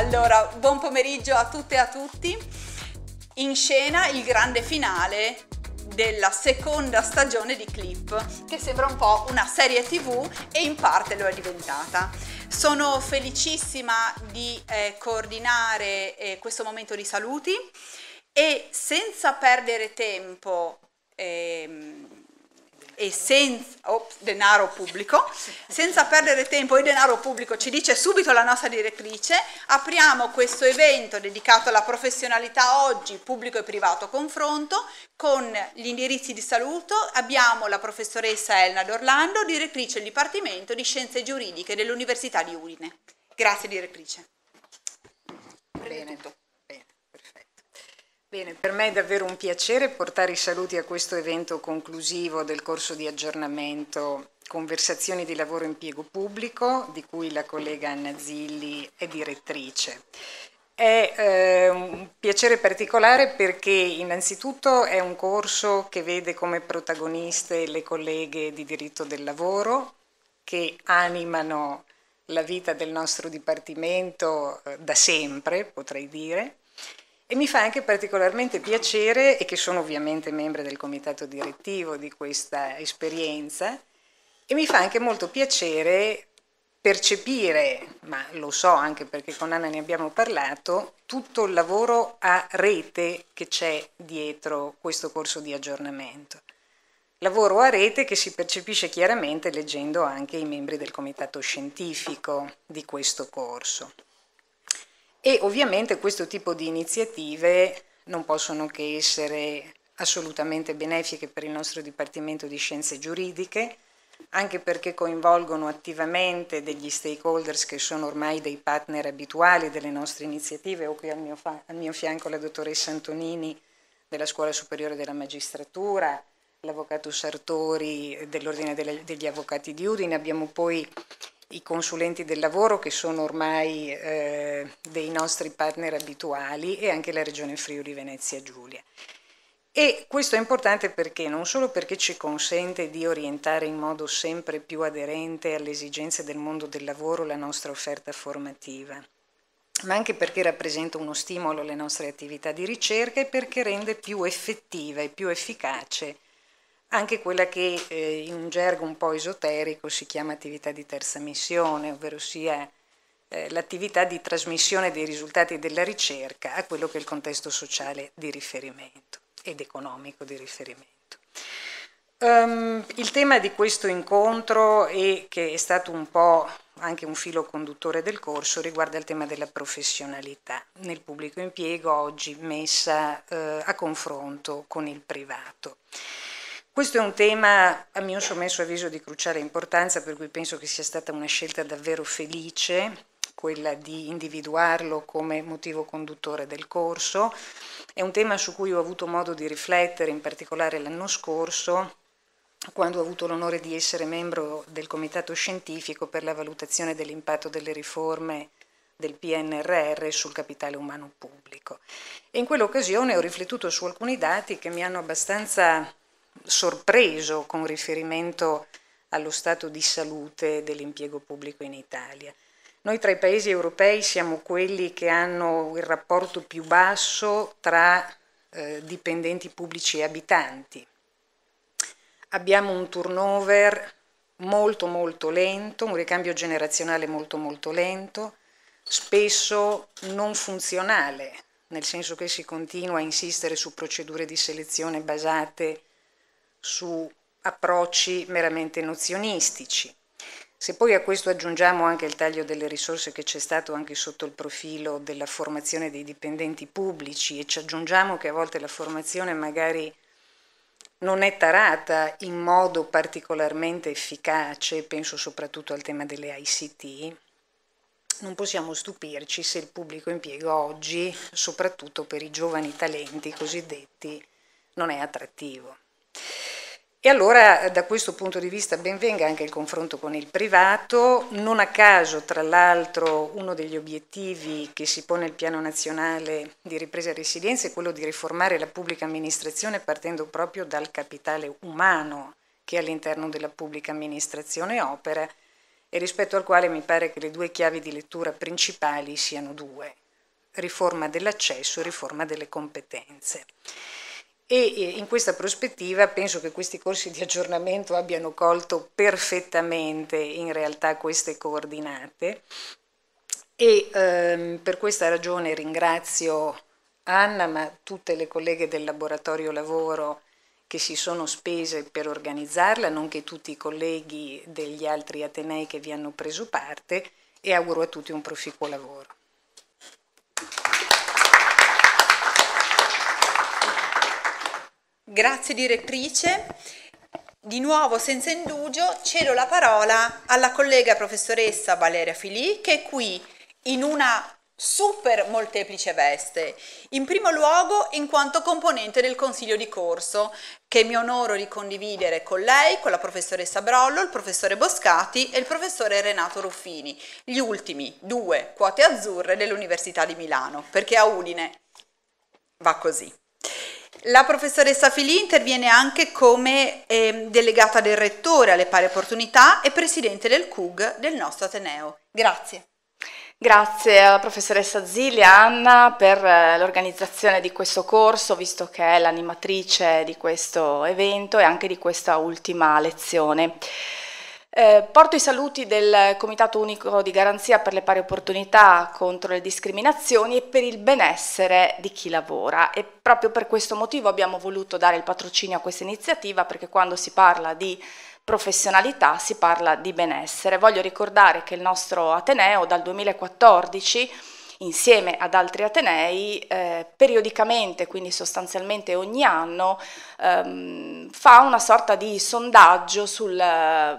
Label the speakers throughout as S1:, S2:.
S1: Allora, buon pomeriggio a tutte e a tutti. In scena il grande finale della seconda stagione di Clip, che sembra un po' una serie tv e in parte lo è diventata. Sono felicissima di eh, coordinare eh, questo momento di saluti e senza perdere tempo ehm, e senza oh, denaro pubblico, senza perdere tempo e denaro pubblico, ci dice subito la nostra direttrice, apriamo questo evento dedicato alla professionalità oggi, pubblico e privato confronto, con gli indirizzi di saluto, abbiamo la professoressa Elna D'Orlando, direttrice del Dipartimento di Scienze Giuridiche dell'Università di Udine. Grazie direttrice. Bene. Bene,
S2: per me è davvero un piacere portare i saluti a questo evento conclusivo del corso di aggiornamento Conversazioni di lavoro impiego pubblico, di cui la collega Anna Zilli è direttrice. È eh, un piacere particolare perché innanzitutto è un corso che vede come protagoniste le colleghe di diritto del lavoro che animano la vita del nostro dipartimento eh, da sempre, potrei dire, e mi fa anche particolarmente piacere, e che sono ovviamente membro del comitato direttivo di questa esperienza, e mi fa anche molto piacere percepire, ma lo so anche perché con Anna ne abbiamo parlato, tutto il lavoro a rete che c'è dietro questo corso di aggiornamento. Lavoro a rete che si percepisce chiaramente leggendo anche i membri del comitato scientifico di questo corso. E ovviamente questo tipo di iniziative non possono che essere assolutamente benefiche per il nostro Dipartimento di Scienze Giuridiche, anche perché coinvolgono attivamente degli stakeholders che sono ormai dei partner abituali delle nostre iniziative. Ho qui al mio, al mio fianco la dottoressa Antonini della Scuola Superiore della Magistratura, l'avvocato Sartori dell'Ordine degli Avvocati di Udine, abbiamo poi i consulenti del lavoro che sono ormai eh, dei nostri partner abituali e anche la Regione Friuli Venezia Giulia. E questo è importante perché non solo perché ci consente di orientare in modo sempre più aderente alle esigenze del mondo del lavoro la nostra offerta formativa, ma anche perché rappresenta uno stimolo alle nostre attività di ricerca e perché rende più effettiva e più efficace anche quella che eh, in un gergo un po' esoterico si chiama attività di terza missione, ovvero sia eh, l'attività di trasmissione dei risultati della ricerca a quello che è il contesto sociale di riferimento ed economico di riferimento. Um, il tema di questo incontro e che è stato un po' anche un filo conduttore del corso riguarda il tema della professionalità nel pubblico impiego oggi messa eh, a confronto con il privato. Questo è un tema, a mio sommesso avviso, di cruciale importanza, per cui penso che sia stata una scelta davvero felice quella di individuarlo come motivo conduttore del corso. È un tema su cui ho avuto modo di riflettere, in particolare l'anno scorso, quando ho avuto l'onore di essere membro del Comitato Scientifico per la valutazione dell'impatto delle riforme del PNRR sul capitale umano pubblico. E in quell'occasione ho riflettuto su alcuni dati che mi hanno abbastanza sorpreso con riferimento allo stato di salute dell'impiego pubblico in Italia. Noi tra i paesi europei siamo quelli che hanno il rapporto più basso tra eh, dipendenti pubblici e abitanti. Abbiamo un turnover molto molto lento, un ricambio generazionale molto molto lento, spesso non funzionale, nel senso che si continua a insistere su procedure di selezione basate su approcci meramente nozionistici. Se poi a questo aggiungiamo anche il taglio delle risorse che c'è stato anche sotto il profilo della formazione dei dipendenti pubblici e ci aggiungiamo che a volte la formazione magari non è tarata in modo particolarmente efficace, penso soprattutto al tema delle ICT, non possiamo stupirci se il pubblico impiego oggi, soprattutto per i giovani talenti cosiddetti, non è attrattivo. E allora da questo punto di vista benvenga anche il confronto con il privato, non a caso tra l'altro uno degli obiettivi che si pone il Piano Nazionale di Ripresa e Resilienza è quello di riformare la pubblica amministrazione partendo proprio dal capitale umano che all'interno della pubblica amministrazione opera e rispetto al quale mi pare che le due chiavi di lettura principali siano due, riforma dell'accesso e riforma delle competenze e in questa prospettiva penso che questi corsi di aggiornamento abbiano colto perfettamente in realtà queste coordinate e ehm, per questa ragione ringrazio Anna ma tutte le colleghe del laboratorio lavoro che si sono spese per organizzarla, nonché tutti i colleghi degli altri Atenei che vi hanno preso parte e auguro a tutti un proficuo lavoro.
S1: Grazie direttrice. Di nuovo senza indugio cedo la parola alla collega professoressa Valeria Filì che è qui in una super molteplice veste. In primo luogo in quanto componente del consiglio di corso che mi onoro di condividere con lei, con la professoressa Brollo, il professore Boscati e il professore Renato Ruffini, gli ultimi due quote azzurre dell'Università di Milano, perché a Udine va così. La professoressa Filì interviene anche come eh, delegata del rettore alle pari opportunità e presidente del CUG del nostro Ateneo. Grazie. Grazie alla
S3: professoressa Zilli e Anna per eh, l'organizzazione di questo corso, visto che è l'animatrice di questo evento e anche di questa ultima lezione. Eh, porto i saluti del Comitato Unico di Garanzia per le Pari Opportunità contro le discriminazioni e per il benessere di chi lavora e proprio per questo motivo abbiamo voluto dare il patrocinio a questa iniziativa perché quando si parla di professionalità si parla di benessere. Voglio ricordare che il nostro Ateneo dal 2014 insieme ad altri Atenei, eh, periodicamente, quindi sostanzialmente ogni anno, ehm, fa una sorta di sondaggio sul eh,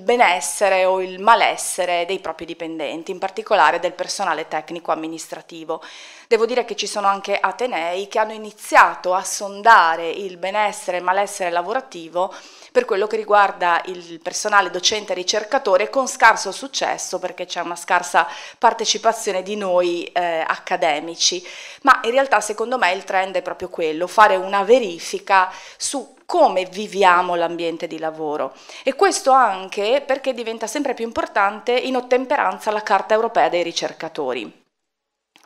S3: benessere o il malessere dei propri dipendenti, in particolare del personale tecnico-amministrativo. Devo dire che ci sono anche Atenei che hanno iniziato a sondare il benessere e malessere lavorativo per quello che riguarda il personale docente e ricercatore con scarso successo perché c'è una scarsa partecipazione di noi eh, accademici, ma in realtà secondo me il trend è proprio quello, fare una verifica su come viviamo l'ambiente di lavoro e questo anche perché diventa sempre più importante in ottemperanza alla Carta europea dei ricercatori.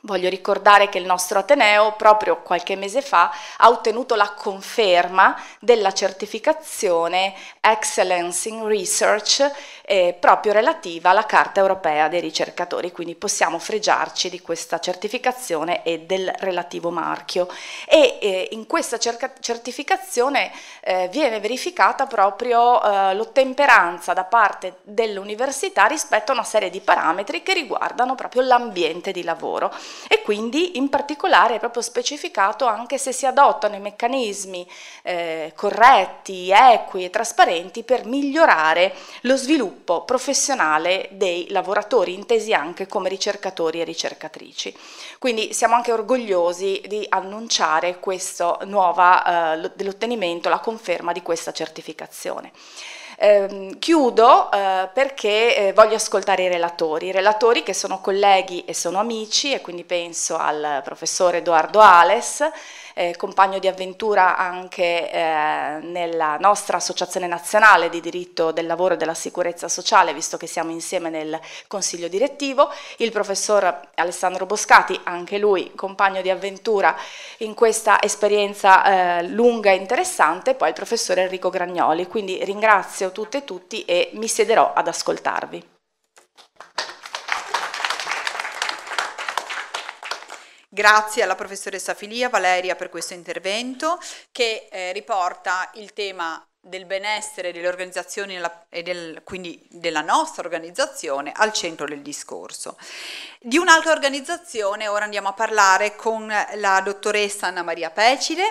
S3: Voglio ricordare che il nostro Ateneo proprio qualche mese fa ha ottenuto la conferma della certificazione Excellence in Research eh, proprio relativa alla Carta Europea dei ricercatori, quindi possiamo fregiarci di questa certificazione e del relativo marchio. E eh, in questa certificazione eh, viene verificata proprio eh, l'ottemperanza da parte dell'università rispetto a una serie di parametri che riguardano proprio l'ambiente di lavoro e quindi in particolare è proprio specificato anche se si adottano i meccanismi eh, corretti, equi e trasparenti per migliorare lo sviluppo professionale dei lavoratori, intesi anche come ricercatori e ricercatrici. Quindi siamo anche orgogliosi di annunciare questo nuova, eh, l'ottenimento, la conferma di questa certificazione. Ehm, chiudo eh, perché eh, voglio ascoltare i relatori, i relatori che sono colleghi e sono amici e quindi penso al professor Edoardo Ales eh, compagno di avventura anche eh, nella nostra associazione nazionale di diritto del lavoro e della sicurezza sociale, visto che siamo insieme nel consiglio direttivo, il professor Alessandro Boscati, anche lui compagno di avventura in questa esperienza eh, lunga e interessante, poi il professor Enrico Gragnoli. Quindi ringrazio tutte e tutti e mi siederò
S1: ad ascoltarvi. Grazie alla professoressa Filia Valeria per questo intervento che eh, riporta il tema del benessere delle organizzazioni e del, quindi della nostra organizzazione al centro del discorso. Di un'altra organizzazione ora andiamo a parlare con la dottoressa Anna Maria Pecile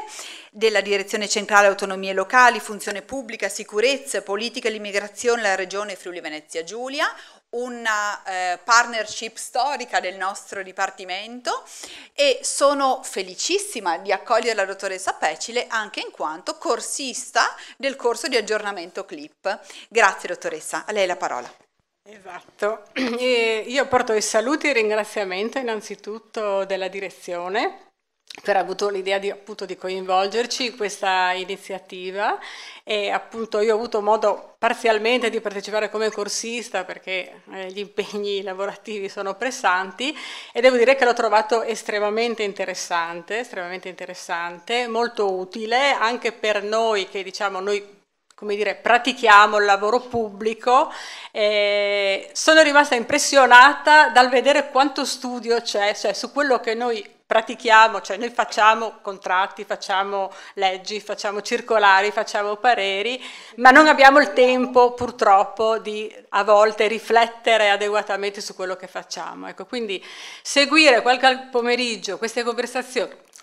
S1: della Direzione Centrale Autonomie Locali, Funzione Pubblica, Sicurezza, Politica e l'Immigrazione della Regione Friuli Venezia Giulia, una eh, partnership storica del nostro dipartimento e sono felicissima di accogliere la dottoressa Pecile anche in quanto corsista del corso di aggiornamento CLIP. Grazie dottoressa, a lei la parola.
S4: Esatto, e io porto i saluti e il ringraziamento innanzitutto della direzione per avuto l'idea di, appunto, di coinvolgerci in questa iniziativa e appunto io ho avuto modo parzialmente di partecipare come corsista perché eh, gli impegni lavorativi sono pressanti e devo dire che l'ho trovato estremamente interessante, estremamente interessante, molto utile anche per noi che diciamo noi come dire, pratichiamo il lavoro pubblico, eh, sono rimasta impressionata dal vedere quanto studio c'è, cioè su quello che noi pratichiamo, cioè noi facciamo contratti, facciamo leggi, facciamo circolari, facciamo pareri, ma non abbiamo il tempo purtroppo di a volte riflettere adeguatamente su quello che facciamo. Ecco, quindi seguire qualche pomeriggio queste conversazioni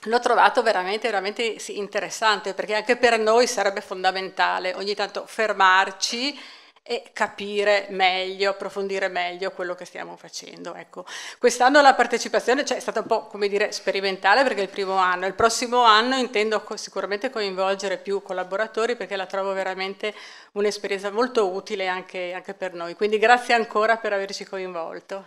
S4: L'ho trovato veramente, veramente interessante perché anche per noi sarebbe fondamentale ogni tanto fermarci e capire meglio, approfondire meglio quello che stiamo facendo. Ecco. Quest'anno la partecipazione cioè, è stata un po' come dire sperimentale perché è il primo anno, il prossimo anno intendo co- sicuramente coinvolgere più collaboratori perché la trovo veramente un'esperienza molto utile anche, anche per noi. Quindi grazie ancora per averci coinvolto.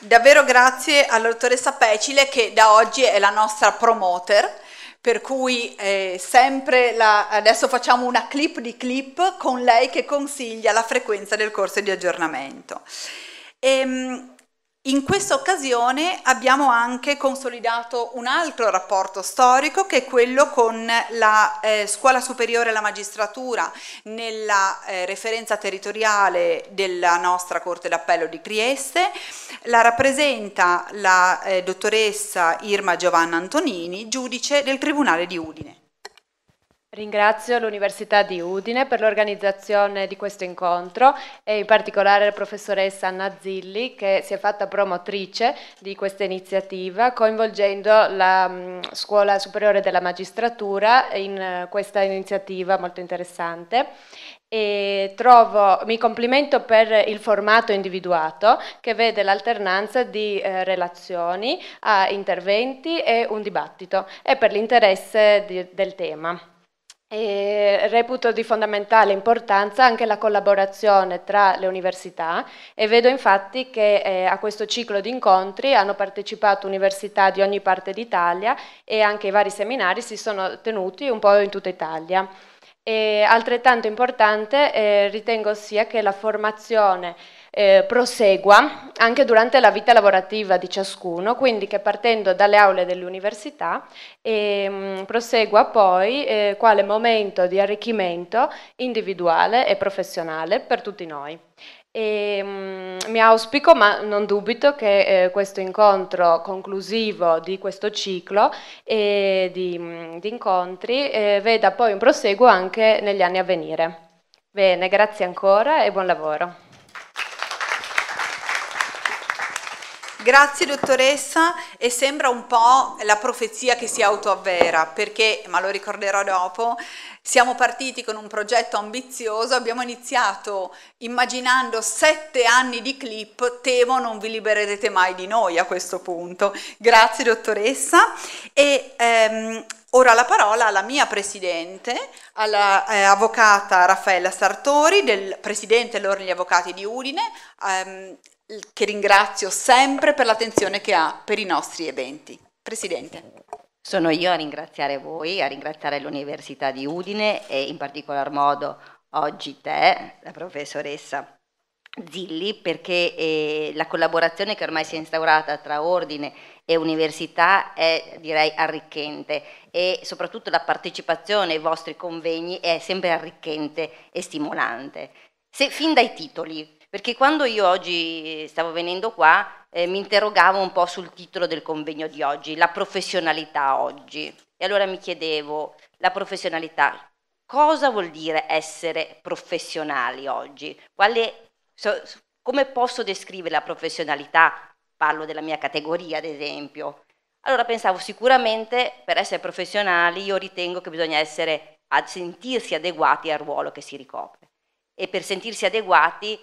S1: Davvero grazie alla dottoressa Pecile che da oggi è la nostra promoter per cui eh, sempre la, adesso facciamo una clip di clip con lei che consiglia la frequenza del corso di aggiornamento. E, ehm, in questa occasione abbiamo anche consolidato un altro rapporto storico che è quello con la eh, Scuola Superiore alla Magistratura nella eh, referenza territoriale della nostra Corte d'Appello di Trieste. La rappresenta la eh, dottoressa Irma Giovanna Antonini, giudice del Tribunale di Udine.
S5: Ringrazio l'Università di Udine per l'organizzazione di questo incontro e in particolare la professoressa Anna Zilli che si è fatta promotrice di questa iniziativa coinvolgendo la mm, Scuola Superiore della Magistratura in eh, questa iniziativa molto interessante. Trovo, mi complimento per il formato individuato che vede l'alternanza di eh, relazioni a interventi e un dibattito e per l'interesse del tema. E reputo di fondamentale importanza anche la collaborazione tra le università e vedo infatti che eh, a questo ciclo di incontri hanno partecipato università di ogni parte d'Italia e anche i vari seminari si sono tenuti un po' in tutta Italia. E altrettanto importante eh, ritengo sia che la formazione eh, prosegua anche durante la vita lavorativa di ciascuno, quindi che partendo dalle aule dell'università ehm, prosegua poi eh, quale momento di arricchimento individuale e professionale per tutti noi. E, um, mi auspico, ma non dubito, che eh, questo incontro conclusivo di questo ciclo eh, di, mh, di, incontri eh, veda poi un proseguo anche negli anni a venire. Bene, grazie ancora e buon lavoro.
S1: Grazie dottoressa e sembra un po' la profezia che si autoavvera perché, ma lo ricorderò dopo, siamo partiti con un progetto ambizioso, abbiamo iniziato immaginando sette anni di clip, temo non vi libererete mai di noi a questo punto. Grazie dottoressa e ehm, Ora la parola alla mia presidente, all'avvocata eh, Raffaella Sartori, del presidente dell'Ordine degli Avvocati di Udine, ehm, che ringrazio sempre per l'attenzione che ha per i nostri eventi.
S6: Presidente. Sono io a ringraziare voi, a ringraziare l'Università di Udine e in particolar modo oggi te, la professoressa Zilli, perché eh, la collaborazione che ormai si è instaurata tra ordine e università è direi arricchente e soprattutto la partecipazione ai vostri convegni è sempre arricchente e stimolante. Se fin dai titoli perché quando io oggi stavo venendo qua eh, mi interrogavo un po' sul titolo del convegno di oggi, la professionalità oggi. E allora mi chiedevo, la professionalità, cosa vuol dire essere professionali oggi? Quale, so, come posso descrivere la professionalità? Parlo della mia categoria, ad esempio. Allora pensavo sicuramente per essere professionali io ritengo che bisogna essere, sentirsi adeguati al ruolo che si ricopre. E per sentirsi adeguati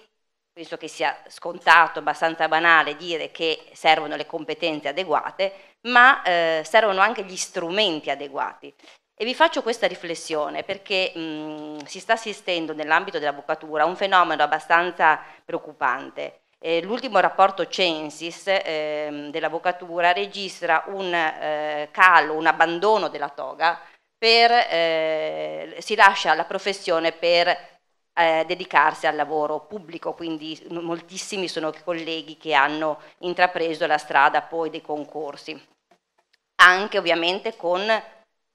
S6: penso che sia scontato, abbastanza banale dire che servono le competenze adeguate, ma eh, servono anche gli strumenti adeguati. E vi faccio questa riflessione perché mh, si sta assistendo nell'ambito dell'avvocatura a un fenomeno abbastanza preoccupante. Eh, l'ultimo rapporto Censis eh, dell'avvocatura registra un eh, calo, un abbandono della toga per, eh, si lascia la professione per eh, dedicarsi al lavoro pubblico, quindi moltissimi sono colleghi che hanno intrapreso la strada poi dei concorsi, anche ovviamente con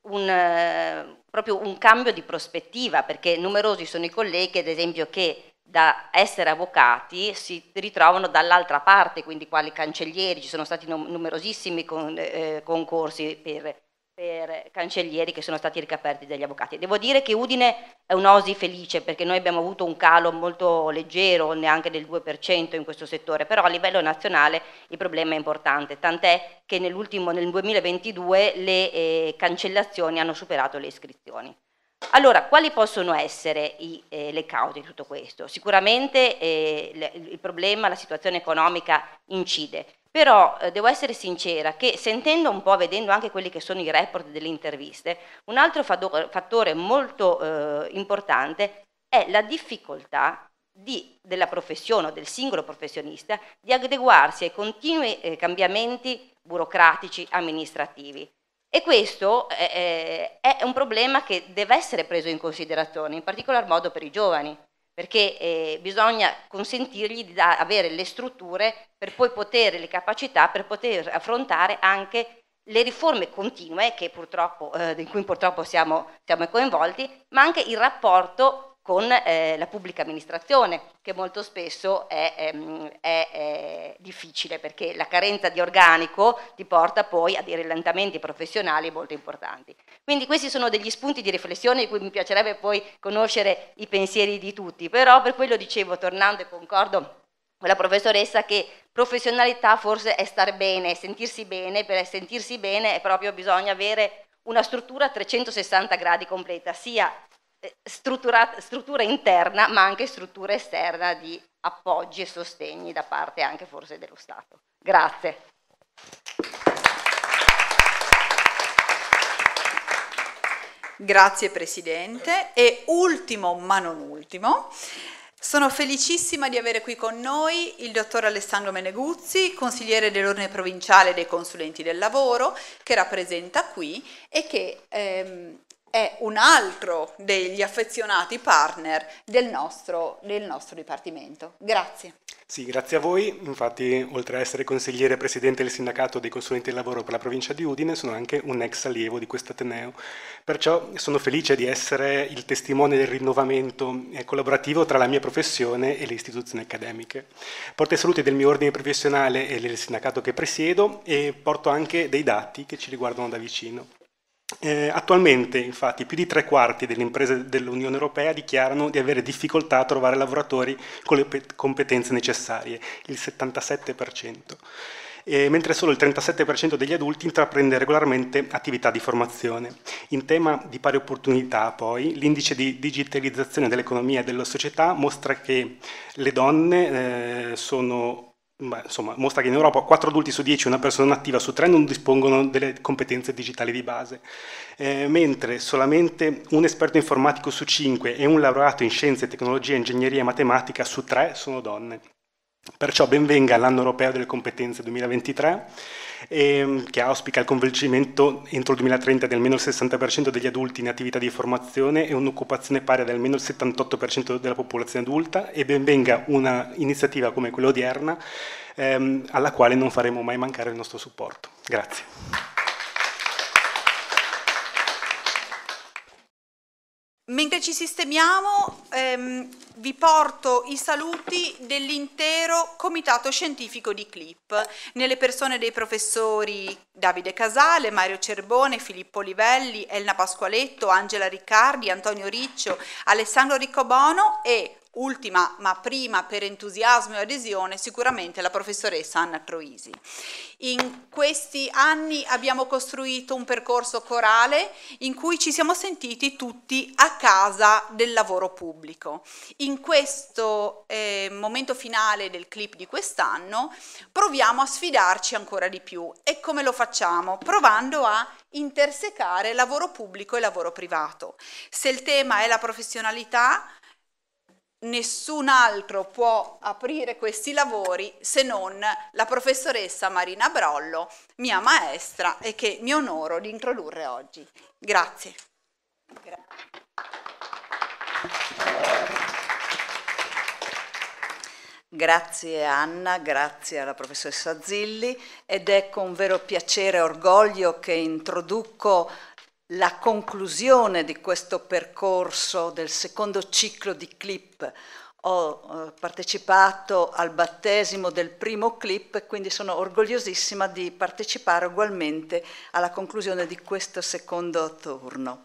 S6: un, eh, proprio un cambio di prospettiva, perché numerosi sono i colleghi, ad esempio, che da essere avvocati si ritrovano dall'altra parte, quindi quali cancellieri, ci sono stati numerosissimi con, eh, concorsi per per cancellieri che sono stati ricaperti dagli avvocati. Devo dire che Udine è un'osi felice perché noi abbiamo avuto un calo molto leggero, neanche del 2% in questo settore, però a livello nazionale il problema è importante, tant'è che nel 2022 le eh, cancellazioni hanno superato le iscrizioni. Allora, quali possono essere i, eh, le cause di tutto questo? Sicuramente eh, le, il problema, la situazione economica incide, però eh, devo essere sincera che sentendo un po', vedendo anche quelli che sono i report delle interviste, un altro fattore molto eh, importante è la difficoltà di, della professione o del singolo professionista di adeguarsi ai continui eh, cambiamenti burocratici, amministrativi. E questo è, eh, eh, è un problema che deve essere preso in considerazione, in particolar modo per i giovani perché eh, bisogna consentirgli di da- avere le strutture per poi poter, le capacità per poter affrontare anche le riforme continue eh, in cui purtroppo siamo, siamo coinvolti, ma anche il rapporto con eh, la pubblica amministrazione, che molto spesso è, ehm, è, è, difficile perché la carenza di organico ti porta poi a dei rallentamenti professionali molto importanti. Quindi questi sono degli spunti di riflessione di cui mi piacerebbe poi conoscere i pensieri di tutti, però per quello dicevo, tornando e concordo con la professoressa che professionalità forse è star bene, sentirsi bene, per sentirsi bene è proprio bisogna avere una struttura a 360 gradi completa, sia struttura interna ma anche struttura esterna di appoggi e sostegni da parte anche forse dello Stato.
S1: Grazie. Grazie Presidente e ultimo ma non ultimo, sono felicissima di avere qui con noi il dottor Alessandro Meneguzzi, consigliere dell'Ordine Provinciale dei Consulenti del Lavoro, che rappresenta qui e che ehm, è un altro degli affezionati partner del nostro, del nostro dipartimento. Grazie.
S7: Sì, grazie a voi. Infatti, oltre a essere consigliere presidente del sindacato dei consulenti del lavoro per la provincia di Udine, sono anche un ex allievo di questo Ateneo. Perciò sono felice di essere il testimone del rinnovamento eh, collaborativo tra la mia professione e le istituzioni accademiche. Porto i saluti del mio ordine professionale e del sindacato che presiedo e porto anche dei dati che ci riguardano da vicino. Eh, attualmente, infatti, più di tre quarti delle imprese dell'Unione Europea dichiarano di avere difficoltà a trovare lavoratori con le competenze necessarie, il 77%, eh, mentre solo il 37% degli adulti intraprende regolarmente attività di formazione. In tema di pari opportunità, poi, l'indice di digitalizzazione dell'economia e della società mostra che le donne eh, sono Beh, insomma, mostra che in Europa 4 adulti su 10 e una persona attiva su 3 non dispongono delle competenze digitali di base, eh, mentre solamente un esperto informatico su 5 e un laureato in scienze, tecnologia, ingegneria e matematica su 3 sono donne. Perciò benvenga l'anno europeo delle competenze 2023 ehm, che auspica il coinvolgimento entro il 2030 di almeno il 60% degli adulti in attività di formazione e un'occupazione pari ad almeno il 78% della popolazione adulta e benvenga una iniziativa come quella odierna ehm, alla quale non faremo mai mancare il nostro supporto. Grazie.
S1: Mentre ci sistemiamo, ehm, vi porto i saluti dell'intero comitato scientifico di CLIP, nelle persone dei professori Davide Casale, Mario Cerbone, Filippo Livelli, Elna Pasqualetto, Angela Riccardi, Antonio Riccio, Alessandro Riccobono e ultima ma prima per entusiasmo e adesione sicuramente la professoressa Anna Troisi. In questi anni abbiamo costruito un percorso corale in cui ci siamo sentiti tutti a casa del lavoro pubblico. In questo eh, momento finale del clip di quest'anno proviamo a sfidarci ancora di più e come lo facciamo? Provando a intersecare lavoro pubblico e lavoro privato. Se il tema è la professionalità, nessun altro può aprire questi lavori se non la professoressa Marina Brollo, mia maestra e che mi onoro di introdurre oggi. Grazie.
S8: Grazie Anna, grazie alla professoressa Zilli ed è con ecco vero piacere e orgoglio che introduco la conclusione di questo percorso del secondo ciclo di clip. Ho eh, partecipato al battesimo del primo clip, quindi sono orgogliosissima di partecipare ugualmente alla conclusione di questo secondo turno.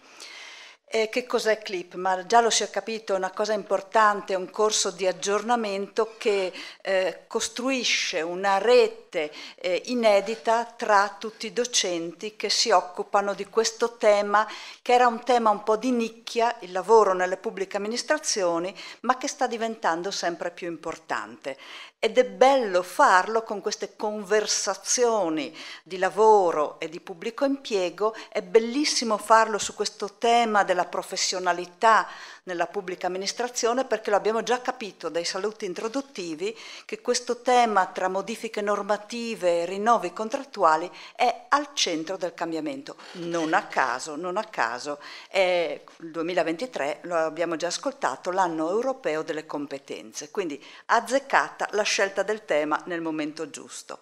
S8: Eh, che cos'è CLIP? Ma già lo si è capito, è una cosa importante, è un corso di aggiornamento che eh, costruisce una rete eh, inedita tra tutti i docenti che si occupano di questo tema, che era un tema un po' di nicchia, il lavoro nelle pubbliche amministrazioni, ma che sta diventando sempre più importante. Ed è bello farlo con queste conversazioni di lavoro e di pubblico impiego, è bellissimo farlo su questo tema della nella professionalità nella pubblica amministrazione perché lo abbiamo già capito dai saluti introduttivi che questo tema tra modifiche normative e rinnovi contrattuali è al centro del cambiamento. Non a caso, non a caso, è il 2023, lo abbiamo già ascoltato, l'anno europeo delle competenze, quindi azzeccata la scelta del tema nel momento giusto.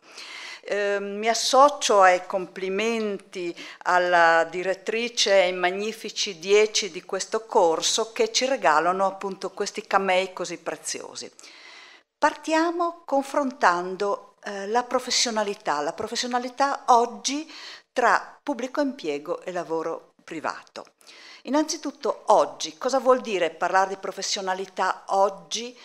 S8: Ehm, mi associo ai complimenti alla direttrice e ai magnifici dieci di questo corso che ci regalano appunto questi camei così preziosi. Partiamo confrontando eh, la professionalità, la professionalità oggi tra pubblico impiego e lavoro privato. Innanzitutto oggi, cosa vuol dire parlare di professionalità oggi?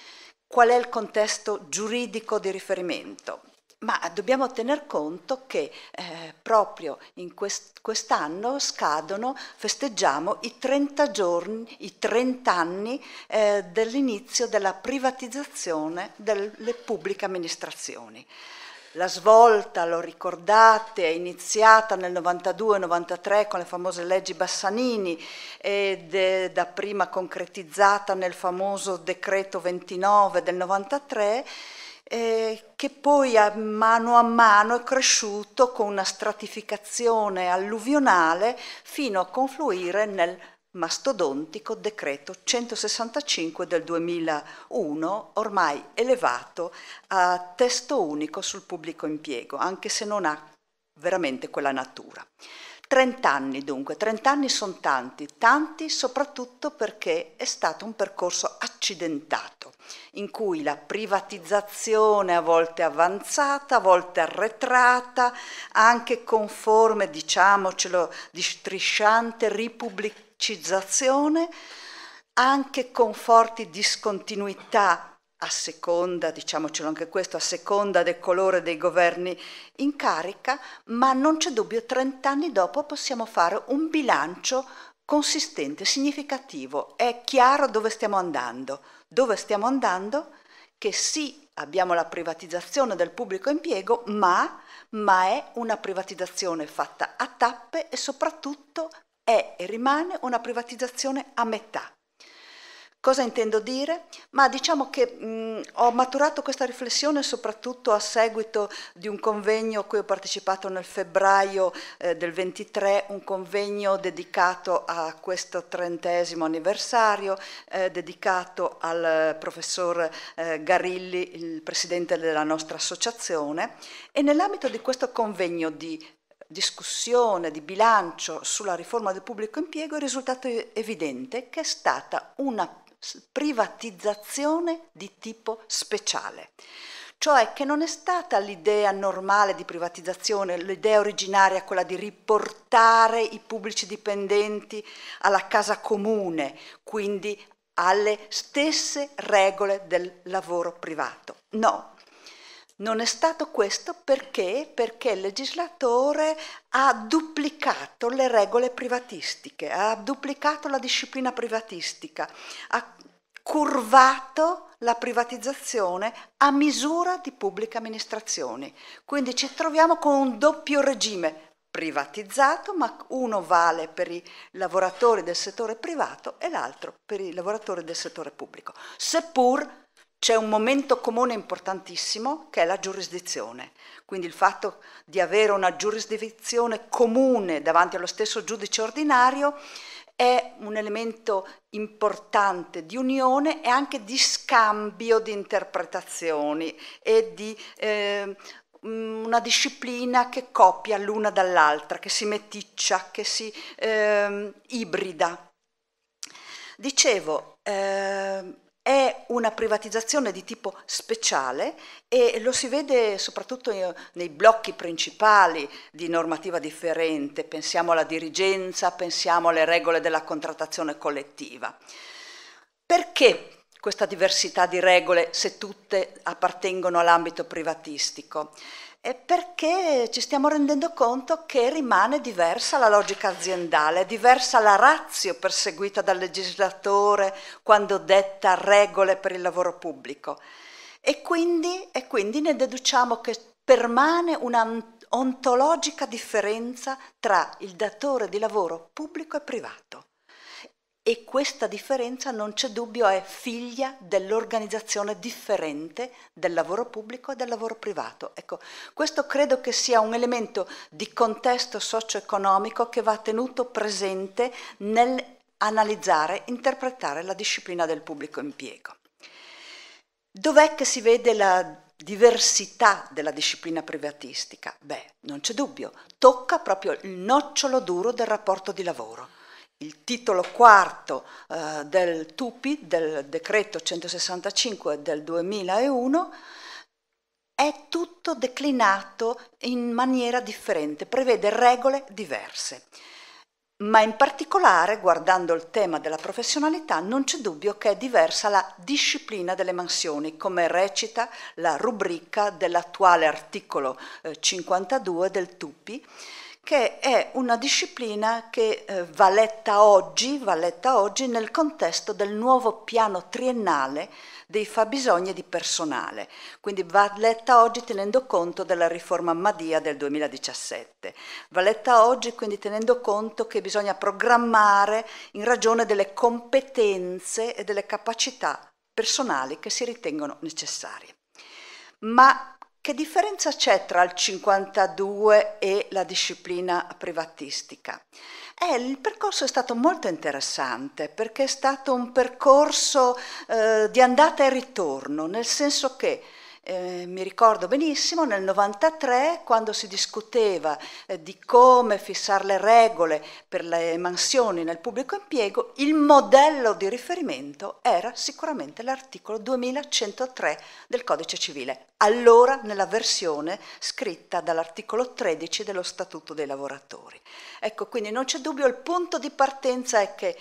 S8: Qual è il contesto giuridico di riferimento? ma dobbiamo tener conto che eh, proprio in quest- quest'anno scadono, festeggiamo i 30 giorni, i 30 anni eh, dell'inizio della privatizzazione delle pubbliche amministrazioni. La svolta, lo ricordate, è iniziata nel 92-93 con le famose leggi Bassanini ed è dapprima concretizzata nel famoso decreto 29 del 93 eh, che poi a mano a mano è cresciuto con una stratificazione alluvionale fino a confluire nel mastodontico decreto 165 del 2001, ormai elevato a testo unico sul pubblico impiego, anche se non ha veramente quella natura. 30 anni dunque, 30 anni sono tanti, tanti soprattutto perché è stato un percorso accidentato, in cui la privatizzazione a volte avanzata, a volte arretrata, anche con forme, diciamocelo, di strisciante ripubblicizzazione, anche con forti discontinuità a seconda, diciamocelo anche questo, a seconda del colore dei governi in carica, ma non c'è dubbio, 30 anni dopo possiamo fare un bilancio consistente, significativo, è chiaro dove stiamo andando, dove stiamo andando, che sì, abbiamo la privatizzazione del pubblico impiego, ma, ma è una privatizzazione fatta a tappe e soprattutto è e rimane una privatizzazione a metà. Cosa intendo dire? Ma diciamo che mh, ho maturato questa riflessione soprattutto a seguito di un convegno a cui ho partecipato nel febbraio eh, del 23, un convegno dedicato a questo trentesimo anniversario, eh, dedicato al professor eh, Garilli, il presidente della nostra associazione, e nell'ambito di questo convegno di discussione di bilancio sulla riforma del pubblico impiego è risultato evidente che è stata una privatizzazione di tipo speciale. Cioè che non è stata l'idea normale di privatizzazione, l'idea originaria, quella di riportare i pubblici dipendenti alla casa comune, quindi alle stesse regole del lavoro privato. No, non è stato questo perché? perché? il legislatore ha duplicato le regole privatistiche, ha duplicato la disciplina privatistica, ha curvato la privatizzazione a misura di pubbliche amministrazioni. Quindi ci troviamo con un doppio regime privatizzato, ma uno vale per i lavoratori del settore privato e l'altro per i lavoratori del settore pubblico. Seppur c'è un momento comune importantissimo che è la giurisdizione, quindi il fatto di avere una giurisdizione comune davanti allo stesso giudice ordinario è un elemento importante di unione e anche di scambio di interpretazioni e di eh, una disciplina che copia l'una dall'altra, che si meticcia, che si eh, ibrida. Dicevo, eh, è una privatizzazione di tipo speciale e lo si vede soprattutto nei blocchi principali di normativa differente, pensiamo alla dirigenza, pensiamo alle regole della contrattazione collettiva. Perché questa diversità di regole se tutte appartengono all'ambito privatistico? è perché ci stiamo rendendo conto che rimane diversa la logica aziendale, diversa la razio perseguita dal legislatore quando detta regole per il lavoro pubblico. E quindi, e quindi ne deduciamo che permane un'ontologica differenza tra il datore di lavoro pubblico e privato e questa differenza non c'è dubbio è figlia dell'organizzazione differente del lavoro pubblico e del lavoro privato. Ecco, questo credo che sia un elemento di contesto socio-economico che va tenuto presente nell'analizzare, interpretare la disciplina del pubblico impiego. Dov'è che si vede la diversità della disciplina privatistica? Beh, non c'è dubbio, tocca proprio il nocciolo duro del rapporto di lavoro. Il titolo quarto eh, del TUPI, del decreto 165 del 2001, è tutto declinato in maniera differente, prevede regole diverse. Ma in particolare, guardando il tema della professionalità, non c'è dubbio che è diversa la disciplina delle mansioni, come recita la rubrica dell'attuale articolo 52 eh, del TUPI, che è una disciplina che eh, va, letta oggi, va letta oggi nel contesto del nuovo piano triennale dei fabbisogni di personale, quindi va letta oggi tenendo conto della riforma Madia del 2017, va letta oggi quindi tenendo conto che bisogna programmare in ragione delle competenze e delle capacità personali che si ritengono necessarie. Ma che differenza c'è tra il 52 e la disciplina privatistica? Eh, il percorso è stato molto interessante perché è stato un percorso eh, di andata e ritorno, nel senso che eh, mi ricordo benissimo nel 93 quando si discuteva eh, di come fissare le regole per le mansioni nel pubblico impiego, il modello di riferimento era sicuramente l'articolo 2103 del Codice Civile, allora nella versione scritta dall'articolo 13 dello Statuto dei lavoratori. Ecco, quindi non c'è dubbio, il punto di partenza è che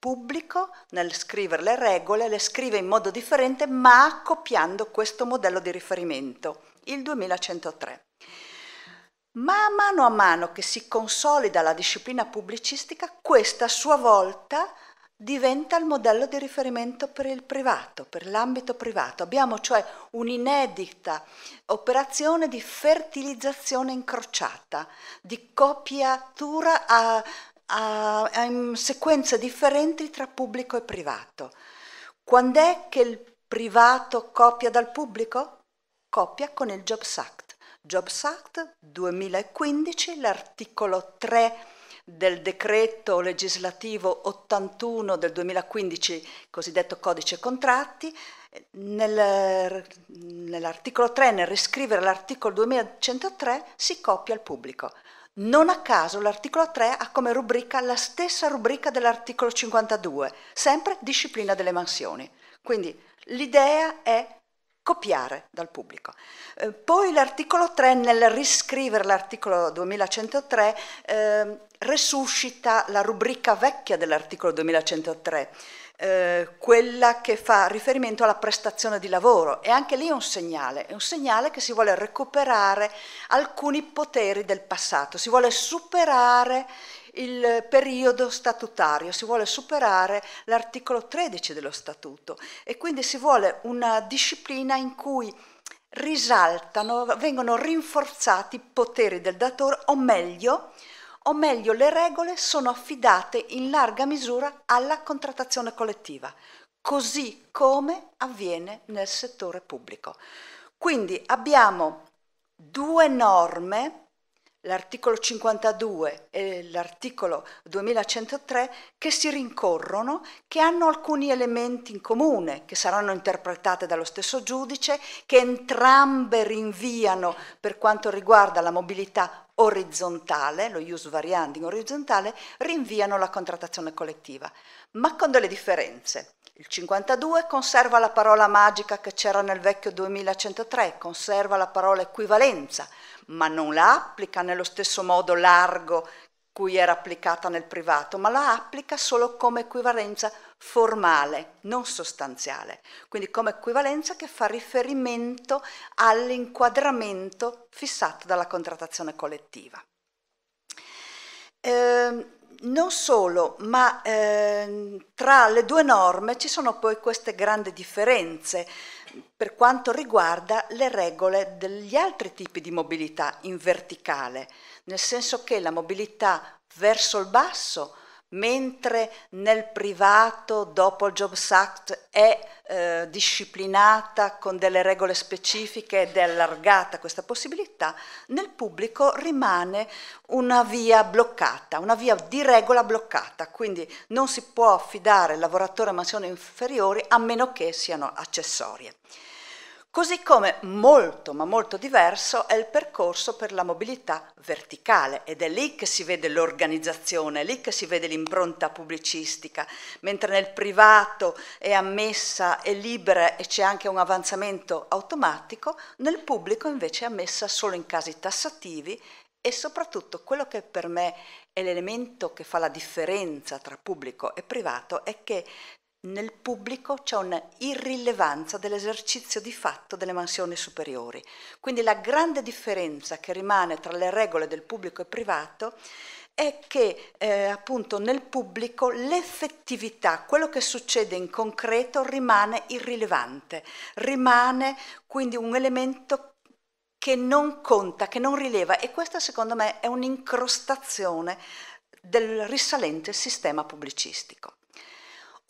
S8: pubblico nel scrivere le regole le scrive in modo differente ma copiando questo modello di riferimento, il 2103. Ma a mano a mano che si consolida la disciplina pubblicistica, questa a sua volta diventa il modello di riferimento per il privato, per l'ambito privato. Abbiamo cioè un'inedita operazione di fertilizzazione incrociata, di copiatura a a, a sequenze differenti tra pubblico e privato. Quando è che il privato copia dal pubblico? Copia con il Jobs Act. Jobs Act 2015, l'articolo 3 del decreto legislativo 81 del 2015, cosiddetto codice contratti, nel, nell'articolo 3, nel riscrivere l'articolo 2103, si copia al pubblico. Non a caso l'articolo 3 ha come rubrica la stessa rubrica dell'articolo 52, sempre disciplina delle mansioni. Quindi l'idea è copiare dal pubblico. Eh, poi l'articolo 3, nel riscrivere l'articolo 2103, eh, resuscita la rubrica vecchia dell'articolo 2103 eh, quella che fa riferimento alla prestazione di lavoro e anche lì è un segnale, è un segnale che si vuole recuperare alcuni poteri del passato, si vuole superare il periodo statutario, si vuole superare l'articolo 13 dello statuto e quindi si vuole una disciplina in cui risaltano, vengono rinforzati i poteri del datore o meglio o meglio le regole sono affidate in larga misura alla contrattazione collettiva, così come avviene nel settore pubblico. Quindi abbiamo due norme, l'articolo 52 e l'articolo 2103, che si rincorrono, che hanno alcuni elementi in comune, che saranno interpretate dallo stesso giudice, che entrambe rinviano per quanto riguarda la mobilità orizzontale, lo use varianding orizzontale, rinviano la contrattazione collettiva, ma con delle differenze. Il 52 conserva la parola magica che c'era nel vecchio 2103, conserva la parola equivalenza, ma non la applica nello stesso modo largo cui era applicata nel privato, ma la applica solo come equivalenza formale, non sostanziale, quindi come equivalenza che fa riferimento all'inquadramento fissato dalla contrattazione collettiva. Eh, non solo, ma eh, tra le due norme ci sono poi queste grandi differenze per quanto riguarda le regole degli altri tipi di mobilità in verticale, nel senso che la mobilità verso il basso mentre nel privato dopo il Jobs Act è eh, disciplinata con delle regole specifiche ed è allargata questa possibilità, nel pubblico rimane una via bloccata, una via di regola bloccata, quindi non si può affidare lavoratore a mansioni inferiori a meno che siano accessorie. Così come molto ma molto diverso è il percorso per la mobilità verticale ed è lì che si vede l'organizzazione, è lì che si vede l'impronta pubblicistica, mentre nel privato è ammessa, è libera e c'è anche un avanzamento automatico, nel pubblico invece è ammessa solo in casi tassativi e soprattutto quello che per me è l'elemento che fa la differenza tra pubblico e privato è che nel pubblico c'è un'irrilevanza dell'esercizio di fatto delle mansioni superiori. Quindi la grande differenza che rimane tra le regole del pubblico e privato è che eh, appunto nel pubblico l'effettività, quello che succede in concreto rimane irrilevante, rimane quindi un elemento che non conta, che non rileva e questa secondo me è un'incrostazione del risalente sistema pubblicistico.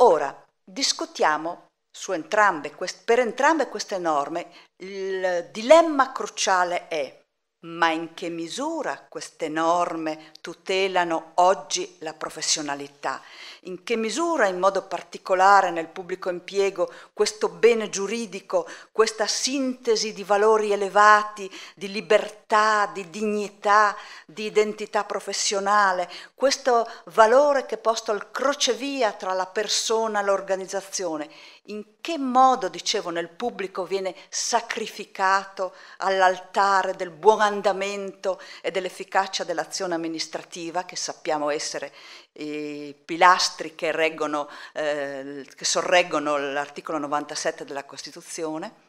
S8: Ora discutiamo entrambe, per entrambe queste norme il dilemma cruciale è ma in che misura queste norme tutelano oggi la professionalità? In che misura, in modo particolare nel pubblico impiego, questo bene giuridico, questa sintesi di valori elevati, di libertà, di dignità, di identità professionale, questo valore che è posto al crocevia tra la persona e l'organizzazione, in che modo, dicevo, nel pubblico viene sacrificato all'altare del buon andamento e dell'efficacia dell'azione amministrativa, che sappiamo essere i pilastri che, reggono, eh, che sorreggono l'articolo 97 della Costituzione.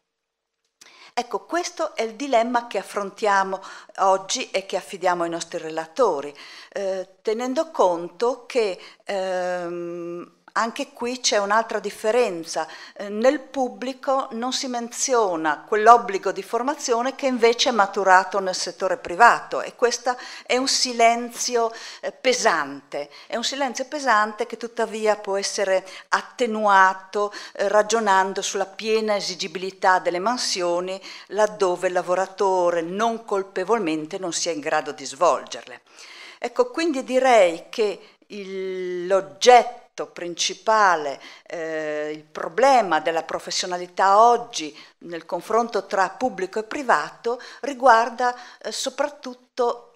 S8: Ecco, questo è il dilemma che affrontiamo oggi e che affidiamo ai nostri relatori, eh, tenendo conto che... Ehm, anche qui c'è un'altra differenza. Eh, nel pubblico non si menziona quell'obbligo di formazione che invece è maturato nel settore privato e questo è un silenzio eh, pesante, è un silenzio pesante che tuttavia può essere attenuato eh, ragionando sulla piena esigibilità delle mansioni laddove il lavoratore non colpevolmente non sia in grado di svolgerle. Ecco, quindi direi che l'oggetto aspetto principale, eh, il problema della professionalità oggi nel confronto tra pubblico e privato riguarda eh, soprattutto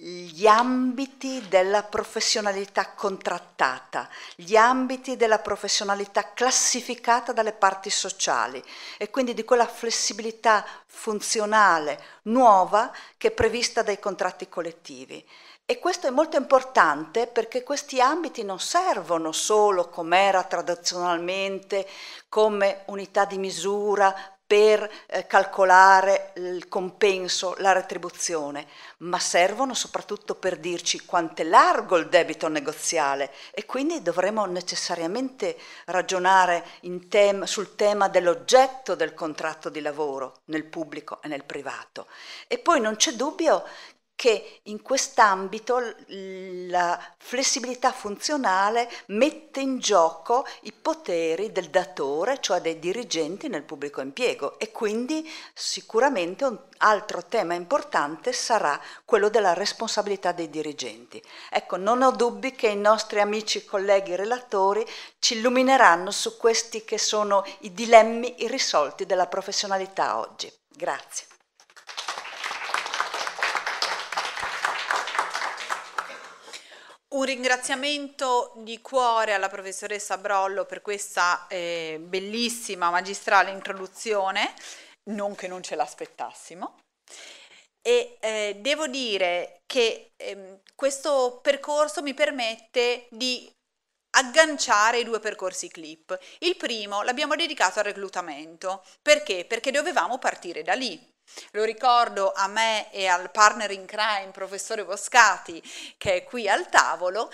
S8: gli ambiti della professionalità contrattata, gli ambiti della professionalità classificata dalle parti sociali e quindi di quella flessibilità funzionale nuova che è prevista dai contratti collettivi. E questo è molto importante perché questi ambiti non servono solo come era tradizionalmente, come unità di misura per eh, calcolare il compenso, la retribuzione, ma servono soprattutto per dirci quanto è largo il debito negoziale e quindi dovremo necessariamente ragionare tem- sul tema dell'oggetto del contratto di lavoro nel pubblico e nel privato. E poi non c'è dubbio che in quest'ambito la flessibilità funzionale mette in gioco i poteri del datore, cioè dei dirigenti nel pubblico impiego e quindi sicuramente un altro tema importante sarà quello della responsabilità dei dirigenti. Ecco, non ho dubbi che i nostri amici, colleghi relatori ci illumineranno su questi che sono i dilemmi irrisolti della professionalità oggi. Grazie.
S1: Un ringraziamento di cuore alla professoressa Brollo per questa eh, bellissima magistrale introduzione, non che non ce l'aspettassimo. E eh, devo dire che eh, questo percorso mi permette di agganciare i due percorsi clip. Il primo l'abbiamo dedicato al reclutamento. Perché? Perché dovevamo partire da lì. Lo ricordo a me e al partner in crime, professore Boscati, che è qui al tavolo,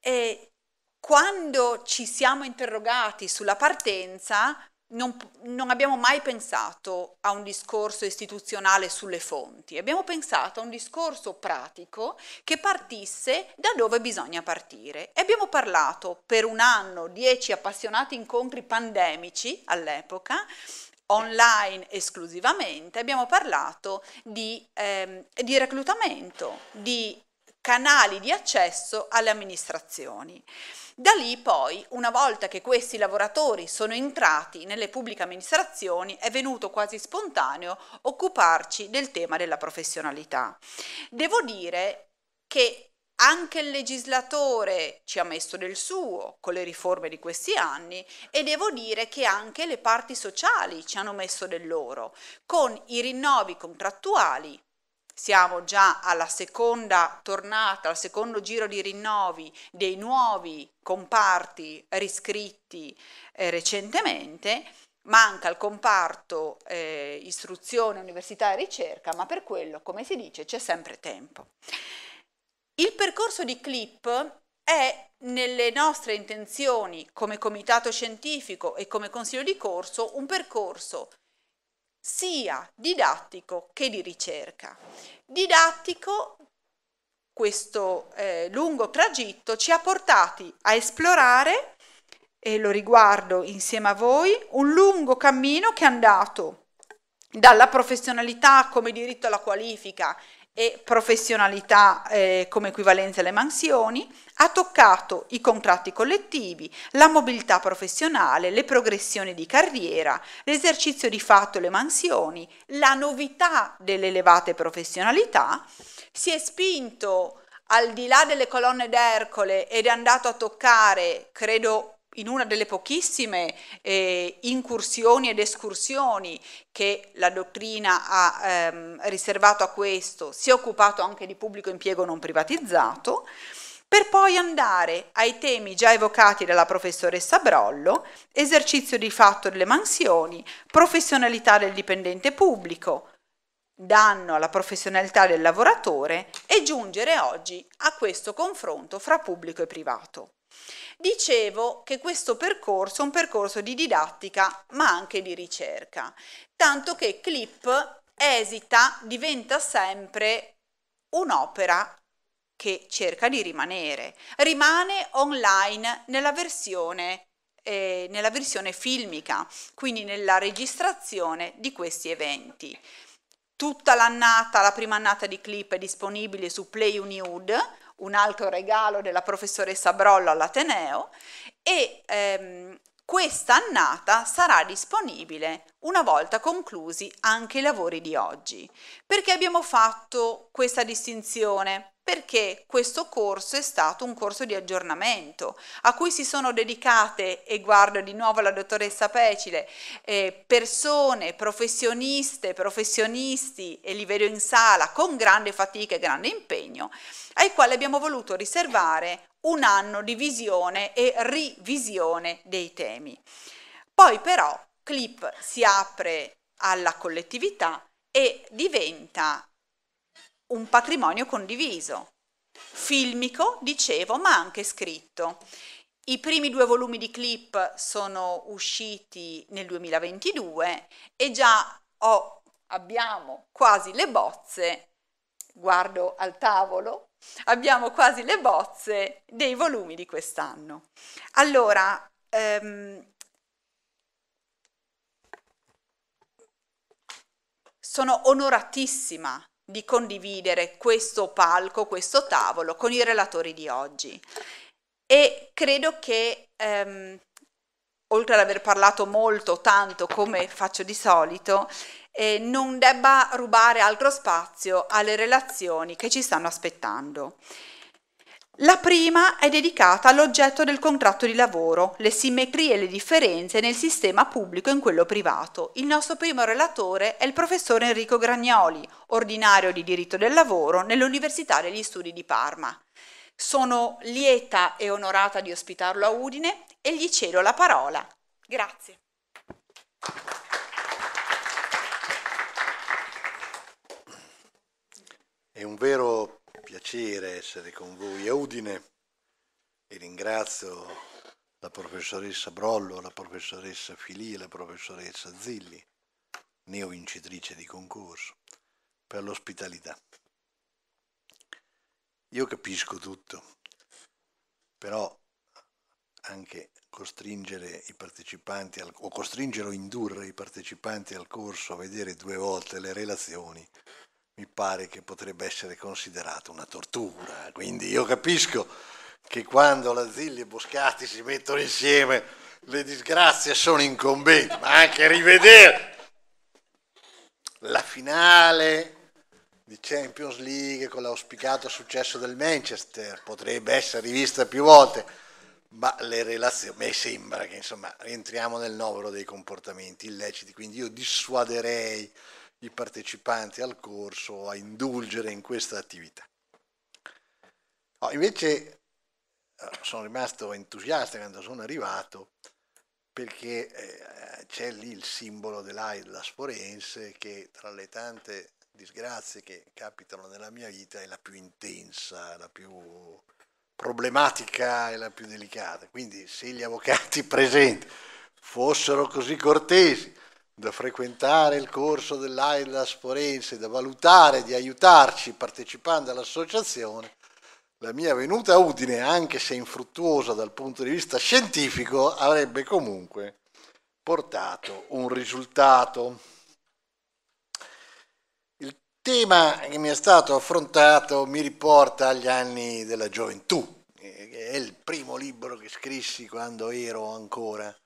S1: e quando ci siamo interrogati sulla partenza, non, non, abbiamo mai pensato a un discorso istituzionale sulle fonti, abbiamo pensato a un discorso pratico che partisse da dove bisogna partire. E abbiamo parlato per un anno, dieci appassionati incontri pandemici all'epoca, online esclusivamente, abbiamo parlato di, ehm, di reclutamento, di canali di accesso alle amministrazioni. Da lì poi, una volta che questi lavoratori sono entrati nelle pubbliche amministrazioni, è venuto quasi spontaneo occuparci del tema della professionalità. Devo dire che anche il legislatore ci ha messo del suo con le riforme di questi anni e devo dire che anche le parti sociali ci hanno messo del loro con i rinnovi contrattuali. Siamo già alla seconda tornata, al secondo giro di rinnovi dei nuovi comparti riscritti eh, recentemente manca il comparto eh, istruzione, università e ricerca, ma per quello, come si dice, c'è sempre tempo. Il percorso di CLIP è nelle nostre intenzioni come comitato scientifico e come consiglio di corso un percorso sia didattico che di ricerca. Didattico, questo eh, lungo tragitto ci ha portati a esplorare, e lo riguardo insieme a voi, un lungo cammino che è andato dalla professionalità come diritto alla qualifica e professionalità eh, come equivalenza alle mansioni, ha toccato i contratti collettivi, la mobilità professionale, le progressioni di carriera, l'esercizio di fatto e le mansioni, la novità delle elevate professionalità, si è spinto al di là delle colonne d'Ercole ed è andato a toccare, credo in una delle pochissime eh, incursioni ed escursioni che la dottrina ha ehm, riservato a questo, si è occupato anche di pubblico impiego non privatizzato, per poi andare ai temi già evocati dalla professoressa Brollo, esercizio di fatto delle mansioni, professionalità del dipendente pubblico, danno alla professionalità del lavoratore e giungere oggi a questo confronto fra pubblico e privato. Dicevo che questo percorso è un percorso di didattica ma anche di ricerca, tanto che Clip esita, diventa sempre un'opera che cerca di rimanere, rimane online nella versione, eh, nella versione filmica, quindi nella registrazione di questi eventi. Tutta l'annata, la prima annata di clip è disponibile su Play Unude un altro regalo della professoressa Brollo all'Ateneo e ehm, questa annata sarà disponibile una volta conclusi anche i lavori di oggi. Perché abbiamo fatto questa distinzione? Perché questo corso è stato un corso di aggiornamento a cui si sono dedicate, e guardo di nuovo la dottoressa Pecile, eh, persone, professioniste, professionisti, e li vedo in sala con grande fatica e grande impegno, ai quali abbiamo voluto riservare un anno di visione e rivisione dei temi. Poi però Clip si apre alla collettività e diventa un patrimonio condiviso, filmico, dicevo, ma anche scritto. I primi due volumi di Clip sono usciti nel 2022 e già ho, abbiamo quasi le bozze, guardo al tavolo Abbiamo quasi le bozze dei volumi di quest'anno. Allora, ehm, sono onoratissima di condividere questo palco, questo tavolo con i relatori di oggi. E credo che, ehm, oltre ad aver parlato molto, tanto come faccio di solito, eh, non debba rubare altro spazio alle relazioni che ci stanno aspettando. La prima è dedicata all'oggetto del contratto di lavoro, le simmetrie e le differenze nel sistema pubblico e in quello privato. Il nostro primo relatore è il professor Enrico Gragnoli, ordinario di diritto del lavoro nell'Università degli Studi di Parma. Sono lieta e onorata di ospitarlo a Udine e gli cedo la parola. Grazie.
S9: È un vero piacere essere con voi a Udine e ringrazio la professoressa Brollo, la professoressa Fili e la professoressa Zilli, neo vincitrice di concorso, per l'ospitalità. Io capisco tutto, però anche costringere i partecipanti al, o costringere o indurre i partecipanti al corso a vedere due volte le relazioni mi pare che potrebbe essere considerato una tortura. Quindi io capisco che quando la Zilli e Boscati si mettono insieme le disgrazie sono incombenti, ma anche rivedere la finale di Champions League con l'auspicato successo del Manchester potrebbe essere rivista più volte, ma le relazioni, mi sembra che insomma rientriamo nel novero dei comportamenti illeciti, quindi io dissuaderei i partecipanti al corso a indulgere in questa attività. Oh, invece eh, sono rimasto entusiasta quando sono arrivato perché eh, c'è lì il simbolo dell'Aidla Forense che tra le tante disgrazie che capitano nella mia vita è la più intensa, la più problematica e la più delicata. Quindi se gli avvocati presenti fossero così cortesi da frequentare il corso dell'AIDAS Forense, da valutare, di aiutarci partecipando all'associazione, la mia venuta a Udine, anche se infruttuosa dal punto di vista scientifico, avrebbe comunque portato un risultato. Il tema che mi è stato affrontato mi riporta agli anni della gioventù, eh, è il primo libro che scrissi quando ero ancora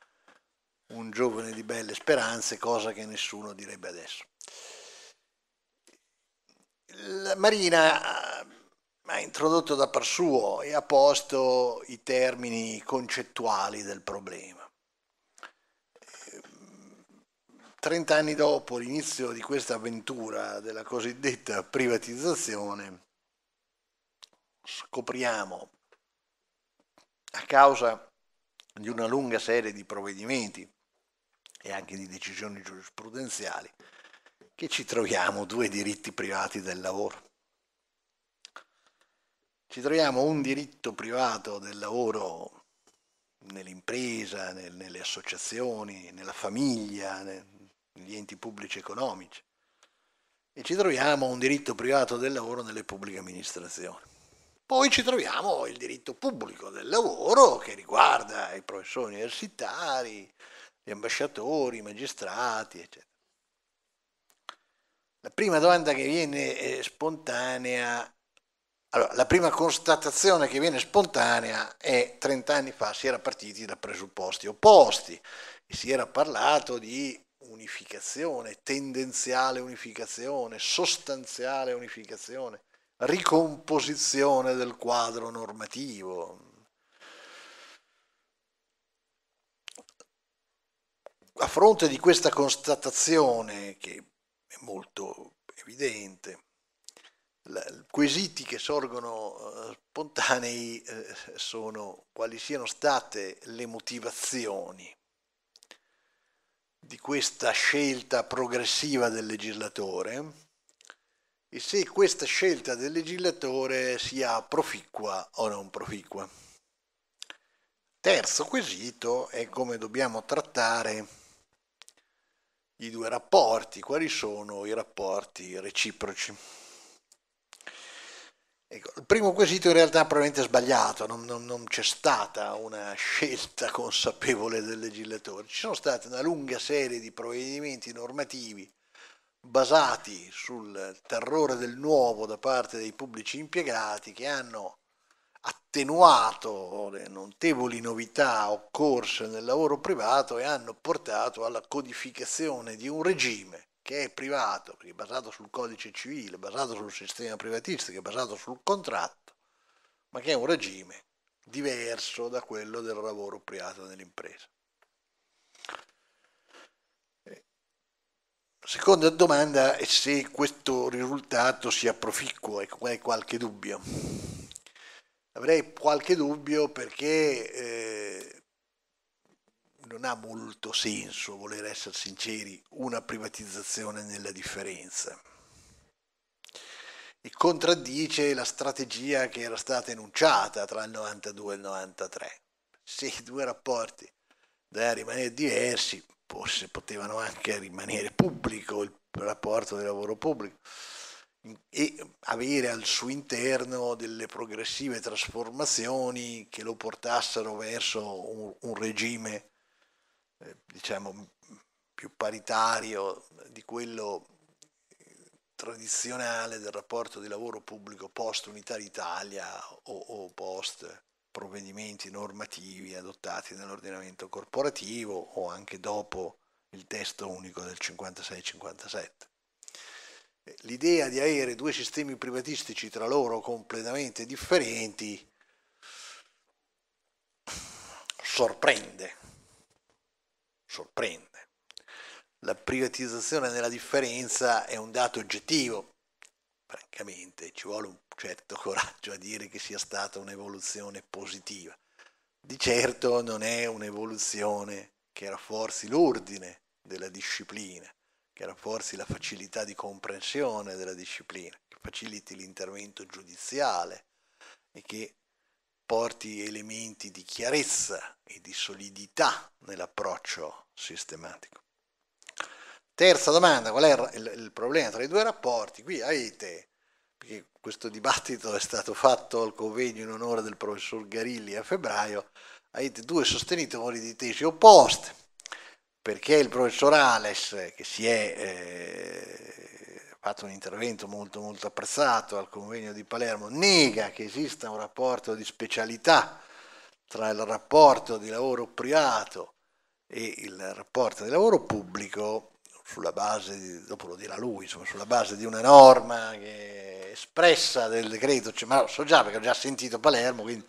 S9: un giovane di belle speranze, cosa che nessuno direbbe adesso. La Marina ha introdotto da par suo e ha posto i termini concettuali del problema. Trent'anni dopo l'inizio di questa avventura della cosiddetta privatizzazione, scopriamo, a causa di una lunga serie di provvedimenti e anche di decisioni giurisprudenziali, che ci troviamo due diritti privati del lavoro. Ci troviamo un diritto privato del lavoro nell'impresa, nel, nelle associazioni, nella famiglia, negli enti pubblici economici e ci troviamo un diritto privato del lavoro nelle pubbliche amministrazioni. Poi ci troviamo il diritto pubblico del lavoro che riguarda i professori universitari, gli ambasciatori, i magistrati, eccetera. La prima domanda che viene eh, spontanea, allora, la prima constatazione che viene spontanea è 30 anni fa si era partiti da presupposti opposti si era parlato di unificazione, tendenziale unificazione, sostanziale unificazione, ricomposizione del quadro normativo. a fronte di questa constatazione, che è molto evidente, quesiti che sorgono eh, spontanei eh, sono quali siano state le motivazioni di questa scelta progressiva del legislatore e se questa scelta del legislatore sia proficua o non proficua. Terzo quesito è come dobbiamo trattare i due rapporti, quali sono i rapporti reciproci. Ecco, il primo quesito in realtà è probabilmente sbagliato, non, non, non c'è stata una scelta consapevole del legislatore, ci sono state una lunga serie di provvedimenti normativi basati sul terrore del nuovo da parte dei pubblici impiegati che hanno attenuato le notevoli novità occorse nel lavoro privato e hanno portato alla codificazione di un regime che è privato, che è basato sul codice civile, basato sul sistema privatistico, basato sul contratto, ma che è un regime diverso da quello del lavoro privato nell'impresa. Seconda domanda è se questo risultato sia proficuo, e ecco, è qualche dubbio avrei qualche dubbio perché eh, non ha molto senso, voler essere sinceri, una privatizzazione nella differenza. E contraddice la strategia che era stata enunciata tra il 92 e il 93. Se i due rapporti da rimanere diversi, forse potevano anche rimanere pubblico il rapporto di lavoro pubblico e avere al suo interno delle progressive trasformazioni che lo portassero verso un, un regime eh, diciamo più paritario di quello eh, tradizionale del rapporto di lavoro pubblico post Unità d'Italia o, o post provvedimenti normativi adottati nell'ordinamento corporativo o anche dopo il testo unico del 56-57. Eh, l'idea di avere due sistemi privatistici tra loro completamente differenti sorprende, sorprende. La privatizzazione nella differenza è un dato oggettivo, francamente ci vuole un certo coraggio a dire che sia stata un'evoluzione positiva. Di certo non è un'evoluzione che rafforzi l'ordine della disciplina, che rafforzi la facilità di comprensione della disciplina, che faciliti l'intervento giudiziale e che porti elementi di chiarezza e di solidità nell'approccio sistematico. Terza domanda, qual è il, il problema tra i due rapporti? Qui avete, perché questo dibattito è stato fatto al convegno in onore del professor Garilli a febbraio, avete due sostenitori di tesi opposte perché il professor Ales, che si è eh, fatto un intervento molto, molto apprezzato al convegno di Palermo, nega che esista un rapporto di specialità tra il rapporto di lavoro privato e il rapporto di lavoro pubblico, sulla base, di, dopo lo dirà lui, insomma, sulla base di una norma espressa del decreto, cioè, ma so già perché ho già sentito Palermo, quindi,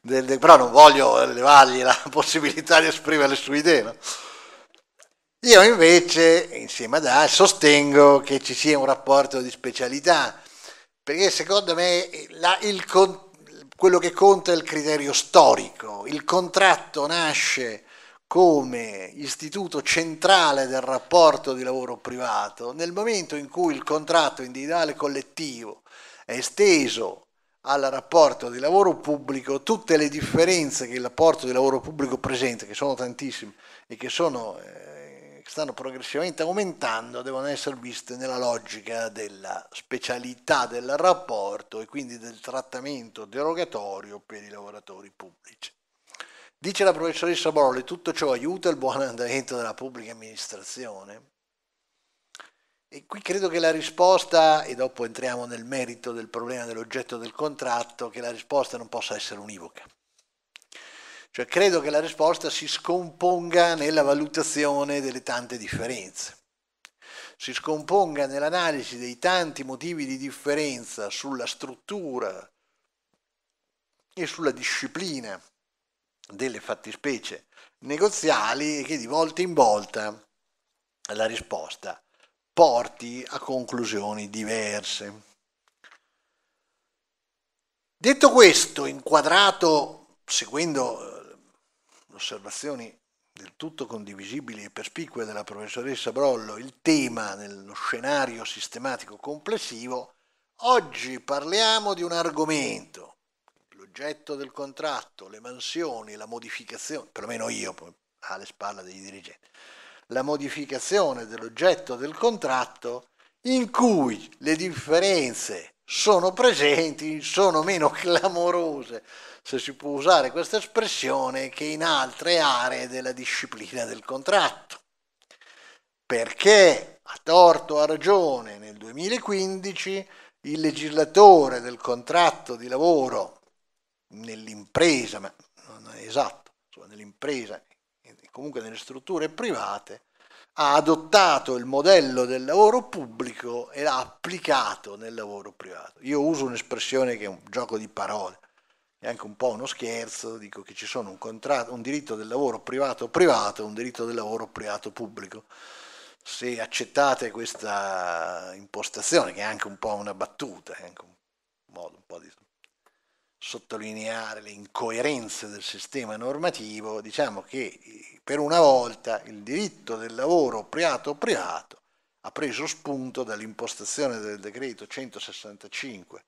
S9: del, però non voglio levargli la possibilità di esprimere le sue idee. No? Io invece, insieme ad Ash, sostengo che ci sia un rapporto di specialità, perché secondo me la, il, quello che conta è il criterio storico. Il contratto nasce come istituto centrale del rapporto di lavoro privato nel momento in cui il contratto individuale collettivo è esteso al rapporto di lavoro pubblico tutte le differenze che il rapporto di lavoro pubblico presenta, che sono tantissime e che sono... Eh, che stanno progressivamente aumentando devono essere viste nella logica della specialità del rapporto e quindi del trattamento derogatorio per i lavoratori pubblici. Dice la professoressa Borle, tutto ciò aiuta il buon andamento della pubblica amministrazione? E qui credo che la risposta, e dopo entriamo nel merito del problema dell'oggetto del contratto, che la risposta non possa essere univoca. Cioè credo che la risposta si scomponga nella valutazione delle tante differenze, si scomponga nell'analisi dei tanti motivi di differenza sulla struttura e sulla disciplina delle fattispecie negoziali e che di volta in volta la risposta porti a conclusioni diverse. Detto questo, inquadrato seguendo osservazioni del tutto condivisibili e perspicue della professoressa Brollo, il tema nello scenario sistematico complessivo, oggi parliamo di un argomento, l'oggetto del contratto, le mansioni, la modificazione, perlomeno io, alle spalle dei dirigenti, la modificazione dell'oggetto del contratto in cui le differenze sono presenti, sono meno clamorose, se si può usare questa espressione, che in altre aree della disciplina del contratto. Perché, a torto o a ragione, nel 2015 il legislatore del contratto di lavoro nell'impresa, ma non è esatto, nell'impresa comunque nelle strutture private, ha adottato il modello del lavoro pubblico e l'ha applicato nel lavoro privato. Io uso un'espressione che è un gioco di parole, è anche un po' uno scherzo, dico che ci sono un, contratto, un diritto del lavoro privato privato e un diritto del lavoro privato pubblico. Se accettate questa impostazione, che è anche un po' una battuta, è anche un modo un po' di sottolineare le incoerenze del sistema normativo, diciamo che per una volta il diritto del lavoro priato priato ha preso spunto dall'impostazione del decreto 165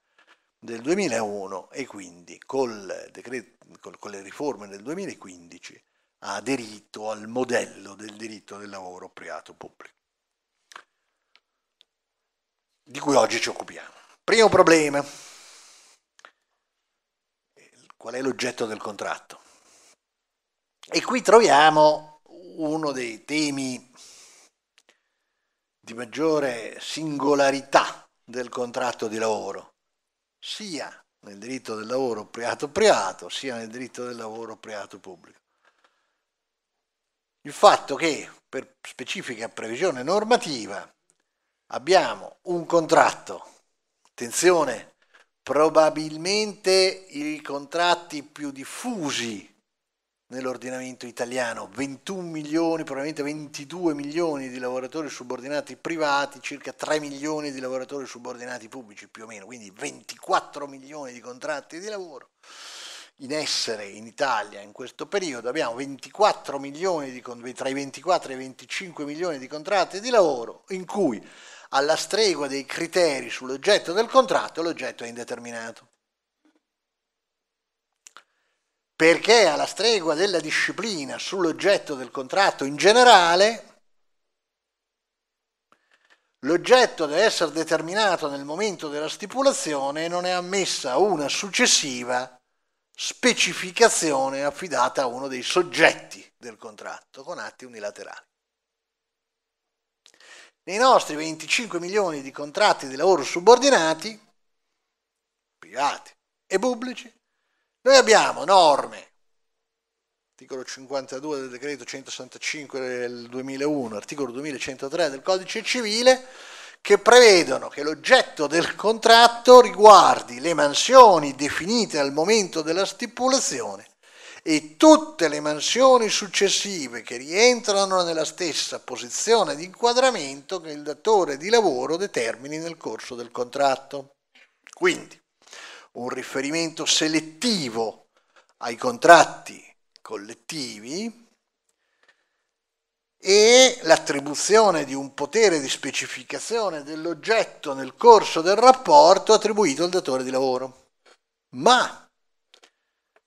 S9: del 2001 e quindi decreto, con le riforme del 2015 ha aderito al modello del diritto del lavoro privato pubblico, di cui oggi ci occupiamo. Primo problema, qual è l'oggetto del contratto? E qui troviamo uno dei temi di maggiore singolarità del contratto di lavoro, sia nel diritto del lavoro privato-privato, sia nel diritto del lavoro privato-pubblico. Il fatto che per specifica previsione normativa abbiamo un contratto, attenzione, probabilmente i contratti più diffusi nell'ordinamento italiano, 21 milioni, probabilmente 22 milioni di lavoratori subordinati privati, circa 3 milioni di lavoratori subordinati pubblici più o meno, quindi 24 milioni di contratti di lavoro in essere in Italia in questo periodo, abbiamo 24 milioni di, tra i 24 e i 25 milioni di contratti di lavoro in cui alla stregua dei criteri sull'oggetto del contratto l'oggetto è indeterminato perché alla stregua della disciplina sull'oggetto del contratto in generale, l'oggetto deve essere determinato nel momento della stipulazione e non è ammessa una successiva specificazione affidata a uno dei soggetti del contratto con atti unilaterali. Nei nostri 25 milioni di contratti di lavoro subordinati, privati e pubblici, noi abbiamo norme, articolo 52 del decreto 165 del 2001, articolo 2103 del codice civile, che prevedono che l'oggetto del contratto riguardi le mansioni definite al momento della stipulazione e tutte le mansioni successive che rientrano nella stessa posizione di inquadramento che il datore di lavoro determini nel corso del contratto. Quindi, un riferimento selettivo ai contratti collettivi e l'attribuzione di un potere di specificazione dell'oggetto nel corso del rapporto attribuito al datore di lavoro. Ma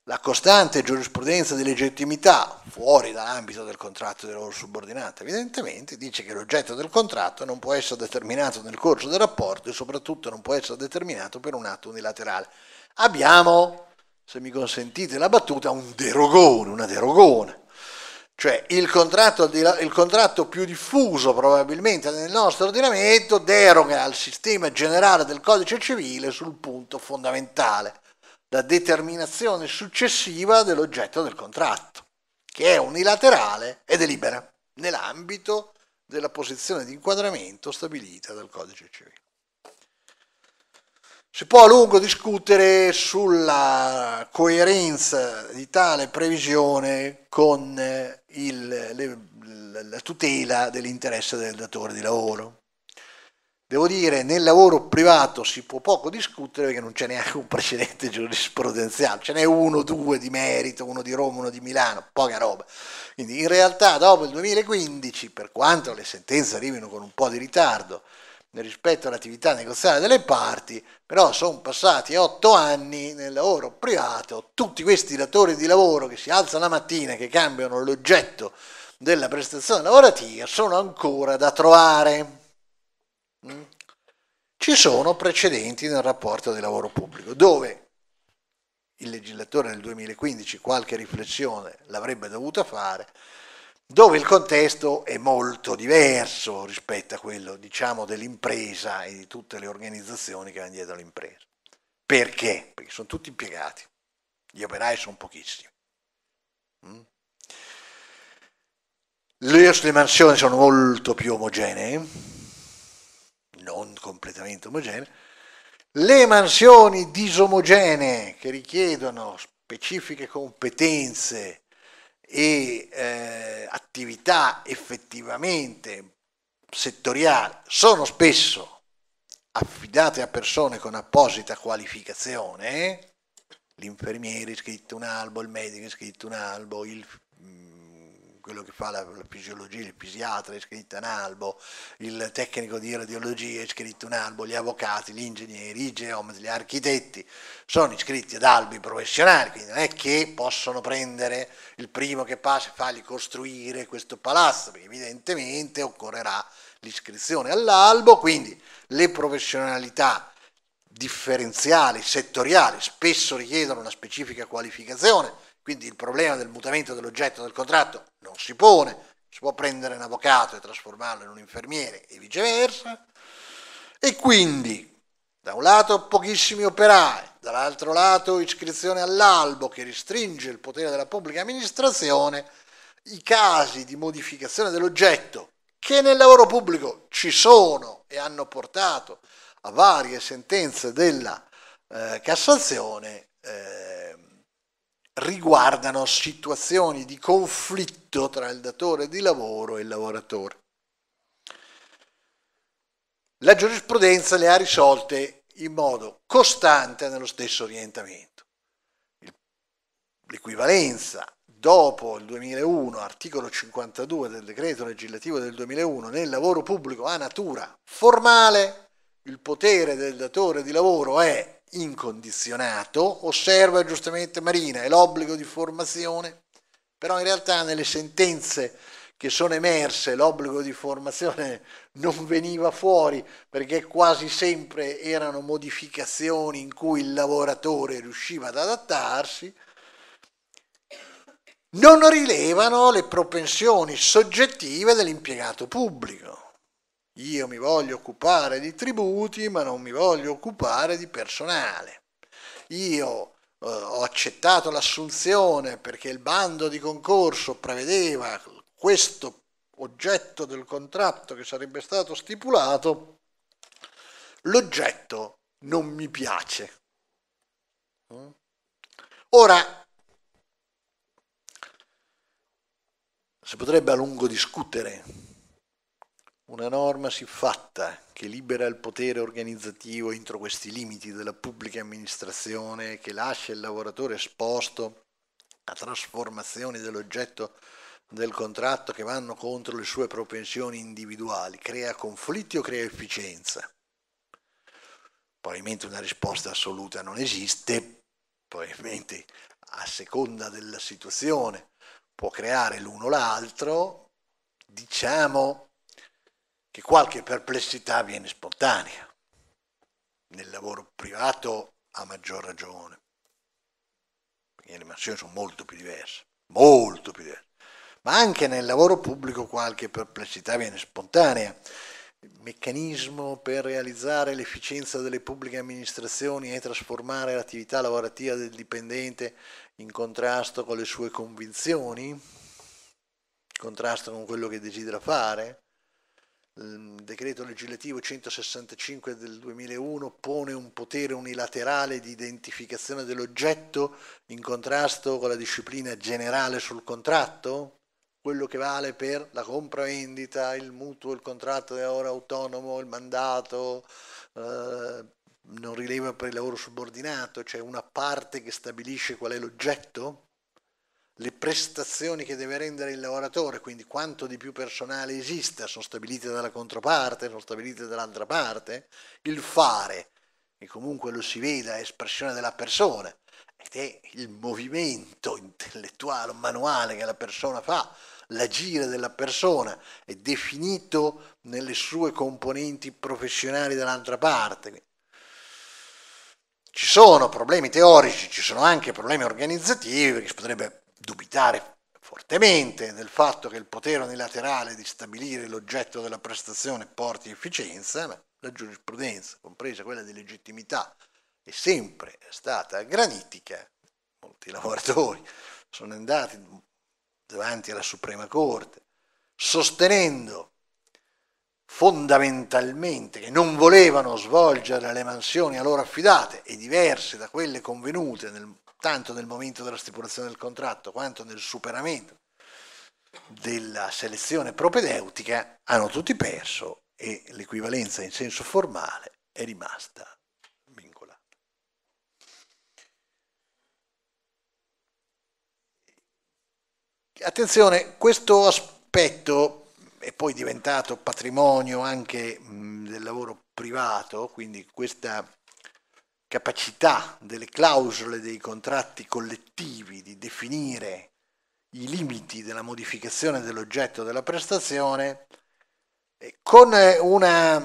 S9: la costante giurisprudenza di legittimità, fuori dall'ambito del contratto di lavoro subordinato evidentemente, dice che l'oggetto del contratto non può essere determinato nel corso del rapporto e soprattutto non può essere determinato per un atto unilaterale. Abbiamo, se mi consentite la battuta, un derogone, una derogona. Cioè il contratto, il contratto più diffuso probabilmente nel nostro ordinamento deroga al sistema generale del codice civile sul punto fondamentale la determinazione successiva dell'oggetto del contratto, che è unilaterale e delibera nell'ambito della posizione di inquadramento stabilita dal codice civile. Si può a lungo discutere sulla coerenza di tale previsione con il, la tutela dell'interesse del datore di lavoro. Devo dire, nel lavoro privato si può poco discutere perché non c'è neanche un precedente giurisprudenziale, ce n'è uno, due di merito, uno di Roma, uno di Milano, poca roba. Quindi in realtà dopo il 2015, per quanto le sentenze arrivino con un po' di ritardo rispetto all'attività negoziale delle parti, però sono passati otto anni nel lavoro privato, tutti questi datori di lavoro che si alzano la mattina, e che cambiano l'oggetto della prestazione lavorativa, sono ancora da trovare ci sono precedenti nel rapporto di lavoro pubblico, dove il legislatore nel 2015 qualche riflessione l'avrebbe dovuta fare, dove il contesto è molto diverso rispetto a quello diciamo, dell'impresa e di tutte le organizzazioni che vanno dietro l'impresa. Perché? Perché sono tutti impiegati, gli operai sono pochissimi. Mm? Le mansioni sono molto più omogenee, non completamente omogenee, le mansioni disomogenee che richiedono specifiche competenze e eh, attività effettivamente settoriali sono spesso affidate a persone con apposita qualificazione, l'infermiere scritto un albo, il medico scritto un albo, il quello che fa la, la fisiologia, il fisiatra è scritto un albo, il tecnico di radiologia è scritto un albo, gli avvocati, gli ingegneri, i geometri, gli architetti sono iscritti ad albi professionali, quindi non è che possono prendere il primo che passa e fargli costruire questo palazzo, perché evidentemente occorrerà l'iscrizione all'albo, quindi le professionalità differenziali, settoriali, spesso richiedono una specifica qualificazione quindi il problema del mutamento dell'oggetto del contratto non si pone, si può prendere un avvocato e trasformarlo in un infermiere e viceversa. E quindi, da un lato pochissimi operai, dall'altro lato iscrizione all'albo che restringe il potere della pubblica amministrazione, i casi di modificazione dell'oggetto che nel lavoro pubblico ci sono e hanno portato a varie sentenze della eh, Cassazione. Eh, riguardano situazioni di conflitto tra il datore di lavoro e il lavoratore. La giurisprudenza le ha risolte in modo costante nello stesso orientamento. L'equivalenza dopo il 2001, articolo 52 del decreto legislativo del 2001, nel lavoro pubblico a natura formale, il potere del datore di lavoro è incondizionato, osserva giustamente Marina, è l'obbligo di formazione, però in realtà nelle sentenze che sono emerse l'obbligo di formazione non veniva fuori perché quasi sempre erano modificazioni in cui il lavoratore riusciva ad adattarsi, non rilevano le propensioni soggettive dell'impiegato pubblico. Io mi voglio occupare di tributi, ma non mi voglio occupare di personale. Io eh, ho accettato l'assunzione perché il bando di concorso prevedeva questo oggetto del contratto che sarebbe stato stipulato, l'oggetto non mi piace. Mm? Ora, si potrebbe a lungo discutere una norma siffatta che libera il potere organizzativo entro questi limiti della pubblica amministrazione, che lascia il lavoratore esposto a trasformazioni dell'oggetto del contratto che vanno contro le sue propensioni individuali, crea conflitti o crea efficienza? Probabilmente una risposta assoluta non esiste, probabilmente a seconda della situazione può creare l'uno o l'altro, diciamo che qualche perplessità viene spontanea. Nel lavoro privato a maggior ragione, perché le mansioni sono molto più diverse, molto più diverse. Ma anche nel lavoro pubblico qualche perplessità viene spontanea. Il meccanismo per realizzare l'efficienza delle pubbliche amministrazioni è trasformare l'attività lavorativa del dipendente in contrasto con le sue convinzioni, in contrasto con quello che desidera fare, Ehm, decreto legislativo 165 del 2001 pone un potere unilaterale di identificazione dell'oggetto in contrasto con la disciplina generale sul contratto, quello che vale per la compravendita, il mutuo, il contratto di lavoro autonomo, il mandato, eh, non rileva per il lavoro subordinato, c'è cioè una parte che stabilisce qual è l'oggetto? le prestazioni che deve rendere il lavoratore, quindi quanto di più personale esista, sono stabilite dalla controparte, sono stabilite dall'altra parte, il fare, che comunque lo si veda, è espressione della persona, ed è il movimento intellettuale, manuale che la persona fa, l'agire della persona è definito nelle sue componenti professionali dall'altra parte. Ci sono problemi teorici, ci sono anche problemi organizzativi, perché si potrebbe dubitare fortemente del fatto che il potere unilaterale di stabilire l'oggetto della prestazione porti efficienza, ma la giurisprudenza, compresa quella di legittimità, è sempre stata granitica. Molti lavoratori sono andati davanti alla Suprema Corte sostenendo fondamentalmente che non volevano svolgere le mansioni a loro affidate e diverse da quelle convenute nel tanto nel momento della stipulazione del contratto quanto nel superamento della selezione propedeutica, hanno tutti perso e l'equivalenza in senso formale è rimasta vincolata. Attenzione, questo aspetto è poi diventato patrimonio anche del lavoro privato, quindi questa capacità delle clausole dei contratti collettivi di definire i limiti della modificazione dell'oggetto della prestazione, con una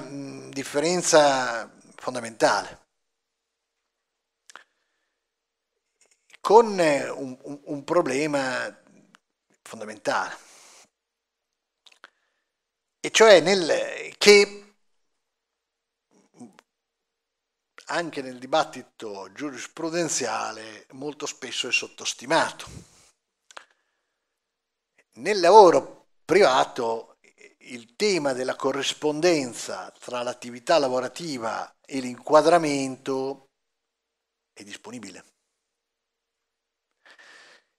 S9: differenza fondamentale. con un, un, un, problema fondamentale, e cioè nel, che anche nel dibattito giurisprudenziale molto spesso è sottostimato. Nel lavoro privato il tema della corrispondenza tra l'attività lavorativa e l'inquadramento è disponibile.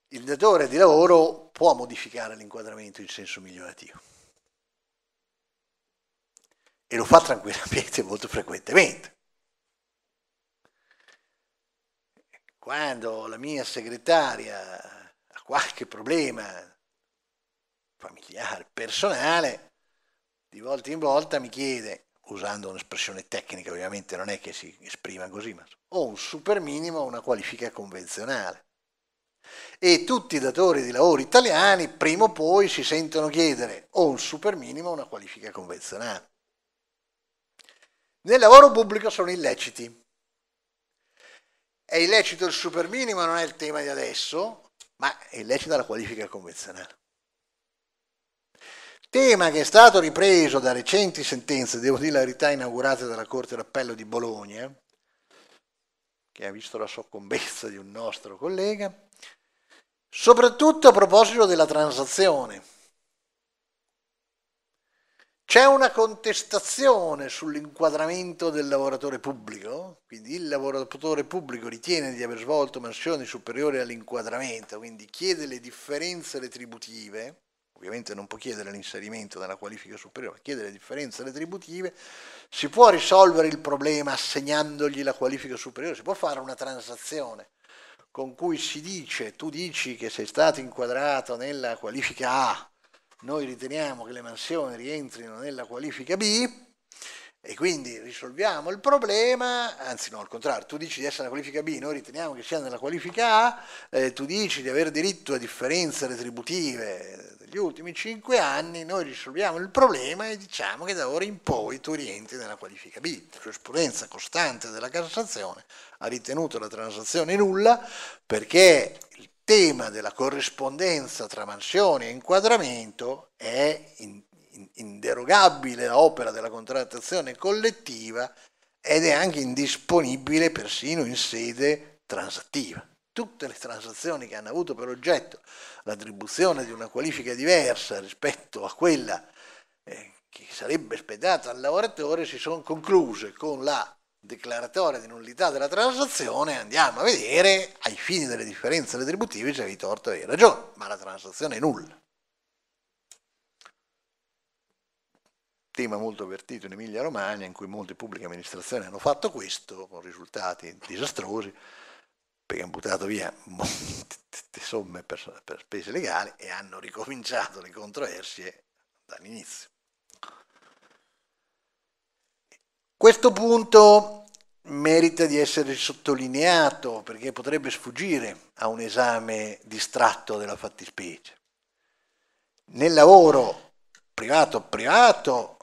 S9: Il datore di lavoro può modificare l'inquadramento in senso migliorativo e lo fa tranquillamente molto frequentemente. quando la mia segretaria ha qualche problema familiare, personale, di volta in volta mi chiede, usando un'espressione tecnica ovviamente non è che si esprima così, ma o un super minimo o una qualifica convenzionale. E tutti i datori di lavoro italiani prima o poi si sentono chiedere o un super minimo o una qualifica convenzionale. Nel lavoro pubblico sono illeciti, è illecito il superminimo, non è il tema di adesso, ma è illecita la qualifica convenzionale. Tema che è stato ripreso da recenti sentenze, devo dire la verità, inaugurate dalla Corte d'Appello di Bologna, che ha visto la soccombezza di un nostro collega, soprattutto a proposito della transazione c'è una contestazione sull'inquadramento del lavoratore pubblico, quindi il lavoratore pubblico ritiene di aver svolto mansioni superiori all'inquadramento, quindi chiede le differenze retributive, ovviamente non può chiedere l'inserimento nella qualifica superiore, ma chiede le differenze retributive, si può risolvere il problema assegnandogli la qualifica superiore, si può fare una transazione con cui si dice, tu dici che sei stato inquadrato nella qualifica A, noi riteniamo che le mansioni rientrino nella qualifica B e quindi risolviamo il problema, anzi no, al contrario, tu dici di essere nella qualifica B, noi riteniamo che sia nella qualifica A, eh, tu dici di avere diritto a differenze retributive degli ultimi 5 anni, noi risolviamo il problema e diciamo che da ora in poi tu rientri nella qualifica B. La giurisprudenza costante della Cassazione ha ritenuto la transazione nulla perché il tema della corrispondenza tra mansione e inquadramento è in, in, inderogabile opera della contrattazione collettiva ed è anche indisponibile persino in sede transattiva. Tutte le transazioni che hanno avuto per oggetto l'attribuzione di una qualifica diversa rispetto a quella eh, che sarebbe spedata al lavoratore si sono concluse con la declaratoria di nullità della transazione, andiamo a vedere, ai fini delle differenze retributive, c'è di torto e hai ragione, ma la transazione è nulla. tema molto avvertito in Emilia Romagna, in cui molte pubbliche amministrazioni hanno fatto questo, con risultati disastrosi, perché hanno buttato via molte somme per, per spese legali e hanno ricominciato le controversie dall'inizio. Questo punto merita di essere sottolineato perché potrebbe sfuggire a un esame distratto della fattispecie. Nel lavoro privato privato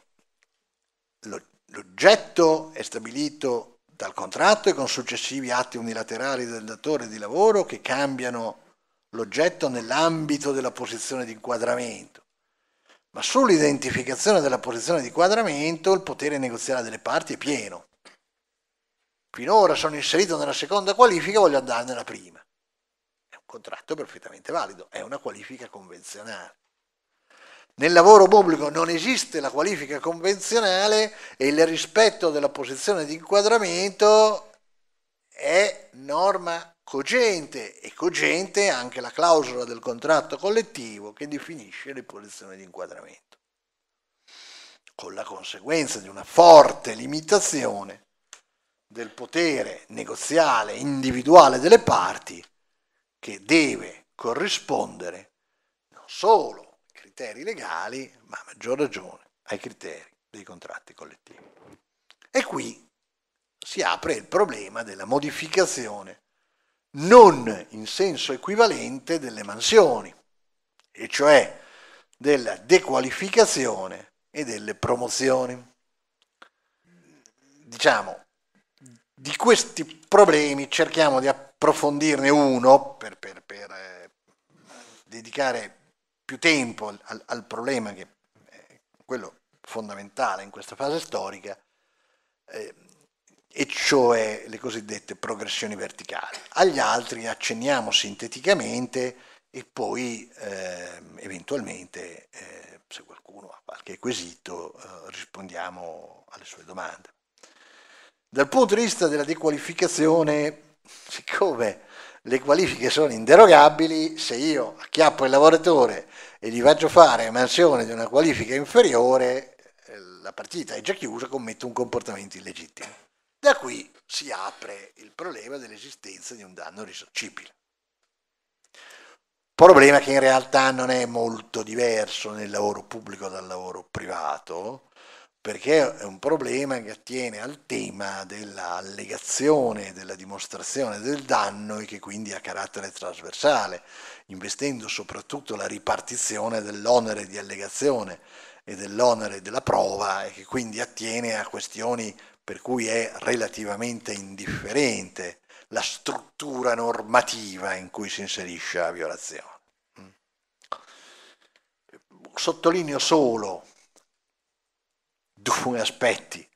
S9: l'oggetto è stabilito dal contratto e con successivi atti unilaterali del datore di lavoro che cambiano l'oggetto nell'ambito della posizione di inquadramento. Ma sull'identificazione della posizione di inquadramento il potere negoziale delle parti è pieno finora sono inserito nella seconda qualifica, voglio andare nella prima. È un contratto perfettamente valido, è una qualifica convenzionale. Nel lavoro pubblico non esiste la qualifica convenzionale e il rispetto della posizione di inquadramento è norma cogente e cogente anche la clausola del contratto collettivo che definisce le posizioni di inquadramento, con la conseguenza di una forte limitazione del potere negoziale individuale delle parti che deve corrispondere non solo ai criteri legali, ma a maggior ragione ai criteri dei contratti collettivi. E qui si apre il problema della modificazione non in senso equivalente delle mansioni, e cioè della dequalificazione e delle promozioni. Diciamo, di questi problemi cerchiamo di approfondirne uno per, per, per eh, dedicare più tempo al, al, problema che è quello fondamentale in questa fase storica, eh, e cioè le cosiddette progressioni verticali. Agli altri accenniamo sinteticamente e poi ehm, eh, eventualmente, se qualcuno ha qualche quesito, eh, rispondiamo alle sue domande. Dal punto di vista della dequalificazione, siccome le qualifiche sono inderogabili, se io acchiappo il lavoratore e gli faccio fare mansione di una qualifica inferiore, eh, la partita è già chiusa, commetto un comportamento illegittimo. Da qui si apre il problema dell'esistenza di un danno risarcibile. Problema che in realtà non è molto diverso nel lavoro pubblico dal lavoro privato, perché è un problema che attiene al tema dell'allegazione, della dimostrazione del danno e che quindi ha carattere trasversale, investendo soprattutto la ripartizione dell'onere di allegazione e dell'onere della prova e che quindi attiene a questioni per cui è relativamente indifferente la struttura normativa in cui si inserisce la violazione. Mm. Sottolineo solo due aspetti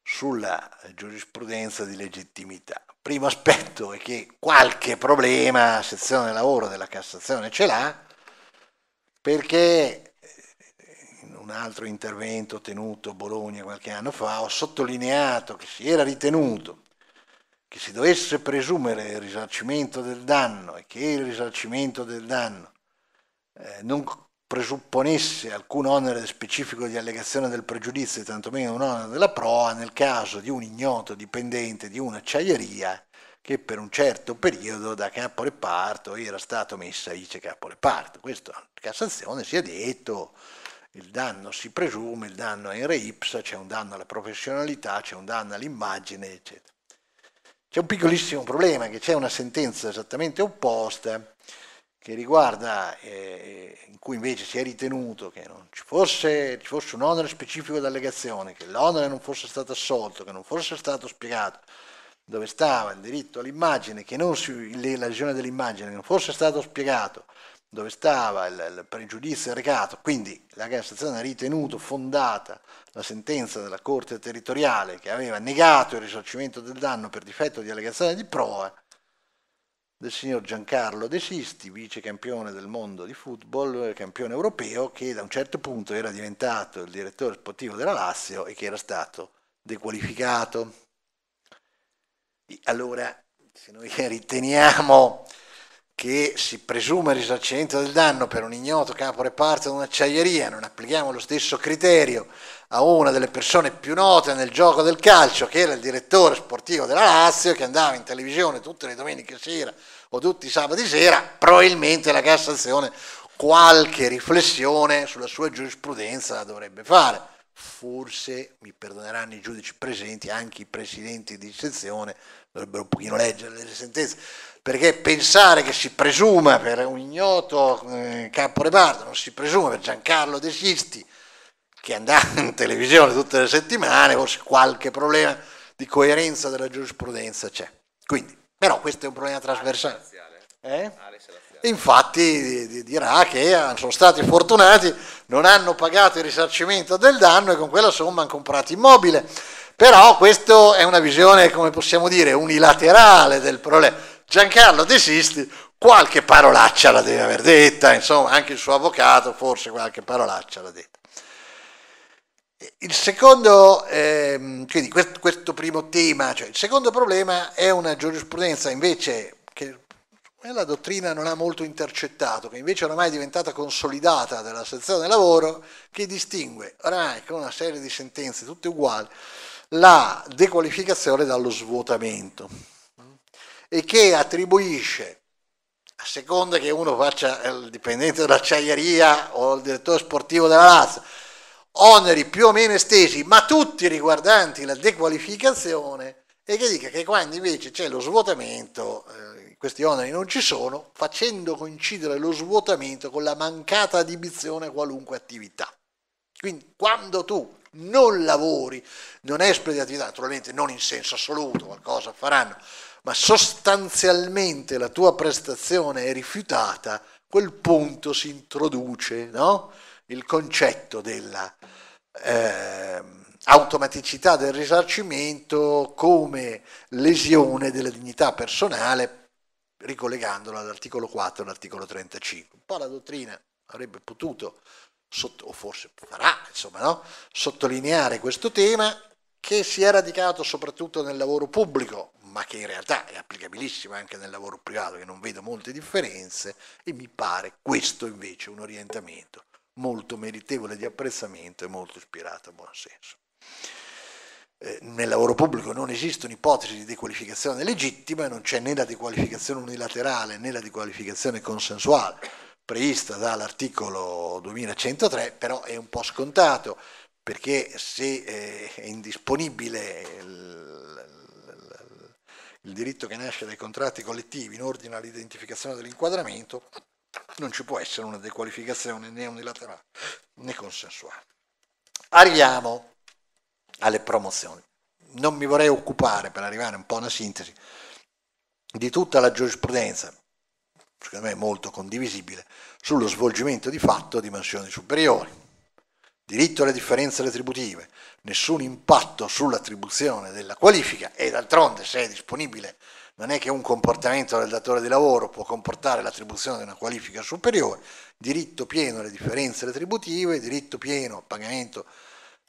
S9: sulla giurisprudenza di legittimità. Primo aspetto è che qualche problema sezione lavoro della Cassazione ce l'ha perché eh, in un altro intervento tenuto a Bologna qualche anno fa ho sottolineato che si era ritenuto che si dovesse presumere il risarcimento del danno e che il risarcimento del danno eh, non presupponesse alcun onere specifico di allegazione del pregiudizio e tantomeno un onere della prova nel caso di un ignoto dipendente di un'acciaieria che per un certo periodo da caporeparto era stato messa vice caporeparto. Questo in Cassazione si è detto, il danno si presume, il danno è in re ipsa, c'è un danno alla professionalità, c'è un danno all'immagine, eccetera. C'è un piccolissimo problema che c'è una sentenza esattamente opposta che riguarda, eh, in cui invece si è ritenuto che non ci fosse, ci fosse un onere specifico dell'allegazione, che l'onere non fosse stato assolto, che non fosse stato spiegato dove stava il diritto all'immagine, che non si, la lesione dell'immagine non fosse stato spiegato dove stava il, il pregiudizio e recato, quindi la Cassazione ha ritenuto fondata la sentenza della Corte territoriale che aveva negato il risarcimento del danno per difetto di allegazione di prova, del signor Giancarlo De Sisti, vice campione del mondo di football, campione europeo, che da un certo punto era diventato il direttore sportivo della Lazio e che era stato dequalificato. Allora, se noi riteniamo che si presume il risarcimento del danno per un ignoto capo reparto di un'acciaieria, non applichiamo lo stesso criterio a una delle persone più note nel gioco del calcio, che era il direttore sportivo della Lazio, che andava in televisione tutte le domeniche sera o tutti i sabati sera, probabilmente la Cassazione qualche riflessione sulla sua giurisprudenza la dovrebbe fare. Forse mi perdoneranno i giudici presenti, anche i presidenti di sezione dovrebbero un pochino leggere le sentenze, perché pensare che si presuma per un ignoto eh, caporeparto, non si presuma per Giancarlo De Sisti, che andava in televisione tutte le settimane, forse qualche problema di coerenza della giurisprudenza c'è. Quindi però questo è un problema trasversale. Eh? Infatti dirà che sono stati fortunati, non hanno pagato il risarcimento del danno e con quella somma hanno comprato immobile. Però questa è una visione, come possiamo dire, unilaterale del problema. Giancarlo De Sisti qualche parolaccia la deve aver detta, insomma, anche il suo avvocato forse qualche parolaccia l'ha detta. Il secondo, ehm, quindi questo, questo, primo tema, cioè il secondo problema è una giurisprudenza invece che la dottrina non ha molto intercettato, che invece oramai è diventata consolidata dalla sezione del lavoro, che distingue oramai con una serie di sentenze tutte uguali la dequalificazione dallo svuotamento e che attribuisce a seconda che uno faccia il eh, dipendente dell'acciaieria o il direttore sportivo della Lazio oneri più o meno estesi, ma tutti riguardanti la dequalificazione, e che dica che quando invece c'è lo svuotamento, eh, questi oneri non ci sono, facendo coincidere lo svuotamento con la mancata adibizione a qualunque attività. Quindi quando tu non lavori, non espleti attività, naturalmente non in senso assoluto, qualcosa faranno, ma sostanzialmente la tua prestazione è rifiutata, quel punto si introduce, no? il concetto della eh, automaticità del risarcimento come lesione della dignità personale, ricollegandola all'articolo 4 e all'articolo 35. Un po' la dottrina avrebbe potuto, sotto, o forse farà, insomma, no? sottolineare questo tema che si è radicato soprattutto nel lavoro pubblico, ma che in realtà è applicabilissimo anche nel lavoro privato, che non vedo molte differenze, e mi pare questo invece un orientamento molto meritevole di apprezzamento e molto ispirato a buon senso. Eh, nel lavoro pubblico non esistono ipotesi di dequalificazione legittima, non c'è né la dequalificazione unilaterale né la dequalificazione consensuale prevista dall'articolo 2103, però è un po' scontato perché se eh, è indisponibile il, il diritto che nasce dai contratti collettivi in ordine all'identificazione dell'inquadramento, non ci può essere una dequalificazione né unilaterale né consensuale. Arriviamo alle promozioni. Non mi vorrei occupare, per arrivare un po' a una sintesi, di tutta la giurisprudenza, secondo me molto condivisibile, sullo svolgimento di fatto di mansioni superiori. Diritto alle differenze retributive, nessun impatto sull'attribuzione della qualifica e d'altronde se è disponibile non è che un comportamento del datore di lavoro può comportare l'attribuzione di una qualifica superiore, diritto pieno alle differenze retributive, diritto pieno al pagamento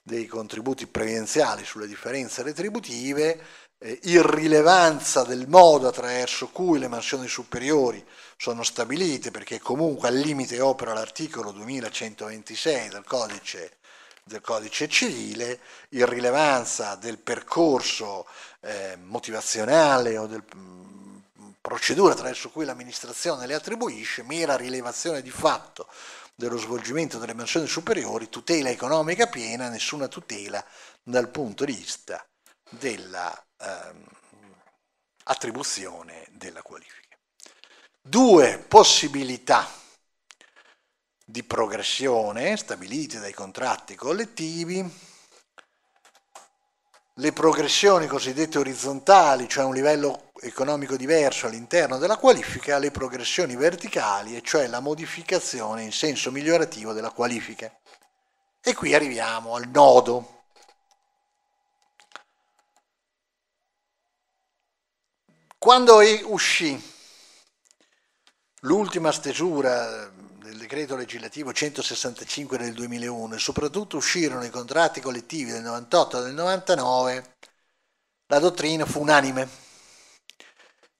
S9: dei contributi previdenziali sulle differenze retributive, eh, irrilevanza del modo attraverso cui le mansioni superiori sono stabilite, perché comunque al limite opera l'articolo 2126 del codice, del codice civile, irrilevanza del percorso eh, motivazionale o del, mm, procedura attraverso cui l'amministrazione le attribuisce, mera rilevazione di fatto dello svolgimento delle mansioni superiori, tutela economica piena, nessuna tutela dal punto di vista dell'attribuzione ehm, della qualifica. Due possibilità di progressione stabilite dai contratti collettivi le progressioni cosiddette orizzontali, cioè un livello economico diverso all'interno della qualifica, le progressioni verticali, e cioè la modificazione in senso migliorativo della qualifica. E qui arriviamo al nodo. Quando uscì l'ultima stesura del decreto legislativo 165 del 2001 e soprattutto uscirono i contratti collettivi del 98 e del 99, la dottrina fu unanime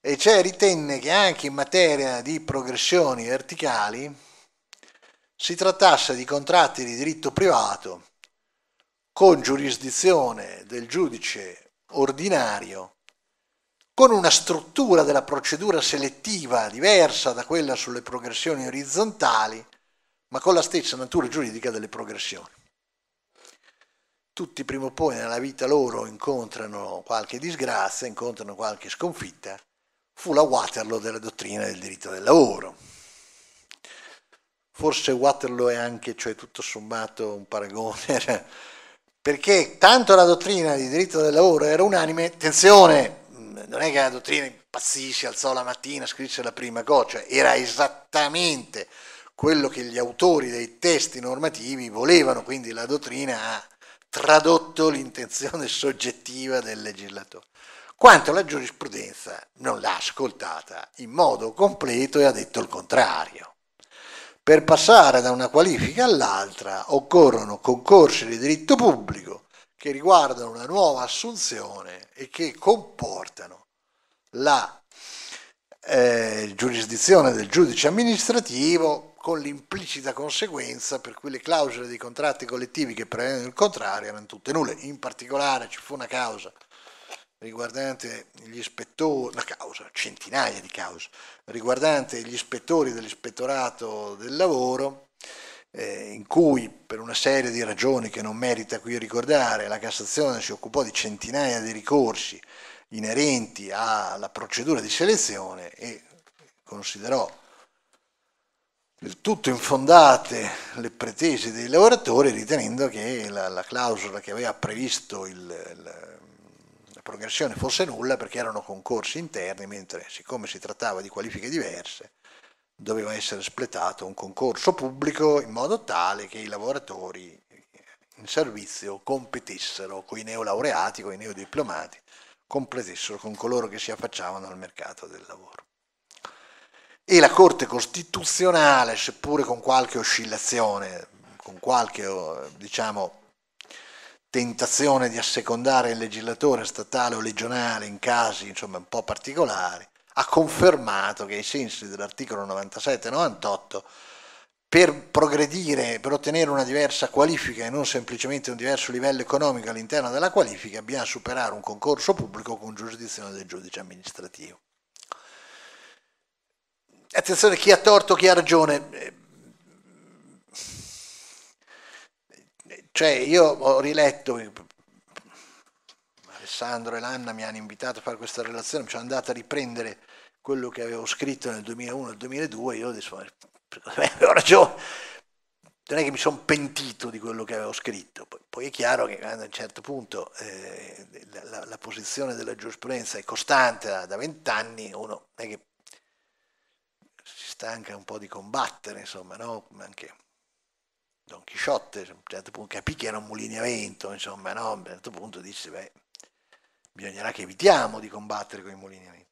S9: e cioè ritenne che anche in materia di progressioni verticali si trattasse di contratti di diritto privato con giurisdizione del giudice ordinario con una struttura della procedura selettiva diversa da quella sulle progressioni orizzontali, ma con la stessa natura giuridica delle progressioni. Tutti prima o poi nella vita loro incontrano qualche disgrazia, incontrano qualche sconfitta. Fu la Waterloo della dottrina del diritto del lavoro. Forse Waterloo è anche, cioè tutto sommato, un paragone, perché tanto la dottrina di diritto del lavoro era unanime, attenzione, non è che la dottrina impazzisce, alzò la mattina, scrisse la prima goccia, cioè era esattamente quello che gli autori dei testi normativi volevano, quindi la dottrina ha tradotto l'intenzione soggettiva del legislatore. Quanto la giurisprudenza non l'ha ascoltata in modo completo e ha detto il contrario. Per passare da una qualifica all'altra occorrono concorsi di diritto pubblico che riguardano una nuova assunzione e che comportano la eh, giurisdizione del giudice amministrativo con l'implicita conseguenza per cui le clausole dei contratti collettivi che prevedono il contrario erano tutte nulle. In particolare ci fu una causa riguardante gli ispettori, una causa, centinaia di cause, riguardante gli ispettori dell'ispettorato del lavoro eh, in cui per una serie di ragioni che non merita qui ricordare la Cassazione si occupò di centinaia di ricorsi inerenti alla procedura di selezione e considerò del tutto infondate le pretese dei lavoratori ritenendo che la, la clausola che aveva previsto il, il, la progressione fosse nulla perché erano concorsi interni mentre siccome si trattava di qualifiche diverse doveva essere espletato un concorso pubblico in modo tale che i lavoratori in servizio competessero con i neolaureati, con i neodiplomati, competessero con coloro che si affacciavano al mercato del lavoro. E la Corte Costituzionale, seppure con qualche oscillazione, con qualche oh, diciamo, tentazione di assecondare il legislatore statale o legionale in casi insomma, un po' particolari, ha confermato che ai sensi dell'articolo 97-98 per progredire, per ottenere una diversa qualifica e non semplicemente un diverso livello economico all'interno della qualifica, bisogna superare un concorso pubblico con giurisdizione del giudice amministrativo. Attenzione, chi ha torto, chi ha ragione. Cioè, io ho riletto, Alessandro e Lanna mi hanno invitato a fare questa relazione, mi sono andato a riprendere quello che avevo scritto nel 2001-2002, io adesso avevo eh, ragione, non è che mi sono pentito di quello che avevo scritto, poi, è chiaro che a un certo punto eh, la, la, posizione della giurisprudenza è costante da vent'anni, uno è che si stanca un po' di combattere, insomma, no? anche Don Chisciotte a un certo punto capì che era un mulini a vento, insomma, no? a un certo punto disse, beh, bisognerà che evitiamo di combattere con i mulini a vento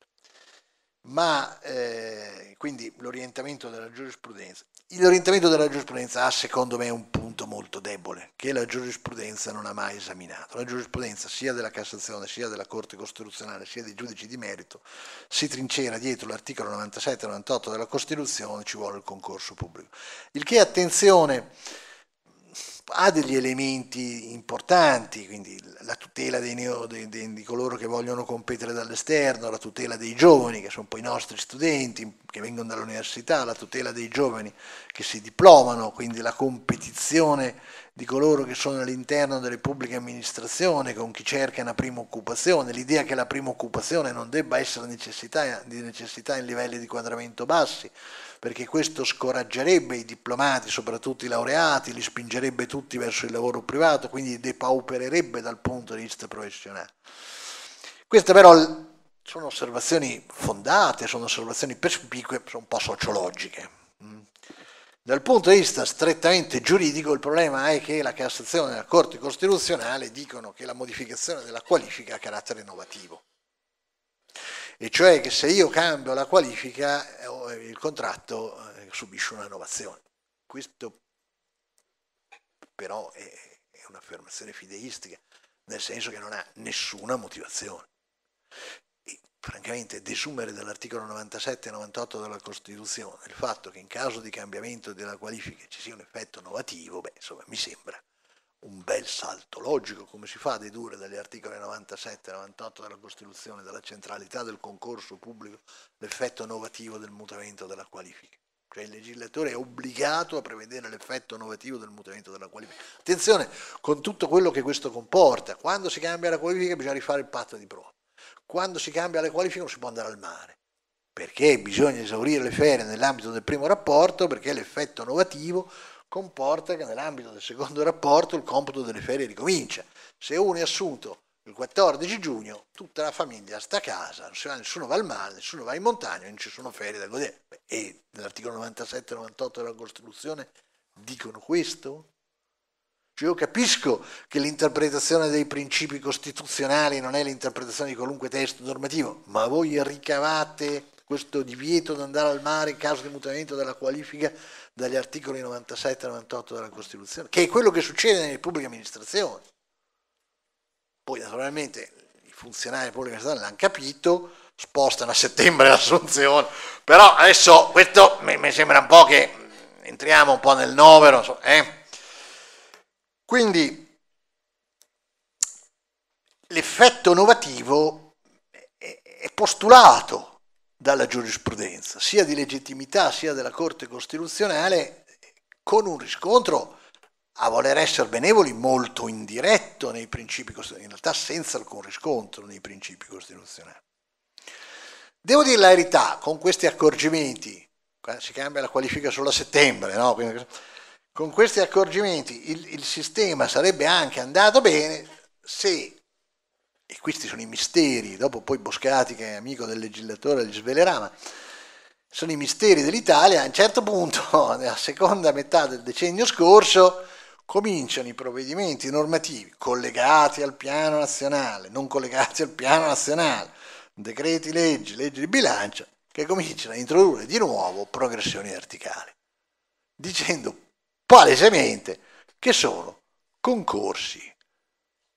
S9: ma eh, quindi l'orientamento della giurisprudenza. L'orientamento della giurisprudenza ha secondo me un punto molto debole che la giurisprudenza non ha mai esaminato. La giurisprudenza sia della Cassazione sia della Corte Costituzionale sia dei giudici di merito si trincera dietro l'articolo 97-98 della Costituzione, ci vuole il concorso pubblico. Il che attenzione ha degli elementi importanti, quindi la tutela dei neo, dei, dei, di coloro che vogliono competere dall'esterno, la tutela dei giovani, che sono poi i nostri studenti che vengono dall'università, la tutela dei giovani che si diplomano, quindi la competizione di coloro che sono all'interno delle pubbliche amministrazioni con chi cerca una prima occupazione, l'idea che la prima occupazione non debba essere necessità, di necessità in livelli di quadramento bassi, perché questo scoraggerebbe i diplomati, soprattutto i laureati, li spingerebbe tutti verso il lavoro privato, quindi depaupererebbe dal punto di vista professionale. Queste però sono osservazioni fondate, sono osservazioni perspigue, sono un po' sociologiche. Mm. Dal punto di vista strettamente giuridico il problema è che la Cassazione e la Corte Costituzionale dicono che la modificazione della qualifica ha carattere innovativo e cioè che se io cambio la qualifica eh, oh, eh, il contratto eh, subisce un'innovazione. Questo però è, è un'affermazione fideistica, nel senso che non ha nessuna motivazione. E, francamente desumere dall'articolo 97 e 98 della Costituzione il fatto che in caso di cambiamento della qualifica ci sia un effetto innovativo, beh, insomma, mi sembra un bel salto logico, come si fa a dedurre dagli articoli 97 e 98 della Costituzione, dalla centralità del concorso pubblico, l'effetto novativo del mutamento della qualifica. Cioè il legislatore è obbligato a prevedere l'effetto novativo del mutamento della qualifica. Attenzione, con tutto quello che questo comporta, quando si cambia la qualifica bisogna rifare il patto di prova. Quando si cambia la qualifica non si può andare al mare perché bisogna esaurire le ferie nell'ambito del primo rapporto, perché l'effetto novativo comporta che nell'ambito del secondo rapporto il computo delle ferie ricomincia. Se uno è assunto il 14 giugno, tutta la famiglia sta a casa, nessuno va al mare, nessuno va in montagna, non ci sono ferie da godere. E nell'articolo 97-98 della Costituzione dicono questo? Cioè io capisco che l'interpretazione dei principi costituzionali non è l'interpretazione di qualunque testo normativo, ma voi ricavate questo divieto di andare al mare in caso di mutamento della qualifica dagli articoli 97 e 98 della Costituzione, che è quello che succede nelle pubbliche amministrazioni. Poi naturalmente i funzionari pubblici l'hanno capito, spostano a settembre l'assunzione, però adesso questo mi, mi, sembra un po' che mm, entriamo un po' nel novero. Eh? Quindi l'effetto innovativo è postulato dalla giurisprudenza, sia di legittimità sia della Corte Costituzionale, con un riscontro a voler essere benevoli molto indiretto nei principi costituzionali, in realtà senza alcun riscontro nei principi costituzionali. Devo dire la verità, con questi accorgimenti, eh, si cambia la qualifica solo a settembre, no? con questi accorgimenti il, il sistema sarebbe anche andato bene se e questi sono i misteri, dopo poi Boscati che è amico del legislatore li svelerà, ma sono i misteri dell'Italia, a un certo punto, nella seconda metà del decennio scorso, cominciano i provvedimenti normativi collegati al piano nazionale, non collegati al piano nazionale, decreti leggi, leggi di bilancio, che cominciano a introdurre di nuovo progressioni verticali, dicendo palesemente che sono concorsi.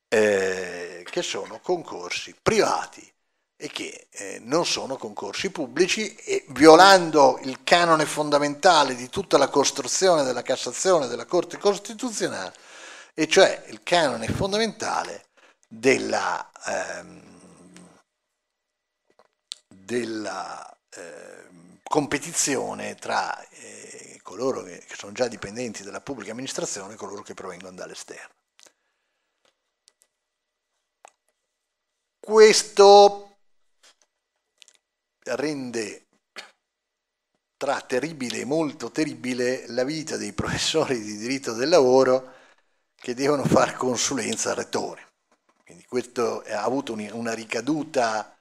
S9: Eh, che sono concorsi privati e che eh, non sono concorsi pubblici e violando il canone fondamentale di tutta la costruzione della Cassazione della Corte Costituzionale, e cioè il canone fondamentale della, ehm, della eh, competizione tra eh, coloro che sono già dipendenti della pubblica amministrazione e coloro che provengono dall'esterno. Questo rende tra terribile e molto terribile la vita dei professori di diritto del lavoro che devono fare consulenza al rettore. Quindi questo ha avuto una ricaduta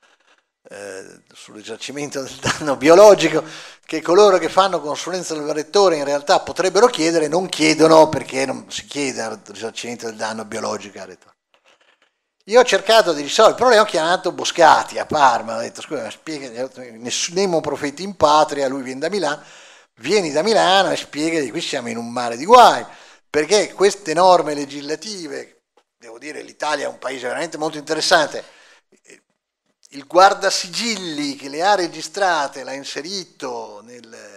S9: eh, sul del danno biologico che coloro che fanno consulenza al rettore in realtà potrebbero chiedere, non chiedono perché non si chiede il risarcimento del danno biologico al rettore. Io ho cercato di risolvere il problema, ho chiamato Boscati a Parma, ho detto scusa, ma spiega, Nemo Profeti in patria, lui viene da Milano, vieni da Milano e spiega che qui siamo in un mare di guai, perché queste norme legislative, devo dire l'Italia è un paese veramente molto interessante, il guardasigilli che le ha registrate, l'ha inserito nel,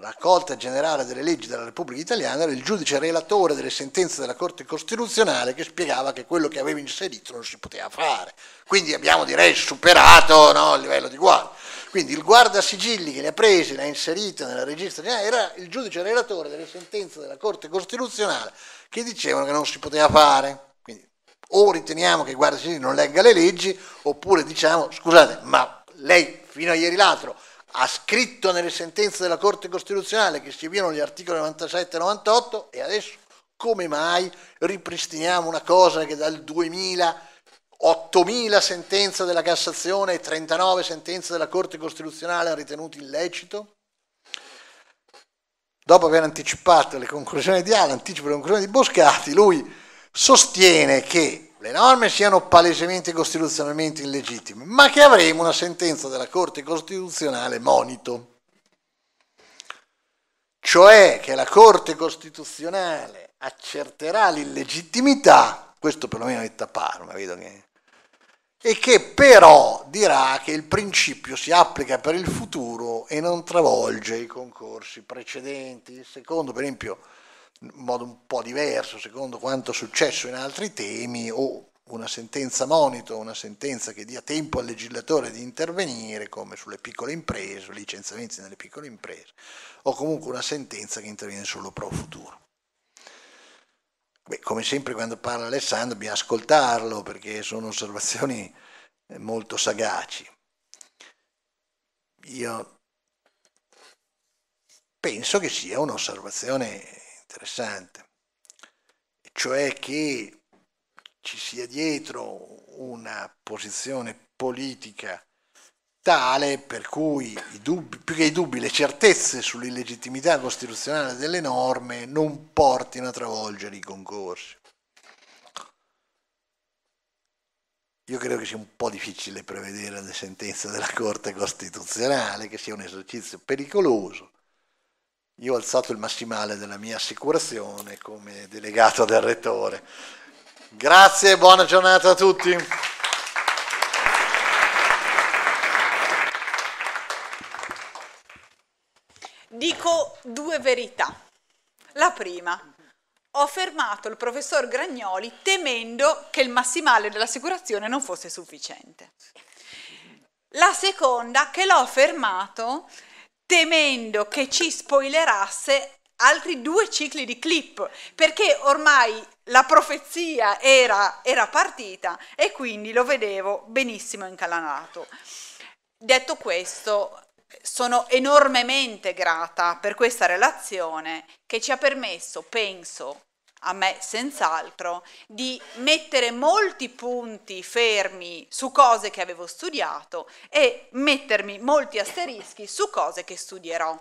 S9: raccolta generale delle leggi della Repubblica Italiana era il giudice relatore delle sentenze della Corte Costituzionale che spiegava che quello che aveva inserito non si poteva fare. Quindi abbiamo direi superato no, il livello di guardia. Quindi il guardasigilli che le ha prese, le ha inserite nella regista generale, era il giudice relatore delle sentenze della Corte Costituzionale che dicevano che non si poteva fare. Quindi o riteniamo che il guardasigilli non legga le leggi, oppure diciamo, scusate, ma lei fino a ieri l'altro ha scritto nelle sentenze della Corte Costituzionale che si gli articoli 97 e 98 e adesso come mai ripristiniamo una cosa che dal 2000 8.000 sentenze della Cassazione e 39 sentenze della Corte Costituzionale hanno ritenuto illecito? Dopo aver anticipato le conclusioni di Ala, anticipo le conclusioni di Boscati, lui sostiene che le norme siano palesemente costituzionalmente illegittime, ma che avremo una sentenza della Corte Costituzionale monito. Cioè che la Corte Costituzionale accerterà l'illegittimità, questo perlomeno è detta Parma, vedo che e che però dirà che il principio si applica per il futuro e non travolge i concorsi precedenti. Secondo, per esempio, in modo un po' diverso secondo quanto è successo in altri temi o una sentenza monito, una sentenza che dia tempo al legislatore di intervenire come sulle piccole imprese, licenziamenti nelle piccole imprese o comunque una sentenza che interviene solo pro futuro. Beh, come sempre quando parla Alessandro bisogna ascoltarlo perché sono osservazioni eh, molto sagaci. Io penso che sia un'osservazione interessante, cioè che ci sia dietro una posizione politica tale per cui i dubbi, più che i dubbi, le certezze sull'illegittimità costituzionale delle norme non portino a travolgere i concorsi. Io credo che sia un po' difficile prevedere le sentenze della Corte Costituzionale, che sia un esercizio pericoloso, io ho alzato il massimale della mia assicurazione come delegato del rettore. Grazie e buona giornata a tutti.
S1: dico due verità. La prima, ho fermato il professor Gragnoli temendo che il massimale dell'assicurazione non fosse sufficiente. La seconda, che l'ho fermato temendo che ci spoilerasse altri due cicli di clip, perché ormai la profezia era, era partita e quindi lo vedevo benissimo incalanato. Detto questo, sono enormemente grata per questa relazione che ci ha permesso, penso, a me senz'altro, di mettere molti punti fermi su cose che avevo studiato e mettermi molti asterischi su cose che studierò.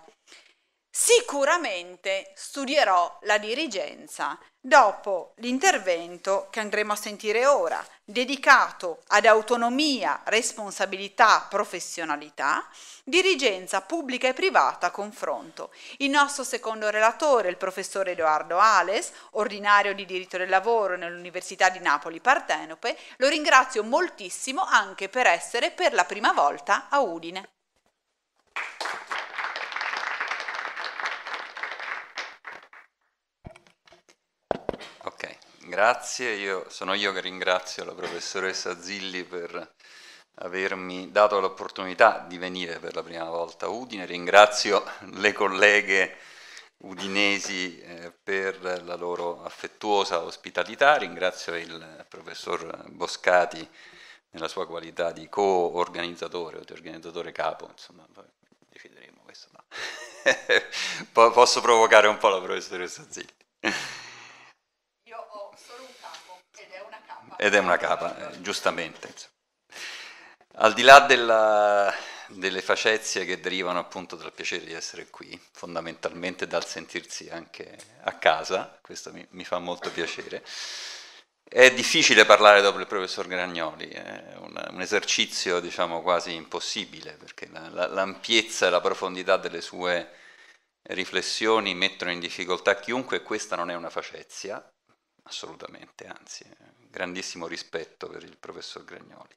S1: Sicuramente studierò la dirigenza Dopo l'intervento che andremo a sentire ora, dedicato ad autonomia, responsabilità, professionalità, dirigenza pubblica e privata confronto. Il nostro secondo relatore, il professor Edoardo Ales, ordinario di diritto del lavoro nell'Università di Napoli Partenope, lo ringrazio moltissimo anche per essere per la prima volta a Udine.
S10: Grazie, io, sono io che ringrazio la professoressa Zilli per avermi dato l'opportunità di venire per la prima volta a Udine, ringrazio le colleghe udinesi eh, per la loro affettuosa ospitalità, ringrazio il professor Boscati nella sua qualità di co-organizzatore o di organizzatore capo, insomma, poi decideremo questo. No. Posso provocare un po' la professoressa Zilli. ed è una capa, eh, giustamente. Al di là della, delle facezie che derivano appunto dal piacere di essere qui, fondamentalmente dal sentirsi anche a casa, questo mi, mi fa molto piacere. È difficile parlare dopo il professor Gragnoli, è un, un esercizio diciamo quasi impossibile, perché la, la, l'ampiezza e la profondità delle sue riflessioni mettono in difficoltà chiunque e questa non è una facezia, assolutamente, anzi grandissimo rispetto per il professor Gragnoli.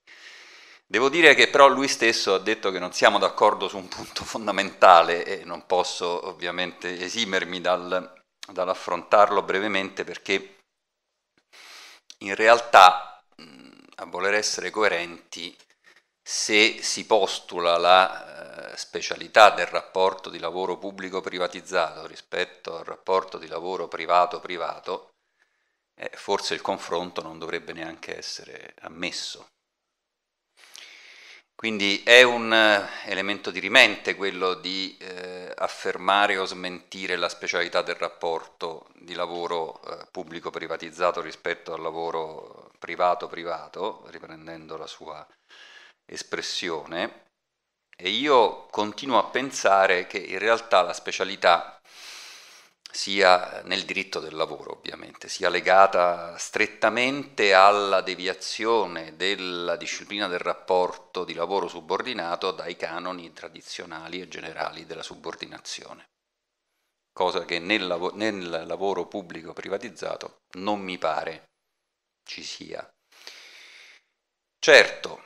S10: Devo dire che però lui stesso ha detto che non siamo d'accordo su un punto fondamentale e non posso ovviamente esimermi dal, dall'affrontarlo brevemente perché in realtà a voler essere coerenti se si postula la eh, specialità del rapporto di lavoro pubblico privatizzato rispetto al rapporto di lavoro privato privato, eh, forse il confronto non dovrebbe neanche essere ammesso. Quindi è un eh, elemento di rimente quello di eh, affermare o smentire la specialità del rapporto di lavoro eh, pubblico-privatizzato rispetto al lavoro privato-privato, riprendendo la sua espressione, e io continuo a pensare che in realtà la specialità sia nel diritto del lavoro ovviamente, sia legata strettamente alla deviazione della disciplina del rapporto di lavoro subordinato dai canoni tradizionali e generali della subordinazione, cosa che nel, lav- nel lavoro pubblico privatizzato non mi pare ci sia. Certo,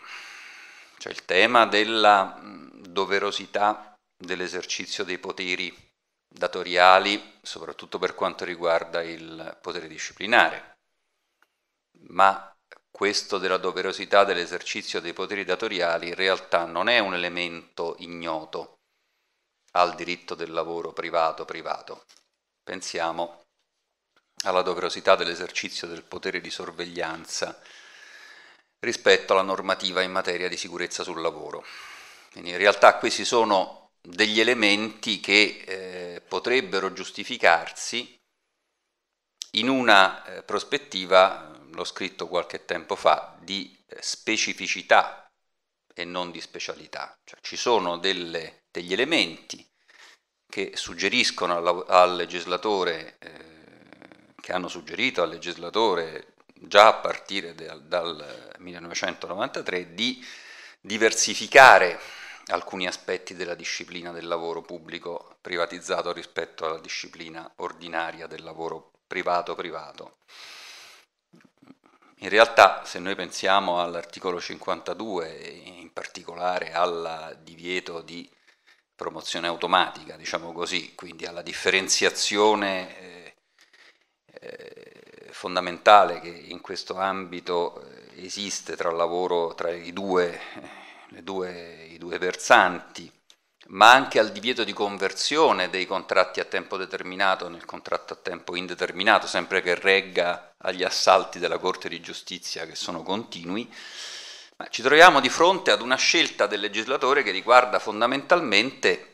S10: c'è il tema della doverosità dell'esercizio dei poteri datoriali, soprattutto per quanto riguarda il potere disciplinare, ma questo della doverosità dell'esercizio dei poteri datoriali in realtà non è un elemento ignoto al diritto del lavoro privato privato. Pensiamo alla doverosità dell'esercizio del potere di sorveglianza rispetto alla normativa in materia di sicurezza sul lavoro. Quindi in realtà questi sono degli elementi che eh, potrebbero giustificarsi in una eh, prospettiva, l'ho scritto qualche tempo fa, di eh, specificità e non di specialità. Cioè, ci sono delle, degli elementi che suggeriscono al, al legislatore, eh, che hanno suggerito al legislatore già a partire de, dal 1993 di diversificare alcuni aspetti della disciplina del lavoro pubblico privatizzato rispetto alla disciplina ordinaria del lavoro privato-privato. In realtà se noi pensiamo all'articolo 52 in particolare al divieto di promozione automatica, diciamo così, quindi alla differenziazione eh, eh, fondamentale che in questo ambito eh, esiste tra, lavoro, tra due, le due i due versanti, ma anche al divieto di conversione dei contratti a tempo determinato nel contratto a tempo indeterminato, sempre che regga agli assalti della Corte di Giustizia che sono continui, ma ci troviamo di fronte ad una scelta del legislatore che riguarda fondamentalmente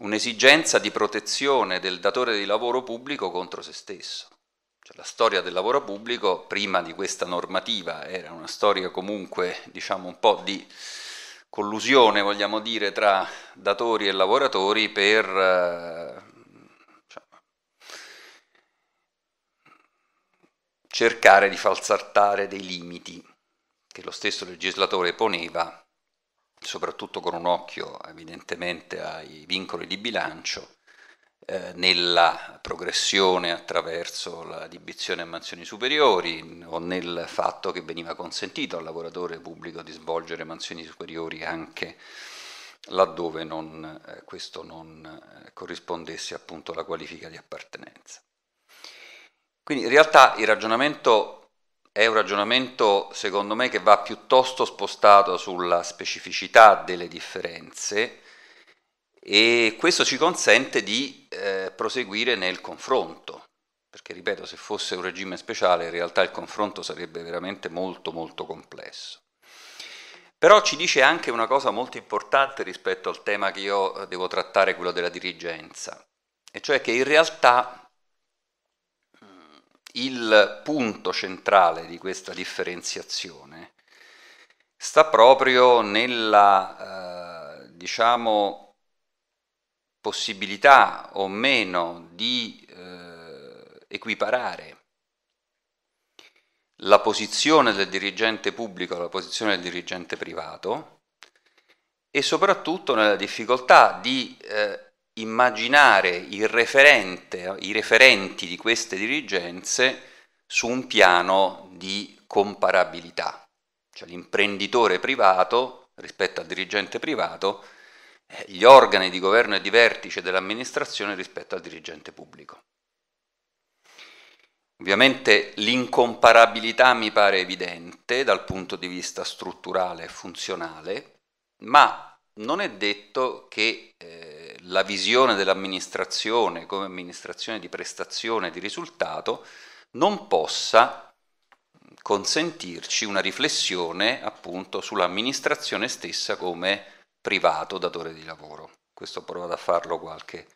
S10: un'esigenza di protezione del datore di lavoro pubblico contro se stesso. Cioè, la storia del lavoro pubblico prima di questa normativa era una storia comunque, diciamo, un po' di collusione, vogliamo dire, tra datori e lavoratori per eh, cercare di falsartare dei limiti che lo stesso legislatore poneva, soprattutto con un occhio evidentemente ai vincoli di bilancio, eh, nella progressione attraverso la dibizione a mansioni superiori o nel fatto che veniva consentito al lavoratore pubblico di svolgere mansioni superiori anche laddove non, eh, questo non eh, corrispondesse appunto alla qualifica di appartenenza. Quindi in realtà il ragionamento è un ragionamento, secondo me, che va piuttosto spostato sulla specificità delle differenze e questo ci consente di eh, proseguire nel confronto, perché ripeto, se fosse un regime speciale in realtà il confronto sarebbe veramente molto molto complesso. Però ci dice anche una cosa molto importante rispetto al tema che io eh, devo trattare, quello della dirigenza, e cioè che in realtà mm, il punto centrale di questa differenziazione sta proprio nella, eh, diciamo, possibilità o meno di eh, equiparare la posizione del dirigente pubblico alla posizione del dirigente privato e soprattutto nella difficoltà di eh, immaginare i referenti di queste dirigenze su un piano di comparabilità, cioè l'imprenditore privato rispetto al dirigente privato eh, gli organi di governo e di vertice dell'amministrazione rispetto al dirigente pubblico. Ovviamente l'incomparabilità mi pare evidente dal punto di vista strutturale e funzionale, ma non è detto che eh, la visione dell'amministrazione come amministrazione di prestazione e di risultato non possa consentirci una riflessione appunto sull'amministrazione stessa come privato datore di lavoro. Questo ho provato a farlo qualche,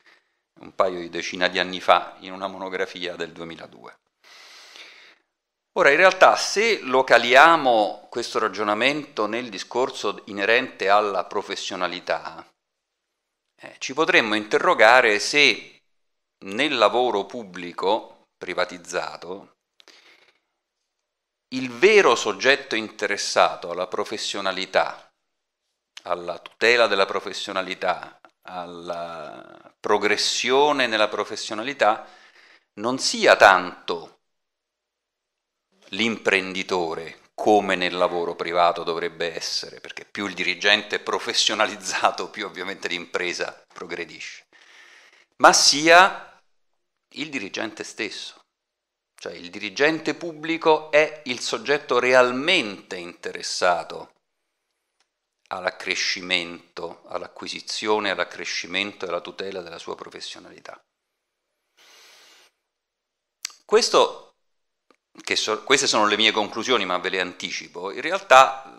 S10: un paio di decina di anni fa in una monografia del 2002. Ora, in realtà, se localiamo questo ragionamento nel discorso inerente alla professionalità, eh, ci potremmo interrogare se nel lavoro pubblico privatizzato il vero soggetto interessato alla professionalità alla tutela della professionalità, alla progressione nella professionalità, non sia tanto l'imprenditore come nel lavoro privato dovrebbe essere, perché più il dirigente è professionalizzato, più ovviamente l'impresa progredisce, ma sia il dirigente stesso. Cioè il dirigente pubblico è il soggetto realmente interessato all'accrescimento, all'acquisizione, all'accrescimento e alla tutela della sua professionalità. Questo, so, queste sono le mie conclusioni, ma ve le anticipo. In realtà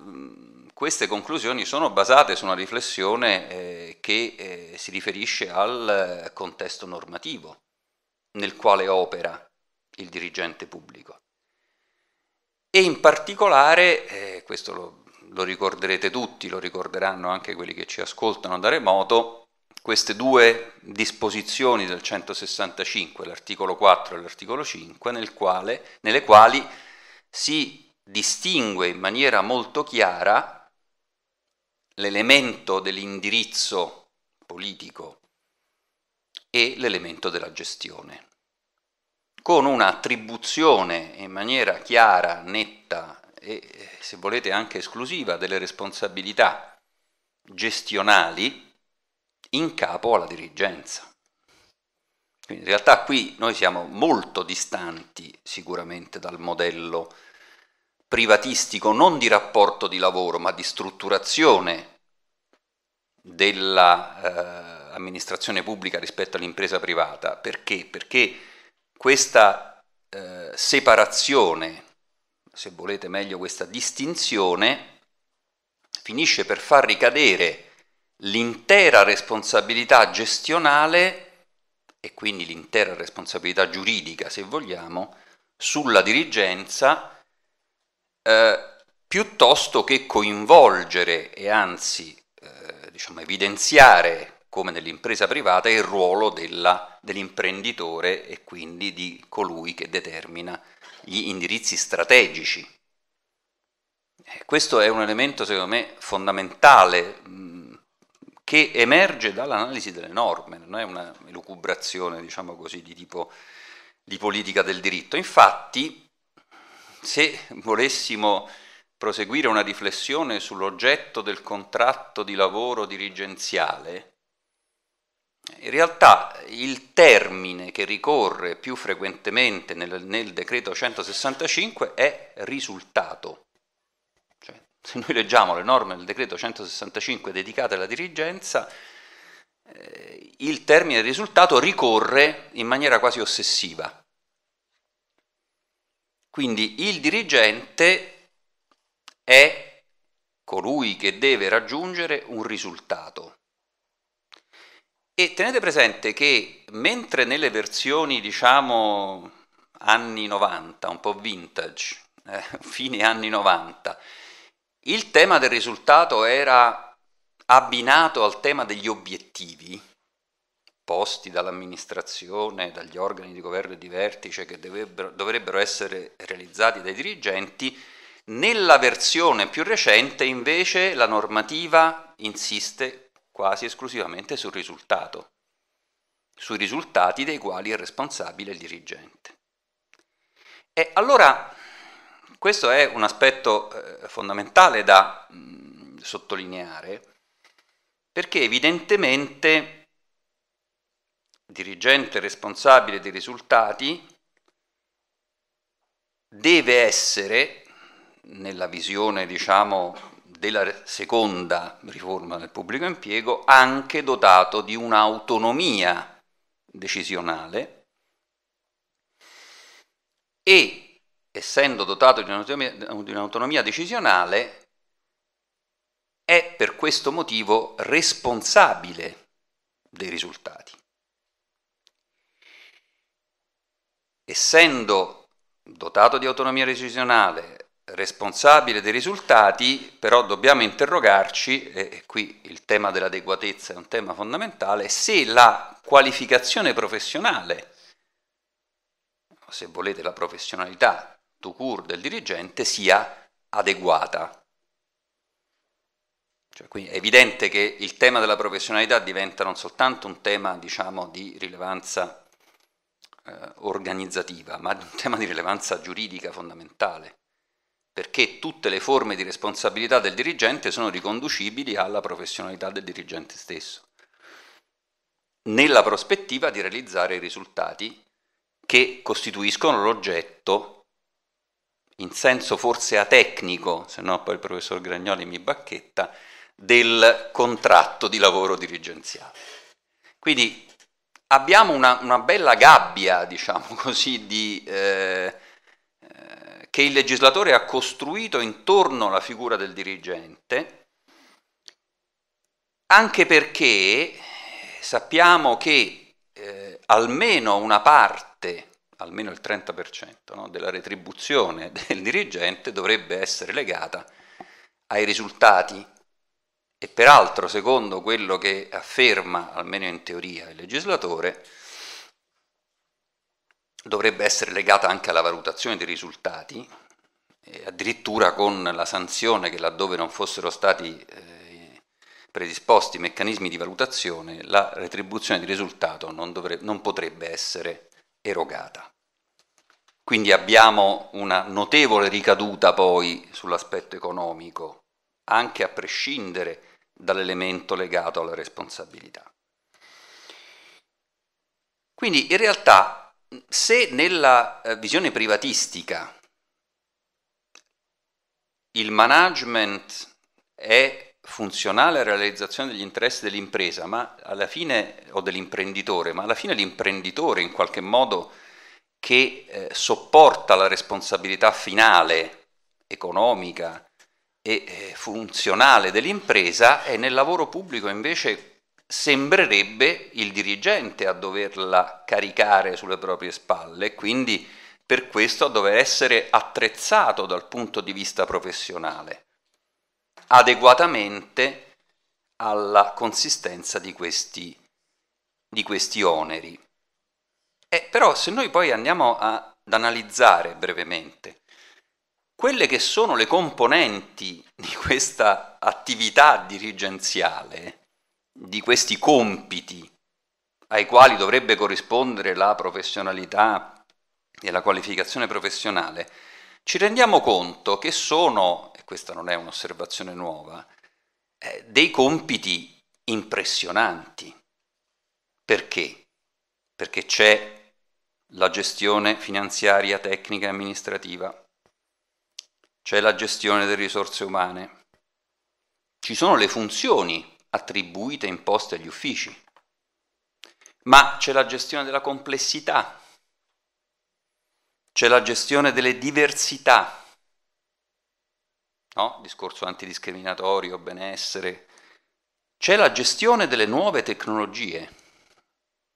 S10: queste conclusioni sono basate su una riflessione eh, che eh, si riferisce al eh, contesto normativo nel quale opera il dirigente pubblico. E in particolare, eh, questo lo lo ricorderete tutti, lo ricorderanno anche quelli che ci ascoltano da remoto, queste due disposizioni del 165, l'articolo 4 e l'articolo 5, nel quale, nelle quali si distingue in maniera molto chiara l'elemento dell'indirizzo politico e l'elemento della gestione, con un'attribuzione in maniera chiara, netta e eh, se volete anche esclusiva delle responsabilità gestionali in capo alla dirigenza. Quindi in realtà qui noi siamo molto distanti sicuramente dal modello privatistico non di rapporto di lavoro ma di strutturazione dell'amministrazione eh, pubblica rispetto all'impresa privata. Perché? Perché questa eh, separazione se volete meglio questa distinzione, finisce per far ricadere l'intera responsabilità gestionale e quindi l'intera responsabilità giuridica, se vogliamo, sulla dirigenza eh, piuttosto che coinvolgere e anzi eh, diciamo, evidenziare come nell'impresa privata, il ruolo della, dell'imprenditore e quindi di colui che determina gli indirizzi strategici. Eh, questo è un elemento, secondo me, fondamentale che emerge dall'analisi delle norme, non è una elucubrazione, diciamo così, di tipo di politica del diritto. Infatti, se volessimo proseguire una riflessione sull'oggetto del contratto di lavoro dirigenziale, in realtà il termine che ricorre più frequentemente nel, nel decreto 165 è risultato. Cioè, se noi leggiamo le norme del decreto 165 dedicate alla dirigenza, eh, il termine risultato ricorre in maniera quasi ossessiva. Quindi il dirigente è colui che deve raggiungere un risultato e tenete presente che mentre nelle versioni, diciamo, anni 90, un po' vintage, eh, fine anni 90, il tema del risultato era abbinato al tema degli obiettivi posti dall'amministrazione, dagli organi di governo e di vertice che dovrebbero, dovrebbero essere realizzati dai dirigenti, nella versione più recente invece la normativa insiste quasi esclusivamente sul risultato, sui risultati dei quali è responsabile il dirigente. E allora questo è un aspetto eh, fondamentale da mh, mm, sottolineare perché evidentemente dirigente responsabile dei risultati deve essere, nella visione diciamo della seconda riforma del pubblico impiego, anche dotato di un'autonomia decisionale e, essendo dotato di un'autonomia, di un'autonomia decisionale, è per questo motivo responsabile dei risultati. Essendo dotato di autonomia decisionale, responsabile dei risultati, però dobbiamo interrogarci, e qui il tema dell'adeguatezza è un tema fondamentale, se la qualificazione professionale, se volete la professionalità to cure del dirigente, sia adeguata. Cioè, quindi è evidente che il tema della professionalità diventa non soltanto un tema diciamo, di rilevanza eh, organizzativa, ma un tema di rilevanza giuridica fondamentale perché tutte le forme di responsabilità del dirigente sono riconducibili alla professionalità del dirigente stesso, nella prospettiva di realizzare i risultati che costituiscono l'oggetto, in senso forse atecnico, se no poi il professor Gragnoli mi bacchetta, del contratto di lavoro dirigenziale. Quindi abbiamo una, una bella gabbia, diciamo così, di... Eh, che il legislatore ha costruito intorno alla figura del dirigente, anche perché sappiamo che eh, almeno una parte, almeno il 30% no, della retribuzione del dirigente dovrebbe essere legata ai risultati e peraltro secondo quello che afferma, almeno in teoria, il legislatore, dovrebbe essere legata anche alla valutazione dei risultati, addirittura con la sanzione che laddove non fossero stati eh, predisposti meccanismi di valutazione, la retribuzione di risultato non, dovrebbe, non potrebbe essere erogata. Quindi abbiamo una notevole ricaduta poi sull'aspetto economico, anche a prescindere dall'elemento legato alla responsabilità. Quindi in realtà se nella eh, visione privatistica il management è funzionale alla realizzazione degli interessi dell'impresa, ma alla fine, o dell'imprenditore, ma alla fine l'imprenditore in qualche modo che eh, sopporta la responsabilità finale, economica e eh, funzionale dell'impresa, è nel lavoro pubblico invece sembrerebbe il dirigente a doverla caricare sulle proprie spalle e quindi per questo a dover essere attrezzato dal punto di vista professionale, adeguatamente alla consistenza di questi, di questi oneri. Eh, però se noi poi andiamo a, ad analizzare brevemente quelle che sono le componenti di questa attività dirigenziale, di questi compiti ai quali dovrebbe corrispondere la professionalità e la qualificazione professionale, ci rendiamo conto che sono, e questa non è un'osservazione nuova, eh, dei compiti impressionanti. Perché? Perché c'è la gestione finanziaria, tecnica e amministrativa, c'è la gestione delle risorse umane, ci sono le funzioni attribuite e imposte agli uffici, ma c'è la gestione della complessità, c'è la gestione delle diversità, no? discorso antidiscriminatorio, benessere, c'è la gestione delle nuove tecnologie,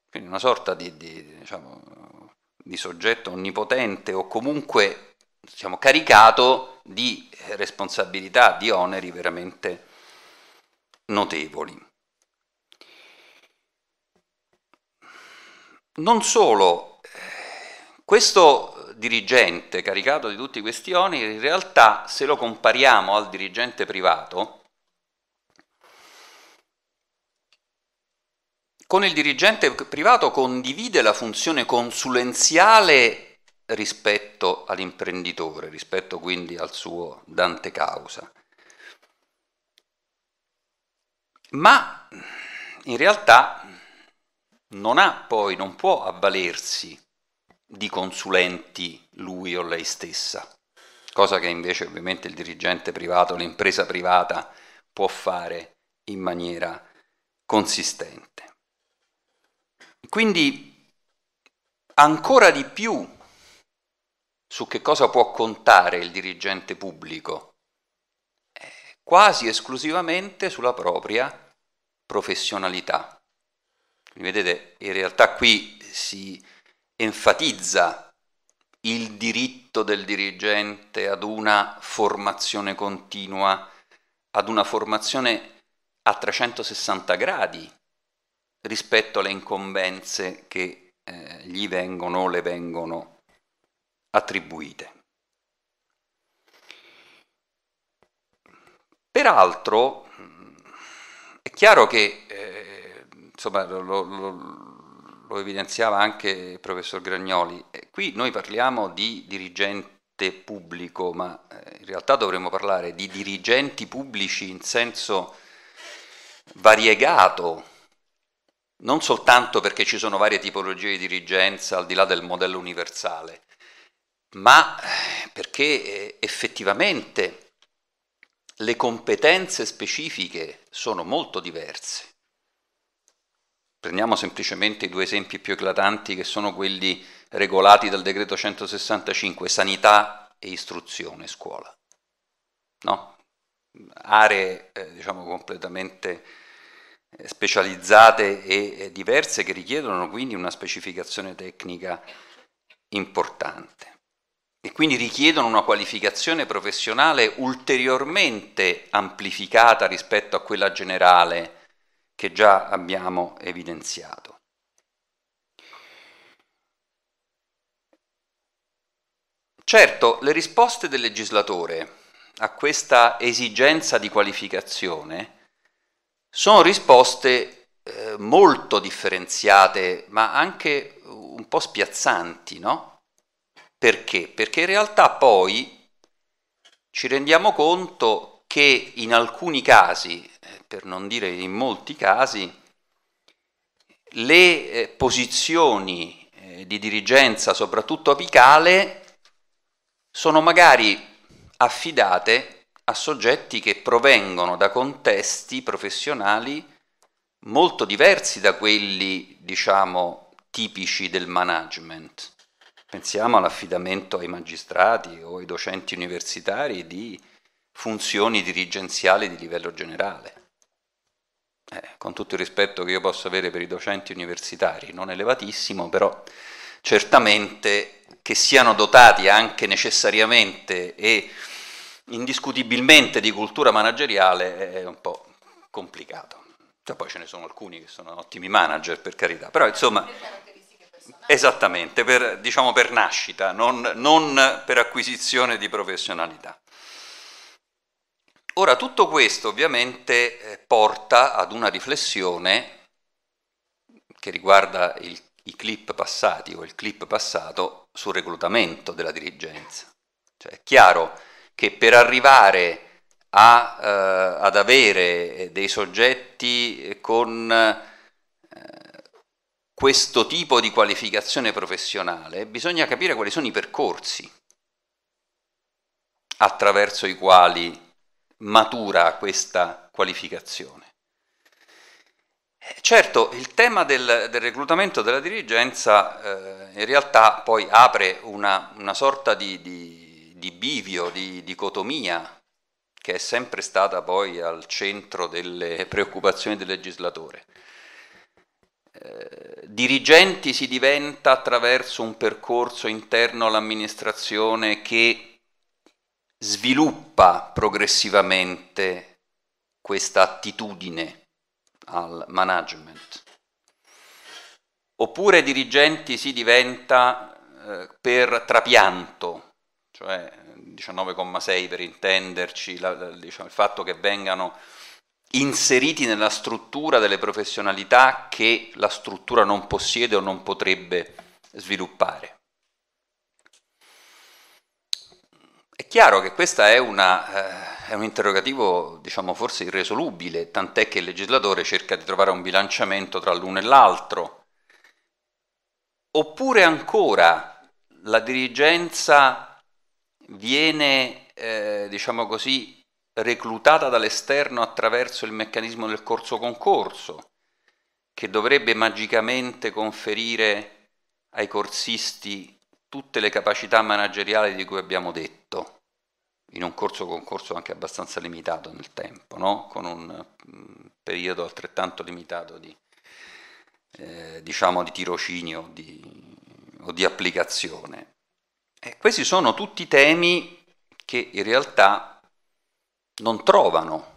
S10: quindi una sorta di, di, diciamo, di soggetto onnipotente o comunque diciamo, caricato di responsabilità, di oneri veramente notevoli. Non solo, eh, questo dirigente caricato di tutti questi oneri, in realtà se lo compariamo al dirigente privato, con il dirigente privato condivide la funzione consulenziale rispetto all'imprenditore, rispetto quindi al suo dante causa. ma in realtà non ha poi, non può avvalersi di consulenti lui o lei stessa, cosa che invece ovviamente il dirigente privato, l'impresa privata può fare in maniera consistente. Quindi ancora di più su che cosa può contare il dirigente pubblico, eh, quasi esclusivamente sulla propria professionalità. Quindi vedete, in realtà qui si enfatizza il diritto del dirigente ad una formazione continua, ad una formazione a 360 gradi rispetto alle incombenze che eh, gli vengono o le vengono attribuite. Peraltro, chiaro che, eh, insomma, lo, lo, lo, evidenziava anche il professor Gragnoli, eh, qui noi parliamo di dirigente pubblico, ma eh, in realtà dovremmo parlare di dirigenti pubblici in senso variegato, non soltanto perché ci sono varie tipologie di dirigenza al di là del modello universale, ma eh, perché effettivamente le competenze specifiche sono molto diverse. Prendiamo semplicemente i due esempi più eclatanti che sono quelli regolati dal decreto 165, sanità e istruzione, scuola. No? Aree eh, diciamo completamente eh, specializzate e diverse che richiedono quindi una specificazione tecnica importante e quindi richiedono una qualificazione professionale ulteriormente amplificata rispetto a quella generale che già abbiamo evidenziato. Certo, le risposte del legislatore a questa esigenza di qualificazione sono risposte eh, molto differenziate, ma anche un po' spiazzanti, no? Perché? Perché in realtà poi ci rendiamo conto che in alcuni casi, eh, per non dire in molti casi, le eh, posizioni eh, di dirigenza, soprattutto apicale, sono magari affidate a soggetti che provengono da contesti professionali molto diversi da quelli, diciamo, tipici del management. Pensiamo all'affidamento ai magistrati o ai docenti universitari di funzioni dirigenziali di livello generale. Eh, con tutto il rispetto che io posso avere per i docenti universitari, non elevatissimo, però certamente che siano dotati anche necessariamente e indiscutibilmente di cultura manageriale è un po' complicato. Cioè, poi ce ne sono alcuni che sono ottimi manager, per carità, però insomma... Esattamente, per, diciamo per nascita, non, non per acquisizione di professionalità. Ora, tutto questo ovviamente eh, porta ad una riflessione che riguarda il, i clip passati o il clip passato sul reclutamento della dirigenza. Cioè, è chiaro che per arrivare a, eh, ad avere eh, dei soggetti con questo tipo di qualificazione professionale, bisogna capire quali sono i percorsi attraverso i quali matura questa qualificazione. Eh, certo, il tema del, del reclutamento della dirigenza eh, in realtà poi apre una, una sorta di, di, di bivio, di dicotomia, che è sempre stata poi al centro delle preoccupazioni del legislatore eh, dirigenti si diventa attraverso un percorso interno all'amministrazione che sviluppa progressivamente questa attitudine al management. Oppure dirigenti si diventa eh, per trapianto, cioè 19,6 per intenderci, la, la, diciamo, il fatto che vengano inseriti nella struttura delle professionalità che la struttura non possiede o non potrebbe sviluppare. È chiaro che questo è, eh, è, un interrogativo, diciamo, forse irresolubile, tant'è che il legislatore cerca di trovare un bilanciamento tra l'uno e l'altro. Oppure ancora la dirigenza viene, eh, diciamo così, reclutata dall'esterno attraverso il meccanismo del corso concorso, che dovrebbe magicamente conferire ai corsisti tutte le capacità manageriali di cui abbiamo detto, in un corso concorso anche abbastanza limitato nel tempo, no? con un mm, periodo altrettanto limitato di, eh, diciamo di tirocinio di, o di applicazione. E questi sono tutti temi che in realtà non trovano,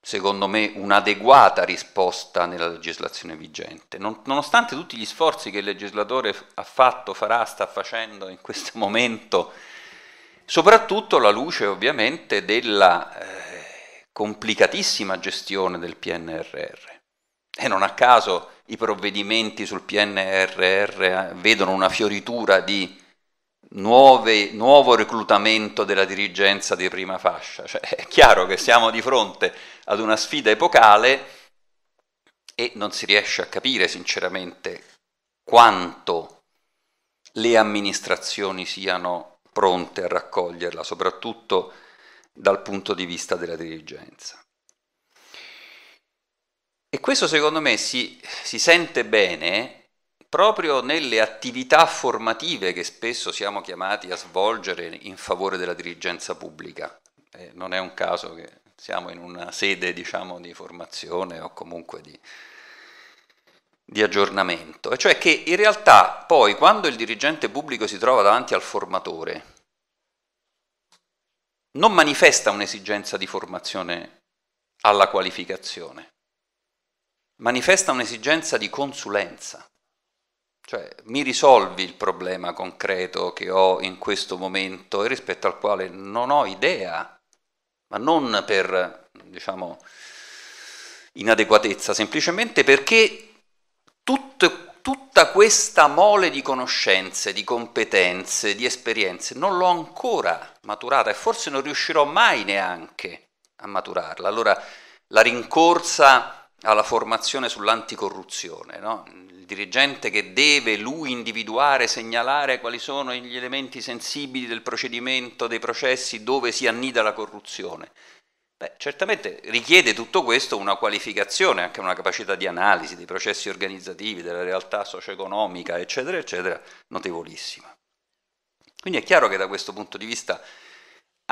S10: secondo me, un'adeguata risposta nella legislazione vigente. Non, nonostante tutti gli sforzi che il legislatore ha fatto, farà, sta facendo in questo momento, soprattutto alla luce ovviamente della eh, complicatissima gestione del PNRR. E non a caso i provvedimenti sul PNRR eh, vedono una fioritura di nuove, nuovo reclutamento della dirigenza di prima fascia. Cioè, è chiaro che siamo di fronte ad una sfida epocale e non si riesce a capire sinceramente quanto le amministrazioni siano pronte a raccoglierla, soprattutto dal punto di vista della dirigenza. E questo secondo me si, si sente bene proprio nelle attività formative che spesso siamo chiamati a svolgere in favore della dirigenza pubblica. Eh, non è un caso che siamo in una sede diciamo, di formazione o comunque di, di aggiornamento, e cioè che in realtà poi quando il dirigente pubblico si trova davanti al formatore non manifesta un'esigenza di formazione alla qualificazione, manifesta un'esigenza di consulenza. Cioè, mi risolvi il problema concreto che ho in questo momento e rispetto al quale non ho idea, ma non per, diciamo, inadeguatezza, semplicemente perché tutto tutta questa mole di conoscenze, di competenze, di esperienze non l'ho ancora maturata e forse non riuscirò mai neanche a maturarla. Allora la rincorsa alla formazione sull'anticorruzione, no? dirigente che deve lui individuare, segnalare quali sono gli elementi sensibili del procedimento, dei processi dove si annida la corruzione. Beh, certamente richiede tutto questo una qualificazione, anche una capacità di analisi dei processi organizzativi, della realtà socio-economica, eccetera, eccetera, notevolissima. Quindi è chiaro che da questo punto di vista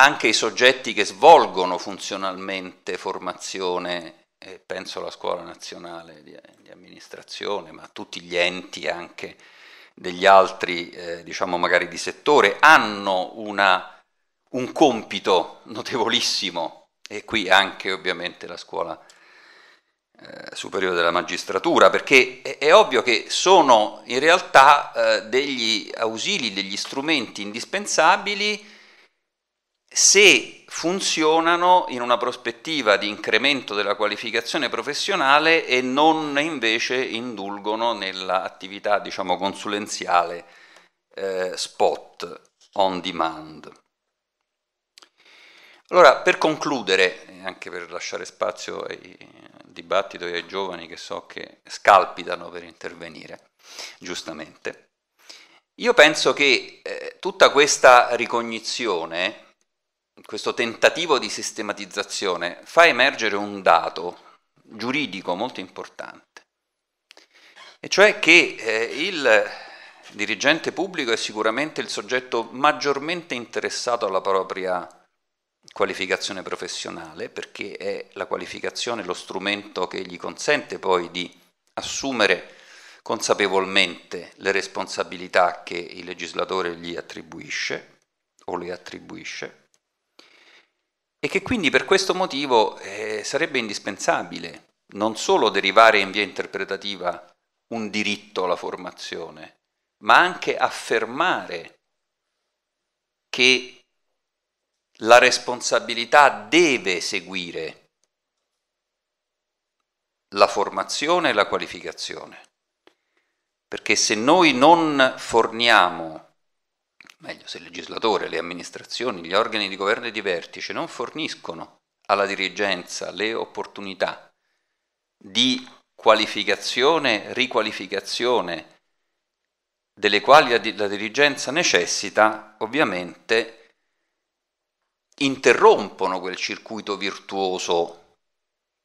S10: anche i soggetti che svolgono funzionalmente formazione e eh, penso alla Scuola Nazionale di, di, Amministrazione, ma a tutti gli enti anche degli altri, eh, diciamo magari di settore, hanno una, un compito notevolissimo e qui anche ovviamente la Scuola eh, Superiore della Magistratura, perché è, è, ovvio che sono in realtà eh, degli ausili, degli strumenti indispensabili se funzionano in una prospettiva di incremento della qualificazione professionale e non invece indulgono nell'attività diciamo, consulenziale eh, spot on demand. Allora, per concludere, anche per lasciare spazio ai, al dibattito e ai giovani che so che scalpitano per intervenire, giustamente, io penso che eh, tutta questa ricognizione questo tentativo di sistematizzazione fa emergere un dato giuridico molto importante, e cioè che eh, il dirigente pubblico è sicuramente il soggetto maggiormente interessato alla propria qualificazione professionale, perché è la qualificazione lo strumento che gli consente poi di assumere consapevolmente le responsabilità che il legislatore gli attribuisce o le attribuisce e che quindi per questo motivo eh, sarebbe indispensabile non solo derivare in via interpretativa un diritto alla formazione, ma anche affermare che la responsabilità deve seguire la formazione e la qualificazione. Perché se noi non forniamo meglio se il legislatore, le amministrazioni, gli organi di governo e di vertice non forniscono alla dirigenza le opportunità di qualificazione, riqualificazione delle quali la dirigenza necessita, ovviamente interrompono quel circuito virtuoso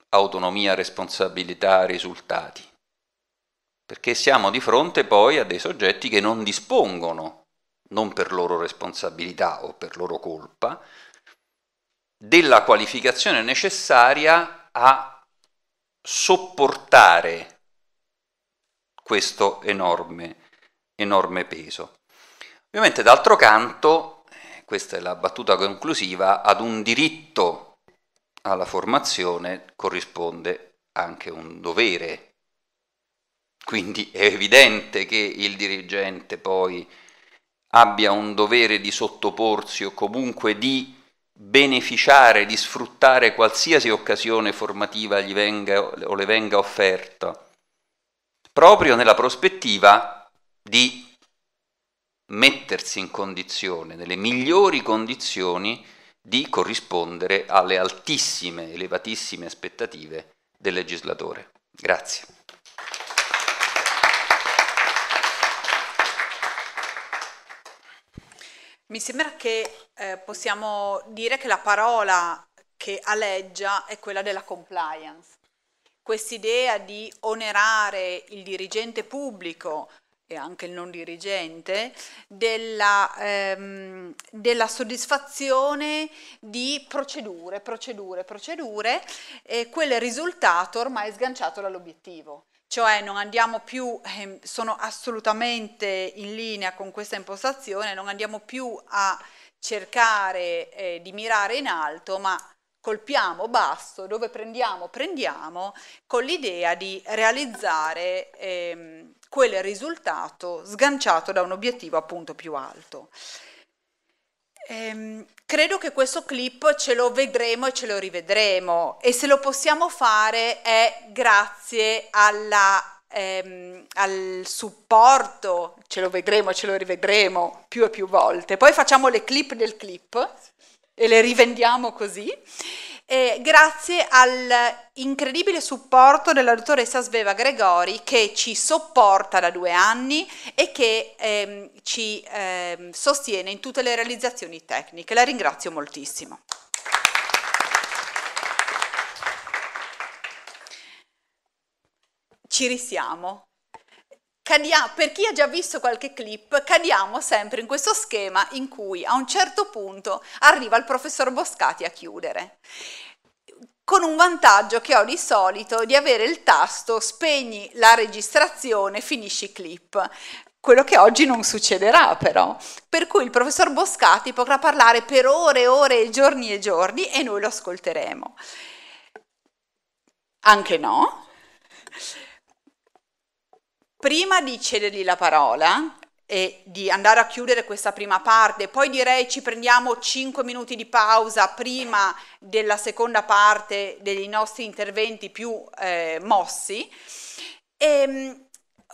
S10: autonomia, responsabilità, risultati, perché siamo di fronte poi a dei soggetti che non dispongono non per loro responsabilità o per loro colpa, della qualificazione necessaria a sopportare questo enorme, enorme peso. Ovviamente d'altro canto, eh, questa è la battuta conclusiva, ad un diritto alla formazione corrisponde anche un dovere. Quindi è evidente che il dirigente poi abbia un dovere di sottoporsi o comunque di beneficiare, di sfruttare qualsiasi occasione formativa gli venga o le venga offerta, proprio nella prospettiva di mettersi in condizione, nelle migliori condizioni, di corrispondere alle altissime, elevatissime aspettative del legislatore. Grazie.
S1: Mi sembra che eh, possiamo dire che la parola che aleggia è quella della compliance. Quest'idea di onerare il dirigente pubblico e anche il non dirigente della, ehm, della soddisfazione di procedure, procedure, procedure e quel risultato ormai è sganciato dall'obiettivo cioè non andiamo più, eh, sono assolutamente in linea con questa impostazione, non andiamo più a cercare eh, di mirare in alto, ma colpiamo basso, dove prendiamo, prendiamo, con l'idea di realizzare eh, quel risultato sganciato da un obiettivo appunto più alto. Ehm, Credo che questo clip ce lo vedremo e ce lo rivedremo e se lo possiamo fare è grazie alla, ehm, al supporto, ce lo vedremo e ce lo rivedremo più e più volte. Poi facciamo le clip del clip e le rivendiamo così eh, grazie all'incredibile supporto della dottoressa Sveva Gregori che ci sopporta da due anni e che ehm, ci ehm, sostiene in tutte le realizzazioni tecniche. La ringrazio moltissimo. Ci risiamo. Cadia- per chi ha già visto qualche clip, cadiamo sempre in questo schema in cui a un certo punto arriva il professor Boscati a chiudere con un vantaggio che ho di solito di avere il tasto spegni la registrazione, finisci clip. Quello che oggi non succederà però, per cui il professor Boscati potrà parlare per ore e ore, e giorni e giorni e noi lo ascolteremo. Anche no prima di cedergli la parola e di andare a chiudere questa prima parte, poi direi ci prendiamo 5 minuti di pausa prima della seconda parte dei nostri interventi più eh, mossi. E, ehm,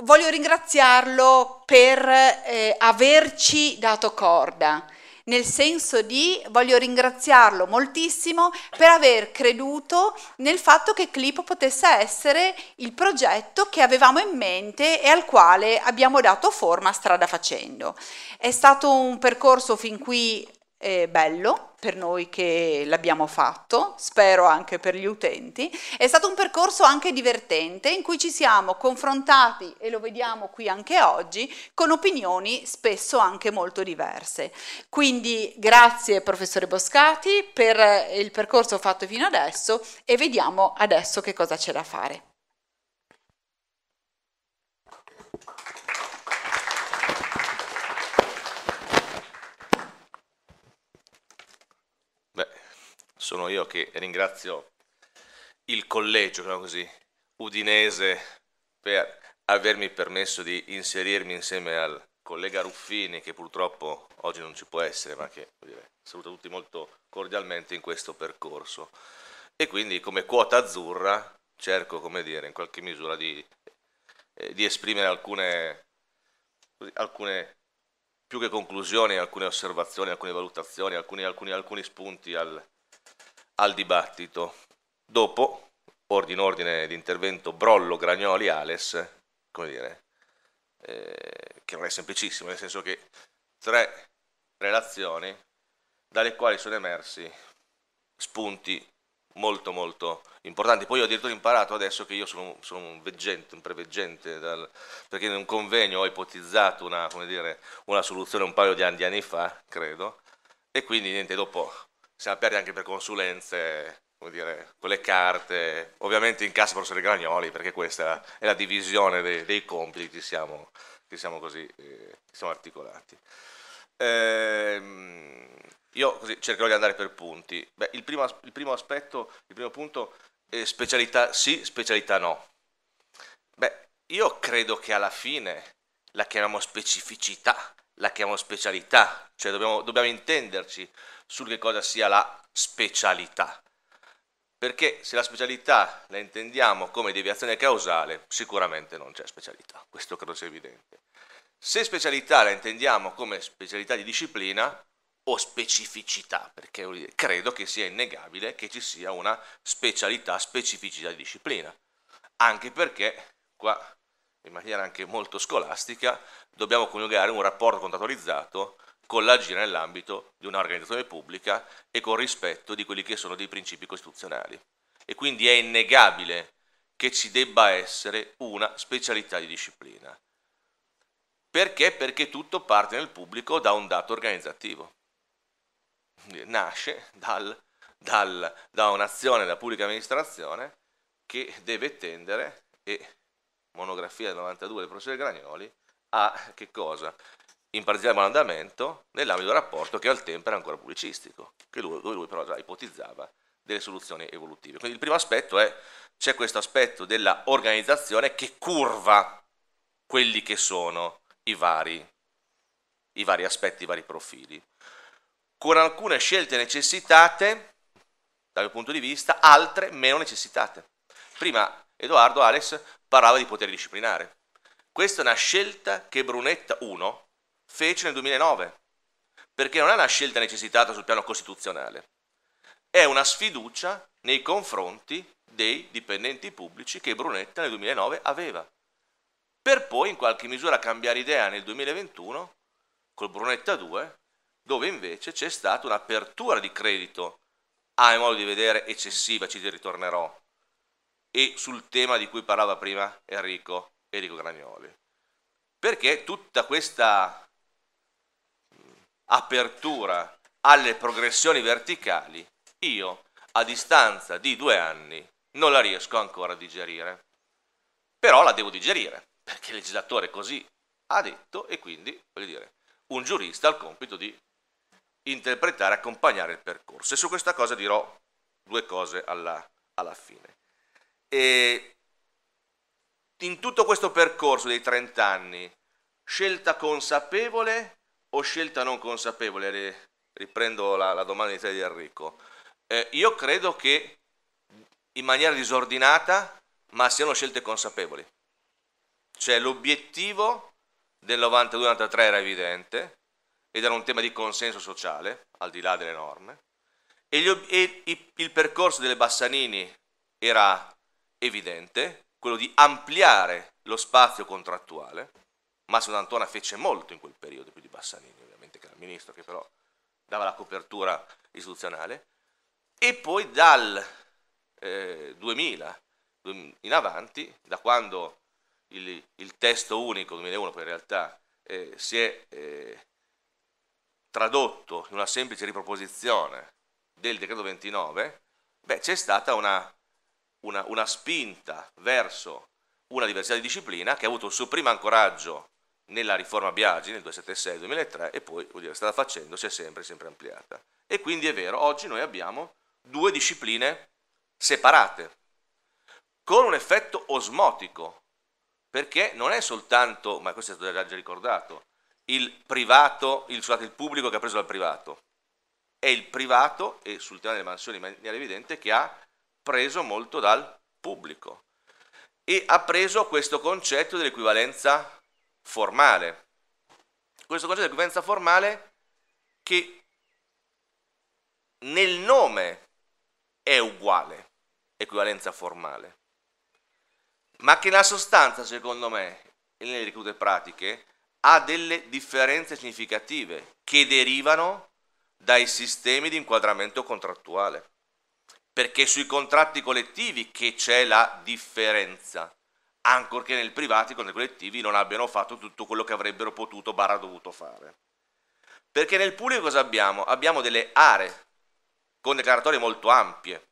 S1: voglio ringraziarlo per eh, averci dato corda nel senso di voglio ringraziarlo moltissimo per aver creduto nel fatto che Clip potesse essere il progetto che avevamo in mente e al quale abbiamo dato forma strada facendo. È stato un percorso fin qui eh, bello, per noi che l'abbiamo fatto, spero anche per gli utenti. È stato un percorso anche divertente in cui ci siamo confrontati, e lo vediamo qui anche oggi, con opinioni spesso anche molto diverse. Quindi grazie professore Boscati per il percorso fatto fino adesso e vediamo adesso che cosa c'è da fare.
S11: sono io che ringrazio il collegio così, udinese per avermi permesso di inserirmi insieme al collega Ruffini, che purtroppo oggi non ci può essere, ma che dire, saluta tutti molto cordialmente in questo percorso. E quindi come quota azzurra cerco, come dire, in qualche misura di, eh, di esprimere alcune, alcune, più che conclusioni, alcune osservazioni, alcune valutazioni, alcuni, alcuni, alcuni spunti al, al dibattito. Dopo, in ordine di intervento, Brollo, Gragnoli, Ales, come dire, eh, che non è semplicissimo, nel senso che tre relazioni dalle quali sono emersi spunti molto molto importanti. Poi ho addirittura imparato adesso che io sono, sono un veggente, un preveggente, dal, perché in un convegno ho ipotizzato una, dire, una soluzione un paio di anni, di anni fa, credo, e quindi niente, dopo siamo aperti anche per consulenze, come dire, con le carte, ovviamente in cassa professore Gragnoli, perché questa è la divisione dei, dei compiti che siamo, che siamo così eh, siamo articolati. Ehm, io così cercherò di andare per punti. Beh, il, primo, il, primo, aspetto, il primo punto è specialità sì, specialità no. Beh, io credo che alla fine la chiamiamo specificità la chiamo specialità, cioè dobbiamo, dobbiamo intenderci su che cosa sia la specialità. Perché se la specialità la intendiamo come deviazione causale, sicuramente non c'è specialità, questo credo sia evidente. Se specialità la intendiamo come specialità di disciplina o specificità, perché credo che sia innegabile che ci sia una specialità, specificità di disciplina, anche perché qua in maniera anche molto scolastica, dobbiamo coniugare un rapporto contrattualizzato con l'agire nell'ambito di un'organizzazione pubblica e con rispetto di quelli che sono dei principi costituzionali. E quindi è innegabile che ci debba essere una specialità di disciplina. Perché? Perché tutto parte nel pubblico da un dato organizzativo. Nasce dal, dal, da un'azione della pubblica amministrazione che deve tendere e monografia del 92 del professore Gragnoli, a che cosa? In Imparziale malandamento nell'ambito del rapporto che al tempo era ancora pubblicistico, lui, lui però già ipotizzava delle soluzioni evolutive. Quindi il primo aspetto è c'è questo aspetto della organizzazione che curva quelli che sono i vari, i vari aspetti, i vari profili, con alcune scelte necessitate dal mio punto di vista, altre meno necessitate. Prima Edoardo Alex parlava di potere disciplinare. Questa è una scelta che Brunetta 1 fece nel 2009, perché non è una scelta necessitata sul piano costituzionale, è una sfiducia nei confronti dei dipendenti pubblici che Brunetta nel 2009 aveva, per poi in qualche misura cambiare idea nel 2021 col Brunetta 2, dove invece c'è stata un'apertura di credito, a ah, mio modo di vedere eccessiva, ci ritornerò, e sul tema di cui parlava prima Enrico, Enrico Gragnoli. Perché tutta questa mm, apertura alle progressioni verticali, io a distanza di due anni non la riesco ancora a digerire. Però la devo digerire, perché il legislatore così ha detto e quindi, voglio dire, un giurista ha il compito di interpretare, accompagnare il percorso. E su questa cosa dirò due cose alla, alla fine. E in tutto questo percorso dei 30 anni, scelta consapevole o scelta non consapevole? Riprendo la, la domanda di te di Enrico. Eh, io credo che in maniera disordinata, ma siano scelte consapevoli. Cioè l'obiettivo del 92-93 era evidente ed era un tema di consenso sociale, al di là delle norme, e, ob- e i- il percorso delle Bassanini era evidente, quello di ampliare lo spazio contrattuale. Massimo D'Antona fece molto in quel periodo, più di Bassanini ovviamente che era il ministro, che però dava la copertura istituzionale, e poi dal eh, 2000 in avanti, da quando il, il testo unico 2001 poi in realtà eh, si è eh, tradotto in una semplice riproposizione del decreto 29, beh, c'è stata una una, una spinta verso una diversità di disciplina che ha avuto il suo primo ancoraggio nella riforma Biagi nel 2006 2003 e poi vuol dire, è stata facendo, si è sempre, sempre ampliata. E quindi è vero, oggi noi abbiamo due discipline separate, con un effetto osmotico, perché non è soltanto, ma questo è stato già ricordato, il privato, il, scusate, il pubblico che ha preso dal privato, è il privato, e sul tema delle mansioni in maniera evidente, che ha preso molto dal pubblico e ha preso questo concetto dell'equivalenza formale. Questo concetto di equivalenza formale che nel nome è uguale, equivalenza formale, ma che nella sostanza, secondo me, nelle ricadute pratiche, ha delle differenze significative che derivano dai sistemi di inquadramento contrattuale perché è sui contratti collettivi che c'è la differenza, ancorché nel privato i collettivi non abbiano fatto tutto quello che avrebbero potuto barra dovuto fare. Perché nel pubblico cosa abbiamo? Abbiamo delle aree con declaratorie molto ampie,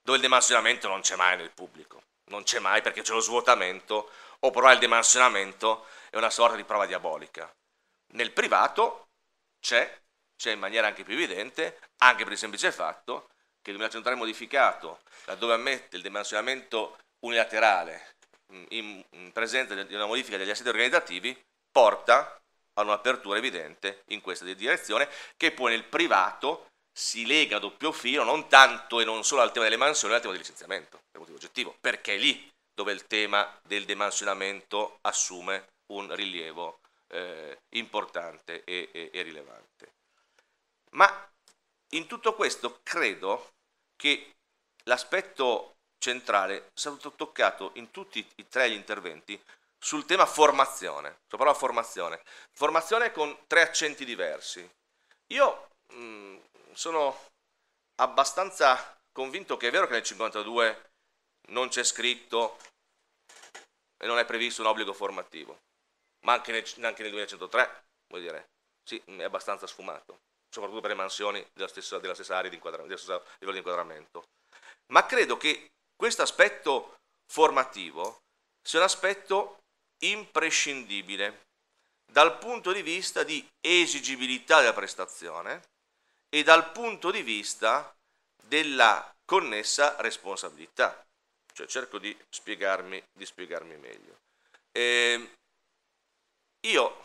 S11: dove il demansionamento non c'è mai nel pubblico, non c'è mai perché c'è lo svuotamento o però il demansionamento è una sorta di prova diabolica. Nel privato c'è, c'è in maniera anche più evidente, anche per il semplice fatto che il 2000 centrale modificato, laddove ammette il dimensionamento unilaterale mm, in, in presenza di una modifica degli assetti organizzativi, porta a un'apertura evidente in questa direzione che poi nel privato si lega a doppio filo non tanto e non solo al tema delle mansioni, ma al tema del licenziamento, per motivo oggettivo, perché è lì dove il tema del dimensionamento assume un rilievo eh, importante e, e, e rilevante. Ma in tutto questo credo che l'aspetto centrale sia stato toccato in tutti e tre gli interventi sul tema formazione, sulla parola formazione, formazione con tre accenti diversi. Io mh, mm, sono abbastanza convinto che è vero che nel 52 non c'è scritto e non è previsto un obbligo formativo, ma anche nel, anche nel 2103, vuol dire, sì, è abbastanza sfumato soprattutto per le mansioni della stessa, della stessa area di inquadramento, stesso livello di inquadramento. Ma credo che questo aspetto formativo sia un aspetto imprescindibile dal punto di vista di esigibilità della prestazione e dal punto di vista della connessa responsabilità. Cioè cerco di spiegarmi, di spiegarmi meglio. Eh, io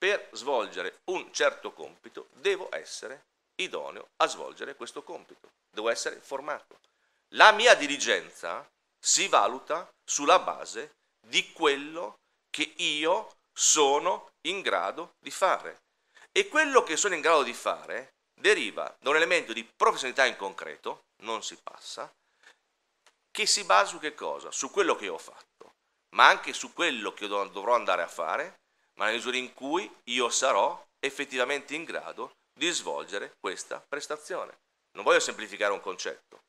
S11: per svolgere un certo compito devo essere idoneo a svolgere questo compito, devo essere formato. La mia dirigenza si valuta sulla base di quello che io sono in grado di fare. E quello che sono in grado di fare deriva da un elemento di professionalità in concreto, non si passa, che si basa su che cosa? Su quello che ho fatto, ma anche su quello che dovrò andare a fare ma nella misura in cui io sarò effettivamente in grado di svolgere questa prestazione. Non voglio semplificare un concetto,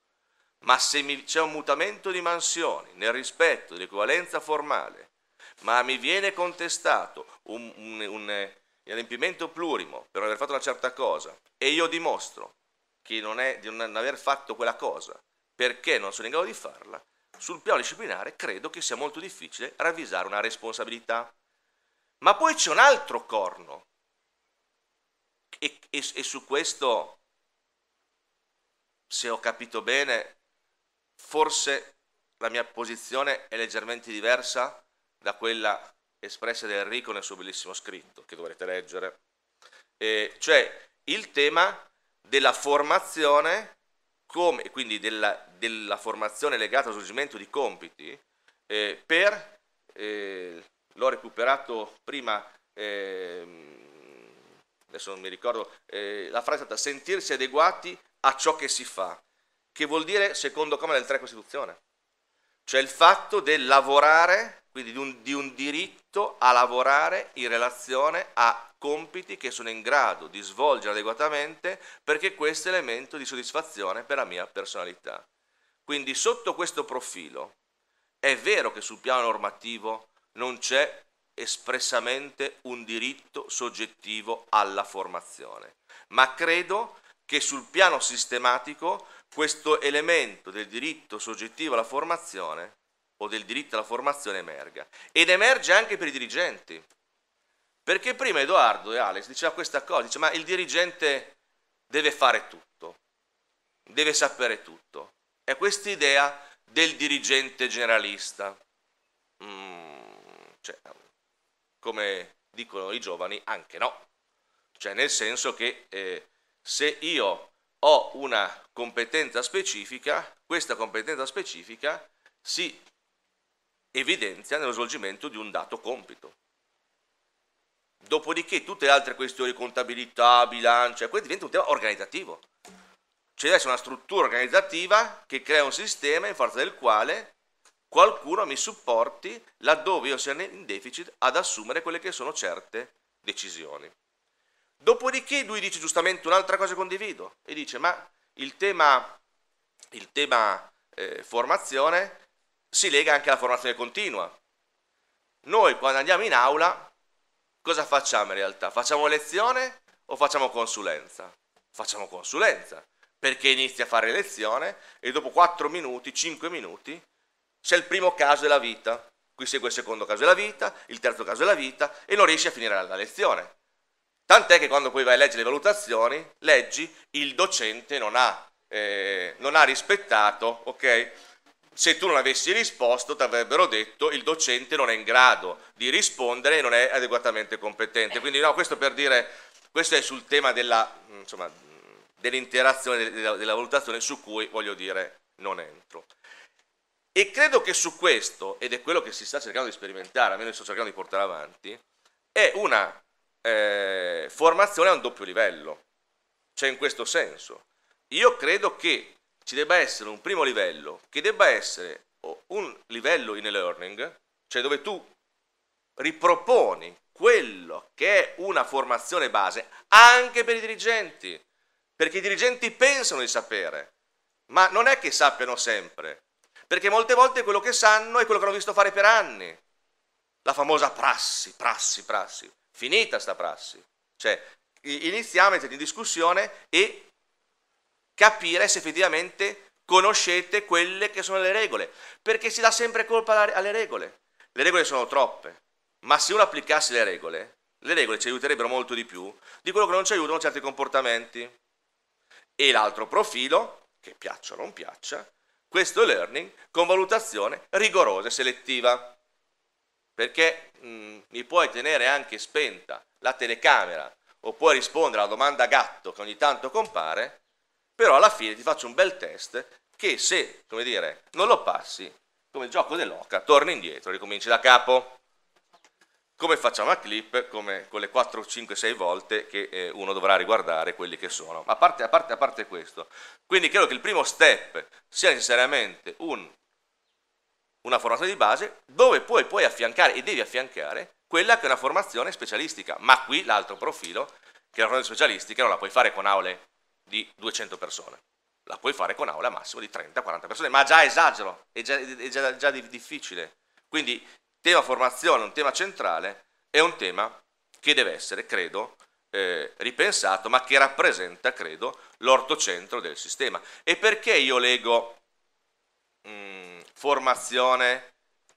S11: ma se mi, c'è un mutamento di mansioni nel rispetto dell'equivalenza formale, ma mi viene contestato un, un, un, un eh, adempimento plurimo per non aver fatto una certa cosa e io dimostro che non è, di non aver fatto quella cosa perché non sono in grado di farla, sul piano disciplinare credo che sia molto difficile ravvisare una responsabilità. Ma poi c'è un altro corno. E, e, e su questo, se ho capito bene, forse la mia posizione è leggermente diversa da quella espressa da Enrico nel suo bellissimo scritto, che dovrete leggere. Eh, cioè il tema della formazione, come, quindi della, della formazione legata allo svolgimento di compiti, eh, per eh, l'ho recuperato prima, eh, adesso non mi ricordo, eh, la frase è stata sentirsi adeguati a ciò che si fa, che vuol dire secondo comma del 3 Costituzione, cioè il fatto del lavorare, quindi di un, di un diritto a lavorare in relazione a compiti che sono in grado di svolgere adeguatamente perché questo è elemento di soddisfazione per la mia personalità. Quindi sotto questo profilo è vero che sul piano normativo non c'è espressamente un diritto soggettivo alla formazione, ma credo che sul piano sistematico questo elemento del diritto soggettivo alla formazione o del diritto alla formazione emerga ed emerge anche per i dirigenti. Perché prima Edoardo e Alex diceva questa cosa, diceva ma il dirigente deve fare tutto, deve sapere tutto. È questa idea del dirigente generalista. Mm cioè, come dicono i giovani, anche no. Cioè, nel senso che eh, se io ho una competenza specifica, questa competenza specifica si evidenzia nello svolgimento di un dato compito. Dopodiché tutte le altre questioni, contabilità, bilancio, quello diventa un tema organizzativo. deve essere una struttura organizzativa che crea un sistema in forza del quale qualcuno mi supporti laddove io sia in deficit ad assumere quelle che sono certe decisioni. Dopodiché lui dice giustamente un'altra cosa che condivido e dice ma il tema, il tema eh, formazione si lega anche alla formazione continua. Noi quando andiamo in aula cosa facciamo in realtà? Facciamo lezione o facciamo consulenza? Facciamo consulenza perché inizia a fare lezione e dopo 4 minuti, 5 minuti c'è il primo caso della vita, qui segue il secondo caso della vita, il terzo caso della vita e non riesci a finire la lezione. Tant'è che quando poi vai a leggere le valutazioni, leggi il docente non ha, eh, non ha rispettato, ok? Se tu non avessi risposto, ti avrebbero detto il docente non è in grado di rispondere e non è adeguatamente competente. Quindi no, questo per dire, questo è sul tema della, insomma, dell'interazione, della, della valutazione su cui, voglio dire, non entro. E credo che su questo, ed è quello che si sta cercando di sperimentare, almeno sto cercando di portare avanti, è una eh, formazione a un doppio livello. Cioè in questo senso, io credo che ci debba essere un primo livello, che debba essere un livello in e-learning, cioè dove tu riproponi quello che è una formazione base anche per i dirigenti, perché i dirigenti pensano di sapere, ma non è che sappiano sempre, perché molte volte quello che sanno è quello che hanno visto fare per anni. La famosa prassi, prassi, prassi. Finita sta prassi. Cioè, iniziamo a mettere in discussione e capire se effettivamente conoscete quelle che sono le regole, perché si dà sempre colpa alle regole. Le regole sono troppe, ma se uno applicasse le regole, le regole ci aiuterebbero molto di più di quello che non ci aiutano certi comportamenti. E l'altro profilo, che piaccia o non piaccia, questo learning con valutazione rigorosa e selettiva. Perché mh, mm, mi puoi tenere anche spenta la telecamera o puoi rispondere alla domanda gatto che ogni tanto compare, però alla fine ti faccio un bel test che se, come dire, non lo passi, come il gioco dell'oca, torni indietro e ricominci da capo come facciamo a clip, come quelle 4, 5, 6 volte che eh, uno dovrà riguardare quelli che sono. A parte, a, parte, a parte questo, quindi credo che il primo step sia necessariamente un, una formazione di base dove poi puoi affiancare e devi affiancare quella che è una formazione specialistica, ma qui l'altro profilo, che è una formazione specialistica, non la puoi fare con aule di 200 persone, la puoi fare con aule a massimo di 30-40 persone, ma già esagero, è già, è già, già difficile quindi tema formazione, un tema centrale, è un tema che deve essere, credo, eh, ripensato, ma che rappresenta, credo, l'ortocentro del sistema. E perché io leggo mh, mm, formazione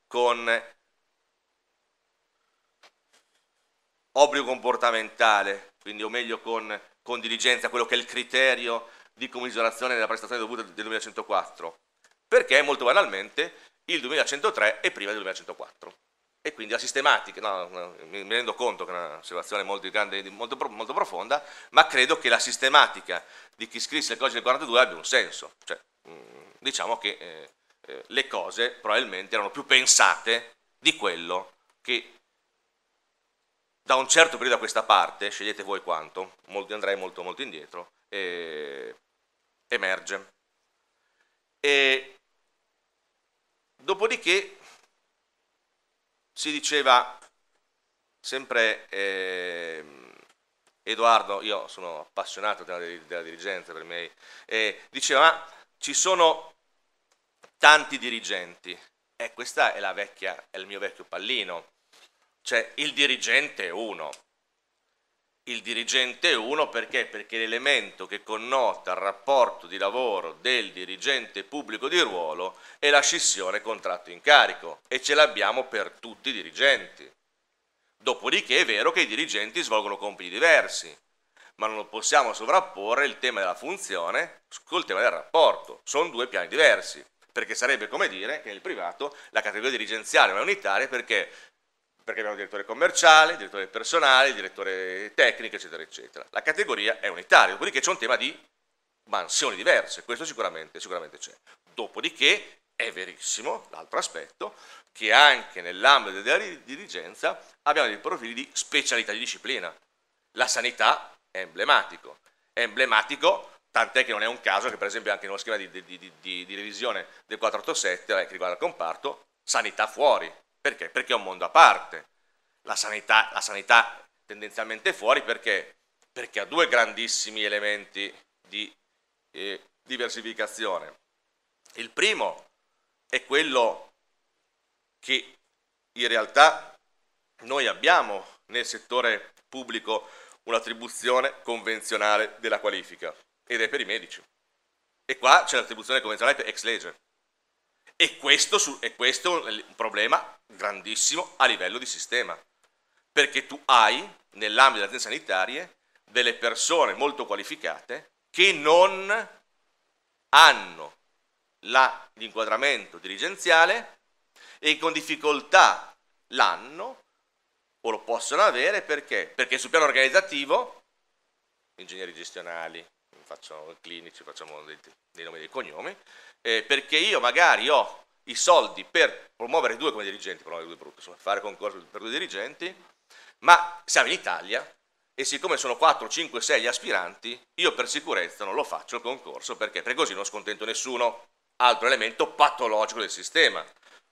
S11: con obbligo comportamentale, quindi o meglio con, con diligenza, quello che è il criterio di commisurazione della prestazione dovuta del 2104? Perché molto banalmente il 2103 e prima del 2104. E quindi la sistematica, no, mi rendo conto che è un'osservazione molto, molto, molto profonda, ma credo che la sistematica di chi scrisse le cose del 42 abbia un senso. Cioè, mm, diciamo che eh, eh, le cose probabilmente erano più pensate di quello che da un certo periodo a questa parte, scegliete voi quanto, andrei molto molto indietro, eh, emerge. E Dopodiché si diceva sempre eh, Edoardo, io sono appassionato della, della dirigenza per me, eh, diceva ci sono tanti dirigenti, e eh, questa è, vecchia, è il mio vecchio pallino, cioè il dirigente è uno, il dirigente 1 perché? Perché l'elemento che connota il rapporto di lavoro del dirigente pubblico di ruolo è la scissione contratto incarico e ce l'abbiamo per tutti i dirigenti. Dopodiché è vero che i dirigenti svolgono compiti diversi, ma non possiamo sovrapporre il tema della funzione col tema del rapporto, sono due piani diversi perché sarebbe come dire che nel privato la categoria dirigenziale non è unitaria perché perché abbiamo direttore commerciale, direttore personale, direttore tecnico, eccetera, eccetera. La categoria è unitaria, dopodiché c'è un tema di mansioni diverse, questo sicuramente, sicuramente c'è. Dopodiché è verissimo, l'altro aspetto, che anche nell'ambito della dirigenza abbiamo dei profili di specialità di disciplina. La sanità è emblematico, è emblematico tant'è che non è un caso che per esempio anche in uno schema di, di, di, di revisione del 487 eh, che riguarda il comparto, sanità fuori, perché? Perché è un mondo a parte. La sanità, la sanità tendenzialmente è fuori perché? perché ha due grandissimi elementi di eh, diversificazione. Il primo è quello che in realtà noi abbiamo nel settore pubblico un'attribuzione convenzionale della qualifica ed è per i medici. E qua c'è l'attribuzione convenzionale per ex legge. E questo, e questo, è un problema grandissimo a livello di sistema, perché tu hai nell'ambito delle aziende sanitarie delle persone molto qualificate che non hanno la, l'inquadramento dirigenziale e con difficoltà l'hanno o lo possono avere perché? Perché sul piano organizzativo, ingegneri gestionali, facciamo clinici, facciamo dei, dei nomi e dei cognomi, eh, perché io magari ho i soldi per promuovere due come dirigenti, promuovere due brutto, insomma, fare concorso per due dirigenti, ma siamo in Italia e siccome sono 4, 5, 6 gli aspiranti, io per sicurezza non lo faccio il concorso perché, perché così non scontento nessuno, altro elemento patologico del sistema.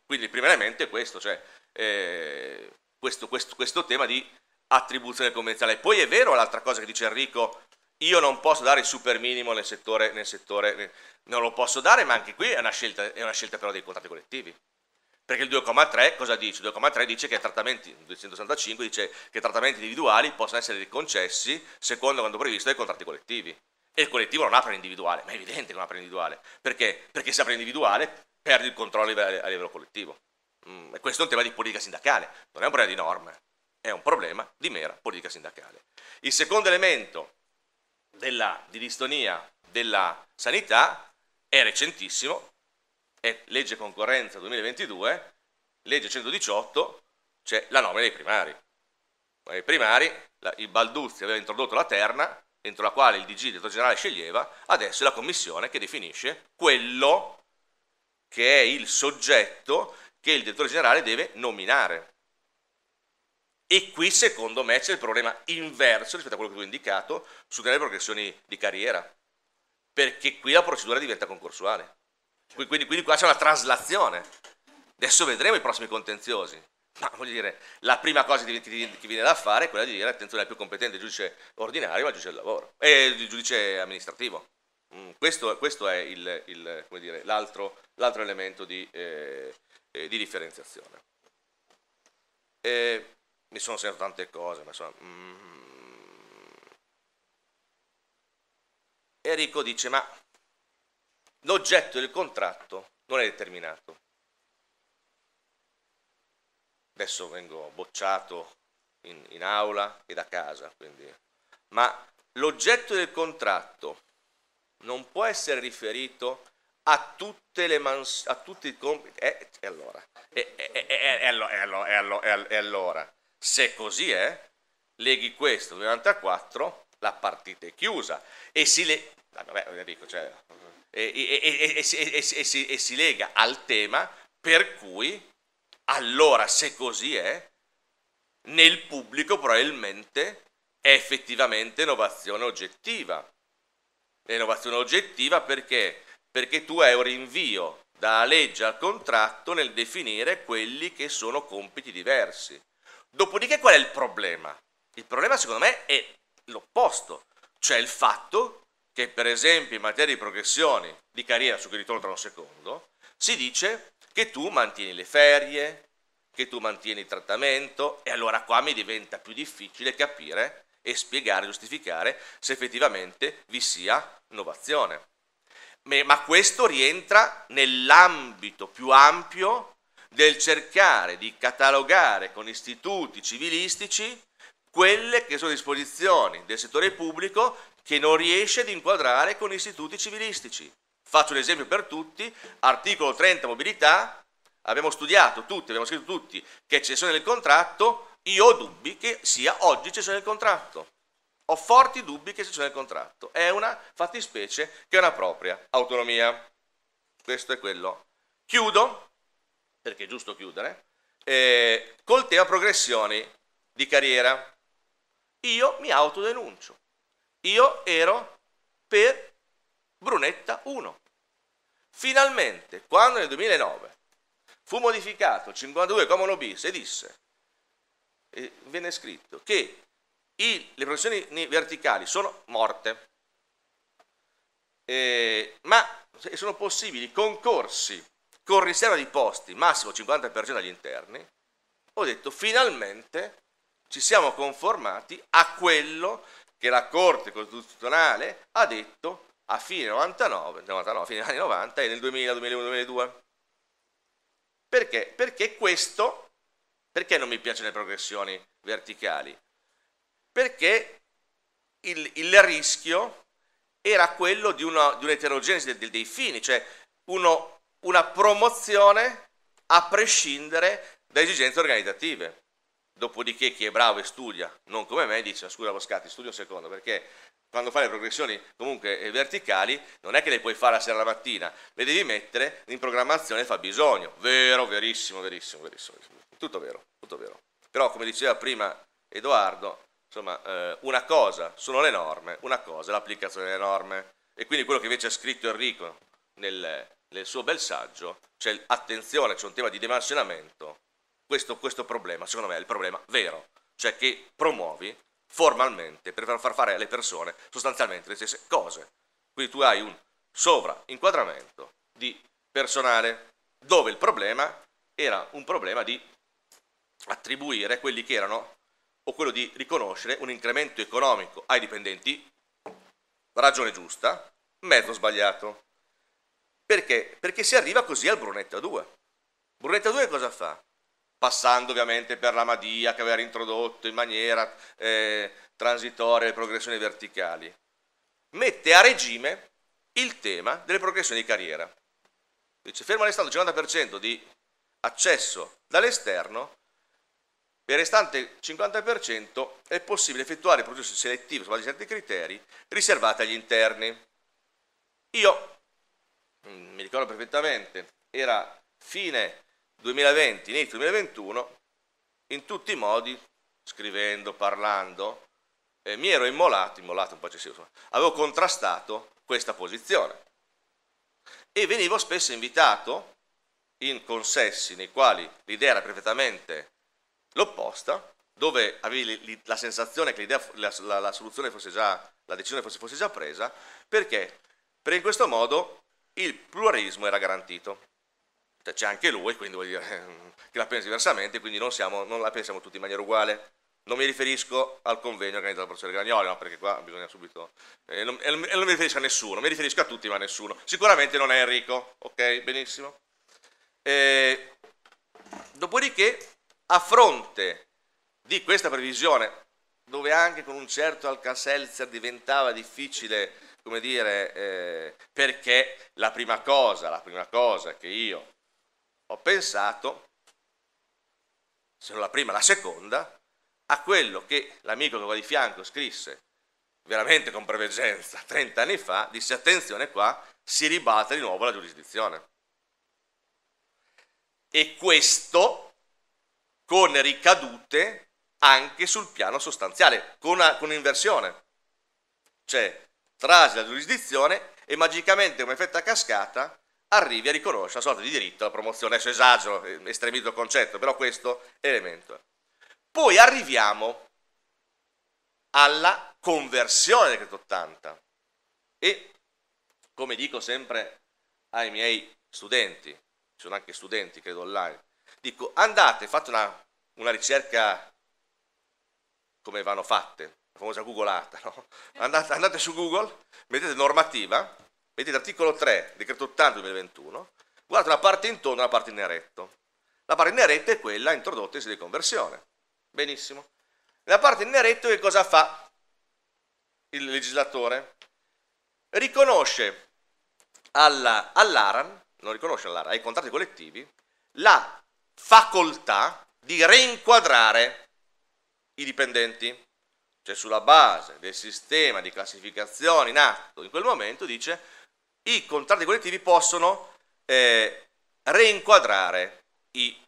S11: Quindi il primo elemento è questo, cioè eh, questo, questo, questo tema di attribuzione convenzionale. Poi è vero l'altra cosa che dice Enrico, io non posso dare il super minimo nel settore, nel settore, non lo posso dare, ma anche qui è una scelta, è una scelta però dei contratti collettivi. Perché il 2,3 cosa dice? Il 2,3 dice che trattamenti, 265 dice che trattamenti individuali possono essere concessi secondo quanto previsto dai contratti collettivi. E il collettivo non apre l'individuale, ma è evidente che non apre l'individuale. Perché? Perché se apre l'individuale perdi il controllo a livello collettivo. Mm, e questo è un tema di politica sindacale, non è un problema di norme, è un problema di mera politica sindacale. Il secondo elemento della distonia della sanità è recentissimo, è legge concorrenza 2022, legge 118, c'è cioè la nomina dei primari. I primari, la, il Balduzzi aveva introdotto la terna, entro la quale il DG, il direttore generale, sceglieva, adesso è la commissione che definisce quello che è il soggetto che il direttore generale deve nominare. E qui secondo me c'è il problema inverso rispetto a quello che tu hai indicato su delle progressioni di carriera, perché qui la procedura diventa concorsuale. Quindi, quindi qua c'è una traslazione. Adesso vedremo i prossimi contenziosi. Ma voglio dire, la prima cosa che viene da fare è quella di dire attenzione, è più competente il giudice ordinario, ma il giudice del lavoro, e il giudice amministrativo. Mm, questo, questo è il, il, dire, l'altro, l'altro, elemento di, eh, eh di differenziazione. Eh, mi sono sentito tante cose, ma insomma... Mm. Enrico dice, ma l'oggetto del contratto non è determinato. Adesso vengo bocciato in, in aula e da casa, quindi... Ma l'oggetto del contratto non può essere riferito a, tutte le mansioni, a tutti i compiti. Eh, e eh, allora? E eh, eh, allora? Se così è, leghi questo 94, la partita è chiusa e si, le... Ah, vabbè, dico, cioè, e, e, si, e si lega al tema per cui allora se così è, nel pubblico probabilmente è effettivamente innovazione oggettiva. È innovazione oggettiva perché? Perché tu hai un rinvio dalla legge al contratto nel definire quelli che sono compiti diversi. Dopodiché qual è il problema? Il problema secondo me è l'opposto, cioè il fatto che per esempio in materia di progressioni di carriera, su cui ritorno tra un secondo, si dice che tu mantieni le ferie, che tu mantieni il trattamento e allora qua mi diventa più difficile capire e spiegare, giustificare se effettivamente vi sia innovazione. Ma questo rientra nell'ambito più ampio del cercare di catalogare con istituti civilistici quelle che sono disposizioni del settore pubblico che non riesce ad inquadrare con istituti civilistici. Faccio un esempio per tutti, articolo 30 mobilità, abbiamo studiato tutti, abbiamo scritto tutti che c'è sono nel contratto, io ho dubbi che sia oggi c'è sono nel contratto. Ho forti dubbi che ci sono nel contratto. È una fattispecie che ha una propria autonomia. Questo è quello. Chiudo perché è giusto chiudere, eh, col tema progressioni di carriera. Io mi autodenuncio. Io ero per Brunetta 1. Finalmente, quando nel 2009 fu modificato il 52 come uno bis e disse, e venne scritto che i, le progressioni verticali sono morte, eh, ma sono possibili concorsi con riserva di posti, massimo 50% agli interni, ho detto finalmente ci siamo conformati a quello che la Corte Costituzionale ha detto a fine 99, 99 fine anni 90 e nel 2000, 2001, 2002. Perché? Perché questo, perché non mi piacciono le progressioni verticali? Perché il, il rischio era quello di, una, di un'eterogenesi dei, dei fini, cioè uno una promozione a prescindere da esigenze organizzative. Dopodiché chi è bravo e studia, non come me, dice scusa Boscati, studio un secondo, perché quando fai le progressioni comunque eh, verticali non è che le puoi fare la sera alla mattina, le devi mettere in programmazione fa bisogno. Vero, verissimo, verissimo, verissimo. Tutto vero, tutto vero. Però come diceva prima Edoardo, insomma, eh, una cosa sono le norme, una cosa è l'applicazione delle norme. E quindi quello che invece ha scritto Enrico nel, nel suo bel saggio, c'è cioè, attenzione, c'è un tema di dimensionamento, questo, questo problema, secondo me è il problema vero, cioè che promuovi formalmente per far fare alle persone sostanzialmente le stesse cose. Quindi tu hai un sovrainquadramento di personale dove il problema era un problema di attribuire quelli che erano o quello di riconoscere un incremento economico ai dipendenti, ragione giusta, mezzo sbagliato. Perché? Perché si arriva così al Brunetta 2. Brunetta 2 cosa fa? Passando ovviamente per la Madia che aveva introdotto in maniera eh, transitoria le progressioni verticali, mette a regime il tema delle progressioni di carriera. Dice fermo restando il 50% di accesso dall'esterno, per il restante 50% è possibile effettuare processi selettivi selettivo sulla base di certi criteri riservati agli interni. Io Mm, mi ricordo perfettamente, era fine 2020, inizio 2021, in tutti i modi, scrivendo, parlando, eh, mi ero immolato, immolato un po' eccessivo, avevo contrastato questa posizione. E venivo spesso invitato in consessi nei quali l'idea era perfettamente l'opposta, dove avevi la sensazione che la, la, la, soluzione fosse già, la decisione fosse, fosse già presa, perché? Perché in questo modo il pluralismo era garantito. Cioè, c'è anche lui, quindi vuol dire che la pensa diversamente, quindi non, siamo, non, la pensiamo tutti in maniera uguale. Non mi riferisco al convegno organizzato dal professore Gragnoli, no, perché qua bisogna subito... Eh, e non, eh, non, mi riferisco a nessuno, mi riferisco a tutti ma a nessuno. Sicuramente non è Enrico, ok? Benissimo. Eh, dopodiché, a fronte di questa previsione, dove anche con un certo Alcaselzer diventava difficile come dire, eh, perché la prima cosa, la prima cosa che io ho pensato, se non la prima, la seconda, a quello che l'amico che va di fianco scrisse veramente con preveggenza 30 anni fa, disse attenzione qua, si ribalta di nuovo la giurisdizione. E questo con ricadute anche sul piano sostanziale, con, una, con un'inversione. Cioè, trasi la giurisdizione e magicamente, come effetto a cascata, arrivi a riconoscere una sorta di diritto alla promozione. Adesso esagero, eh, estremizzo il concetto, però questo è Poi arriviamo alla conversione del decreto 80 e, come dico sempre ai miei studenti, ci sono anche studenti, credo, online, dico andate, fate una, una ricerca come vanno fatte, la famosa googolata, no? andate, andate, su Google, mettete normativa, mettete articolo 3, decreto 80 2021, guardate la parte intorno e la parte in eretto. La parte in eretto è quella introdotta in sede di conversione. Benissimo. La parte in eretto che cosa fa il legislatore? Riconosce alla, all'ARAN, non riconosce all'ARAN, ai contratti collettivi, la facoltà di reinquadrare i dipendenti cioè sulla base del sistema di classificazione in atto in quel momento, dice i contratti collettivi possono eh, reinquadrare i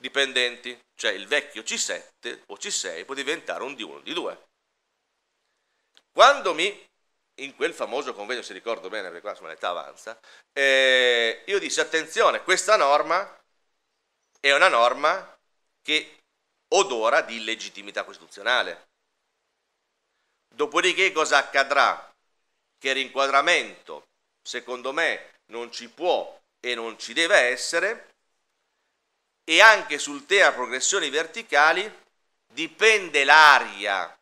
S11: dipendenti, cioè il vecchio C7 o C6 può diventare un D1, D2. Quando mi, in quel famoso convegno, se ricordo bene, perché qua insomma l'età avanza, eh, io dissi attenzione, questa norma è una norma che odora di illegittimità costituzionale Dopodiché cosa accadrà? Che rinquadramento, secondo me, non ci può e non ci deve essere e anche sul tema progressioni verticali dipende l'aria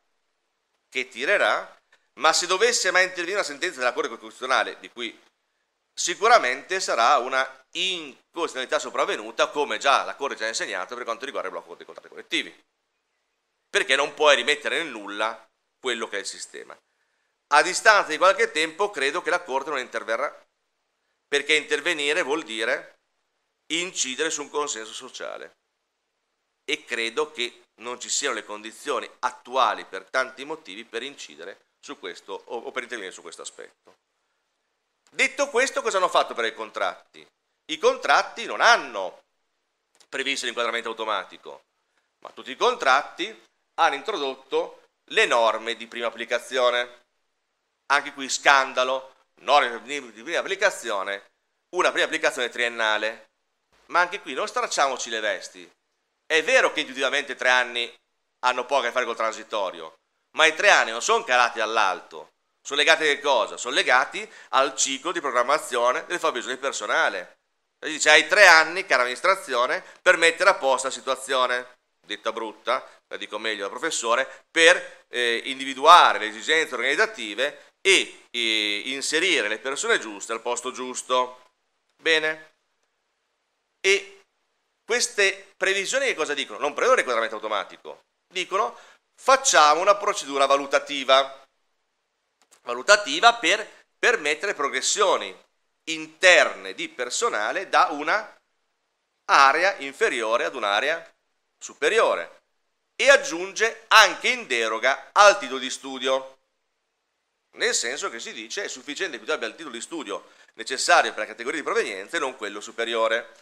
S11: che tirerà, ma se dovesse mai intervenire una sentenza della Corte Costituzionale, di cui sicuramente sarà una incostituzionalità sopravvenuta, come già la Corte ci ha insegnato per quanto riguarda il blocco dei contratti collettivi, perché non puoi rimettere nel nulla quello che è il sistema. A distanza di qualche tempo credo che la Corte non interverrà, perché intervenire vuol dire incidere su un consenso sociale e credo che non ci siano le condizioni attuali per tanti motivi per incidere su questo o per intervenire su questo aspetto. Detto questo, cosa hanno fatto per i contratti? I contratti non hanno previsto l'inquadramento automatico, ma tutti i contratti hanno introdotto le norme di prima applicazione. Anche qui scandalo, norme di prima applicazione, una prima applicazione triennale. Ma anche qui non stracciamoci le vesti. È vero che intuitivamente tre anni hanno poco a che fare col transitorio, ma i tre anni non sono calati dall'alto. Sono legati a che cosa? Sono legati al ciclo di programmazione del fabbisogno di personale. Dice, cioè, hai tre anni, cara amministrazione, per mettere a posto la situazione detta brutta, la dico meglio da professore, per eh, individuare le esigenze organizzative e eh, inserire le persone giuste al posto giusto. Bene? E queste previsioni che cosa dicono? Non prevedono il quadramento automatico, dicono facciamo una procedura valutativa, valutativa per permettere progressioni interne di personale da una area inferiore ad un'area superiore e aggiunge anche in deroga al titolo di studio, nel senso che si dice è sufficiente che tu abbia il titolo di studio necessario per la categoria di provenienza e non quello superiore.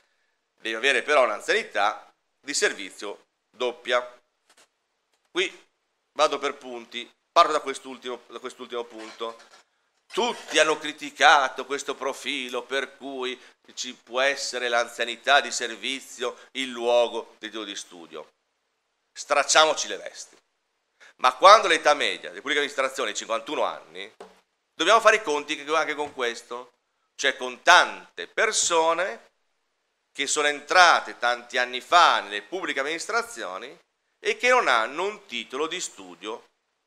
S11: Devi avere però un'anzianità di servizio doppia. Qui vado per punti, parto da quest'ultimo, da quest'ultimo punto. Tutti hanno criticato questo profilo per cui ci può essere l'anzianità di servizio, il luogo di, di studio. Stracciamoci le vesti. Ma quando l'età media della pubblica amministrazione è 51 anni, dobbiamo fare i conti anche con questo, cioè con tante persone che sono entrate tanti anni fa nelle pubbliche amministrazioni e che non hanno un titolo di studio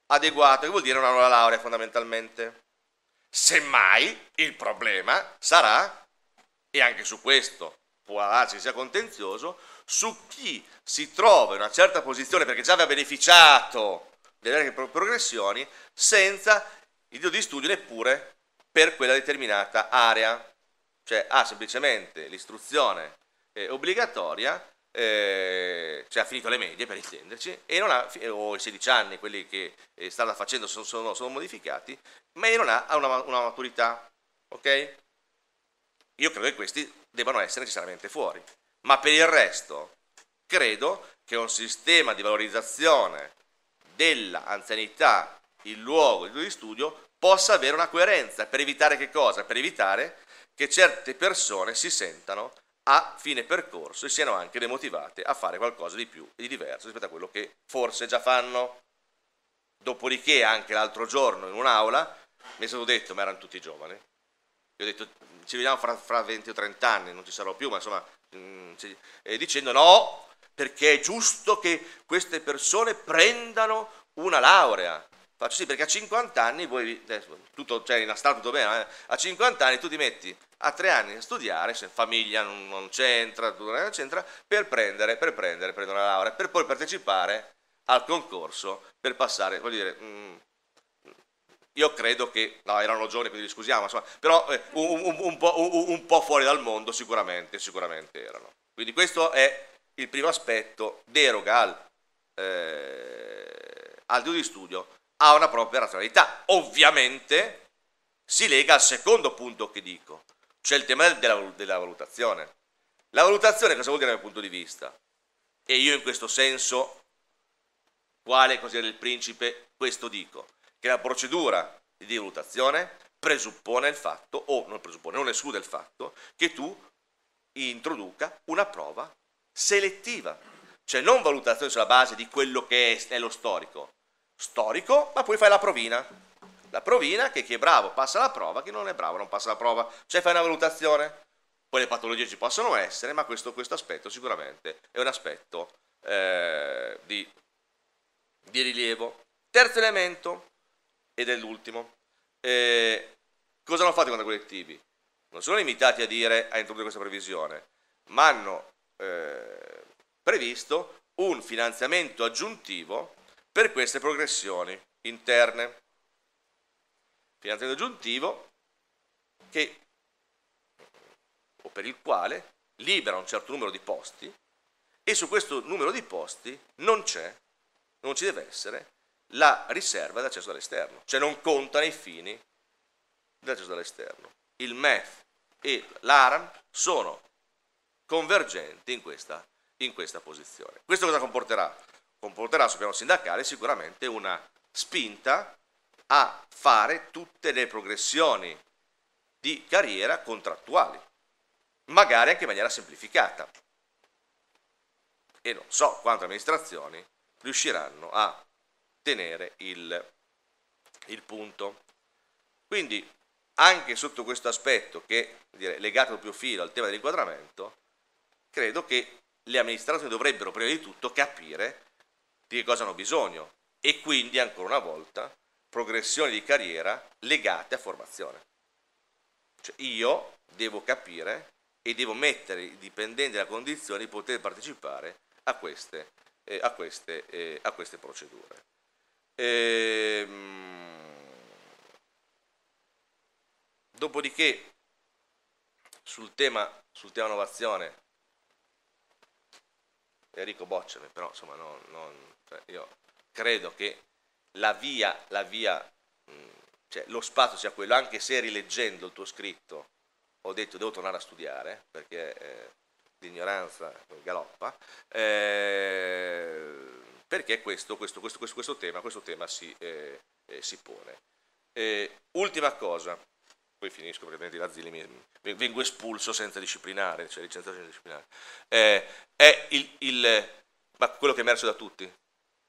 S11: adeguato, che vuol dire non hanno la laurea fondamentalmente. Semmai il problema sarà e anche su questo può darsi sia contenzioso, su chi si trova in una certa posizione perché già aveva beneficiato delle progressioni senza il diritto di studio neppure per quella determinata area, cioè ha semplicemente l'istruzione eh, obbligatoria, eh, cioè ha finito le medie per intenderci, ha, o i 16 anni, quelli che eh, stanno facendo sono, sono, sono modificati, ma non ha una, una maturità, ok? io credo che questi debbano essere necessariamente fuori. Ma per il resto, credo che un sistema di valorizzazione dell'anzianità in luogo di studio possa avere una coerenza. Per evitare che cosa? Per evitare che certe persone si sentano a fine percorso e siano anche demotivate a fare qualcosa di più e di diverso rispetto a quello che forse già fanno. Dopodiché anche l'altro giorno in un'aula mi è stato detto, ma erano tutti giovani, gli ho detto, ci vediamo fra, fra 20 o 30 anni, non ci sarò più, ma insomma, mh, mm, e dicendo no, perché è giusto che queste persone prendano una laurea. Faccio sì, perché a 50 anni voi, eh, tutto, cioè in astratto tutto bene, eh? a 50 anni tu ti metti a tre anni a studiare, se famiglia non, non c'entra, tutto non c'entra, per prendere, per prendere, prendere una laurea, per poi partecipare al concorso, per passare, voglio dire, mh, mm, io credo che, no, erano giovani, quindi li scusiamo, insomma, però eh, un, un, un, po', un, po', fuori dal mondo sicuramente, sicuramente erano. Quindi questo è il primo aspetto, deroga al, eh, al di studio, ha una propria razionalità. Ovviamente si lega al secondo punto che dico, cioè il tema della, della valutazione. La valutazione cosa vuol dire dal mio punto di vista? E io in questo senso, quale consigliere del principe, questo dico che la procedura di valutazione presuppone il fatto, o non presuppone, non esclude il fatto, che tu introduca una prova selettiva, cioè non valutazione sulla base di quello che è, è lo storico, storico, ma poi fai la provina. La provina che chi è bravo passa la prova, chi non è bravo non passa la prova, cioè fai una valutazione. Poi le patologie ci possono essere, ma questo, questo aspetto sicuramente è un aspetto eh, di, di, rilievo. Terzo elemento, ed è l'ultimo. Eh, cosa hanno fatto i collettivi? Non sono limitati a dire a introdurre questa previsione, ma hanno eh, previsto un finanziamento aggiuntivo per queste progressioni interne. Finanziamento aggiuntivo che, o per il quale libera un certo numero di posti e su questo numero di posti non c'è, non ci deve essere la riserva dell'accesso dall'esterno, cioè non conta nei fini dell'accesso dall'esterno. Il MEF e l'ARAM sono convergenti in questa, in questa posizione. Questo cosa comporterà? Comporterà sul piano sindacale sicuramente una spinta a fare tutte le progressioni di carriera contrattuali, magari anche in maniera semplificata. E non so quante amministrazioni riusciranno a tenere il, il punto. Quindi anche sotto questo aspetto che è legato più filo al tema dell'inquadramento, credo che le amministrazioni dovrebbero prima di tutto capire di che cosa hanno bisogno e quindi ancora una volta progressioni di carriera legate a formazione. Cioè io devo capire e devo mettere i dipendenti alla condizione di poter partecipare a queste, eh, a queste, eh, a queste procedure. Ehm, dopodiché sul tema, sul tema innovazione Enrico bocciami, però insomma non, non, cioè, io credo che la via, la via cioè, lo spazio sia quello, anche se rileggendo il tuo scritto ho detto devo tornare a studiare perché eh, l'ignoranza galoppa. Eh, perché questo, questo, questo, questo tema, tema, si, eh, eh, si pone. Eh, ultima cosa, poi finisco perché altrimenti Lazzili mi, vengo espulso senza disciplinare, cioè licenziato senza disciplinare, eh, è il, il, quello che è emerso da tutti.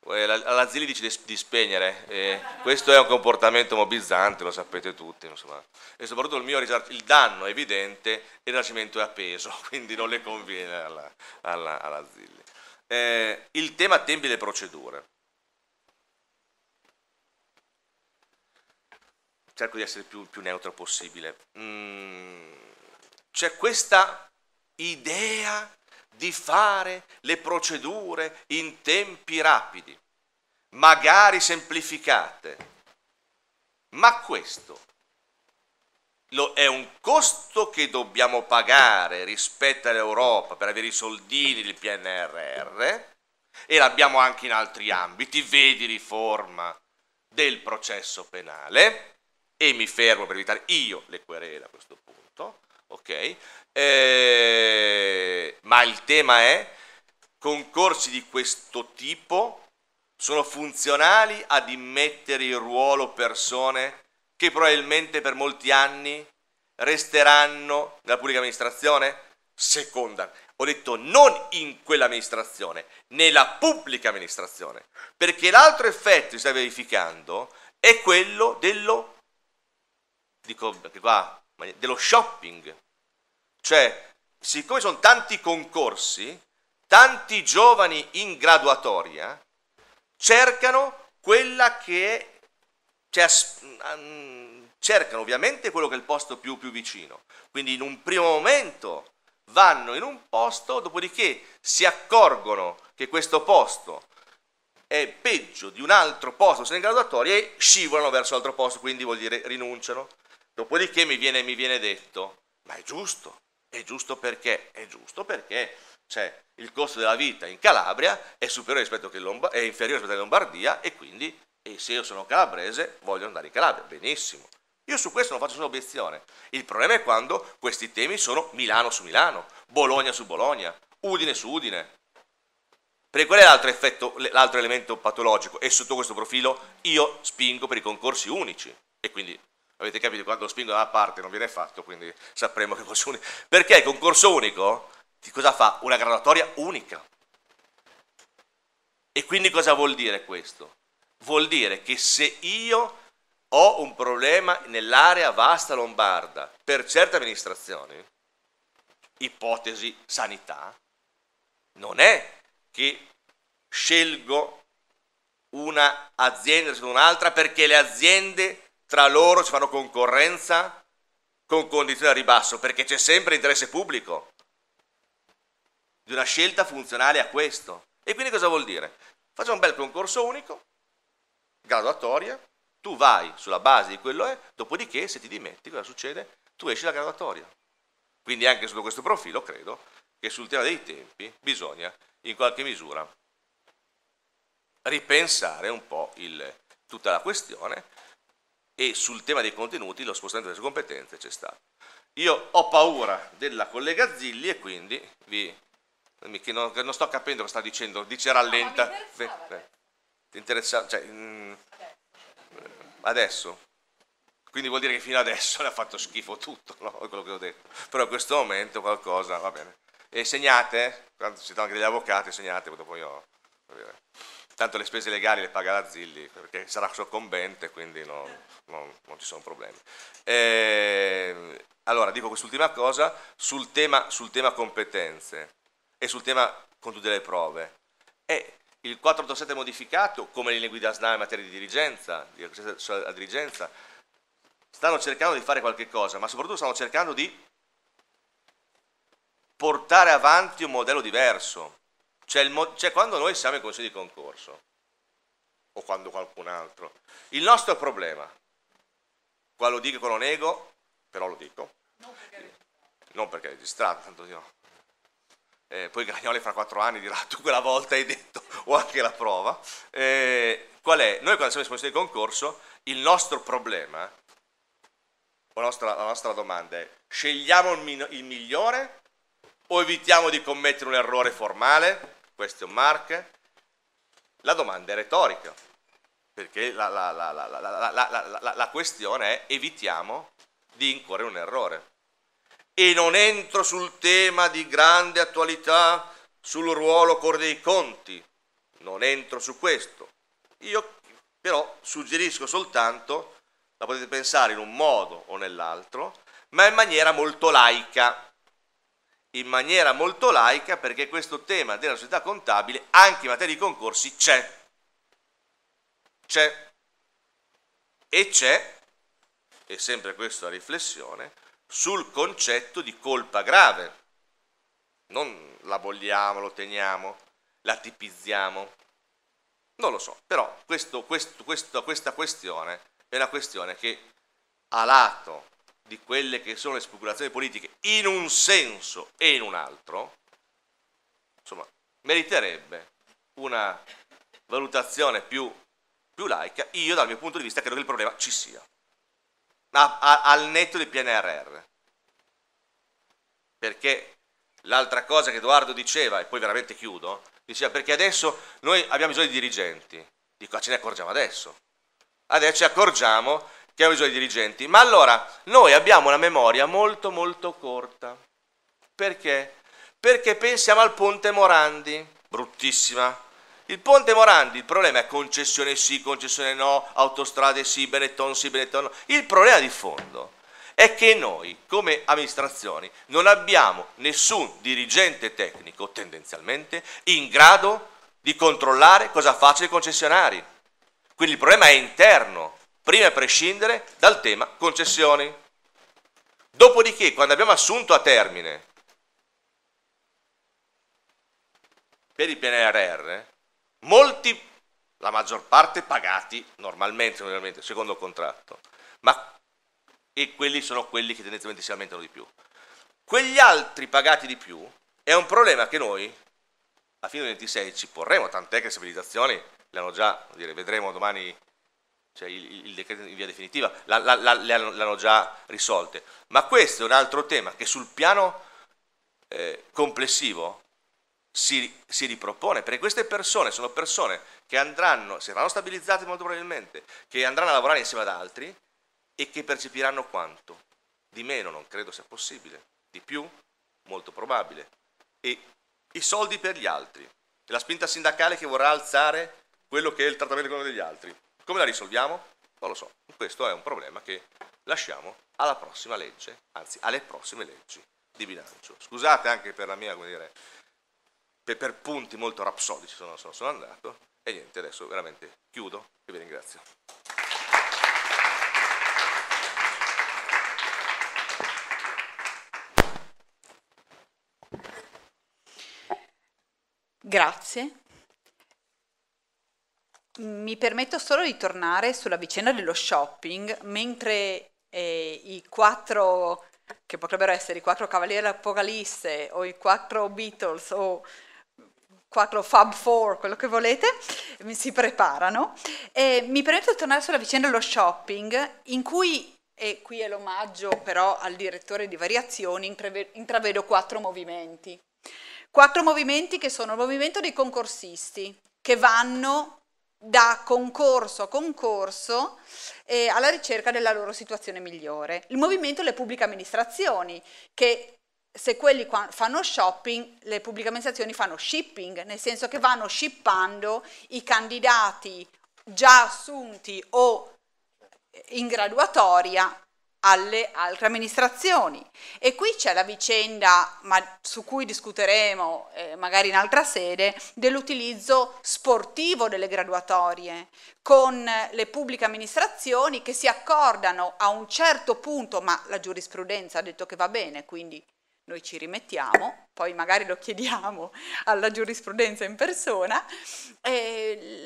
S11: Eh, Zilli dice di, di spegnere, eh, questo è un comportamento mobizzante, lo sapete tutti, insomma. e soprattutto il, mio, il danno è evidente e il risarcimento è appeso, quindi non le conviene alla, alla, alla Zilli eh, il tema tempi e procedure. Cerco di essere il più, più neutro possibile. Mm, c'è questa idea di fare le procedure in tempi rapidi, magari semplificate. Ma questo lo, è un costo che dobbiamo pagare rispetto all'Europa per avere i soldini del PNRR e l'abbiamo anche in altri ambiti, vedi riforma del processo penale e mi fermo per evitare io le querele a questo punto, ok? Eh, ma il tema è concorsi di questo tipo sono funzionali ad immettere in ruolo persone che probabilmente per molti anni resteranno nella pubblica amministrazione? Seconda, ho detto non in quell'amministrazione, nella pubblica amministrazione, perché l'altro effetto che si sta verificando è quello dello, dico, qua, dello shopping. Cioè, siccome sono tanti concorsi, tanti giovani in graduatoria cercano quella che è cioè, cercano ovviamente quello che è il posto più, più vicino, quindi in un primo momento vanno in un posto, dopodiché si accorgono che questo posto è peggio di un altro posto sono in graduatoria e scivolano verso l'altro posto, quindi vuol dire rinunciano. Dopodiché mi viene, mi viene detto, ma è giusto, è giusto perché? È giusto perché cioè, il costo della vita in Calabria è, rispetto Lomba- è inferiore rispetto alla Lombardia e quindi e se io sono calabrese, voglio andare in Calabria, benissimo. Io su questo non faccio nessuna obiezione. Il problema è quando questi temi sono Milano su Milano, Bologna su Bologna, Udine su Udine. Perché qual è l'altro, effetto, l'altro elemento patologico? E sotto questo profilo io spingo per i concorsi unici. E quindi avete capito, quando lo spingo da una parte non viene fatto, quindi sapremo che concorso unico. Perché il concorso unico cosa fa? Una graduatoria unica. E quindi cosa vuol dire questo? Vuol dire che se io ho un problema nell'area vasta lombarda per certe amministrazioni, ipotesi sanità, non è che scelgo una azienda rispetto un'altra perché le aziende tra loro ci fanno concorrenza con condizioni a ribasso, perché c'è sempre interesse pubblico di una scelta funzionale a questo. E quindi cosa vuol dire? Facciamo un bel concorso unico, graduatoria, tu vai sulla base di quello è, dopodiché se ti dimetti cosa succede? Tu esci dalla graduatoria. Quindi anche sotto questo profilo credo che sul tema dei tempi bisogna in qualche misura ripensare un po' il, tutta la questione e sul tema dei contenuti lo spostamento delle competenze c'è stato. Io ho paura della collega Zilli e quindi vi, non, non, sto capendo cosa sta dicendo, dice rallenta. No, interessante, cioè, mh, mm, adesso. Quindi vuol dire che fino adesso le ha fatto schifo tutto, no? quello che ho detto. Però in questo momento qualcosa va bene. E segnate, quando eh? ci anche degli avvocati, segnate, dopo io... Tanto le spese legali le paga la Zilli, perché sarà soccombente, quindi no, no, non ci sono problemi. E, ehm, allora, dico quest'ultima cosa sul tema, sul tema competenze e sul tema con tutte prove. E il 487 modificato, come le linee guida SNAM in materia di dirigenza, di alla dirigenza, stanno cercando di fare qualche cosa, ma soprattutto stanno cercando di portare avanti un modello diverso. Cioè, mo cioè quando noi siamo in consiglio di concorso, o quando qualcun altro, il nostro problema, qua lo dico e qua lo nego, però lo dico, non perché è registrato, tanto di no eh, poi Gragnoli fra quattro anni dirà tu quella volta hai detto o anche la prova. Eh, qual è? Noi quando siamo in esposizione di concorso il nostro problema, la nostra, la nostra domanda è scegliamo il, min- il, migliore o evitiamo di commettere un errore formale? Question mark? La domanda è retorica, perché la, la, la questione è evitiamo di incorrere un errore e non entro sul tema di grande attualità sul ruolo Corte dei Conti, non entro su questo. Io però suggerisco soltanto, la potete pensare in un modo o nell'altro, ma in maniera molto laica. In maniera molto laica perché questo tema della società contabile anche in materia di concorsi c'è. C'è. E c'è, e sempre questa riflessione, sul concetto di colpa grave. Non la l'abolliamo, lo teniamo, la tipizziamo. Non lo so, però questo, questo, questo, questa questione è una questione che a lato di quelle che sono le speculazioni politiche in un senso e in un altro, insomma, meriterebbe una valutazione più, più laica. Io dal mio punto di vista credo che il problema ci sia a, a, al netto del PNRR. Perché l'altra cosa che Edoardo diceva, e poi veramente chiudo, diceva perché adesso noi abbiamo bisogno di dirigenti. Dico, ah, ce ne accorgiamo adesso. Adesso ci accorgiamo che abbiamo bisogno di dirigenti. Ma allora, noi abbiamo una memoria molto molto corta. Perché? Perché pensiamo al ponte Morandi, bruttissima il ponte Morandi, il problema è concessione sì, concessione no, autostrade sì, Benetton sì, Benetton no. Il problema di fondo è che noi, come amministrazioni, non abbiamo nessun dirigente tecnico, tendenzialmente, in grado di controllare cosa facciano i concessionari. Quindi il problema è interno, prima a prescindere dal tema concessioni. Dopodiché, quando abbiamo assunto a termine per il PNRR, molti, la maggior parte, pagati normalmente, normalmente secondo contratto, ma e quelli sono quelli che tendenzialmente si aumentano di più. Quegli altri pagati di più è un problema che noi a fine 26 ci porremo, tant'è che le stabilizzazioni le hanno già, dire, vedremo domani cioè il, il, decreto in via definitiva, la, la, la, le hanno già risolte. Ma questo è un altro tema che sul piano eh, complessivo si, si, ripropone, perché queste persone sono persone che andranno, saranno stabilizzate molto probabilmente, che andranno a lavorare insieme ad altri e che percepiranno quanto? Di meno non credo sia possibile, di più molto probabile. E i soldi per gli altri, e la spinta sindacale che vorrà alzare quello che è il trattamento economico degli altri. Come la risolviamo? Non lo so, questo è un problema che lasciamo alla prossima legge, anzi alle prossime leggi di bilancio. Scusate anche per la mia, come dire, per, per punti molto rapsodici sono, sono, sono andato e niente, adesso veramente chiudo e vi ringrazio.
S1: Grazie. Mi permetto solo di tornare sulla vicenda dello shopping, mentre eh, i quattro, che potrebbero essere i quattro Cavalieri dell'Apocalisse o i quattro Beatles o quello Fab Four, quello che volete, si preparano. E mi permetto di tornare sulla vicenda dello shopping, in cui, e qui è l'omaggio però al direttore di Variazioni, intravedo quattro movimenti. Quattro movimenti che sono il movimento dei concorsisti, che vanno da concorso a concorso eh, alla ricerca della loro situazione migliore. Il movimento delle pubbliche amministrazioni, che se quelli fanno shopping, le pubbliche amministrazioni fanno shipping, nel senso che vanno shippando i candidati già assunti o in graduatoria alle altre amministrazioni. E qui c'è la vicenda, ma su cui discuteremo eh, magari in altra sede, dell'utilizzo sportivo delle graduatorie, con le pubbliche amministrazioni che si accordano a un certo punto, ma la giurisprudenza ha detto che va bene, quindi noi ci rimettiamo, poi magari lo chiediamo alla giurisprudenza in persona,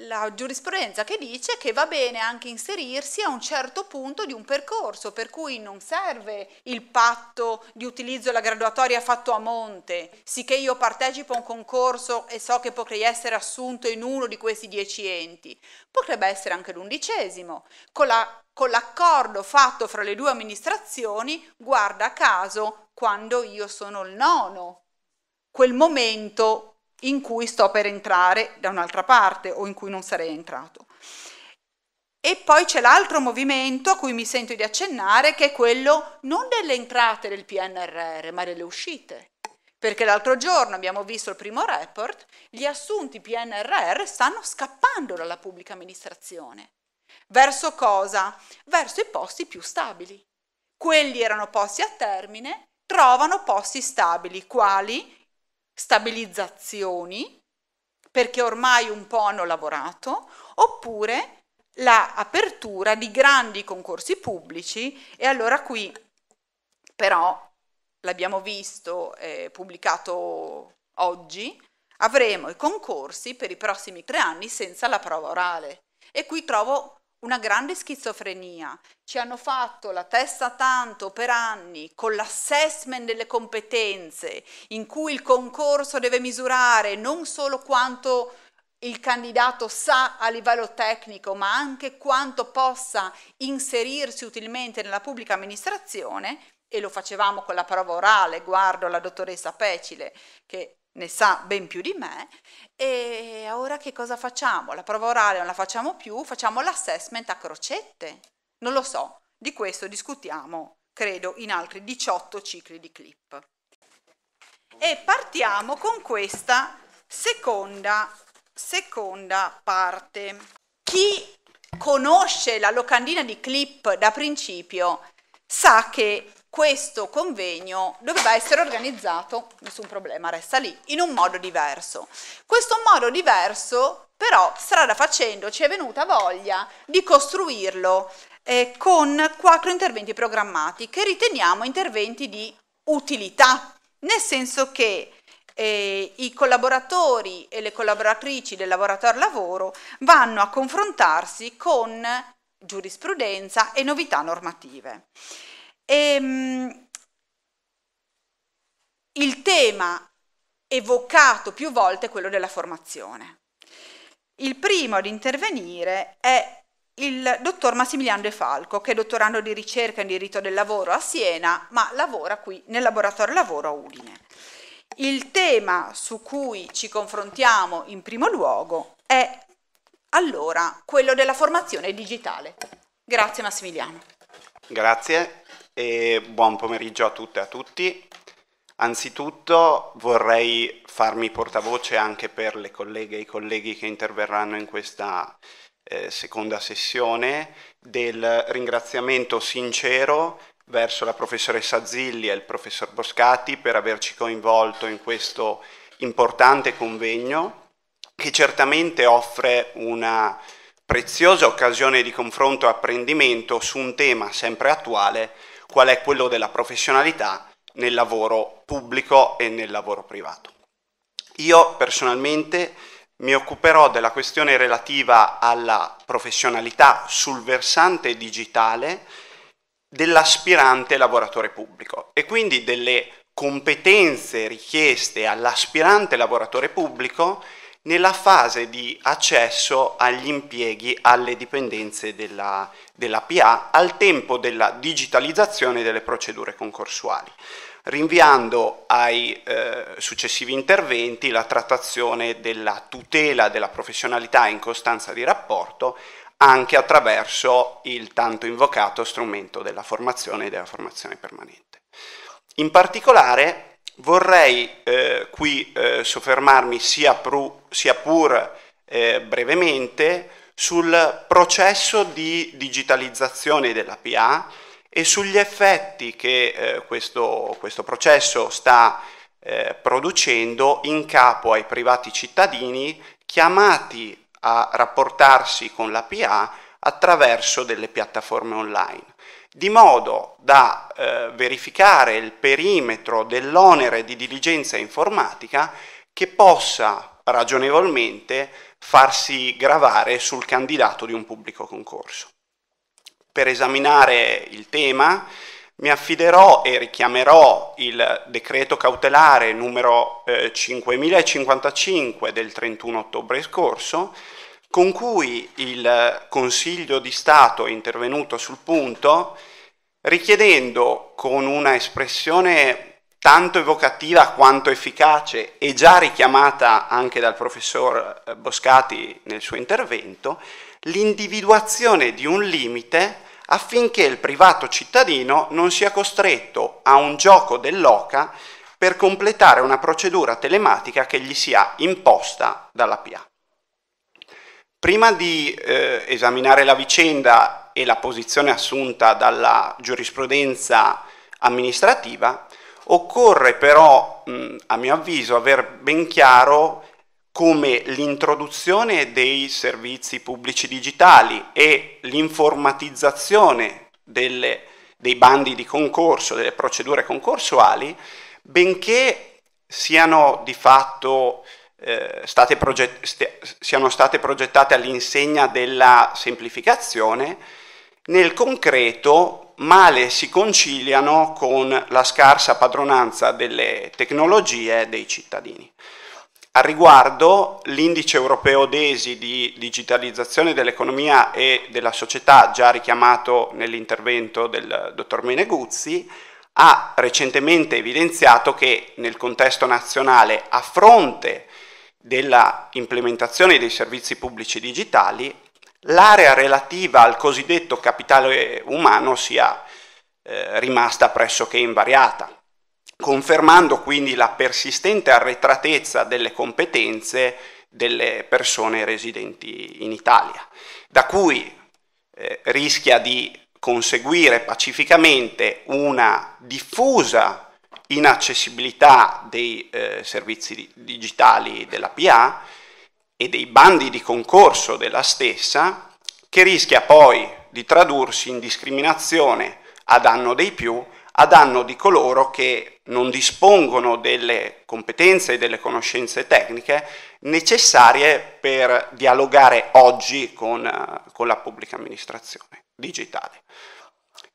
S1: la giurisprudenza che dice che va bene anche inserirsi a un certo punto di un percorso, per cui non serve il patto di utilizzo della graduatoria fatto a monte, sicché io partecipo a un concorso e so che potrei essere assunto in uno di questi dieci enti, potrebbe essere anche l'undicesimo, con, la, con l'accordo fatto fra le due amministrazioni, guarda caso, quando io sono il nono, quel momento in cui sto per entrare da un'altra parte o in cui non sarei entrato. E poi c'è l'altro movimento a cui mi sento di accennare, che è quello non delle entrate del PNRR, ma delle uscite. Perché l'altro giorno abbiamo visto il primo report, gli assunti PNRR stanno scappando dalla pubblica amministrazione. Verso cosa? Verso i posti più stabili. Quelli erano posti a termine trovano posti stabili, quali stabilizzazioni, perché ormai un po' hanno lavorato, oppure l'apertura la di grandi concorsi pubblici e allora qui però l'abbiamo visto eh, pubblicato oggi, avremo i concorsi per i prossimi tre anni senza la prova orale. E qui trovo una grande schizofrenia. Ci hanno fatto la testa tanto per anni con l'assessment delle competenze, in cui il concorso deve misurare non solo quanto il candidato sa a livello tecnico, ma anche quanto possa inserirsi utilmente nella pubblica amministrazione, e lo facevamo con la prova orale, guardo la dottoressa Pecile che ne sa ben più di me, e ora che cosa facciamo? La prova orale non la facciamo più, facciamo l'assessment a crocette. Non lo so, di questo discutiamo, credo, in altri 18 cicli di clip. E partiamo con questa seconda, seconda parte. Chi conosce la locandina di clip da principio sa che questo convegno doveva essere organizzato, nessun problema, resta lì, in un modo diverso. Questo modo diverso però strada facendo ci è venuta voglia di costruirlo eh, con quattro interventi programmati che riteniamo interventi di utilità, nel senso che eh, i collaboratori e le collaboratrici del laboratorio lavoro vanno a confrontarsi con giurisprudenza e novità normative. E, ehm, mh, il tema evocato più volte è quello della formazione. Il primo ad intervenire è il dottor Massimiliano De Falco, che è dottorando di ricerca in diritto del lavoro a Siena, ma lavora qui nel laboratorio lavoro a Udine. Il tema su cui ci confrontiamo in primo luogo è allora quello della formazione digitale. Grazie Massimiliano.
S12: Grazie e buon pomeriggio a tutte e a tutti. Anzitutto vorrei farmi portavoce anche per le colleghe e i colleghi che interverranno in questa eh, seconda sessione del ringraziamento sincero verso la professoressa Zilli e il professor Boscati per averci coinvolto in questo importante convegno che certamente offre una preziosa occasione di confronto e apprendimento su un tema sempre attuale qual è quello della professionalità nel lavoro pubblico e nel lavoro privato. Io personalmente mi occuperò della questione relativa alla professionalità sul versante digitale dell'aspirante lavoratore pubblico e quindi delle competenze richieste all'aspirante lavoratore pubblico nella fase di accesso agli impieghi alle dipendenze della, della PA al tempo della digitalizzazione delle procedure concorsuali rinviando ai eh, successivi interventi la trattazione della tutela della professionalità in costanza di rapporto anche attraverso il tanto invocato strumento della formazione e della formazione permanente. In particolare Vorrei eh, qui eh, soffermarmi sia, pru, sia pur eh, brevemente sul processo di digitalizzazione della PA e sugli effetti che eh, questo, questo, processo sta eh, producendo in capo ai privati cittadini chiamati a rapportarsi con la PA attraverso delle piattaforme online di modo da eh, verificare il perimetro dell'onere di diligenza informatica che possa ragionevolmente farsi gravare sul candidato di un pubblico concorso. Per esaminare il tema mi affiderò e richiamerò il decreto cautelare numero eh, 5055 del 31 ottobre scorso, con cui il eh, Consiglio di Stato è intervenuto sul punto richiedendo con una espressione tanto evocativa quanto efficace e già richiamata anche dal professor eh, Boscati nel suo intervento, l'individuazione di un limite affinché il privato cittadino non sia costretto a un gioco dell'oca per completare una procedura telematica che gli sia imposta dalla PIA. Prima di eh, esaminare la vicenda e la posizione assunta dalla giurisprudenza amministrativa, occorre però, mh, a mio avviso, aver ben chiaro come l'introduzione dei servizi pubblici digitali e l'informatizzazione delle, dei bandi di concorso, delle procedure concorsuali, benché siano di fatto eh, state st siano state progettate all'insegna della semplificazione, nel concreto male si conciliano con la scarsa padronanza delle tecnologie dei cittadini. Al riguardo, l'indice europeo DESI di digitalizzazione dell'economia e della società, già richiamato nell'intervento del dottor Meneguzzi, ha recentemente evidenziato che nel contesto nazionale, a fronte della implementazione dei servizi pubblici digitali, l'area relativa al cosiddetto capitale umano sia eh, rimasta pressoché invariata, confermando quindi la persistente arretratezza delle competenze delle persone residenti in Italia, da cui eh, rischia di conseguire pacificamente una diffusa inaccessibilità dei eh, servizi digitali della PA e dei bandi di concorso della stessa, che rischia poi di tradursi in discriminazione a danno dei più, a danno di coloro che non dispongono delle competenze e delle conoscenze tecniche necessarie per dialogare oggi con, eh, con la pubblica amministrazione digitale.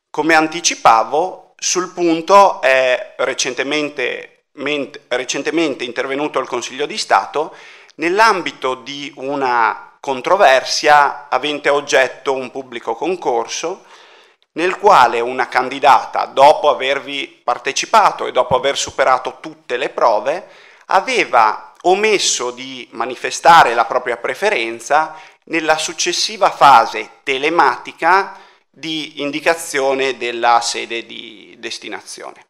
S12: Come anticipavo, sul punto è recentemente, ment- recentemente intervenuto il Consiglio di Stato nell'ambito di una controversia avente oggetto un pubblico concorso nel quale una candidata, dopo avervi partecipato e dopo aver superato tutte le prove, aveva omesso di manifestare la propria preferenza nella successiva fase telematica di indicazione della sede di destinazione.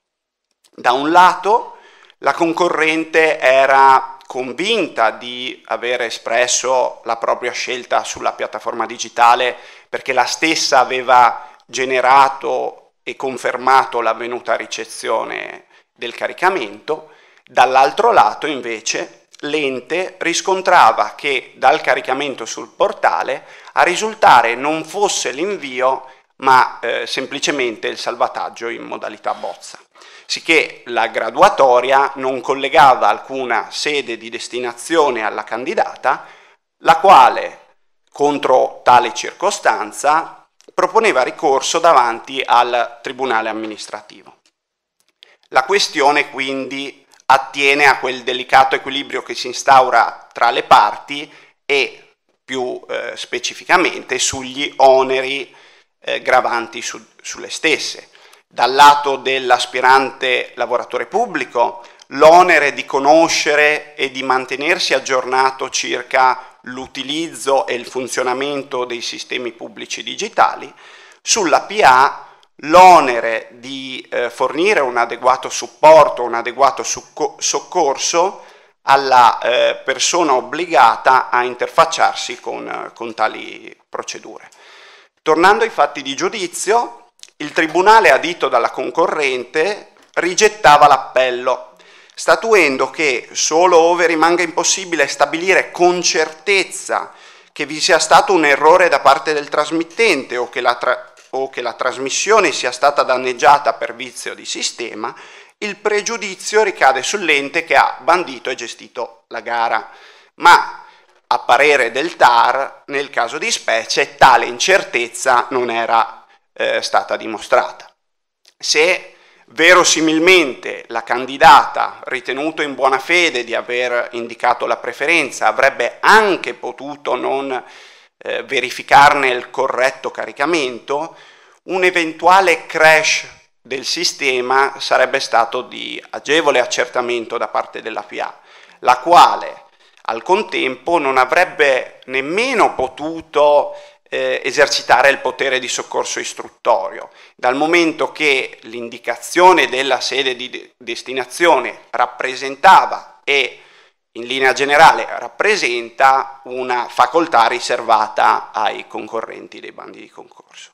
S12: Da un lato la concorrente era convinta di aver espresso la propria scelta sulla piattaforma digitale perché la stessa aveva generato e confermato l'avvenuta ricezione del caricamento, dall'altro lato invece l'ente riscontrava che dal caricamento sul portale a risultare non fosse l'invio ma eh, semplicemente il salvataggio in modalità bozza. Sicché la graduatoria non collegava alcuna sede di destinazione alla candidata, la quale, contro tale circostanza, proponeva ricorso davanti al Tribunale amministrativo. La questione quindi attiene a quel delicato equilibrio che si instaura tra le parti e più eh, specificamente sugli oneri eh, gravanti su, sulle stesse. Dal lato dell'aspirante lavoratore pubblico, l'onere di conoscere e di mantenersi aggiornato circa l'utilizzo e il funzionamento dei sistemi pubblici digitali, sulla PA l'onere di eh, fornire un adeguato supporto, un adeguato soccorso alla eh, persona obbligata a interfacciarsi con, eh, con tali procedure. Tornando ai fatti di giudizio, il tribunale adito dalla concorrente rigettava l'appello, statuendo che solo ove rimanga impossibile stabilire con certezza che vi sia stato un errore da parte del trasmittente o che la, tra- o che la trasmissione sia stata danneggiata per vizio di sistema, il pregiudizio ricade sull'ente che ha bandito e gestito la gara. Ma a parere del TAR, nel caso di specie, tale incertezza non era eh, stata dimostrata. Se verosimilmente la candidata, ritenuto in buona fede di aver indicato la preferenza, avrebbe anche potuto non eh, verificarne il corretto caricamento, un eventuale crash del sistema sarebbe stato di agevole accertamento da parte della PA, la quale al contempo non avrebbe nemmeno potuto eh, esercitare il potere di soccorso istruttorio, dal momento che l'indicazione della sede di de- destinazione rappresentava e in linea generale rappresenta una facoltà riservata ai concorrenti dei bandi di concorso.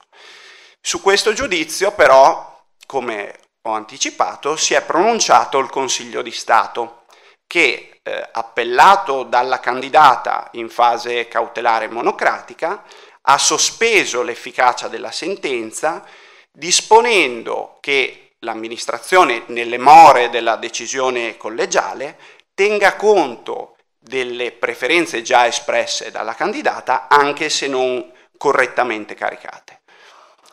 S12: Su questo giudizio però, come ho anticipato, si è pronunciato il Consiglio di Stato, che eh, appellato dalla candidata in fase cautelare monocratica, ha sospeso l'efficacia della sentenza disponendo che l'amministrazione, nelle more della decisione collegiale, tenga conto delle preferenze già espresse dalla candidata, anche se non correttamente caricate.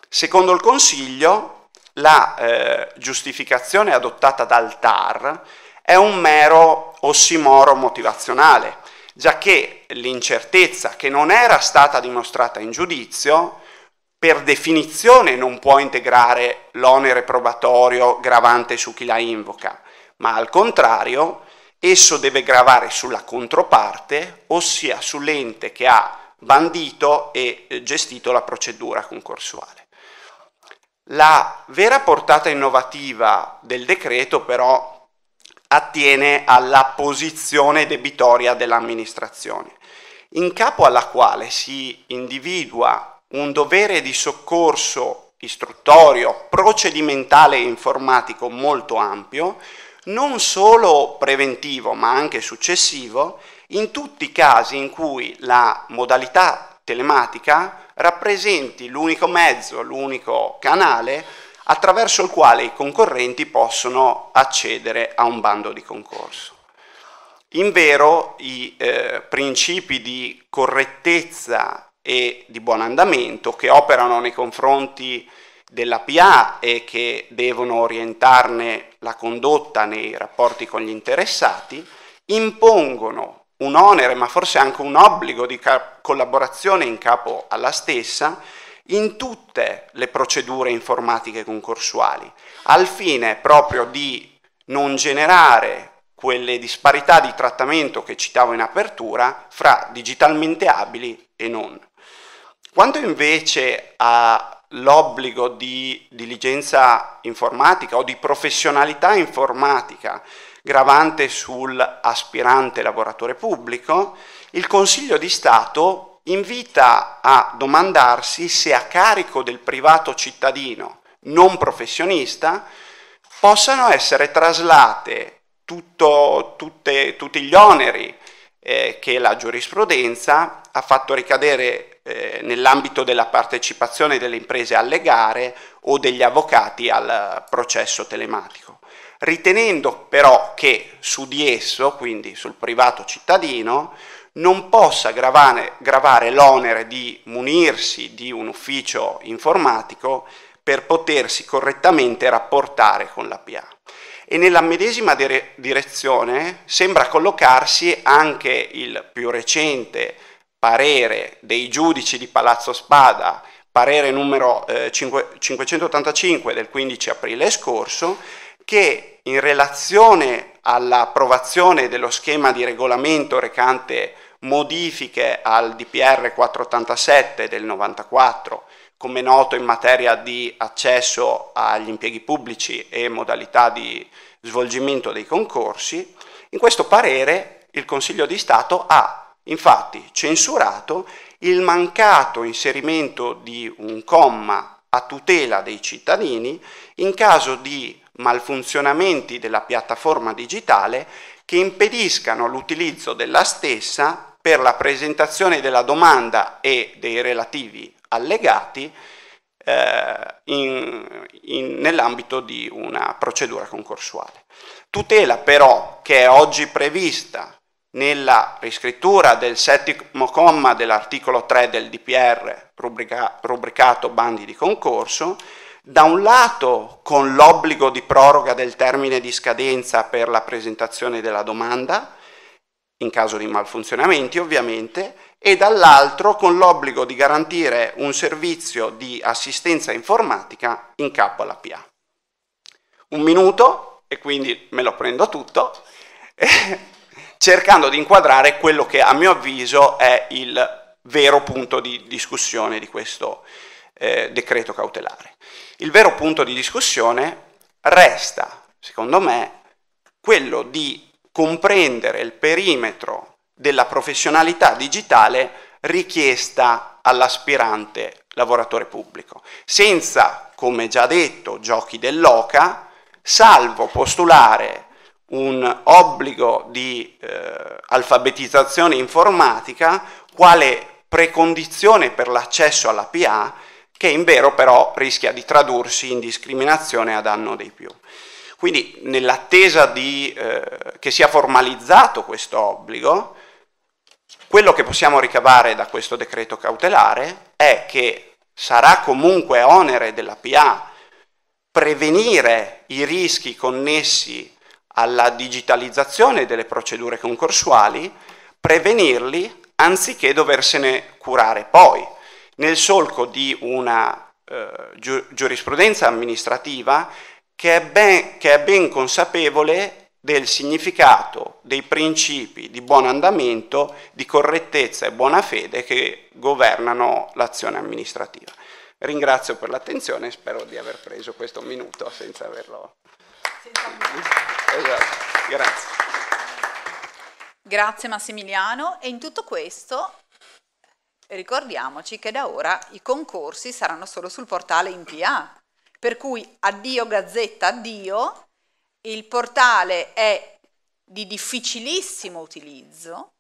S12: Secondo il Consiglio, la eh, giustificazione adottata dal TAR è un mero ossimoro motivazionale, già che l'incertezza che non era stata dimostrata in giudizio, per definizione non può integrare l'onere probatorio gravante su chi la invoca, ma al contrario esso deve gravare sulla controparte, ossia sull'ente che ha bandito e eh, gestito la procedura concorsuale. La vera portata innovativa del decreto però attiene alla posizione debitoria dell'amministrazione, in capo alla quale si individua un dovere di soccorso istruttorio, procedimentale e informatico molto ampio, non solo preventivo ma anche successivo, in tutti i casi in cui la modalità telematica rappresenti l'unico mezzo, l'unico canale attraverso il quale i concorrenti possono accedere a un bando di concorso. In vero i eh, principi di correttezza e di buon andamento che operano nei confronti della PA e che devono orientarne la condotta nei rapporti con gli interessati, impongono un onere, ma forse anche un obbligo di collaborazione in capo alla stessa, in tutte le procedure informatiche concorsuali, al fine proprio di non generare quelle disparità di trattamento che citavo in apertura fra digitalmente abili e non. Quanto invece all'obbligo di diligenza informatica o di professionalità informatica gravante sull'aspirante lavoratore pubblico, il Consiglio di Stato invita a domandarsi se a carico del privato cittadino non professionista possano essere traslate tutto, tutte, tutti gli oneri eh, che la giurisprudenza ha fatto ricadere eh, nell'ambito della partecipazione delle imprese alle gare o degli avvocati al processo telematico, ritenendo però che su di esso, quindi sul privato cittadino, non possa gravare, gravare l'onere di munirsi di un ufficio informatico per potersi correttamente rapportare con la PA. E nella medesima dire- direzione sembra collocarsi anche il più recente parere dei giudici di Palazzo Spada, parere numero eh, 5- 585 del 15 aprile scorso, che in relazione all'approvazione dello schema di regolamento recante modifiche al DPR 487 del 94, come noto in materia di accesso agli impieghi pubblici e modalità di svolgimento dei concorsi, in questo parere il Consiglio di Stato ha infatti censurato il mancato inserimento di un comma a tutela dei cittadini in caso di malfunzionamenti della piattaforma digitale che impediscano l'utilizzo della stessa per la presentazione della domanda e dei relativi allegati eh, nell'ambito di una procedura concorsuale. Tutela però che è oggi prevista nella riscrittura del settimo comma dell'articolo 3 del DPR rubrica, rubricato bandi di concorso, da un lato con l'obbligo di proroga del termine di scadenza per la presentazione della domanda, in caso di malfunzionamenti ovviamente, e dall'altro con l'obbligo di garantire un servizio di assistenza informatica in capo alla PA. Un minuto, e quindi me lo prendo tutto, cercando di inquadrare quello che a mio avviso è il vero punto di discussione di questo eh, decreto cautelare. Il vero punto di discussione resta, secondo me, quello di comprendere il perimetro della professionalità digitale richiesta all'aspirante lavoratore pubblico, senza, come già detto, giochi dell'OCA, salvo postulare un obbligo di eh, alfabetizzazione informatica quale precondizione per l'accesso alla PA che in vero però rischia di tradursi in discriminazione a danno dei più. Quindi nell'attesa di, eh, che sia formalizzato questo obbligo, quello che possiamo ricavare da questo decreto cautelare è che sarà comunque onere della PA prevenire i rischi connessi alla digitalizzazione delle procedure concorsuali, prevenirli anziché doversene curare poi, nel solco di una eh, giurisprudenza amministrativa che è, ben, che è ben consapevole del significato dei principi di buon andamento, di correttezza e buona fede che governano l'azione amministrativa. Ringrazio per l'attenzione e spero di aver preso questo minuto senza averlo. Senza esatto. Grazie.
S1: Grazie Massimiliano e in tutto questo ricordiamoci che da ora i concorsi saranno solo sul portale in PA per cui addio gazzetta, addio, il portale è di difficilissimo utilizzo,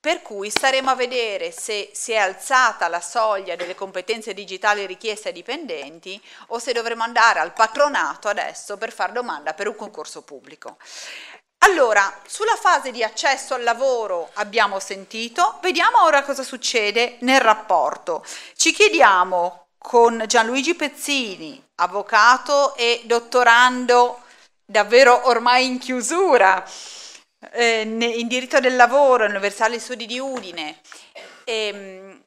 S1: per cui staremo a vedere se si è alzata la soglia delle competenze digitali richieste ai dipendenti o se dovremo andare al patronato adesso per fare domanda per un concorso pubblico. Allora, sulla fase di accesso al lavoro abbiamo sentito, vediamo ora cosa succede nel rapporto. Ci chiediamo con Gianluigi Pezzini, avvocato e dottorando davvero ormai in chiusura eh, in diritto del lavoro, all'Università Universali Studi di Udine, e, ehm,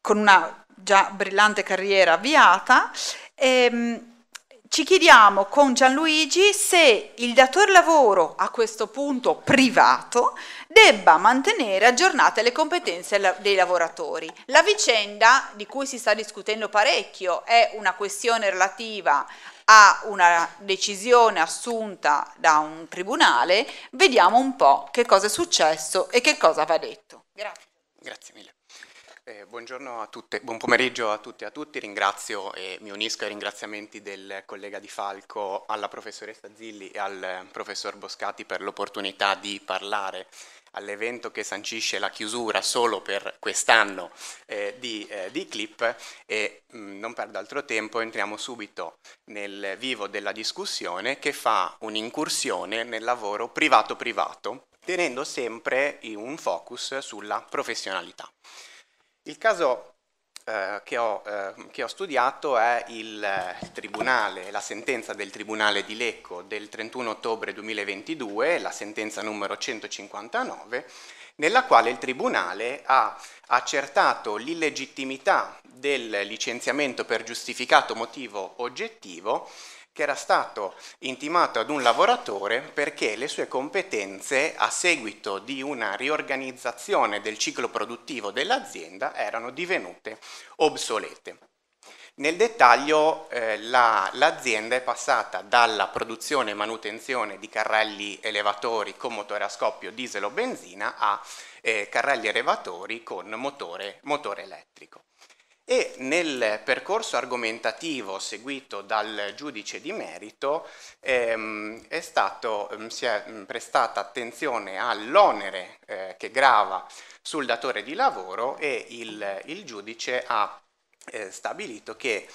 S1: con una già brillante carriera avviata. E, ehm, ci chiediamo con Gianluigi se il datore lavoro, a questo punto privato, debba mantenere aggiornate le competenze dei lavoratori. La vicenda di cui si sta discutendo parecchio è una questione relativa a una decisione assunta da un tribunale. Vediamo un po' che cosa è successo e che cosa va detto. Grazie.
S13: Grazie mille. Eh, buongiorno a tutte, buon pomeriggio a tutti e a tutti. Ringrazio e mi unisco ai ringraziamenti del collega Di Falco, alla professoressa Zilli e al professor Boscati per l'opportunità di parlare all'evento che sancisce la chiusura solo per quest'anno eh, di, eh, di, Clip e mh, mm, non perdo altro tempo entriamo subito nel vivo della discussione che fa un'incursione nel lavoro privato privato tenendo sempre un focus sulla professionalità. Il caso eh, che, ho, eh, che, ho, studiato è il, eh, il, Tribunale, la sentenza del Tribunale di Lecco del 31 ottobre 2022, la sentenza numero 159, nella quale il Tribunale ha accertato l'illegittimità del licenziamento per giustificato motivo oggettivo che era stato intimato ad un lavoratore perché le sue competenze a seguito di una riorganizzazione del ciclo produttivo dell'azienda erano divenute obsolete. Nel dettaglio eh, la, l'azienda è passata dalla produzione e manutenzione di carrelli elevatori con motore a scoppio diesel o benzina a eh, carrelli elevatori con motore, motore elettrico e nel percorso argomentativo seguito dal giudice di merito ehm, è stato, ehm, si è prestata attenzione all'onere eh, che grava sul datore di lavoro e il, il giudice ha eh, stabilito che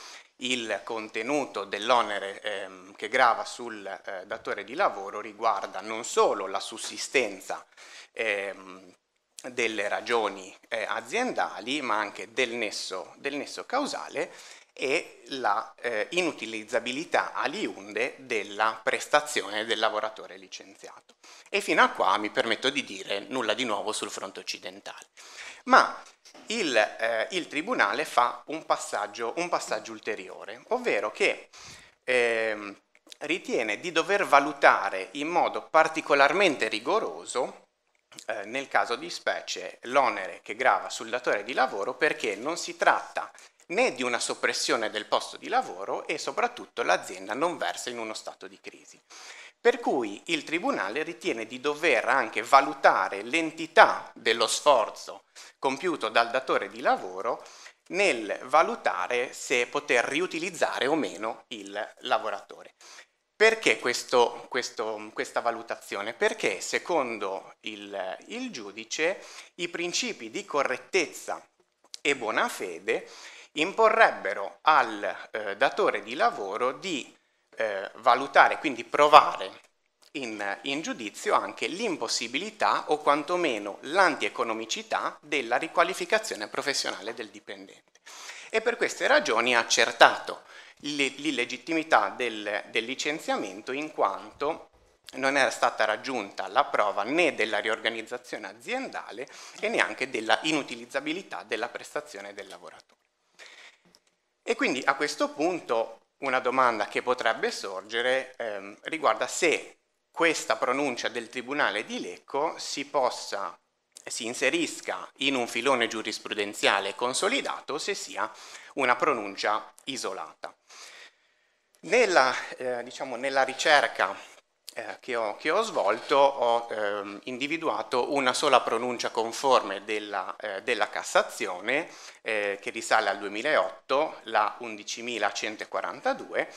S13: il contenuto dell'onere ehm, che grava sul eh, datore di lavoro riguarda non solo la sussistenza ehm, delle ragioni eh, aziendali, ma anche del nesso, del nesso causale e la eh, inutilizzabilità aliunde della prestazione del lavoratore licenziato. E fino a qua mi permetto di dire nulla di nuovo sul fronte occidentale. Ma il, eh, il Tribunale fa un passaggio, un passaggio, ulteriore, ovvero che ehm, ritiene di dover valutare in modo particolarmente rigoroso eh, nel caso di specie l'onere che grava sul datore di lavoro perché non si tratta né di una soppressione del posto di lavoro e soprattutto l'azienda non versa in uno stato di crisi. Per cui il Tribunale ritiene di dover anche valutare l'entità dello sforzo compiuto dal datore di lavoro nel valutare se poter riutilizzare o meno il lavoratore. Perché questo, questo, questa valutazione? Perché secondo il, il giudice i principi di correttezza e buona fede imporrebbero al eh, datore di lavoro di eh, valutare, quindi provare in, in giudizio anche l'impossibilità o quantomeno l'antieconomicità della riqualificazione professionale del dipendente. E per queste ragioni ha accertato l'illegittimità del, del licenziamento in quanto non era stata raggiunta la prova né della riorganizzazione aziendale e neanche della inutilizzabilità della prestazione del lavoratore. E quindi a questo punto una domanda che potrebbe sorgere ehm, riguarda se questa pronuncia del Tribunale di Lecco si possa si inserisca in un filone giurisprudenziale consolidato o se sia una pronuncia isolata. Nella, eh, diciamo, nella ricerca eh, che, ho, che, ho, svolto ho eh, individuato una sola pronuncia conforme della, eh, della Cassazione eh, che risale al 2008, la 11.142,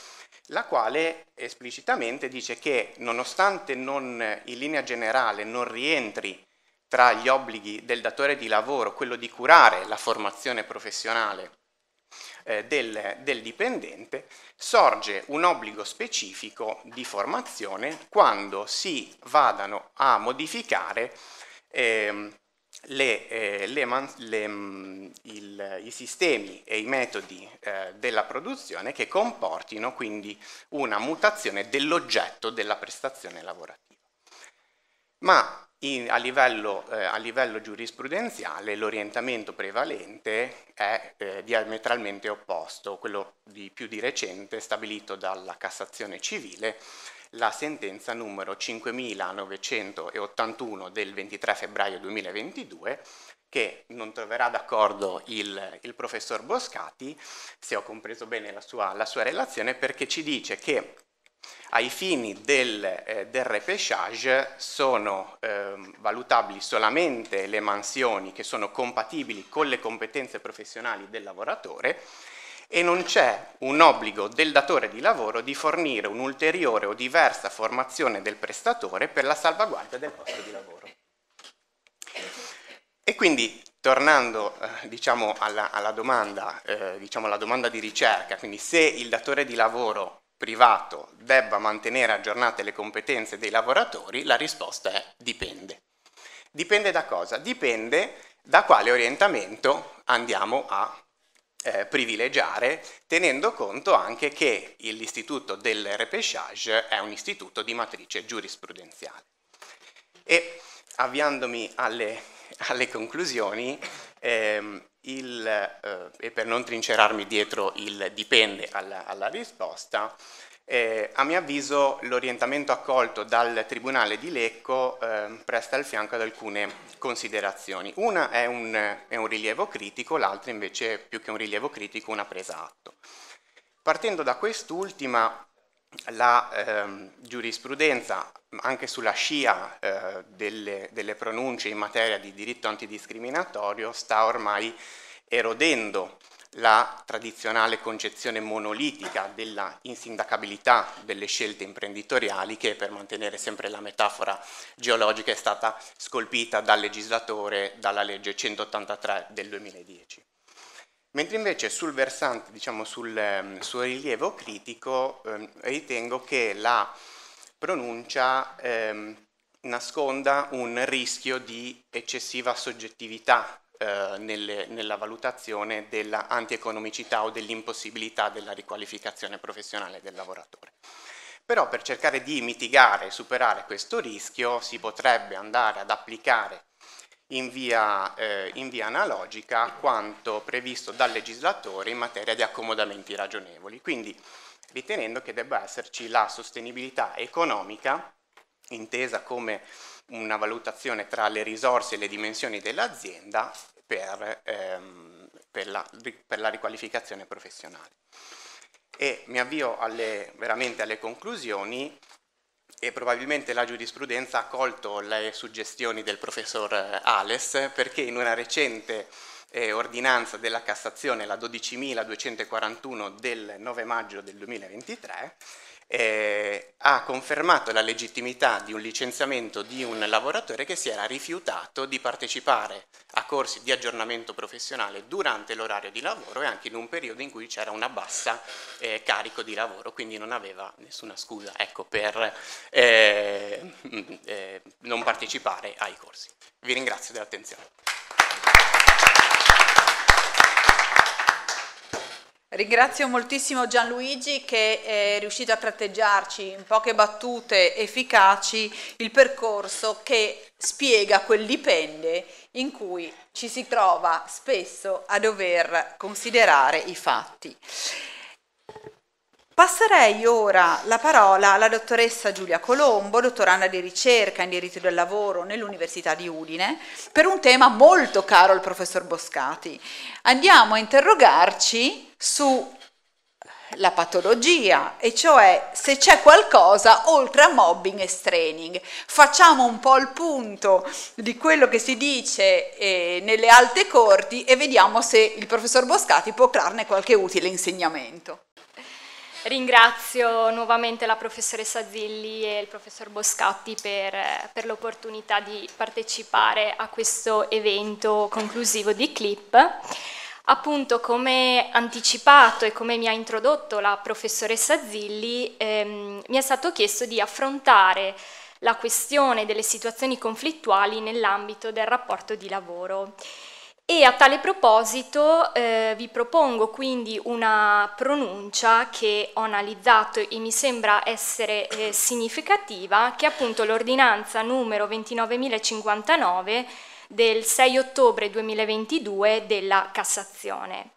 S13: la quale esplicitamente dice che nonostante non, in linea generale non rientri tra gli obblighi del datore di lavoro quello di curare la formazione professionale eh, del, del dipendente, sorge un obbligo specifico di formazione quando si vadano a modificare eh, le, eh, le man- le, mm, il, i sistemi e i metodi eh, della produzione che comportino quindi una mutazione dell'oggetto della prestazione lavorativa. Ma in, a, livello, eh, a, livello, giurisprudenziale l'orientamento prevalente è eh, diametralmente opposto, quello di più di recente stabilito dalla Cassazione Civile, la sentenza numero 5981 del 23 febbraio 2022 che non troverà d'accordo il, il professor Boscati, se ho compreso bene la sua, la sua relazione, perché ci dice che ai fini del, eh, del repêchage sono ehm, valutabili solamente le mansioni che sono compatibili con le competenze professionali del lavoratore e non c'è un obbligo del datore di lavoro di fornire un'ulteriore o diversa formazione del prestatore per la salvaguardia del posto di lavoro. E quindi tornando eh, diciamo alla, alla, domanda, eh, diciamo alla domanda di ricerca, quindi se il datore di lavoro privato debba mantenere aggiornate le competenze dei lavoratori, la risposta è dipende. Dipende da cosa? Dipende da quale orientamento andiamo a eh, privilegiare, tenendo conto anche che l'istituto del repechage è un istituto di matrice giurisprudenziale. E avviandomi alle, alle conclusioni, ehm, il, eh, e per non trincerarmi dietro il dipende alla, alla risposta, eh, a mio avviso l'orientamento accolto dal Tribunale di Lecco eh, presta il fianco ad alcune considerazioni. Una è un, è un rilievo critico, l'altra invece più che un rilievo critico una presa atto. Partendo da quest'ultima, la eh, giurisprudenza, anche sulla scia eh, delle, delle, pronunce in materia di diritto antidiscriminatorio, sta ormai erodendo la tradizionale concezione monolitica della insindacabilità delle scelte imprenditoriali che, per mantenere sempre la metafora geologica, è stata scolpita dal legislatore dalla legge 183 del 2010. Mentre invece sul versante, diciamo sul ehm, suo rilievo critico, eh, ritengo che la pronuncia eh, nasconda un rischio di eccessiva soggettività eh, nelle, nella valutazione della antieconomicità o dell'impossibilità della riqualificazione professionale del lavoratore. Però per cercare di mitigare e superare questo rischio si potrebbe andare ad applicare in via, eh, in via, analogica a quanto previsto dal legislatore in materia di accomodamenti ragionevoli, quindi ritenendo che debba esserci la sostenibilità economica, intesa come una valutazione tra le risorse e le dimensioni dell'azienda per, ehm, per, la, per la riqualificazione professionale. E mi avvio alle, veramente alle conclusioni e probabilmente la giurisprudenza ha colto le suggestioni del professor eh, Ales perché in una recente eh, ordinanza della Cassazione, la 12.241 del 9 maggio del 2023, eh, ha confermato la legittimità di un licenziamento di un lavoratore che si era rifiutato di partecipare a corsi di aggiornamento professionale durante l'orario di lavoro e anche in un periodo in cui c'era una bassa eh, carico di lavoro, quindi non aveva nessuna scusa ecco, per eh, mm, eh non partecipare ai corsi. Vi ringrazio dell'attenzione.
S1: Ringrazio moltissimo Gianluigi che è riuscito a tratteggiarci in poche battute efficaci il percorso che spiega quel dipende in cui ci si trova spesso a dover considerare i fatti. Passerei ora la parola alla dottoressa Giulia Colombo, dottoranda di ricerca in diritto del lavoro nell'Università di Udine, per un tema molto caro al professor Boscati. Andiamo a interrogarci sulla patologia, e cioè se c'è qualcosa oltre a mobbing e straining. Facciamo un po' il punto di quello che si dice eh, nelle alte corti e vediamo se il professor Boscati può trarne qualche utile insegnamento.
S14: Ringrazio nuovamente la professoressa Zilli e il professor Boscatti per, eh, per l'opportunità di partecipare a questo evento conclusivo di CLIP. Appunto, come anticipato e come mi ha introdotto la professoressa Zilli, ehm, mi è stato chiesto di affrontare la questione delle situazioni conflittuali nell'ambito del rapporto di lavoro. E a tale proposito eh, vi propongo quindi una pronuncia che ho analizzato e mi sembra essere eh, significativa, che è appunto l'ordinanza numero 29.059 del 6 ottobre 2022 della Cassazione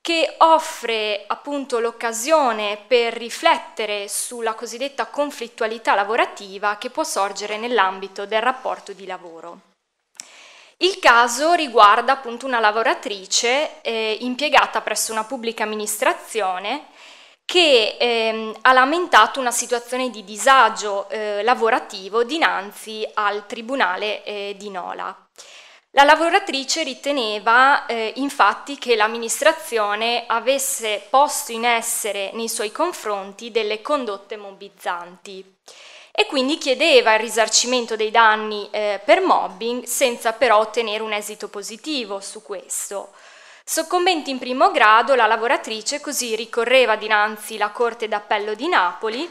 S14: che offre appunto l'occasione per riflettere sulla cosiddetta conflittualità lavorativa che può sorgere nell'ambito del rapporto di lavoro. Il caso riguarda appunto una lavoratrice eh, impiegata presso una pubblica amministrazione che eh, ha lamentato una situazione di disagio eh, lavorativo dinanzi al Tribunale eh, di Nola. La lavoratrice riteneva eh, infatti che l'amministrazione avesse posto in essere nei suoi confronti delle condotte mobizzanti e quindi chiedeva il risarcimento dei danni eh, per mobbing senza però ottenere un esito positivo su questo. Soccombente in primo grado, la lavoratrice così ricorreva dinanzi la Corte d'Appello di Napoli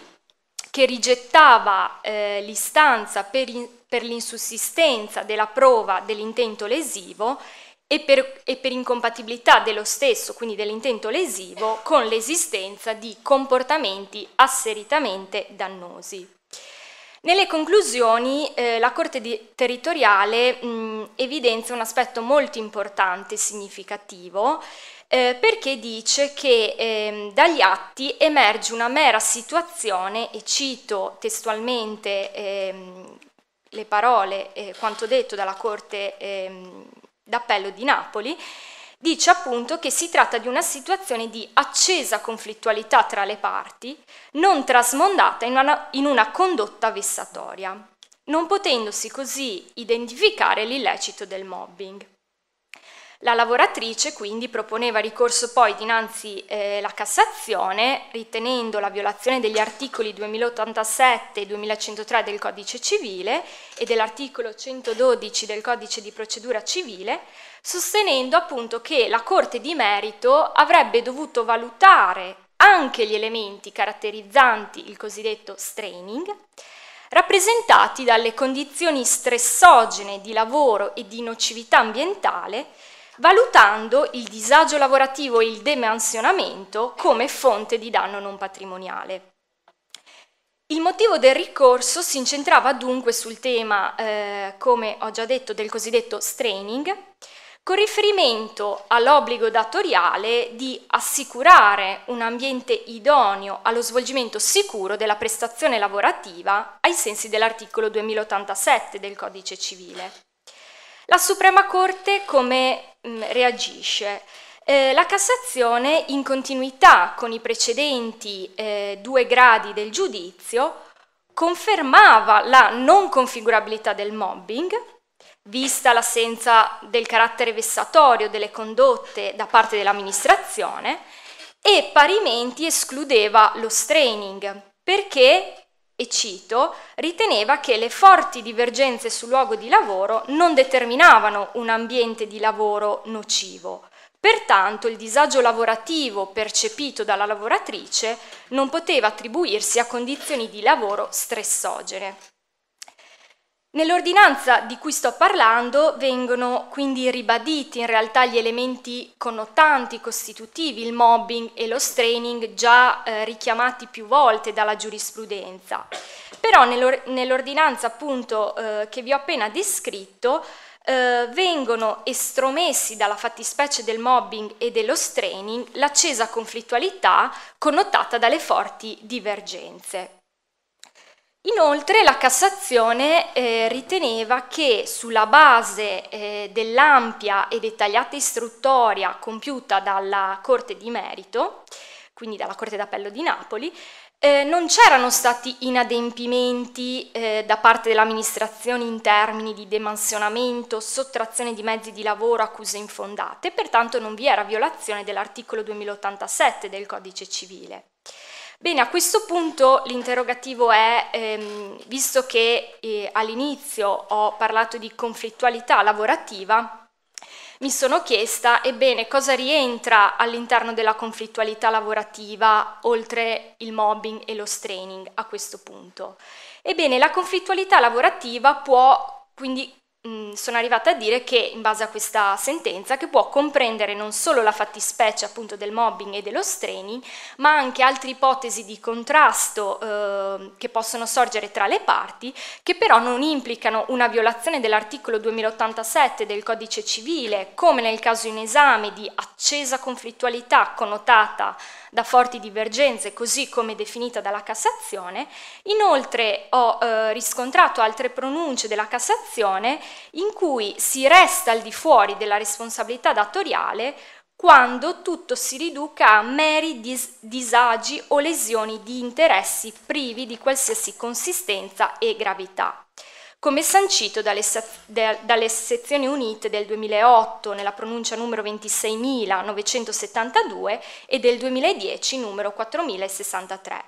S14: che rigettava eh, l'istanza per, in, per l'insussistenza della prova dell'intento lesivo e per, e per, incompatibilità dello stesso, quindi dell'intento lesivo, con l'esistenza di comportamenti asseritamente dannosi. Nelle conclusioni eh, la Corte territoriale mh, evidenzia un aspetto molto importante e significativo eh, perché dice che eh, dagli atti emerge una mera situazione, e cito testualmente ehm, le parole, eh, quanto detto dalla Corte ehm, d'Appello di Napoli, dice appunto che si tratta di una situazione di accesa conflittualità tra le parti, non trasmondata in una, in una condotta vessatoria, non potendosi così identificare l'illecito del mobbing. La lavoratrice quindi proponeva ricorso poi dinanzi alla eh, Cassazione, ritenendo la violazione degli articoli 2087 e 2103 del Codice Civile e dell'articolo 112 del Codice di Procedura Civile, sostenendo appunto che la Corte di Merito avrebbe dovuto valutare anche gli elementi caratterizzanti il cosiddetto straining, rappresentati dalle condizioni stressogene di lavoro e di nocività ambientale valutando il disagio lavorativo e il demansionamento come fonte di danno non patrimoniale. Il motivo del ricorso si incentrava dunque sul tema, eh, come ho già detto, del cosiddetto straining, con riferimento all'obbligo datoriale di assicurare un ambiente idoneo allo svolgimento sicuro della prestazione lavorativa ai sensi dell'articolo 2087 del Codice civile. La Suprema Corte come mh, mm, reagisce? Eh, la Cassazione, in continuità con i precedenti eh, due gradi del giudizio, confermava la non configurabilità del mobbing, vista l'assenza del carattere vessatorio delle condotte da parte dell'amministrazione, e parimenti escludeva lo straining, perché e cito, riteneva che le forti divergenze sul luogo di lavoro non determinavano un ambiente di lavoro nocivo. Pertanto il disagio lavorativo percepito dalla lavoratrice non poteva attribuirsi a condizioni di lavoro stressogene. Nell'ordinanza di cui sto parlando vengono quindi ribaditi in realtà gli elementi connotanti, costitutivi, il mobbing e lo straining già eh, richiamati più volte dalla giurisprudenza. Però nell'ordinanza appunto eh, che vi ho appena descritto eh, vengono estromessi dalla fattispecie del mobbing e dello straining l'accesa conflittualità connotata dalle forti divergenze. Inoltre la Cassazione eh, riteneva che sulla base eh, dell'ampia e dettagliata istruttoria compiuta dalla Corte di Merito, quindi dalla Corte d'Appello di Napoli, eh, non c'erano stati inadempimenti eh, da parte dell'amministrazione in termini di demansionamento, sottrazione di mezzi di lavoro, accuse infondate, pertanto non vi era violazione dell'articolo 2087 del Codice civile. Bene, a questo punto l'interrogativo è, ehm, visto che eh, all'inizio ho parlato di conflittualità lavorativa, mi sono chiesta, ebbene, cosa rientra all'interno della conflittualità lavorativa oltre il mobbing e lo straining a questo punto? Ebbene, la conflittualità lavorativa può quindi Mm, sono arrivata a dire che in base a questa sentenza che può comprendere non solo la fattispecie appunto del mobbing e dello straining, ma anche altre ipotesi di contrasto eh, che possono sorgere tra le parti, che però non implicano una violazione dell'articolo 2087 del Codice civile, come nel caso in esame di accesa conflittualità connotata da forti divergenze, così come definita dalla Cassazione. Inoltre ho eh, riscontrato altre pronunce della Cassazione in cui si resta al di fuori della responsabilità datoriale quando tutto si riduca a meri dis- disagi o lesioni di interessi privi di qualsiasi consistenza e gravità come sancito dalle, dalle, sezioni unite del 2008 nella pronuncia numero 26.972 e del 2010 numero 4.063,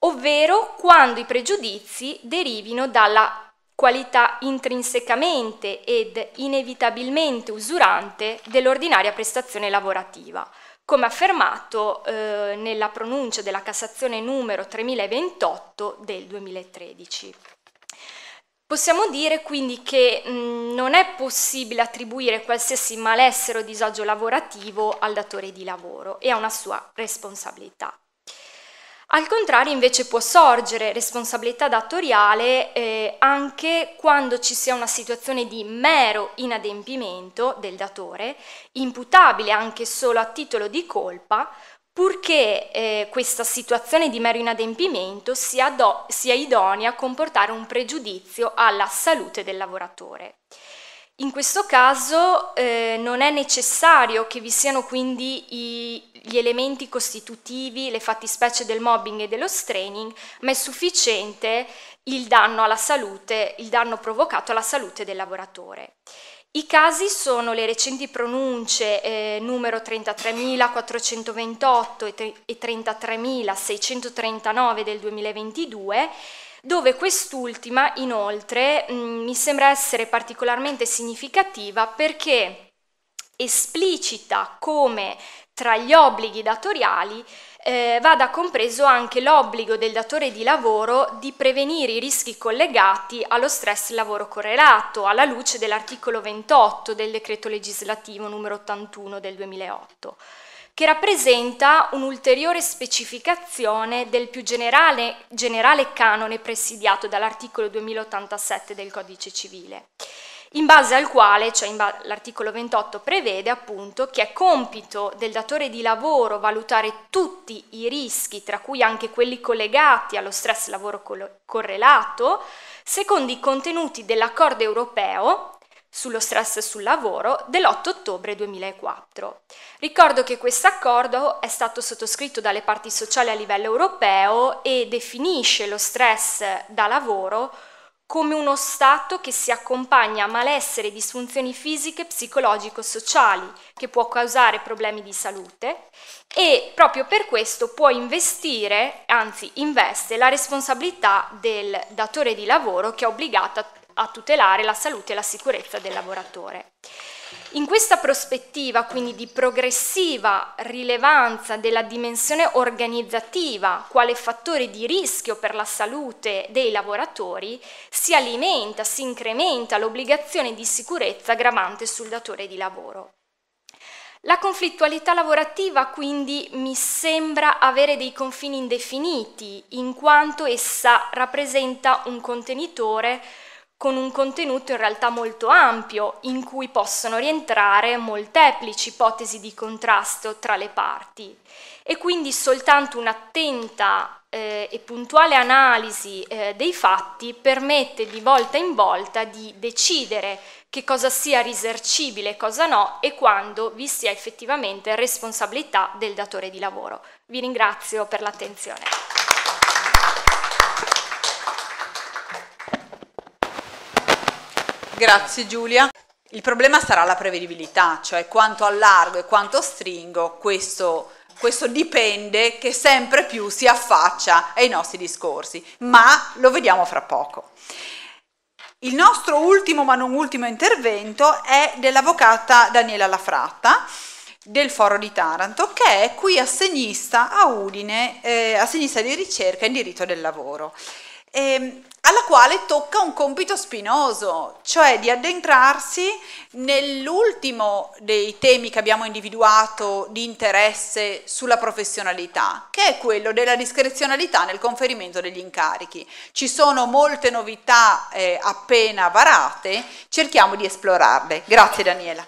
S14: ovvero quando i pregiudizi derivino dalla qualità intrinsecamente ed inevitabilmente usurante dell'ordinaria prestazione lavorativa, come affermato eh, nella pronuncia della Cassazione numero 3028 del 2013. Possiamo dire quindi che mh, non è possibile attribuire qualsiasi malessere o disagio lavorativo al datore di lavoro e a una sua responsabilità. Al contrario invece può sorgere responsabilità datoriale eh, anche quando ci sia una situazione di mero inadempimento del datore, imputabile anche solo a titolo di colpa, purché eh, questa situazione di mero inadempimento sia, do, sia idonea a comportare un pregiudizio alla salute del lavoratore. In questo caso eh, non è necessario che vi siano quindi i, gli elementi costitutivi, le fattispecie del mobbing e dello straining, ma è sufficiente il danno alla salute, il danno provocato alla salute del lavoratore. I casi sono le recenti pronunce eh, numero 33.428 e 33.639 del 2022, dove quest'ultima inoltre mh, mm, mi sembra essere particolarmente significativa perché esplicita come tra gli obblighi datoriali eh, vada compreso anche l'obbligo del datore di lavoro di prevenire i rischi collegati allo stress lavoro correlato, alla luce dell'articolo 28 del decreto legislativo numero 81 del 2008 che rappresenta un'ulteriore specificazione del più generale, generale canone presidiato dall'articolo 2087 del Codice Civile in base al quale, cioè l'articolo 28 prevede appunto che è compito del datore di lavoro valutare tutti i rischi, tra cui anche quelli collegati allo stress lavoro correlato, secondo i contenuti dell'accordo europeo sullo stress sul lavoro dell'8 ottobre 2004. Ricordo che questo accordo è stato sottoscritto dalle parti sociali a livello europeo e definisce lo stress da lavoro come uno stato che si accompagna a malessere e disfunzioni fisiche, psicologico-sociali, che può causare problemi di salute e proprio per questo può investire, anzi investe, la responsabilità del datore di lavoro che è obbligato a tutelare la salute e la sicurezza del lavoratore. In questa prospettiva, quindi di progressiva rilevanza della dimensione organizzativa quale fattore di rischio per la salute dei lavoratori, si alimenta, si incrementa l'obbligazione di sicurezza gravante sul datore di lavoro. La conflittualità lavorativa quindi mi sembra avere dei confini indefiniti, in quanto essa rappresenta un contenitore con un contenuto in realtà molto ampio, in cui possono rientrare molteplici ipotesi di contrasto tra le parti e quindi soltanto un'attenta eh, e puntuale analisi eh, dei fatti permette di volta in volta di decidere che cosa sia risercibile e cosa no e quando vi sia effettivamente responsabilità del datore di lavoro. Vi ringrazio per l'attenzione.
S1: Grazie Giulia. Il problema sarà la prevedibilità, cioè quanto allargo e quanto stringo, questo, questo, dipende che sempre più si affaccia ai nostri discorsi, ma lo vediamo fra poco. Il nostro ultimo ma non ultimo intervento è dell'avvocata Daniela Lafratta del Foro di Taranto, che è qui assegnista a Udine, eh, assegnista di ricerca in diritto del lavoro ehm, alla quale tocca un compito spinoso, cioè di addentrarsi nell'ultimo dei temi che abbiamo individuato di interesse sulla professionalità, che è quello della discrezionalità nel conferimento degli incarichi. Ci sono molte novità eh, appena varate, cerchiamo di esplorarle. Grazie Daniela.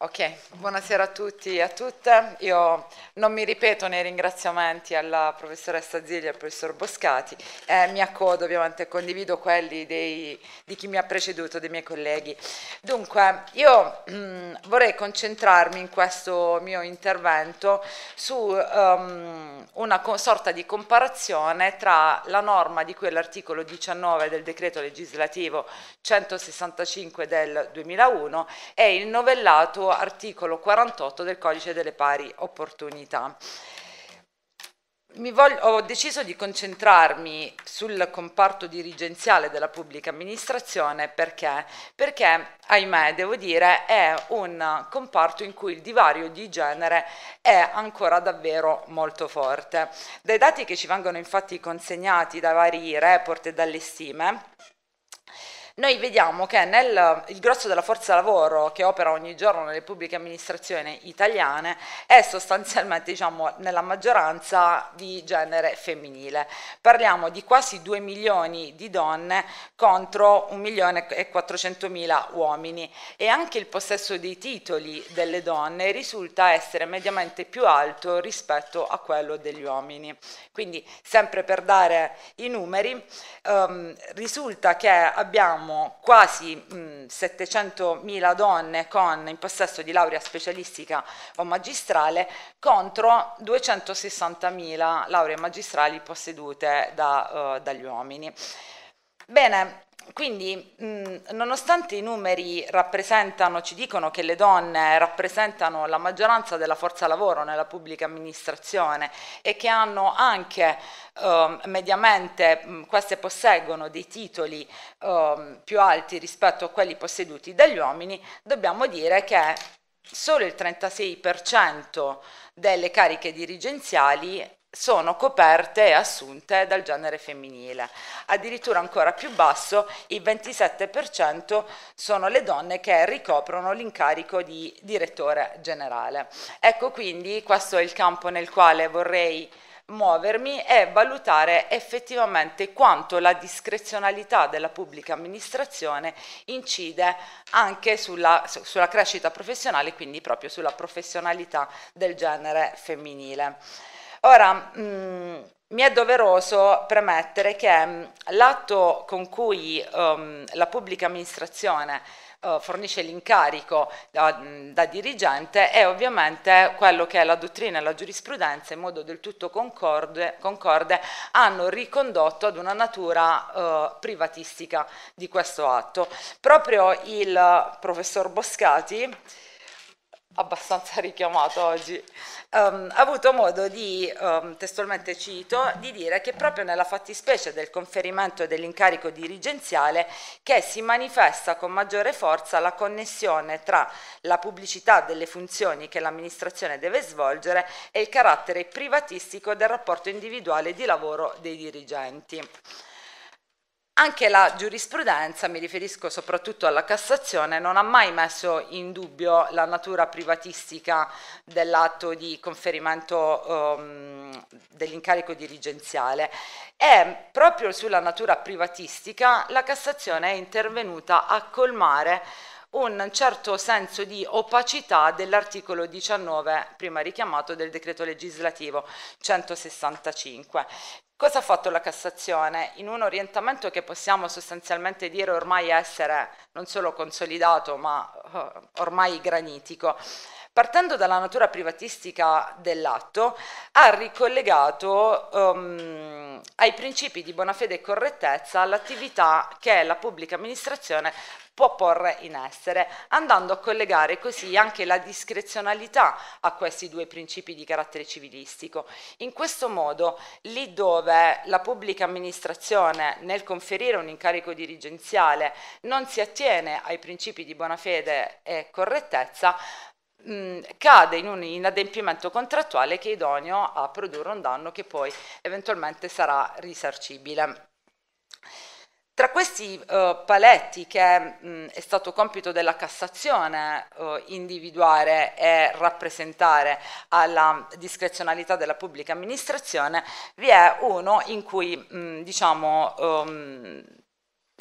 S15: Ok, buonasera a tutti e a tutte. Io non mi ripeto nei ringraziamenti alla professoressa Ziglia e al professor Boscati, eh, mi accodo ovviamente e condivido quelli dei, di chi mi ha preceduto, dei miei colleghi. Dunque, io mh, mm, vorrei concentrarmi in questo mio intervento su um, una sorta di comparazione tra la norma di cui l'articolo 19 del decreto legislativo 165 del 2001 e il novellato articolo 48 del codice delle pari opportunità. Voglio, ho deciso di concentrarmi sul comparto dirigenziale della pubblica amministrazione perché? perché, ahimè, devo dire, è un comparto in cui il divario di genere è ancora davvero molto forte. Dai dati che ci vengono infatti consegnati da vari report e dalle stime, noi vediamo che nel, il grosso della forza lavoro che opera ogni giorno nelle pubbliche amministrazioni italiane è sostanzialmente diciamo, nella maggioranza di genere femminile. Parliamo di quasi 2 milioni di donne contro 1 milione e 400 mila uomini e anche il possesso dei titoli delle donne risulta essere mediamente più alto rispetto a quello degli uomini. Quindi sempre per dare i numeri, ehm, risulta che abbiamo abbiamo quasi 700.000 mm, donne con, in possesso di laurea specialistica o magistrale contro 260.000 lauree magistrali possedute da, uh, dagli uomini. Bene, quindi mh, mm, nonostante i numeri rappresentano, ci dicono che le donne rappresentano la maggioranza della forza lavoro nella pubblica amministrazione e che hanno anche eh, mediamente, mh, mm, queste posseggono dei titoli eh, più alti rispetto a quelli posseduti dagli uomini, dobbiamo dire che solo il 36% delle cariche dirigenziali sono coperte e assunte dal genere femminile. Addirittura ancora più basso, il 27% sono le donne che ricoprono l'incarico di direttore generale. Ecco quindi questo è il campo nel quale vorrei muovermi e valutare effettivamente quanto la discrezionalità della pubblica amministrazione incide anche sulla, sulla crescita professionale, quindi proprio sulla professionalità del genere femminile. Ora, mh, mm, mi è doveroso premettere che mm, l'atto con cui um, la pubblica amministrazione uh, fornisce l'incarico da, mm, da, dirigente è ovviamente quello che la dottrina e la giurisprudenza in modo del tutto concorde, concorde hanno ricondotto ad una natura uh, privatistica di questo atto. Proprio il professor Boscati abbastanza richiamato oggi, um, ha avuto modo di, um, testualmente cito, di dire che proprio nella fattispecie del conferimento dell'incarico dirigenziale che si manifesta con maggiore forza la connessione tra la pubblicità delle funzioni che l'amministrazione deve svolgere e il carattere privatistico del rapporto individuale di lavoro dei dirigenti. Anche la giurisprudenza, mi riferisco soprattutto alla Cassazione, non ha mai messo in dubbio la natura privatistica dell'atto di conferimento um, dell'incarico dirigenziale e proprio sulla natura privatistica la Cassazione è intervenuta a colmare un certo senso di opacità dell'articolo 19, prima richiamato, del decreto legislativo 165, Cosa ha fatto la Cassazione? In un orientamento che possiamo sostanzialmente dire ormai essere non solo consolidato ma eh, ormai granitico, partendo dalla natura privatistica dell'atto, ha ricollegato um, ai principi di buona fede e correttezza l'attività che la pubblica amministrazione può porre in essere, andando a collegare così anche la discrezionalità a questi due principi di carattere civilistico. In questo modo, lì dove la pubblica amministrazione nel conferire un incarico dirigenziale non si attiene ai principi di buona fede e correttezza, Mm, cade in un inadempimento contrattuale che è idoneo a produrre un danno che poi eventualmente sarà risarcibile. Tra questi eh, paletti che mh, mm, è stato compito della Cassazione eh, individuare e rappresentare alla discrezionalità della pubblica amministrazione, vi è uno in cui mh, mm, diciamo, um,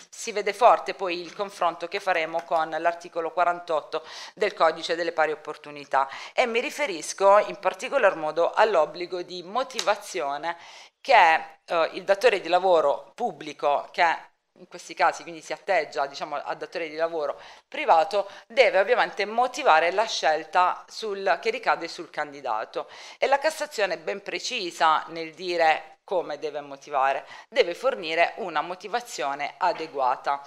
S15: si vede forte poi il confronto che faremo con l'articolo 48 del codice delle pari opportunità e mi riferisco in particolar modo all'obbligo di motivazione che eh, il datore di lavoro pubblico che in questi casi quindi si atteggia diciamo, a datore di lavoro privato, deve ovviamente motivare la scelta sul, che ricade sul candidato. E la Cassazione è ben precisa nel dire come deve motivare? Deve fornire una motivazione adeguata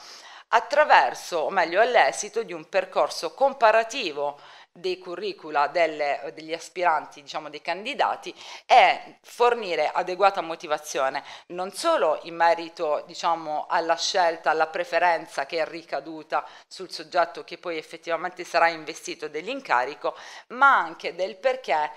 S15: attraverso, o meglio all'esito di un percorso comparativo dei curricula delle, degli aspiranti, diciamo dei candidati e fornire adeguata motivazione non solo in merito diciamo, alla scelta, alla preferenza che è ricaduta sul soggetto che poi effettivamente sarà investito dell'incarico, ma anche del perché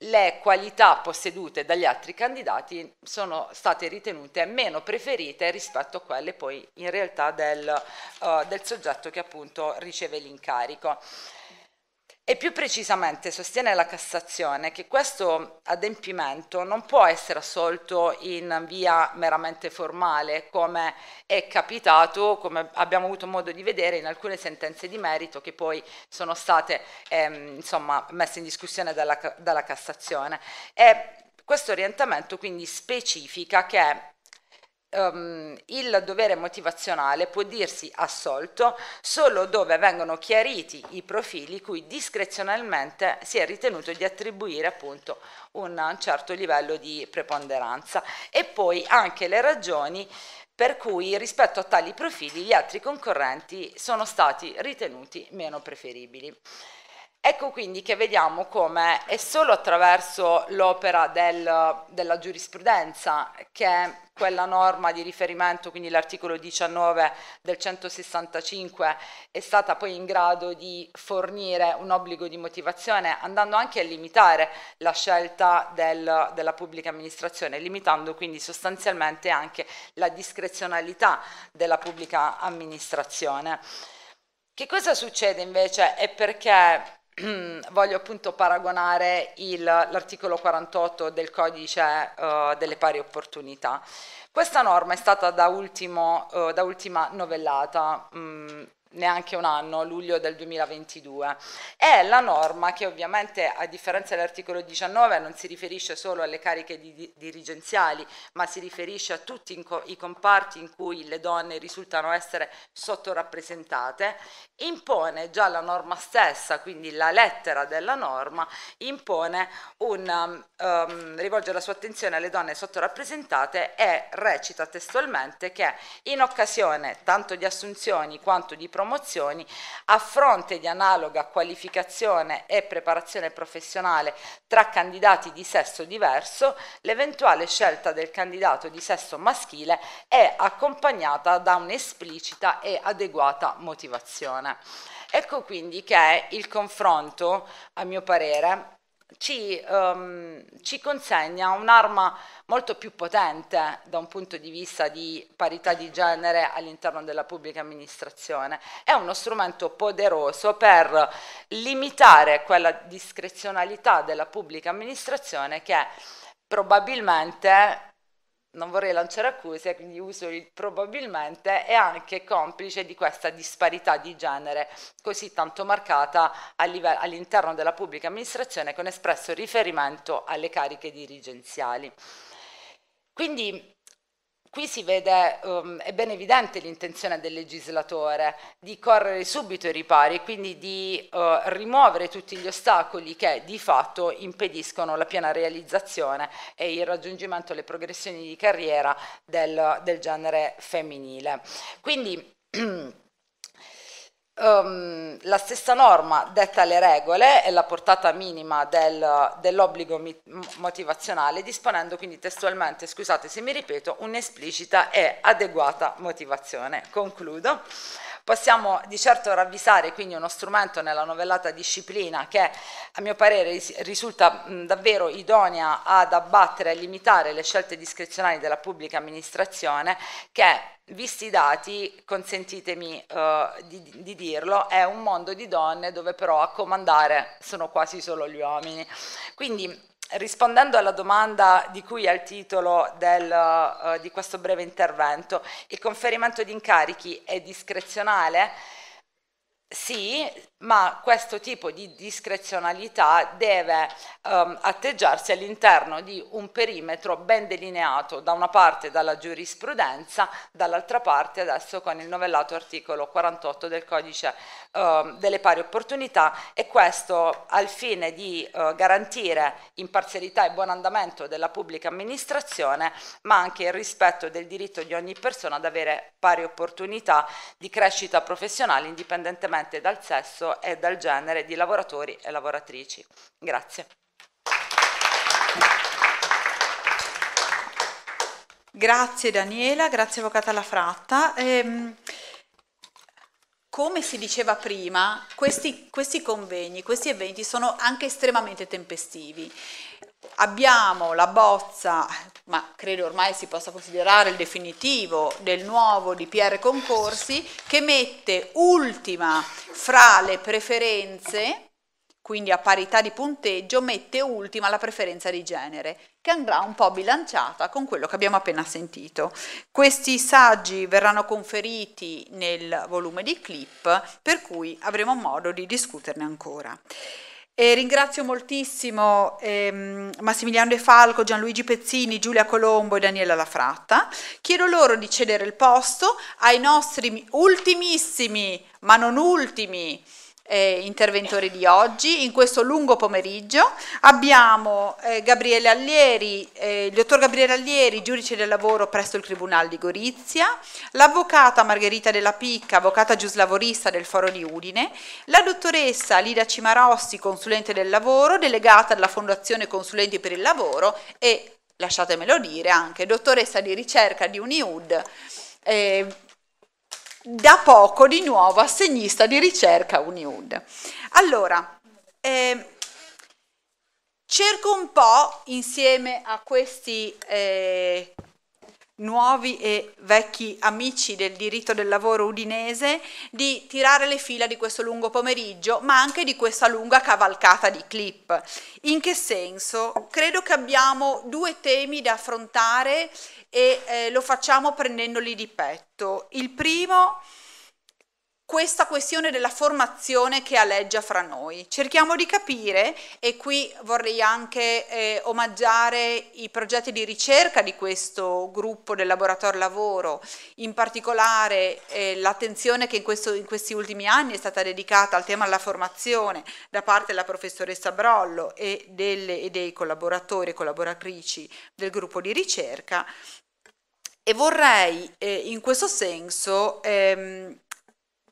S15: le qualità possedute dagli altri candidati sono state ritenute meno preferite rispetto a quelle poi in realtà del, uh, del soggetto che appunto riceve l'incarico. E più precisamente sostiene la Cassazione che questo adempimento non può essere assolto in via meramente formale, come è capitato, come abbiamo avuto modo di vedere in alcune sentenze di merito che poi sono state ehm, insomma, messe in discussione dalla, dalla Cassazione. E questo orientamento quindi specifica che Um, il dovere motivazionale può dirsi assolto solo dove vengono chiariti i profili cui discrezionalmente si è ritenuto di attribuire appunto un certo livello di preponderanza e poi anche le ragioni per cui rispetto a tali profili gli altri concorrenti sono stati ritenuti meno preferibili. Ecco quindi che vediamo come è solo attraverso l'opera del, della giurisprudenza che quella norma di riferimento, quindi l'articolo 19 del 165, è stata poi in grado di fornire un obbligo di motivazione, andando anche a limitare la scelta del, della pubblica amministrazione, limitando quindi sostanzialmente anche la discrezionalità della pubblica amministrazione. Che cosa succede invece e perché voglio appunto paragonare l'articolo 48 del codice uh, delle pari opportunità. Questa norma è stata da, ultimo, uh, da ultima novellata mh, mm, neanche un anno, luglio del 2022. È la norma che ovviamente a differenza dell'articolo 19 non si riferisce solo alle cariche di, di, dirigenziali, ma si riferisce a tutti co i comparti in cui le donne risultano essere sottorappresentate, impone già la norma stessa, quindi la lettera della norma, impone un um, um rivolgere la sua attenzione alle donne sottorappresentate e recita testualmente che in occasione tanto di assunzioni quanto di promozioni promozioni a fronte di analoga qualificazione e preparazione professionale tra candidati di sesso diverso, l'eventuale scelta del candidato di sesso maschile è accompagnata da un'esplicita e adeguata motivazione. Ecco quindi che il confronto, a mio parere, ci, um, ci consegna un'arma molto più potente da un punto di vista di parità di genere all'interno della pubblica amministrazione. È uno strumento poderoso per limitare quella discrezionalità della pubblica amministrazione che probabilmente non vorrei lanciare accuse, quindi uso il probabilmente, è anche complice di questa disparità di genere così tanto marcata all'interno della pubblica amministrazione con espresso riferimento alle cariche dirigenziali. Quindi qui si vede, um, è ben evidente l'intenzione del legislatore di correre subito ai ripari e quindi di uh, rimuovere tutti gli ostacoli che di fatto impediscono la piena realizzazione e il raggiungimento delle progressioni di carriera del, del genere femminile. Quindi Um, la stessa norma detta le regole e la portata minima del, dell'obbligo motivazionale, disponendo quindi testualmente, scusate se mi ripeto, un'esplicita e adeguata motivazione. Concludo. Possiamo di certo ravvisare quindi uno strumento nella novellata disciplina che a mio parere risulta davvero idonea ad abbattere e limitare le scelte discrezionali della pubblica amministrazione che visti i dati, consentitemi uh, di, di, dirlo, è un mondo di donne dove però a comandare sono quasi solo gli uomini. Quindi rispondendo alla domanda di cui è il titolo del, uh, di questo breve intervento, il conferimento di incarichi è discrezionale? Sì, ma questo tipo di discrezionalità deve ehm, atteggiarsi all'interno di un perimetro ben delineato da una parte dalla giurisprudenza, dall'altra parte adesso con il novellato articolo 48 del codice ehm, delle pari opportunità e questo al fine di eh, garantire imparzialità e buon andamento della pubblica amministrazione, ma anche il rispetto del diritto di ogni persona ad avere pari opportunità di crescita professionale indipendentemente dal sesso questo è dal genere di lavoratori e lavoratrici. Grazie.
S1: Grazie Daniela, grazie Avvocata La Fratta. Ehm, come si diceva prima, questi, questi convegni, questi eventi sono anche estremamente tempestivi abbiamo la bozza, ma credo ormai si possa considerare il definitivo, del nuovo DPR concorsi che mette ultima fra le preferenze, quindi a parità di punteggio, mette ultima la preferenza di genere, che andrà un po' bilanciata con quello che abbiamo appena sentito. Questi saggi verranno conferiti nel volume di clip, per cui avremo modo di discuterne ancora. E ringrazio moltissimo ehm, Massimiliano De Falco, Gianluigi Pezzini, Giulia Colombo e Daniela Lafratta. Chiedo loro di cedere il posto ai nostri ultimissimi, ma non ultimi, eh, interventori di oggi, in questo lungo pomeriggio. Abbiamo eh, Gabriele Allieri, eh, il dottor Gabriele Allieri, giudice del lavoro presso il Tribunale di Gorizia, l'avvocata Margherita Della Picca, avvocata giuslavorista del Foro di Udine, la dottoressa Lida Cimarossi, consulente del lavoro, delegata della Fondazione Consulenti per il Lavoro e, lasciatemelo dire, anche dottoressa di ricerca di Uniud. Eh, da poco di nuovo assegnista di ricerca Uniud. Allora, eh, cerco un po' insieme a questi eh, nuovi e vecchi amici del diritto del lavoro udinese di tirare le fila di questo lungo pomeriggio, ma anche di questa lunga cavalcata di clip. In che senso? Credo che abbiamo due temi da affrontare e eh, lo facciamo prendendoli di petto. Il primo questa questione della formazione che alleggia fra noi. Cerchiamo di capire, e qui vorrei anche eh, omaggiare i progetti di ricerca di questo gruppo del laboratorio lavoro, in particolare eh, l'attenzione che in, questo, in, questi ultimi anni è stata dedicata al tema della formazione da parte della professoressa Brollo e, delle, e dei collaboratori e collaboratrici del gruppo di ricerca. E vorrei eh, in questo senso ehm,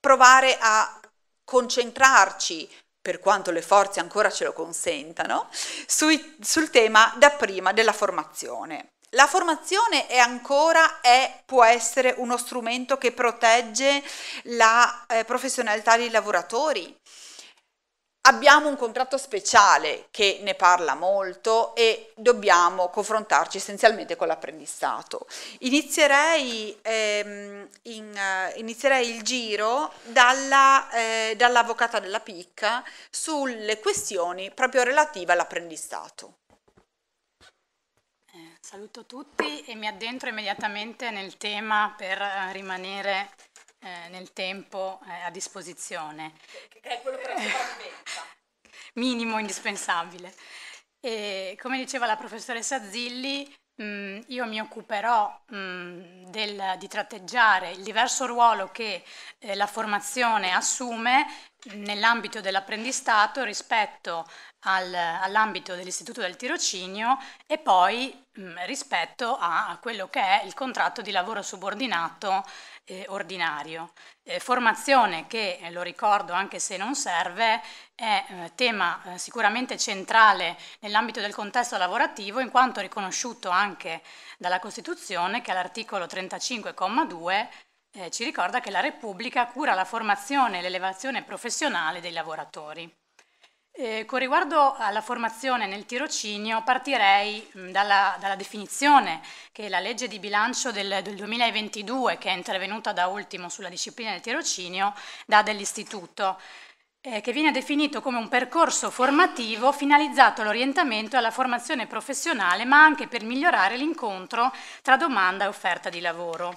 S1: provare a concentrarci, per quanto le forze ancora ce lo consentano, sui, sul tema da prima della formazione. La formazione è ancora e può essere uno strumento che protegge la eh, professionalità dei lavoratori, Abbiamo un contratto speciale che ne parla molto e dobbiamo confrontarci essenzialmente con l'apprendistato. Inizierei, ehm, in, eh, inizierei, il giro eh, dall'avvocata eh, dall della picca sulle questioni proprio relative all'apprendistato.
S16: Eh, saluto tutti e mi addentro immediatamente nel tema per eh, rimanere eh, nel tempo eh, a disposizione.
S15: Che è quello per la
S16: sopravvivenza. Minimo indispensabile. E, come diceva la professoressa Zilli, Mm, io mi occuperò mm, del, di tratteggiare il diverso ruolo che eh, la formazione assume nell'ambito dell'apprendistato rispetto al, all'ambito dell'istituto del tirocinio e poi mm, rispetto a, a, quello che è il contratto di lavoro subordinato eh, ordinario. Eh, formazione che, eh, lo ricordo anche se non serve, è eh, tema eh, sicuramente centrale nell'ambito del contesto lavorativo in quanto riconosciuto anche dalla Costituzione che all'articolo 35,2 eh, ci ricorda che la Repubblica cura la formazione e l'elevazione professionale dei lavoratori. Eh, con riguardo alla formazione nel tirocinio partirei dalla, dalla definizione che la legge di bilancio del, del, 2022, che è intervenuta da ultimo sulla disciplina del tirocinio, dà dell'istituto, eh, che viene definito come un percorso formativo finalizzato all'orientamento e alla formazione professionale, ma anche per migliorare l'incontro tra domanda e offerta di lavoro.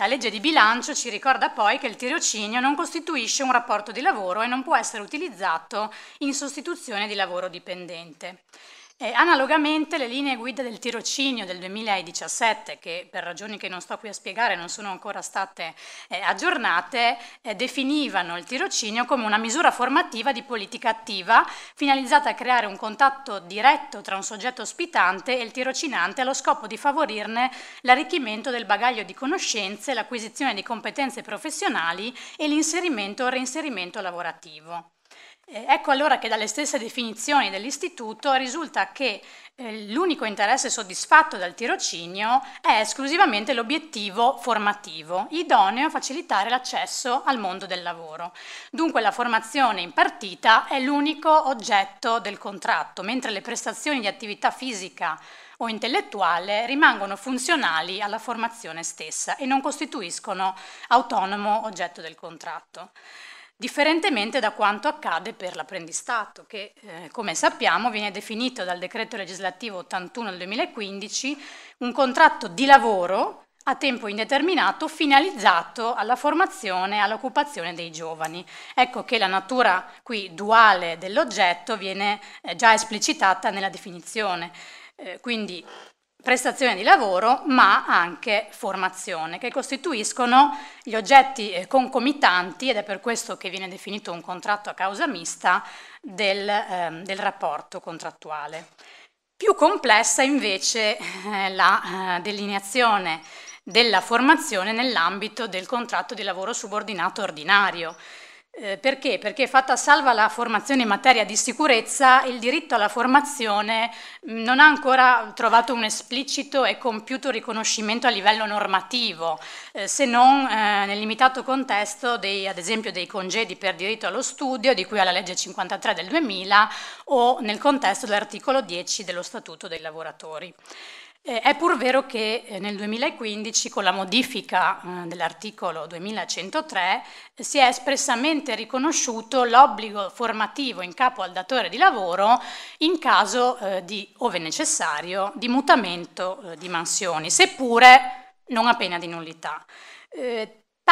S16: La legge di bilancio ci ricorda poi che il tirocinio non costituisce un rapporto di lavoro e non può essere utilizzato in sostituzione di lavoro dipendente. E analogamente le linee guida del tirocinio del 2017, che per ragioni che non sto qui a spiegare non sono ancora state eh, aggiornate, eh, definivano il tirocinio come una misura formativa di politica attiva finalizzata a creare un contatto diretto tra un soggetto ospitante e il tirocinante allo scopo di favorirne l'arricchimento del bagaglio di conoscenze, l'acquisizione di competenze professionali e l'inserimento o reinserimento lavorativo. Ecco allora che dalle stesse definizioni dell'istituto risulta che eh, l'unico interesse soddisfatto dal tirocinio è esclusivamente l'obiettivo formativo, idoneo a facilitare l'accesso al mondo del lavoro. Dunque la formazione impartita è l'unico oggetto del contratto, mentre le prestazioni di attività fisica o intellettuale rimangono funzionali alla formazione stessa e non costituiscono autonomo oggetto del contratto differentemente da quanto accade per l'apprendistato, che eh, come sappiamo viene definito dal decreto legislativo 81 del 2015 un contratto di lavoro a tempo indeterminato finalizzato alla formazione e all'occupazione dei giovani. Ecco che la natura qui duale dell'oggetto viene eh, già esplicitata nella definizione. Eh, quindi prestazione di lavoro ma anche formazione che costituiscono gli oggetti eh, concomitanti ed è per questo che viene definito un contratto a causa mista del, ehm, del rapporto contrattuale. Più complessa invece eh, la eh, delineazione della formazione nell'ambito del contratto di lavoro subordinato ordinario eh, perché? Perché fatta salva la formazione in materia di sicurezza, il diritto alla formazione mm, non ha ancora trovato un esplicito e compiuto riconoscimento a livello normativo, eh, se non eh, nel limitato contesto dei, ad esempio dei congedi per diritto allo studio, di cui alla legge 53 del 2000, o nel contesto dell'articolo 10 dello Statuto dei lavoratori. Eh, è pur vero che eh, nel 2015, con la modifica eh, dell'articolo 2103, si è espressamente riconosciuto l'obbligo formativo in capo al datore di lavoro in caso di, ove necessario, di mutamento di mansioni, seppure non a pena di nullità.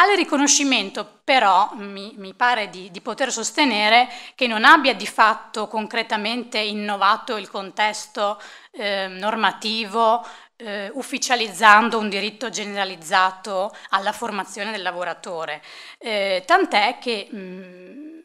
S16: Tale riconoscimento però mi, mi pare di, di, poter sostenere che non abbia di fatto concretamente innovato il contesto eh, normativo eh, ufficializzando un diritto generalizzato alla formazione del lavoratore, eh, tant'è che mh, mm,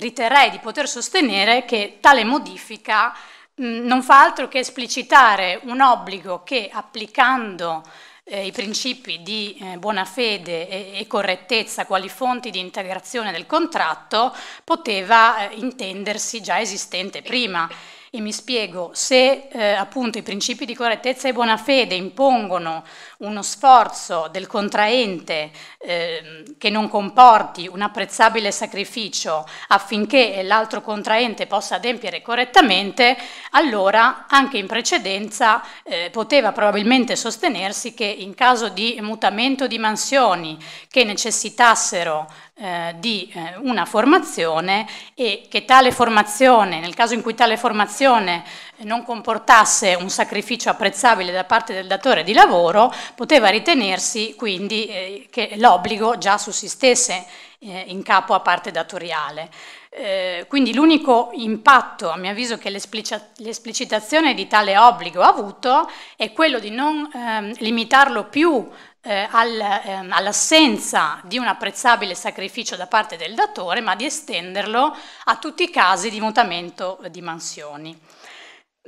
S16: riterrei di poter sostenere che tale modifica mh, mm, non fa altro che esplicitare un obbligo che applicando eh, i principi di eh, buona fede e, e, correttezza quali fonti di integrazione del contratto poteva eh, intendersi già esistente prima. E mi spiego, se eh, appunto i principi di correttezza e buona fede impongono uno sforzo del contraente eh, che non comporti un apprezzabile sacrificio affinché l'altro contraente possa adempiere correttamente, allora anche in precedenza eh, poteva probabilmente sostenersi che in caso di mutamento di mansioni che necessitassero eh, di eh, una formazione e che tale formazione, nel caso in cui tale formazione eh, non comportasse un sacrificio apprezzabile da parte del datore di lavoro, poteva ritenersi quindi eh, che l'obbligo già sussistesse eh, in capo a parte datoriale. Eh, quindi l'unico impatto, a mio avviso, che l'esplicitazione di tale obbligo ha avuto è quello di non ehm, limitarlo più eh, al, ehm, all'assenza di un apprezzabile sacrificio da parte del datore, ma di estenderlo a tutti i casi di mutamento di mansioni.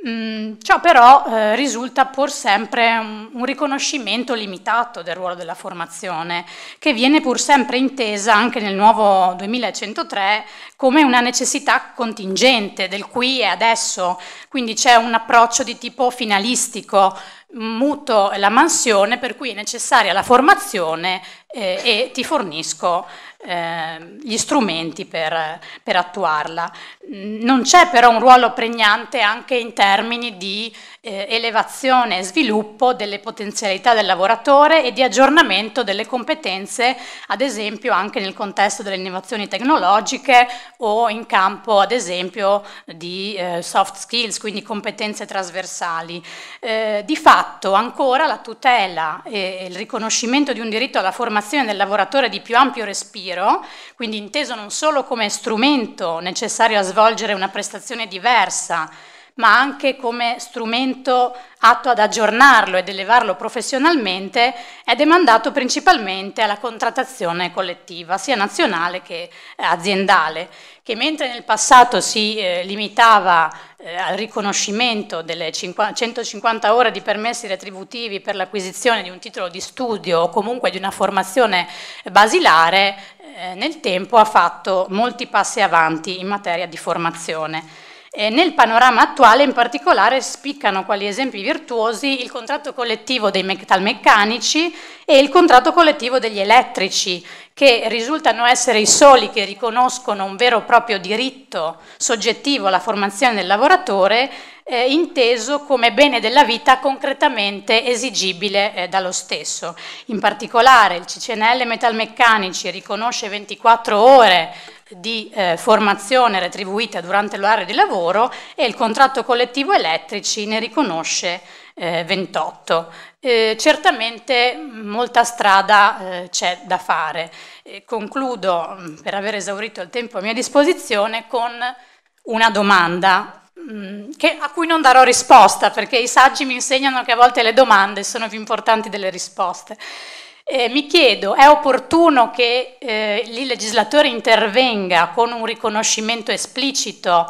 S16: Mm, ciò però eh, risulta pur sempre un, un, riconoscimento limitato del ruolo della formazione, che viene pur sempre intesa anche nel nuovo 2103 come una necessità contingente del qui e adesso, quindi c'è un approccio di tipo finalistico muto la mansione per cui è necessaria la formazione eh, e ti fornisco ehm, gli strumenti per, per attuarla. Non c'è però un ruolo pregnante anche in termini di eh, elevazione e sviluppo delle potenzialità del lavoratore e di aggiornamento delle competenze, ad esempio anche nel contesto delle innovazioni tecnologiche o in campo, ad esempio, di eh, soft skills, quindi competenze trasversali. Eh, di fatto ancora la tutela e il riconoscimento di un diritto alla formazione del lavoratore di più ampio respiro, quindi inteso non solo come strumento necessario a svolgere una prestazione diversa, ma anche come strumento atto ad aggiornarlo ed elevarlo professionalmente, è demandato principalmente alla contrattazione collettiva, sia nazionale che eh, aziendale, che mentre nel passato si eh, limitava eh, al riconoscimento delle 50, 150 ore di permessi retributivi per l'acquisizione di un titolo di studio o comunque di una formazione basilare, eh, nel tempo ha fatto molti passi avanti in materia di formazione. E nel panorama attuale in particolare spiccano quali esempi virtuosi il contratto collettivo dei metalmeccanici e il contratto collettivo degli elettrici, che risultano essere i soli che riconoscono un vero e proprio diritto soggettivo alla formazione del lavoratore, eh, inteso come bene della vita concretamente esigibile eh, dallo stesso. In particolare il CCNL metalmeccanici riconosce 24 ore di eh, formazione retribuita durante l'orario di lavoro e il contratto collettivo elettrici ne riconosce eh, 28. Eh, certamente molta strada eh, c'è da fare. concludo, mm, per aver esaurito il tempo a mia disposizione, con una domanda mm, che, a cui non darò risposta perché i saggi mi insegnano che a volte le domande sono più importanti delle risposte. Eh, mi chiedo, è opportuno che eh, il legislatore intervenga con un riconoscimento esplicito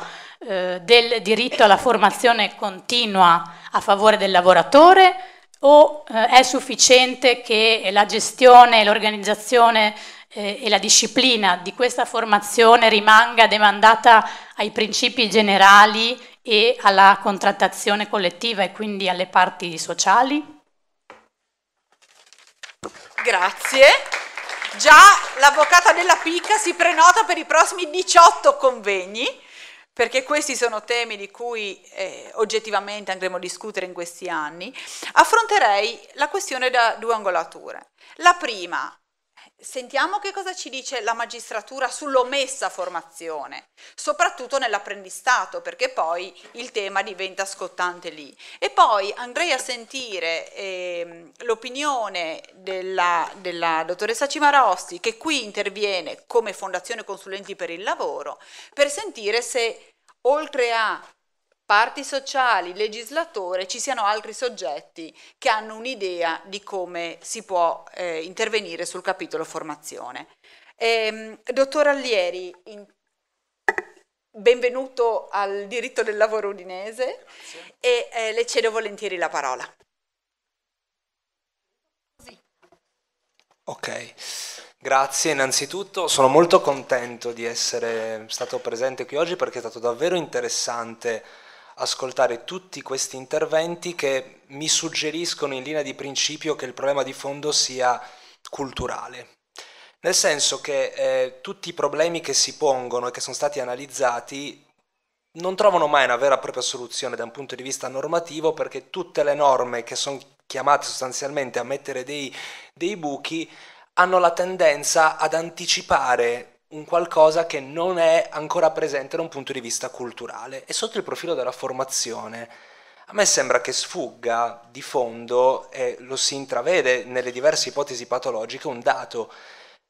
S16: eh, del diritto alla formazione continua a favore del lavoratore o eh, è sufficiente che la gestione, l'organizzazione eh, e la disciplina di questa formazione rimanga demandata ai principi generali e alla contrattazione collettiva e quindi alle parti sociali?
S1: Grazie. Già l'avvocata della Picca si prenota per i prossimi 18 convegni, perché questi sono temi di cui eh, oggettivamente andremo a discutere in questi anni. Affronterei la questione da due angolature. La prima, Sentiamo che cosa ci dice la magistratura sull'omessa formazione, soprattutto nell'apprendistato, perché poi il tema diventa scottante lì. E poi andrei a sentire eh, l'opinione della, della dottoressa Cimarosti, che qui interviene come Fondazione Consulenti per il Lavoro, per sentire se oltre a parti sociali, legislatore, ci siano altri soggetti che hanno un'idea di come si può eh, intervenire sul capitolo formazione. Ehm, dottor Allieri, in... benvenuto al diritto del lavoro udinese Grazie. e eh, le cedo volentieri la parola.
S17: Ok. Grazie innanzitutto, sono molto contento di essere stato presente qui oggi perché è stato davvero interessante ascoltare tutti questi interventi che mi suggeriscono in linea di principio che il problema di fondo sia culturale. Nel senso che eh, tutti i problemi che si pongono e che sono stati analizzati non trovano mai una vera e propria soluzione da un punto di vista normativo perché tutte le norme che sono chiamate sostanzialmente a mettere dei, dei buchi hanno la tendenza ad anticipare un qualcosa che non è ancora presente da un punto di vista culturale. E sotto il profilo della formazione, a me sembra che sfugga di fondo, e lo si intravede nelle diverse ipotesi patologiche, un dato.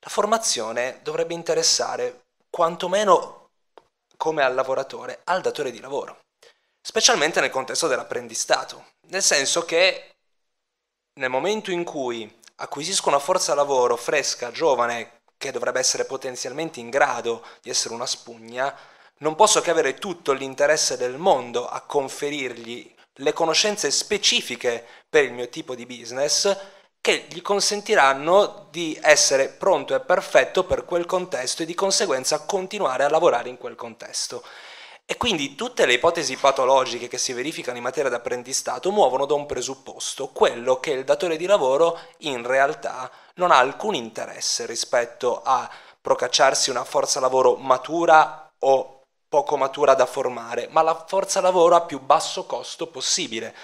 S17: La formazione dovrebbe interessare quantomeno come al lavoratore, al datore di lavoro, specialmente nel contesto dell'apprendistato, nel senso che nel momento in cui acquisisco una forza lavoro fresca, giovane, che dovrebbe essere potenzialmente in grado di essere una spugna, non posso che avere tutto l'interesse del mondo a conferirgli le conoscenze specifiche per il mio tipo di business che gli consentiranno di essere pronto e perfetto per quel contesto e di conseguenza continuare a lavorare in quel contesto. E quindi tutte le ipotesi patologiche che si verificano in materia di apprendistato muovono da un presupposto, quello che il datore di lavoro in realtà non ha alcun interesse rispetto a procacciarsi una forza lavoro matura o poco matura da formare, ma la forza lavoro a più basso costo possibile.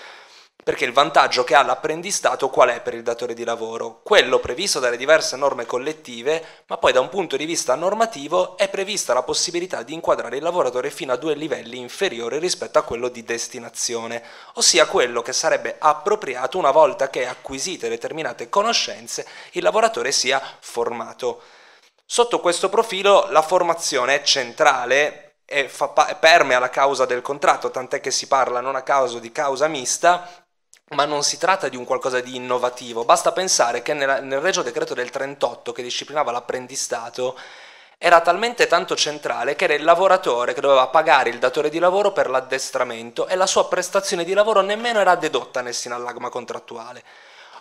S17: Perché il vantaggio che ha l'apprendistato qual è per il datore di lavoro? Quello previsto dalle diverse norme collettive, ma poi da un punto di vista normativo è prevista la possibilità di inquadrare il lavoratore fino a due livelli inferiori rispetto a quello di destinazione, ossia quello che sarebbe appropriato una volta che acquisite determinate conoscenze il lavoratore sia formato. Sotto questo profilo la formazione è centrale e fa, permea la causa del contratto, tant'è che si parla non a caso di causa mista, ma non si tratta di un qualcosa di innovativo, basta pensare che nel, nel Regio Decreto del 38 che disciplinava l'apprendistato era talmente tanto centrale che era il lavoratore che doveva pagare il datore di lavoro per l'addestramento e la sua prestazione di lavoro nemmeno era dedotta nel sinallagma contrattuale.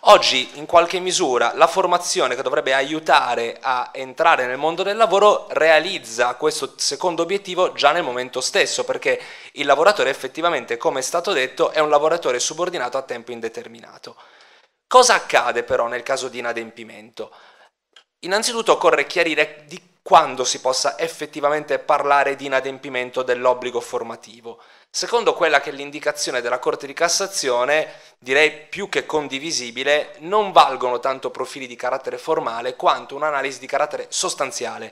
S17: Oggi in qualche misura la formazione che dovrebbe aiutare a entrare nel mondo del lavoro realizza questo secondo obiettivo già nel momento stesso perché il lavoratore effettivamente, come è stato detto, è un lavoratore subordinato a tempo indeterminato. Cosa accade però nel caso di inadempimento? Innanzitutto occorre chiarire di quando si possa effettivamente parlare di inadempimento dell'obbligo formativo. Secondo quella che è l'indicazione della Corte di Cassazione, direi più che condivisibile, non valgono tanto profili di carattere formale quanto un'analisi di carattere sostanziale.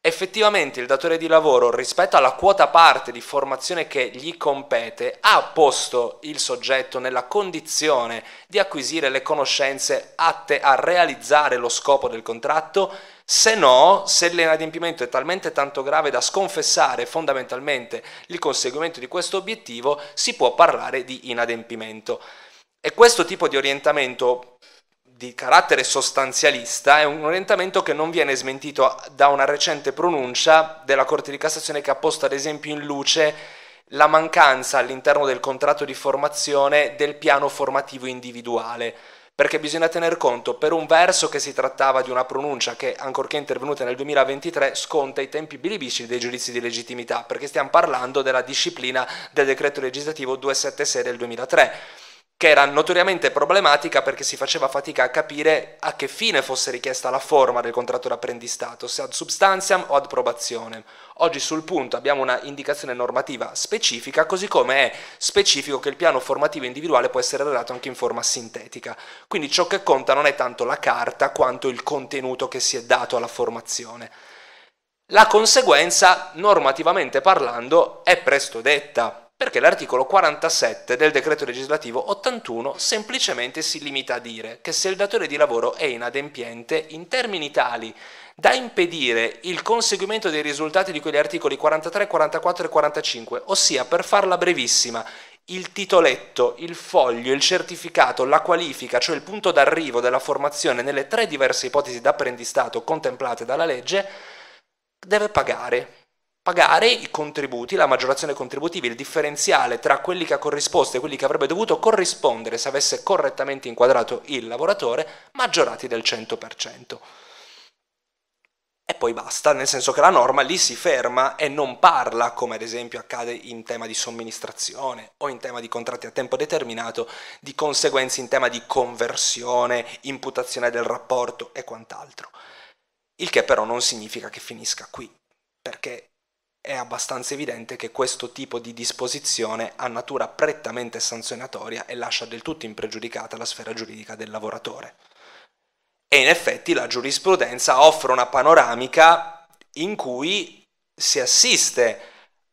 S17: Effettivamente il datore di lavoro rispetto alla quota parte di formazione che gli compete ha posto il soggetto nella condizione di acquisire le conoscenze atte a realizzare lo scopo del contratto se no se l'inadempimento è talmente tanto grave da sconfessare fondamentalmente il conseguimento di questo obiettivo, si può parlare di inadempimento. E questo tipo di orientamento di carattere sostanzialista è un orientamento che non viene smentito da una recente pronuncia della Corte di Cassazione che ha posto ad esempio in luce la mancanza all'interno del contratto di formazione del piano formativo individuale perché bisogna tener conto per un verso che si trattava di una pronuncia che, ancorché intervenuta nel 2023, sconta i tempi bilibici dei giudizi di legittimità, perché stiamo parlando della disciplina del decreto legislativo 276 del 2003 che era notoriamente problematica perché si faceva fatica a capire a che fine fosse richiesta la forma del contratto d'apprendistato, se ad substantiam o ad probazione. Oggi sul punto abbiamo una indicazione normativa specifica, così come è specifico che il piano formativo individuale può essere redatto anche in forma sintetica. Quindi ciò che conta non è tanto la carta quanto il contenuto che si è dato alla formazione. La conseguenza, normativamente parlando, è presto detta perché l'articolo 47 del decreto legislativo 81 semplicemente si limita a dire che se il datore di lavoro è inadempiente in termini tali da impedire il conseguimento dei risultati di quegli articoli 43, 44 e 45, ossia per farla brevissima, il titoletto, il foglio, il certificato, la qualifica, cioè il punto d'arrivo della formazione nelle tre diverse ipotesi d'apprendistato contemplate dalla legge, deve pagare pagare i contributi, la maggiorazione contributiva, il differenziale tra quelli che ha corrisposto e quelli che avrebbe dovuto corrispondere se avesse correttamente inquadrato il lavoratore, maggiorati del 100%. E poi basta, nel senso che la norma lì si ferma e non parla, come ad esempio accade in tema di somministrazione o in tema di contratti a tempo determinato, di conseguenze in tema di conversione, imputazione del rapporto e quant'altro. Il che però non significa che finisca qui, perché è abbastanza evidente che questo tipo di disposizione ha natura prettamente sanzionatoria e lascia del tutto impregiudicata la sfera giuridica del lavoratore. E in effetti la giurisprudenza offre una panoramica in cui si assiste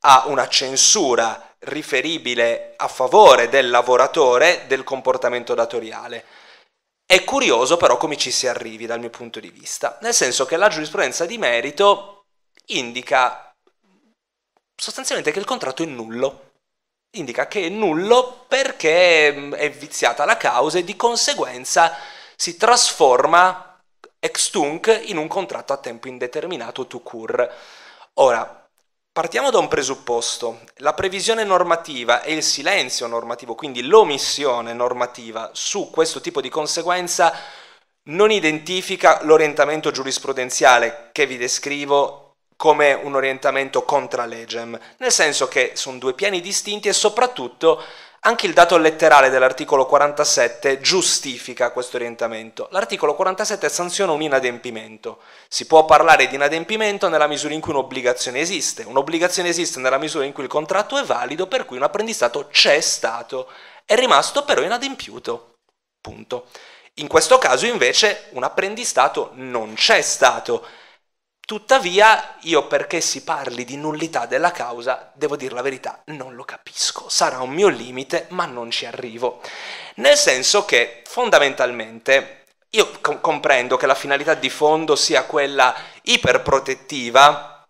S17: a una censura riferibile a favore del lavoratore del comportamento datoriale. È curioso però come ci si arrivi dal mio punto di vista, nel senso che la giurisprudenza di merito indica sostanzialmente che il contratto è nullo. Indica che è nullo perché mm, è viziata la causa e di conseguenza si trasforma ex tunc in un contratto a tempo indeterminato to cur. Ora, partiamo da un presupposto. La previsione normativa e il silenzio normativo, quindi l'omissione normativa su questo tipo di conseguenza non identifica l'orientamento giurisprudenziale che vi descrivo come un orientamento contra legem, nel senso che sono due piani distinti e soprattutto anche il dato letterale dell'articolo 47 giustifica questo orientamento. L'articolo 47 sanziona un inadempimento. Si può parlare di inadempimento nella misura in cui un'obbligazione esiste. Un'obbligazione esiste nella misura in cui il contratto è valido, per cui un apprendistato c'è stato, è rimasto però inadempiuto. Punto. In questo caso invece un apprendistato non c'è stato Tuttavia, io perché si parli di nullità della causa, devo dire la verità, non lo capisco. Sarà un mio limite, ma non ci arrivo. Nel senso che, fondamentalmente, io com- comprendo che la finalità di fondo sia quella iperprotettiva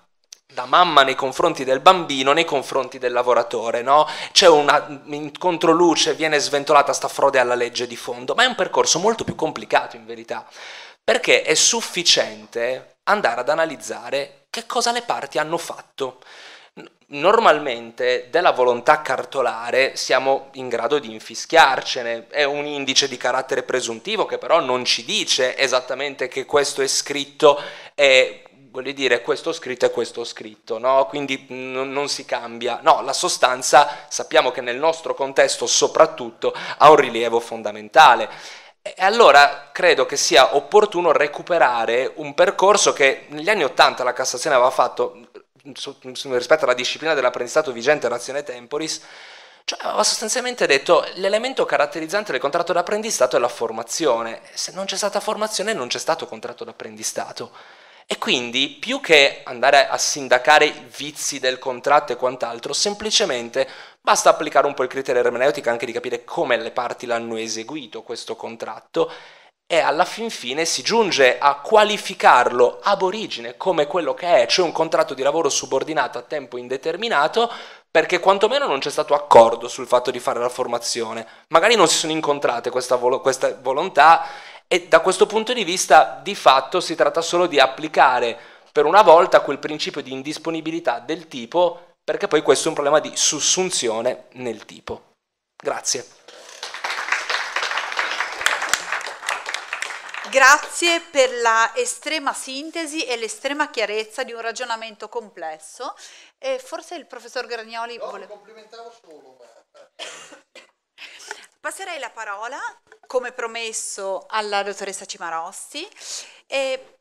S17: da mamma nei confronti del bambino, nei confronti del lavoratore, no? C'è una mm, in controluce, viene sventolata sta frode alla legge di fondo, ma è un percorso molto più complicato in verità, perché è sufficiente andare ad analizzare che cosa le parti hanno fatto. Normalmente della volontà cartolare siamo in grado di infischiarcene, è un indice di carattere presuntivo che però non ci dice esattamente che questo è scritto e voglio dire questo scritto e questo scritto, no? quindi n- non si cambia. No, la sostanza sappiamo che nel nostro contesto soprattutto ha un rilievo fondamentale. E allora credo che sia opportuno recuperare un percorso che negli anni Ottanta la Cassazione aveva fatto mm, mm, rispetto alla disciplina dell'apprendistato vigente razione temporis, cioè aveva sostanzialmente detto l'elemento caratterizzante del contratto d'apprendistato è la formazione. Se non c'è stata formazione non c'è stato contratto d'apprendistato. E quindi più che andare a sindacare vizi del contratto e quant'altro, semplicemente Basta applicare un po' il criterio ermeneutico anche di capire come le parti l'hanno eseguito questo contratto e alla fin fine si giunge a qualificarlo ab origine come quello che è, cioè un contratto di lavoro subordinato a tempo indeterminato, perché quantomeno non c'è stato accordo sul fatto di fare la formazione. Magari non si sono incontrate questa, vol- questa volontà e da questo punto di vista di fatto si tratta solo di applicare per una volta quel principio di indisponibilità del tipo perché poi questo è un problema di sussunzione nel tipo. Grazie.
S1: Grazie per la estrema sintesi e l'estrema chiarezza di un ragionamento complesso. E forse il professor Gragnoli no, voleva...
S9: complimentavo solo,
S1: Passerei la parola, come promesso, alla dottoressa Cimarossi. E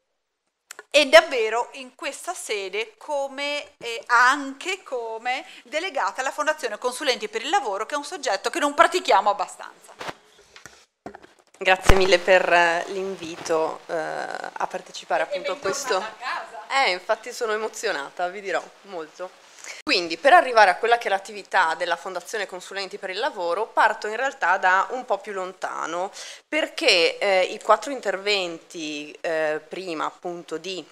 S1: e davvero in questa sede come e anche come delegata alla Fondazione Consulenti per il Lavoro che è un soggetto che non pratichiamo abbastanza.
S18: Grazie mille per eh, l'invito eh, a partecipare appunto a questo. A casa. Eh, infatti sono emozionata, vi dirò molto. Quindi per arrivare a quella che è l'attività della Fondazione Consulenti per il Lavoro parto in realtà da un po' più lontano perché eh, i quattro interventi eh, prima appunto di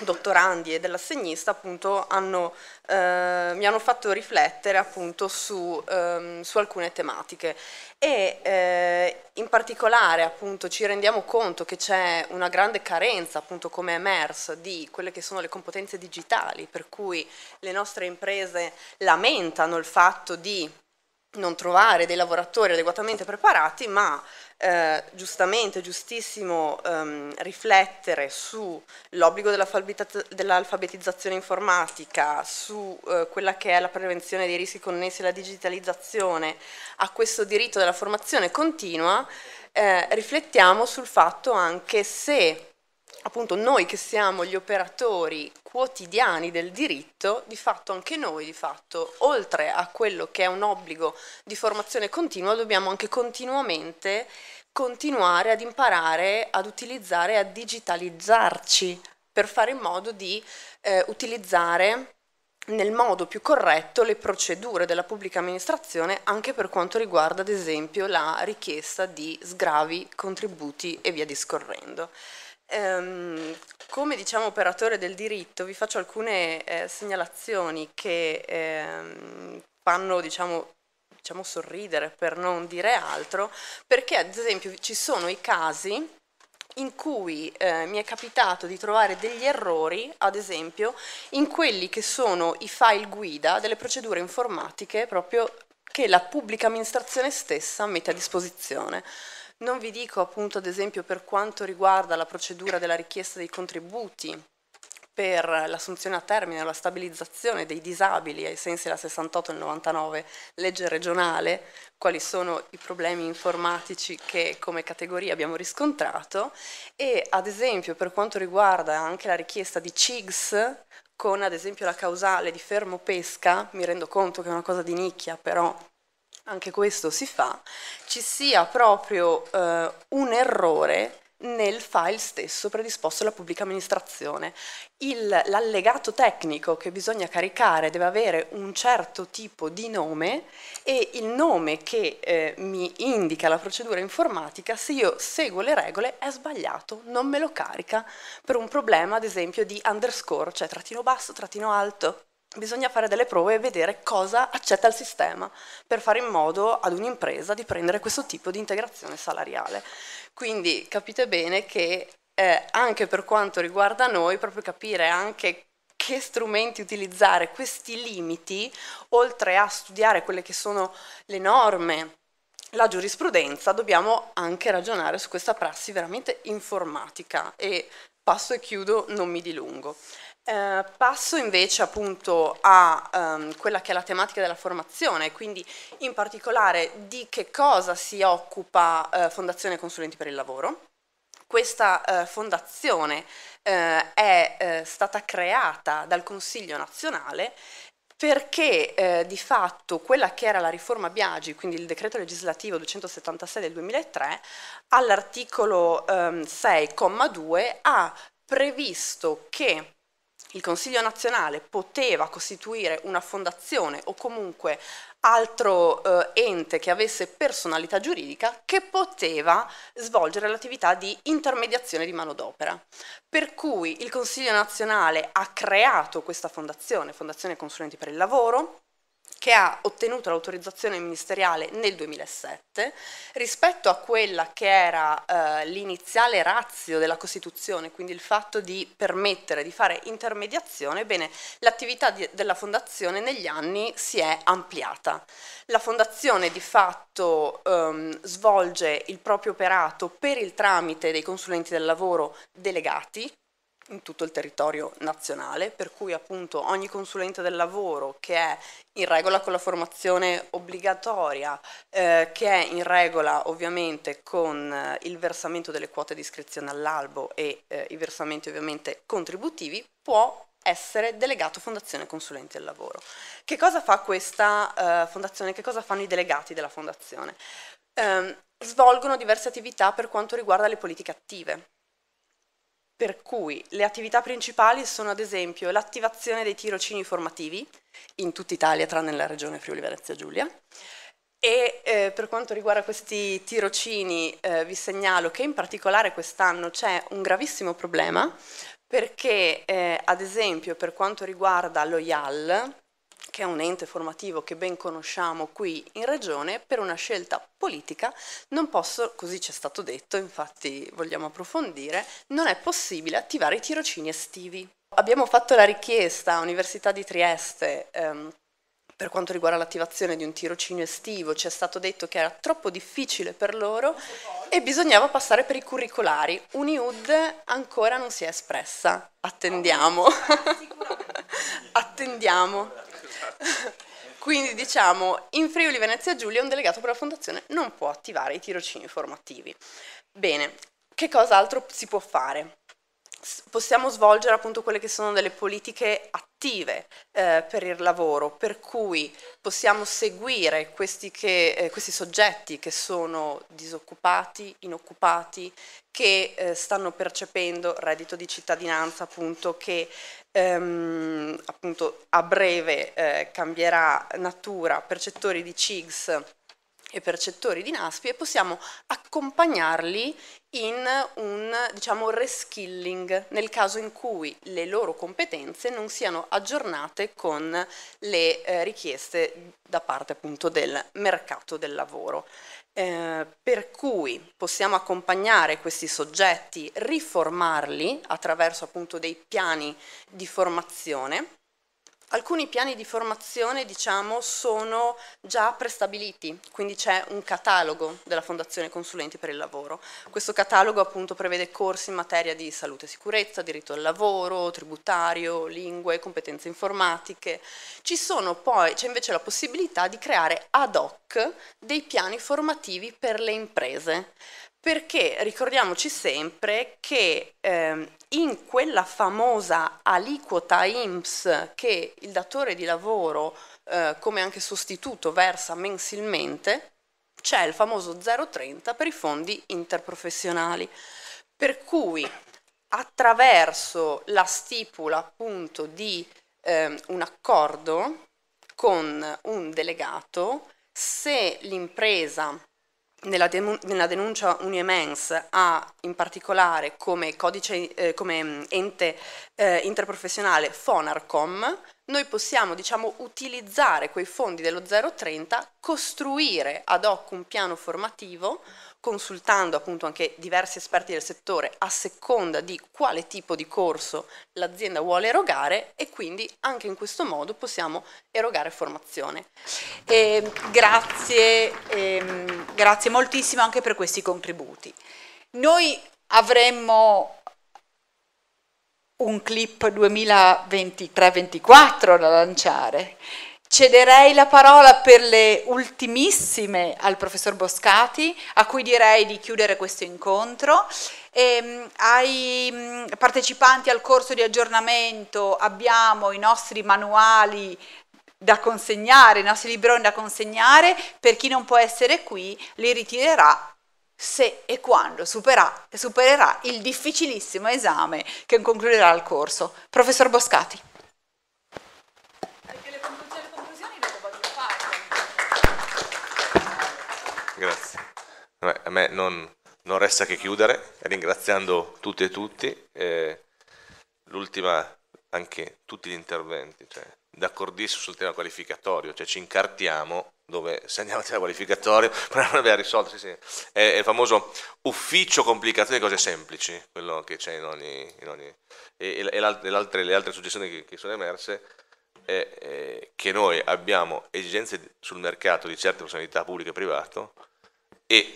S18: dottorandi e dell'assegnista appunto hanno, eh, mi hanno fatto riflettere appunto su, ehm, su alcune tematiche e eh, in particolare appunto ci rendiamo conto che c'è una grande carenza appunto come è emerso di quelle che sono le competenze digitali per cui le nostre imprese lamentano il fatto di non trovare dei lavoratori adeguatamente preparati, ma eh, giustamente, giustissimo ehm, riflettere sull'obbligo dell'alfabetizzazione informatica, su eh, quella che è la prevenzione dei rischi connessi alla digitalizzazione, a questo diritto della formazione continua, eh, riflettiamo sul fatto anche se appunto noi che siamo gli operatori quotidiani del diritto, di fatto anche noi, di fatto, oltre a quello che è un obbligo di formazione continua, dobbiamo anche continuamente continuare ad imparare, ad utilizzare, a digitalizzarci per fare in modo di eh, utilizzare nel modo più corretto le procedure della pubblica amministrazione anche per quanto riguarda ad esempio la richiesta di sgravi, contributi e via discorrendo. Um, come diciamo operatore del diritto vi faccio alcune eh, segnalazioni che eh, fanno diciamo, diciamo sorridere per non dire altro, perché ad esempio ci sono i casi in cui eh, mi è capitato di trovare degli errori, ad esempio, in quelli che sono i file guida delle procedure informatiche proprio che la pubblica amministrazione stessa mette a disposizione. Non vi dico appunto ad esempio per quanto riguarda la procedura della richiesta dei contributi per l'assunzione a termine o la stabilizzazione dei disabili ai sensi della 68 e 99 legge regionale, quali sono i problemi informatici che come categoria abbiamo riscontrato e ad esempio per quanto riguarda anche la richiesta di CIGS con ad esempio la causale di fermo pesca, mi rendo conto che è una cosa di nicchia però anche questo si fa, ci sia proprio eh, un errore nel file stesso predisposto alla pubblica amministrazione. Il, l'allegato tecnico che bisogna caricare deve avere un certo tipo di nome e il nome che eh, mi indica la procedura informatica, se io seguo le regole, è sbagliato, non me lo carica per un problema ad esempio di underscore, cioè trattino basso, trattino alto, bisogna fare delle prove e vedere cosa accetta il sistema per fare in modo ad un'impresa di prendere questo tipo di integrazione salariale. Quindi capite bene che eh, anche per quanto riguarda noi, proprio capire anche che strumenti utilizzare, questi limiti, oltre a studiare quelle che sono le norme, la giurisprudenza, dobbiamo anche ragionare su questa prassi veramente informatica e passo e chiudo, non mi dilungo. Eh, passo invece appunto a ehm, quella che è la tematica della formazione, quindi in particolare di che cosa si occupa eh, Fondazione Consulenti per il Lavoro. Questa eh, fondazione eh, è eh, stata creata dal Consiglio nazionale perché eh, di fatto quella che era la riforma Biagi, quindi il decreto legislativo 276 del 2003, all'articolo ehm, 6,2 ha previsto che il Consiglio nazionale poteva costituire una fondazione o comunque altro eh, ente che avesse personalità giuridica che poteva svolgere l'attività di intermediazione di manodopera. Per cui il Consiglio nazionale ha creato questa fondazione, Fondazione Consulenti per il Lavoro, che ha ottenuto l'autorizzazione ministeriale nel 2007 rispetto a quella che era eh, l'iniziale razio della Costituzione, quindi il fatto di permettere di fare intermediazione, bene, l'attività della Fondazione negli anni si è ampliata. La Fondazione di fatto ehm, svolge il proprio operato per il tramite dei consulenti del lavoro delegati, in tutto il territorio nazionale, per cui appunto ogni consulente del lavoro che è in regola con la formazione obbligatoria, eh, che è in regola ovviamente con eh, il versamento delle quote di iscrizione all'albo e eh, i versamenti ovviamente contributivi, può essere delegato Fondazione Consulente del Lavoro. Che cosa fa questa eh, fondazione? Che cosa fanno i delegati della fondazione? Ehm, svolgono diverse attività per quanto riguarda le politiche attive per cui le attività principali sono ad esempio l'attivazione dei tirocini formativi in tutta Italia tranne la regione Friuli Venezia Giulia e eh, per quanto riguarda questi tirocini eh, vi segnalo che in particolare quest'anno c'è un gravissimo problema perché eh, ad esempio per quanto riguarda l'OIAL, che è un ente formativo che ben conosciamo qui in regione, per una scelta politica non posso, così ci è stato detto, infatti vogliamo approfondire, non è possibile attivare i tirocini estivi. Abbiamo fatto la richiesta a Università di Trieste ehm, per quanto riguarda l'attivazione di un tirocinio estivo, ci è stato detto che era troppo difficile per loro e bisognava passare per i curricolari. Uniud ancora non si è espressa, attendiamo. attendiamo. Quindi diciamo, in Friuli Venezia Giulia un delegato per la fondazione non può attivare i tirocini formativi. Bene, che cosa altro si può fare? possiamo svolgere appunto quelle che sono delle politiche attive eh, per il lavoro, per cui possiamo seguire questi, che, eh, questi soggetti che sono disoccupati, inoccupati, che eh, stanno percependo reddito di cittadinanza, appunto, che ehm, appunto a breve eh, cambierà natura percettori di CIGS e percettori di NASPI e possiamo accompagnarli in un diciamo, reskilling nel caso in cui le loro competenze non siano aggiornate con le eh, richieste da parte appunto del mercato del lavoro eh, per cui possiamo accompagnare questi soggetti, riformarli attraverso appunto dei piani di formazione Alcuni piani di formazione diciamo, sono già prestabiliti, quindi c'è un catalogo della Fondazione Consulenti per il Lavoro. Questo catalogo appunto, prevede corsi in materia di salute e sicurezza, diritto al lavoro, tributario, lingue, competenze informatiche. Ci sono Poi, c'è invece la possibilità di creare ad hoc dei piani formativi per le imprese perché ricordiamoci sempre che ehm, in quella famosa aliquota IMSS che il datore di lavoro eh, come anche sostituto versa mensilmente c'è il famoso 0,30 per i fondi interprofessionali, per cui attraverso la stipula appunto di ehm, un accordo con un delegato, se l'impresa nella, denuncia Uniemens ha in particolare come, codice, eh, come mm, ente eh, interprofessionale Fonarcom, noi possiamo diciamo, utilizzare quei fondi dello 030, costruire ad hoc un piano formativo consultando appunto anche diversi esperti del settore a seconda di quale tipo di corso l'azienda vuole erogare e quindi anche in questo modo possiamo erogare formazione. E grazie, ehm, grazie moltissimo
S1: anche per questi contributi. Noi avremmo un clip 2023-24 da lanciare Cederei la parola per le ultimissime al professor Boscati, a cui direi di chiudere questo incontro. E, ehm, ai partecipanti al corso di aggiornamento abbiamo i nostri manuali da consegnare, i nostri libroni da consegnare, per chi non può essere qui li ritirerà se e quando supererà, supererà il difficilissimo esame che concluderà il corso. Professor Boscati.
S11: Grazie. Vabbè, a me non, non, resta che chiudere, ringraziando tutte e tutti. Eh, l'ultima, anche tutti gli interventi, cioè, d'accordissimo sul tema qualificatorio, cioè ci incartiamo dove se andiamo a tema qualificatorio, non abbiamo risolto, sì, sì. È, è, il famoso ufficio complicazione di cose semplici, quello che c'è in ogni... In ogni e, e, e altre, le altre suggestioni che, che sono emerse, è, è, che noi abbiamo esigenze sul mercato di certe personalità pubbliche e privato, e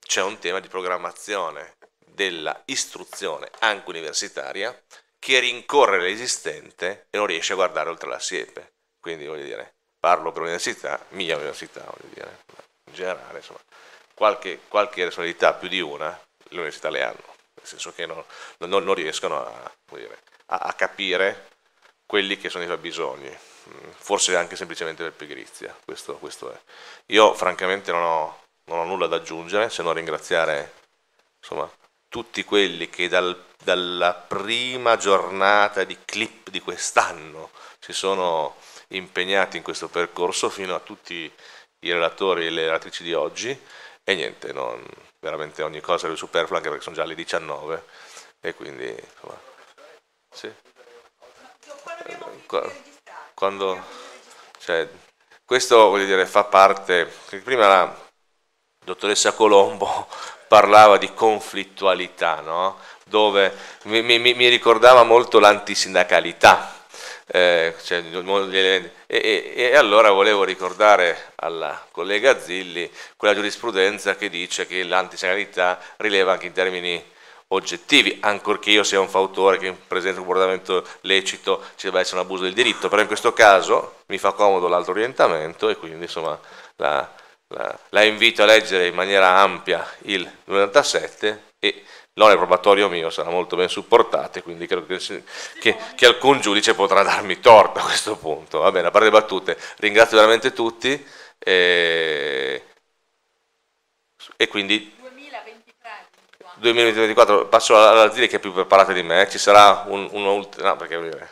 S11: c'è un tema di programmazione della istruzione anche universitaria che rincorre l'esistente e non riesce a guardare oltre la siepe. Quindi voglio dire, parlo per l'università, mia università, voglio dire, in generale, insomma, qualche, qualche responsabilità più di una le università le hanno, nel senso che non, non, non riescono a, dire, a, a, capire quelli che sono i fabbisogni, mm, forse anche semplicemente per pigrizia, questo, questo è. Io francamente non ho non ho nulla da aggiungere se non ringraziare insomma, tutti quelli che dal, dalla prima giornata di clip di quest'anno si sono impegnati in questo percorso fino a tutti i relatori e le relatrici di oggi e niente, non, veramente ogni cosa è superflua anche perché sono già le 19 e quindi insomma sì. quando, cioè, questo voglio dire fa parte prima la dottoressa Colombo parlava di conflittualità, no? dove mi, mi, mi, ricordava molto l'antisindacalità. Eh, cioè, e, e, e, allora volevo ricordare alla collega Zilli quella giurisprudenza che dice che l'antisindacalità rileva anche in termini oggettivi, ancorché io sia un fautore che presenta un comportamento lecito ci deve essere un abuso del diritto, però in questo caso mi fa comodo l'altro orientamento e quindi insomma la, la, la invito a leggere in maniera ampia il 97 e l'onere probatorio mio sarà molto ben supportato, e quindi credo che, che, che, alcun giudice potrà darmi torto a questo punto. Va bene, a parte le battute, ringrazio veramente tutti e, e quindi 2023, 2024 diciamo. passo alla all'azienda che è più preparata di me, ci sarà un, un no, perché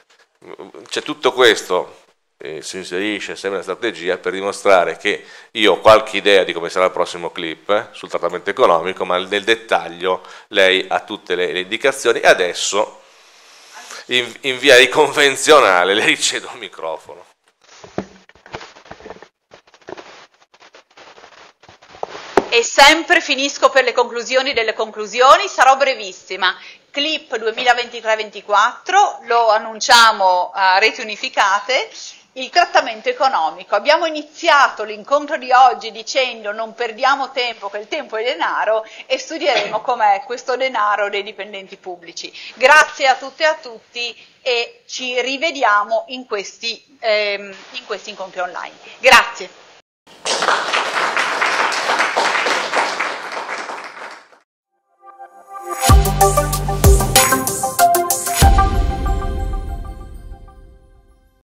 S11: c'è tutto questo eh, si inserisce sempre nella strategia per dimostrare che io ho qualche idea di come sarà il prossimo clip eh, sul trattamento economico, ma nel dettaglio lei ha tutte le, le indicazioni e adesso in, in, via di convenzionale le ricedo il microfono.
S1: E sempre finisco per le conclusioni delle conclusioni, sarò brevissima. Clip 2023-24, lo annunciamo a reti unificate il trattamento economico. Abbiamo iniziato l'incontro di oggi dicendo non perdiamo tempo, che il tempo è denaro e studieremo com'è questo denaro dei dipendenti pubblici. Grazie a tutte e a tutti e ci rivediamo in questi, ehm, in questi incontri online.
S3: Grazie.
S19: Thank you.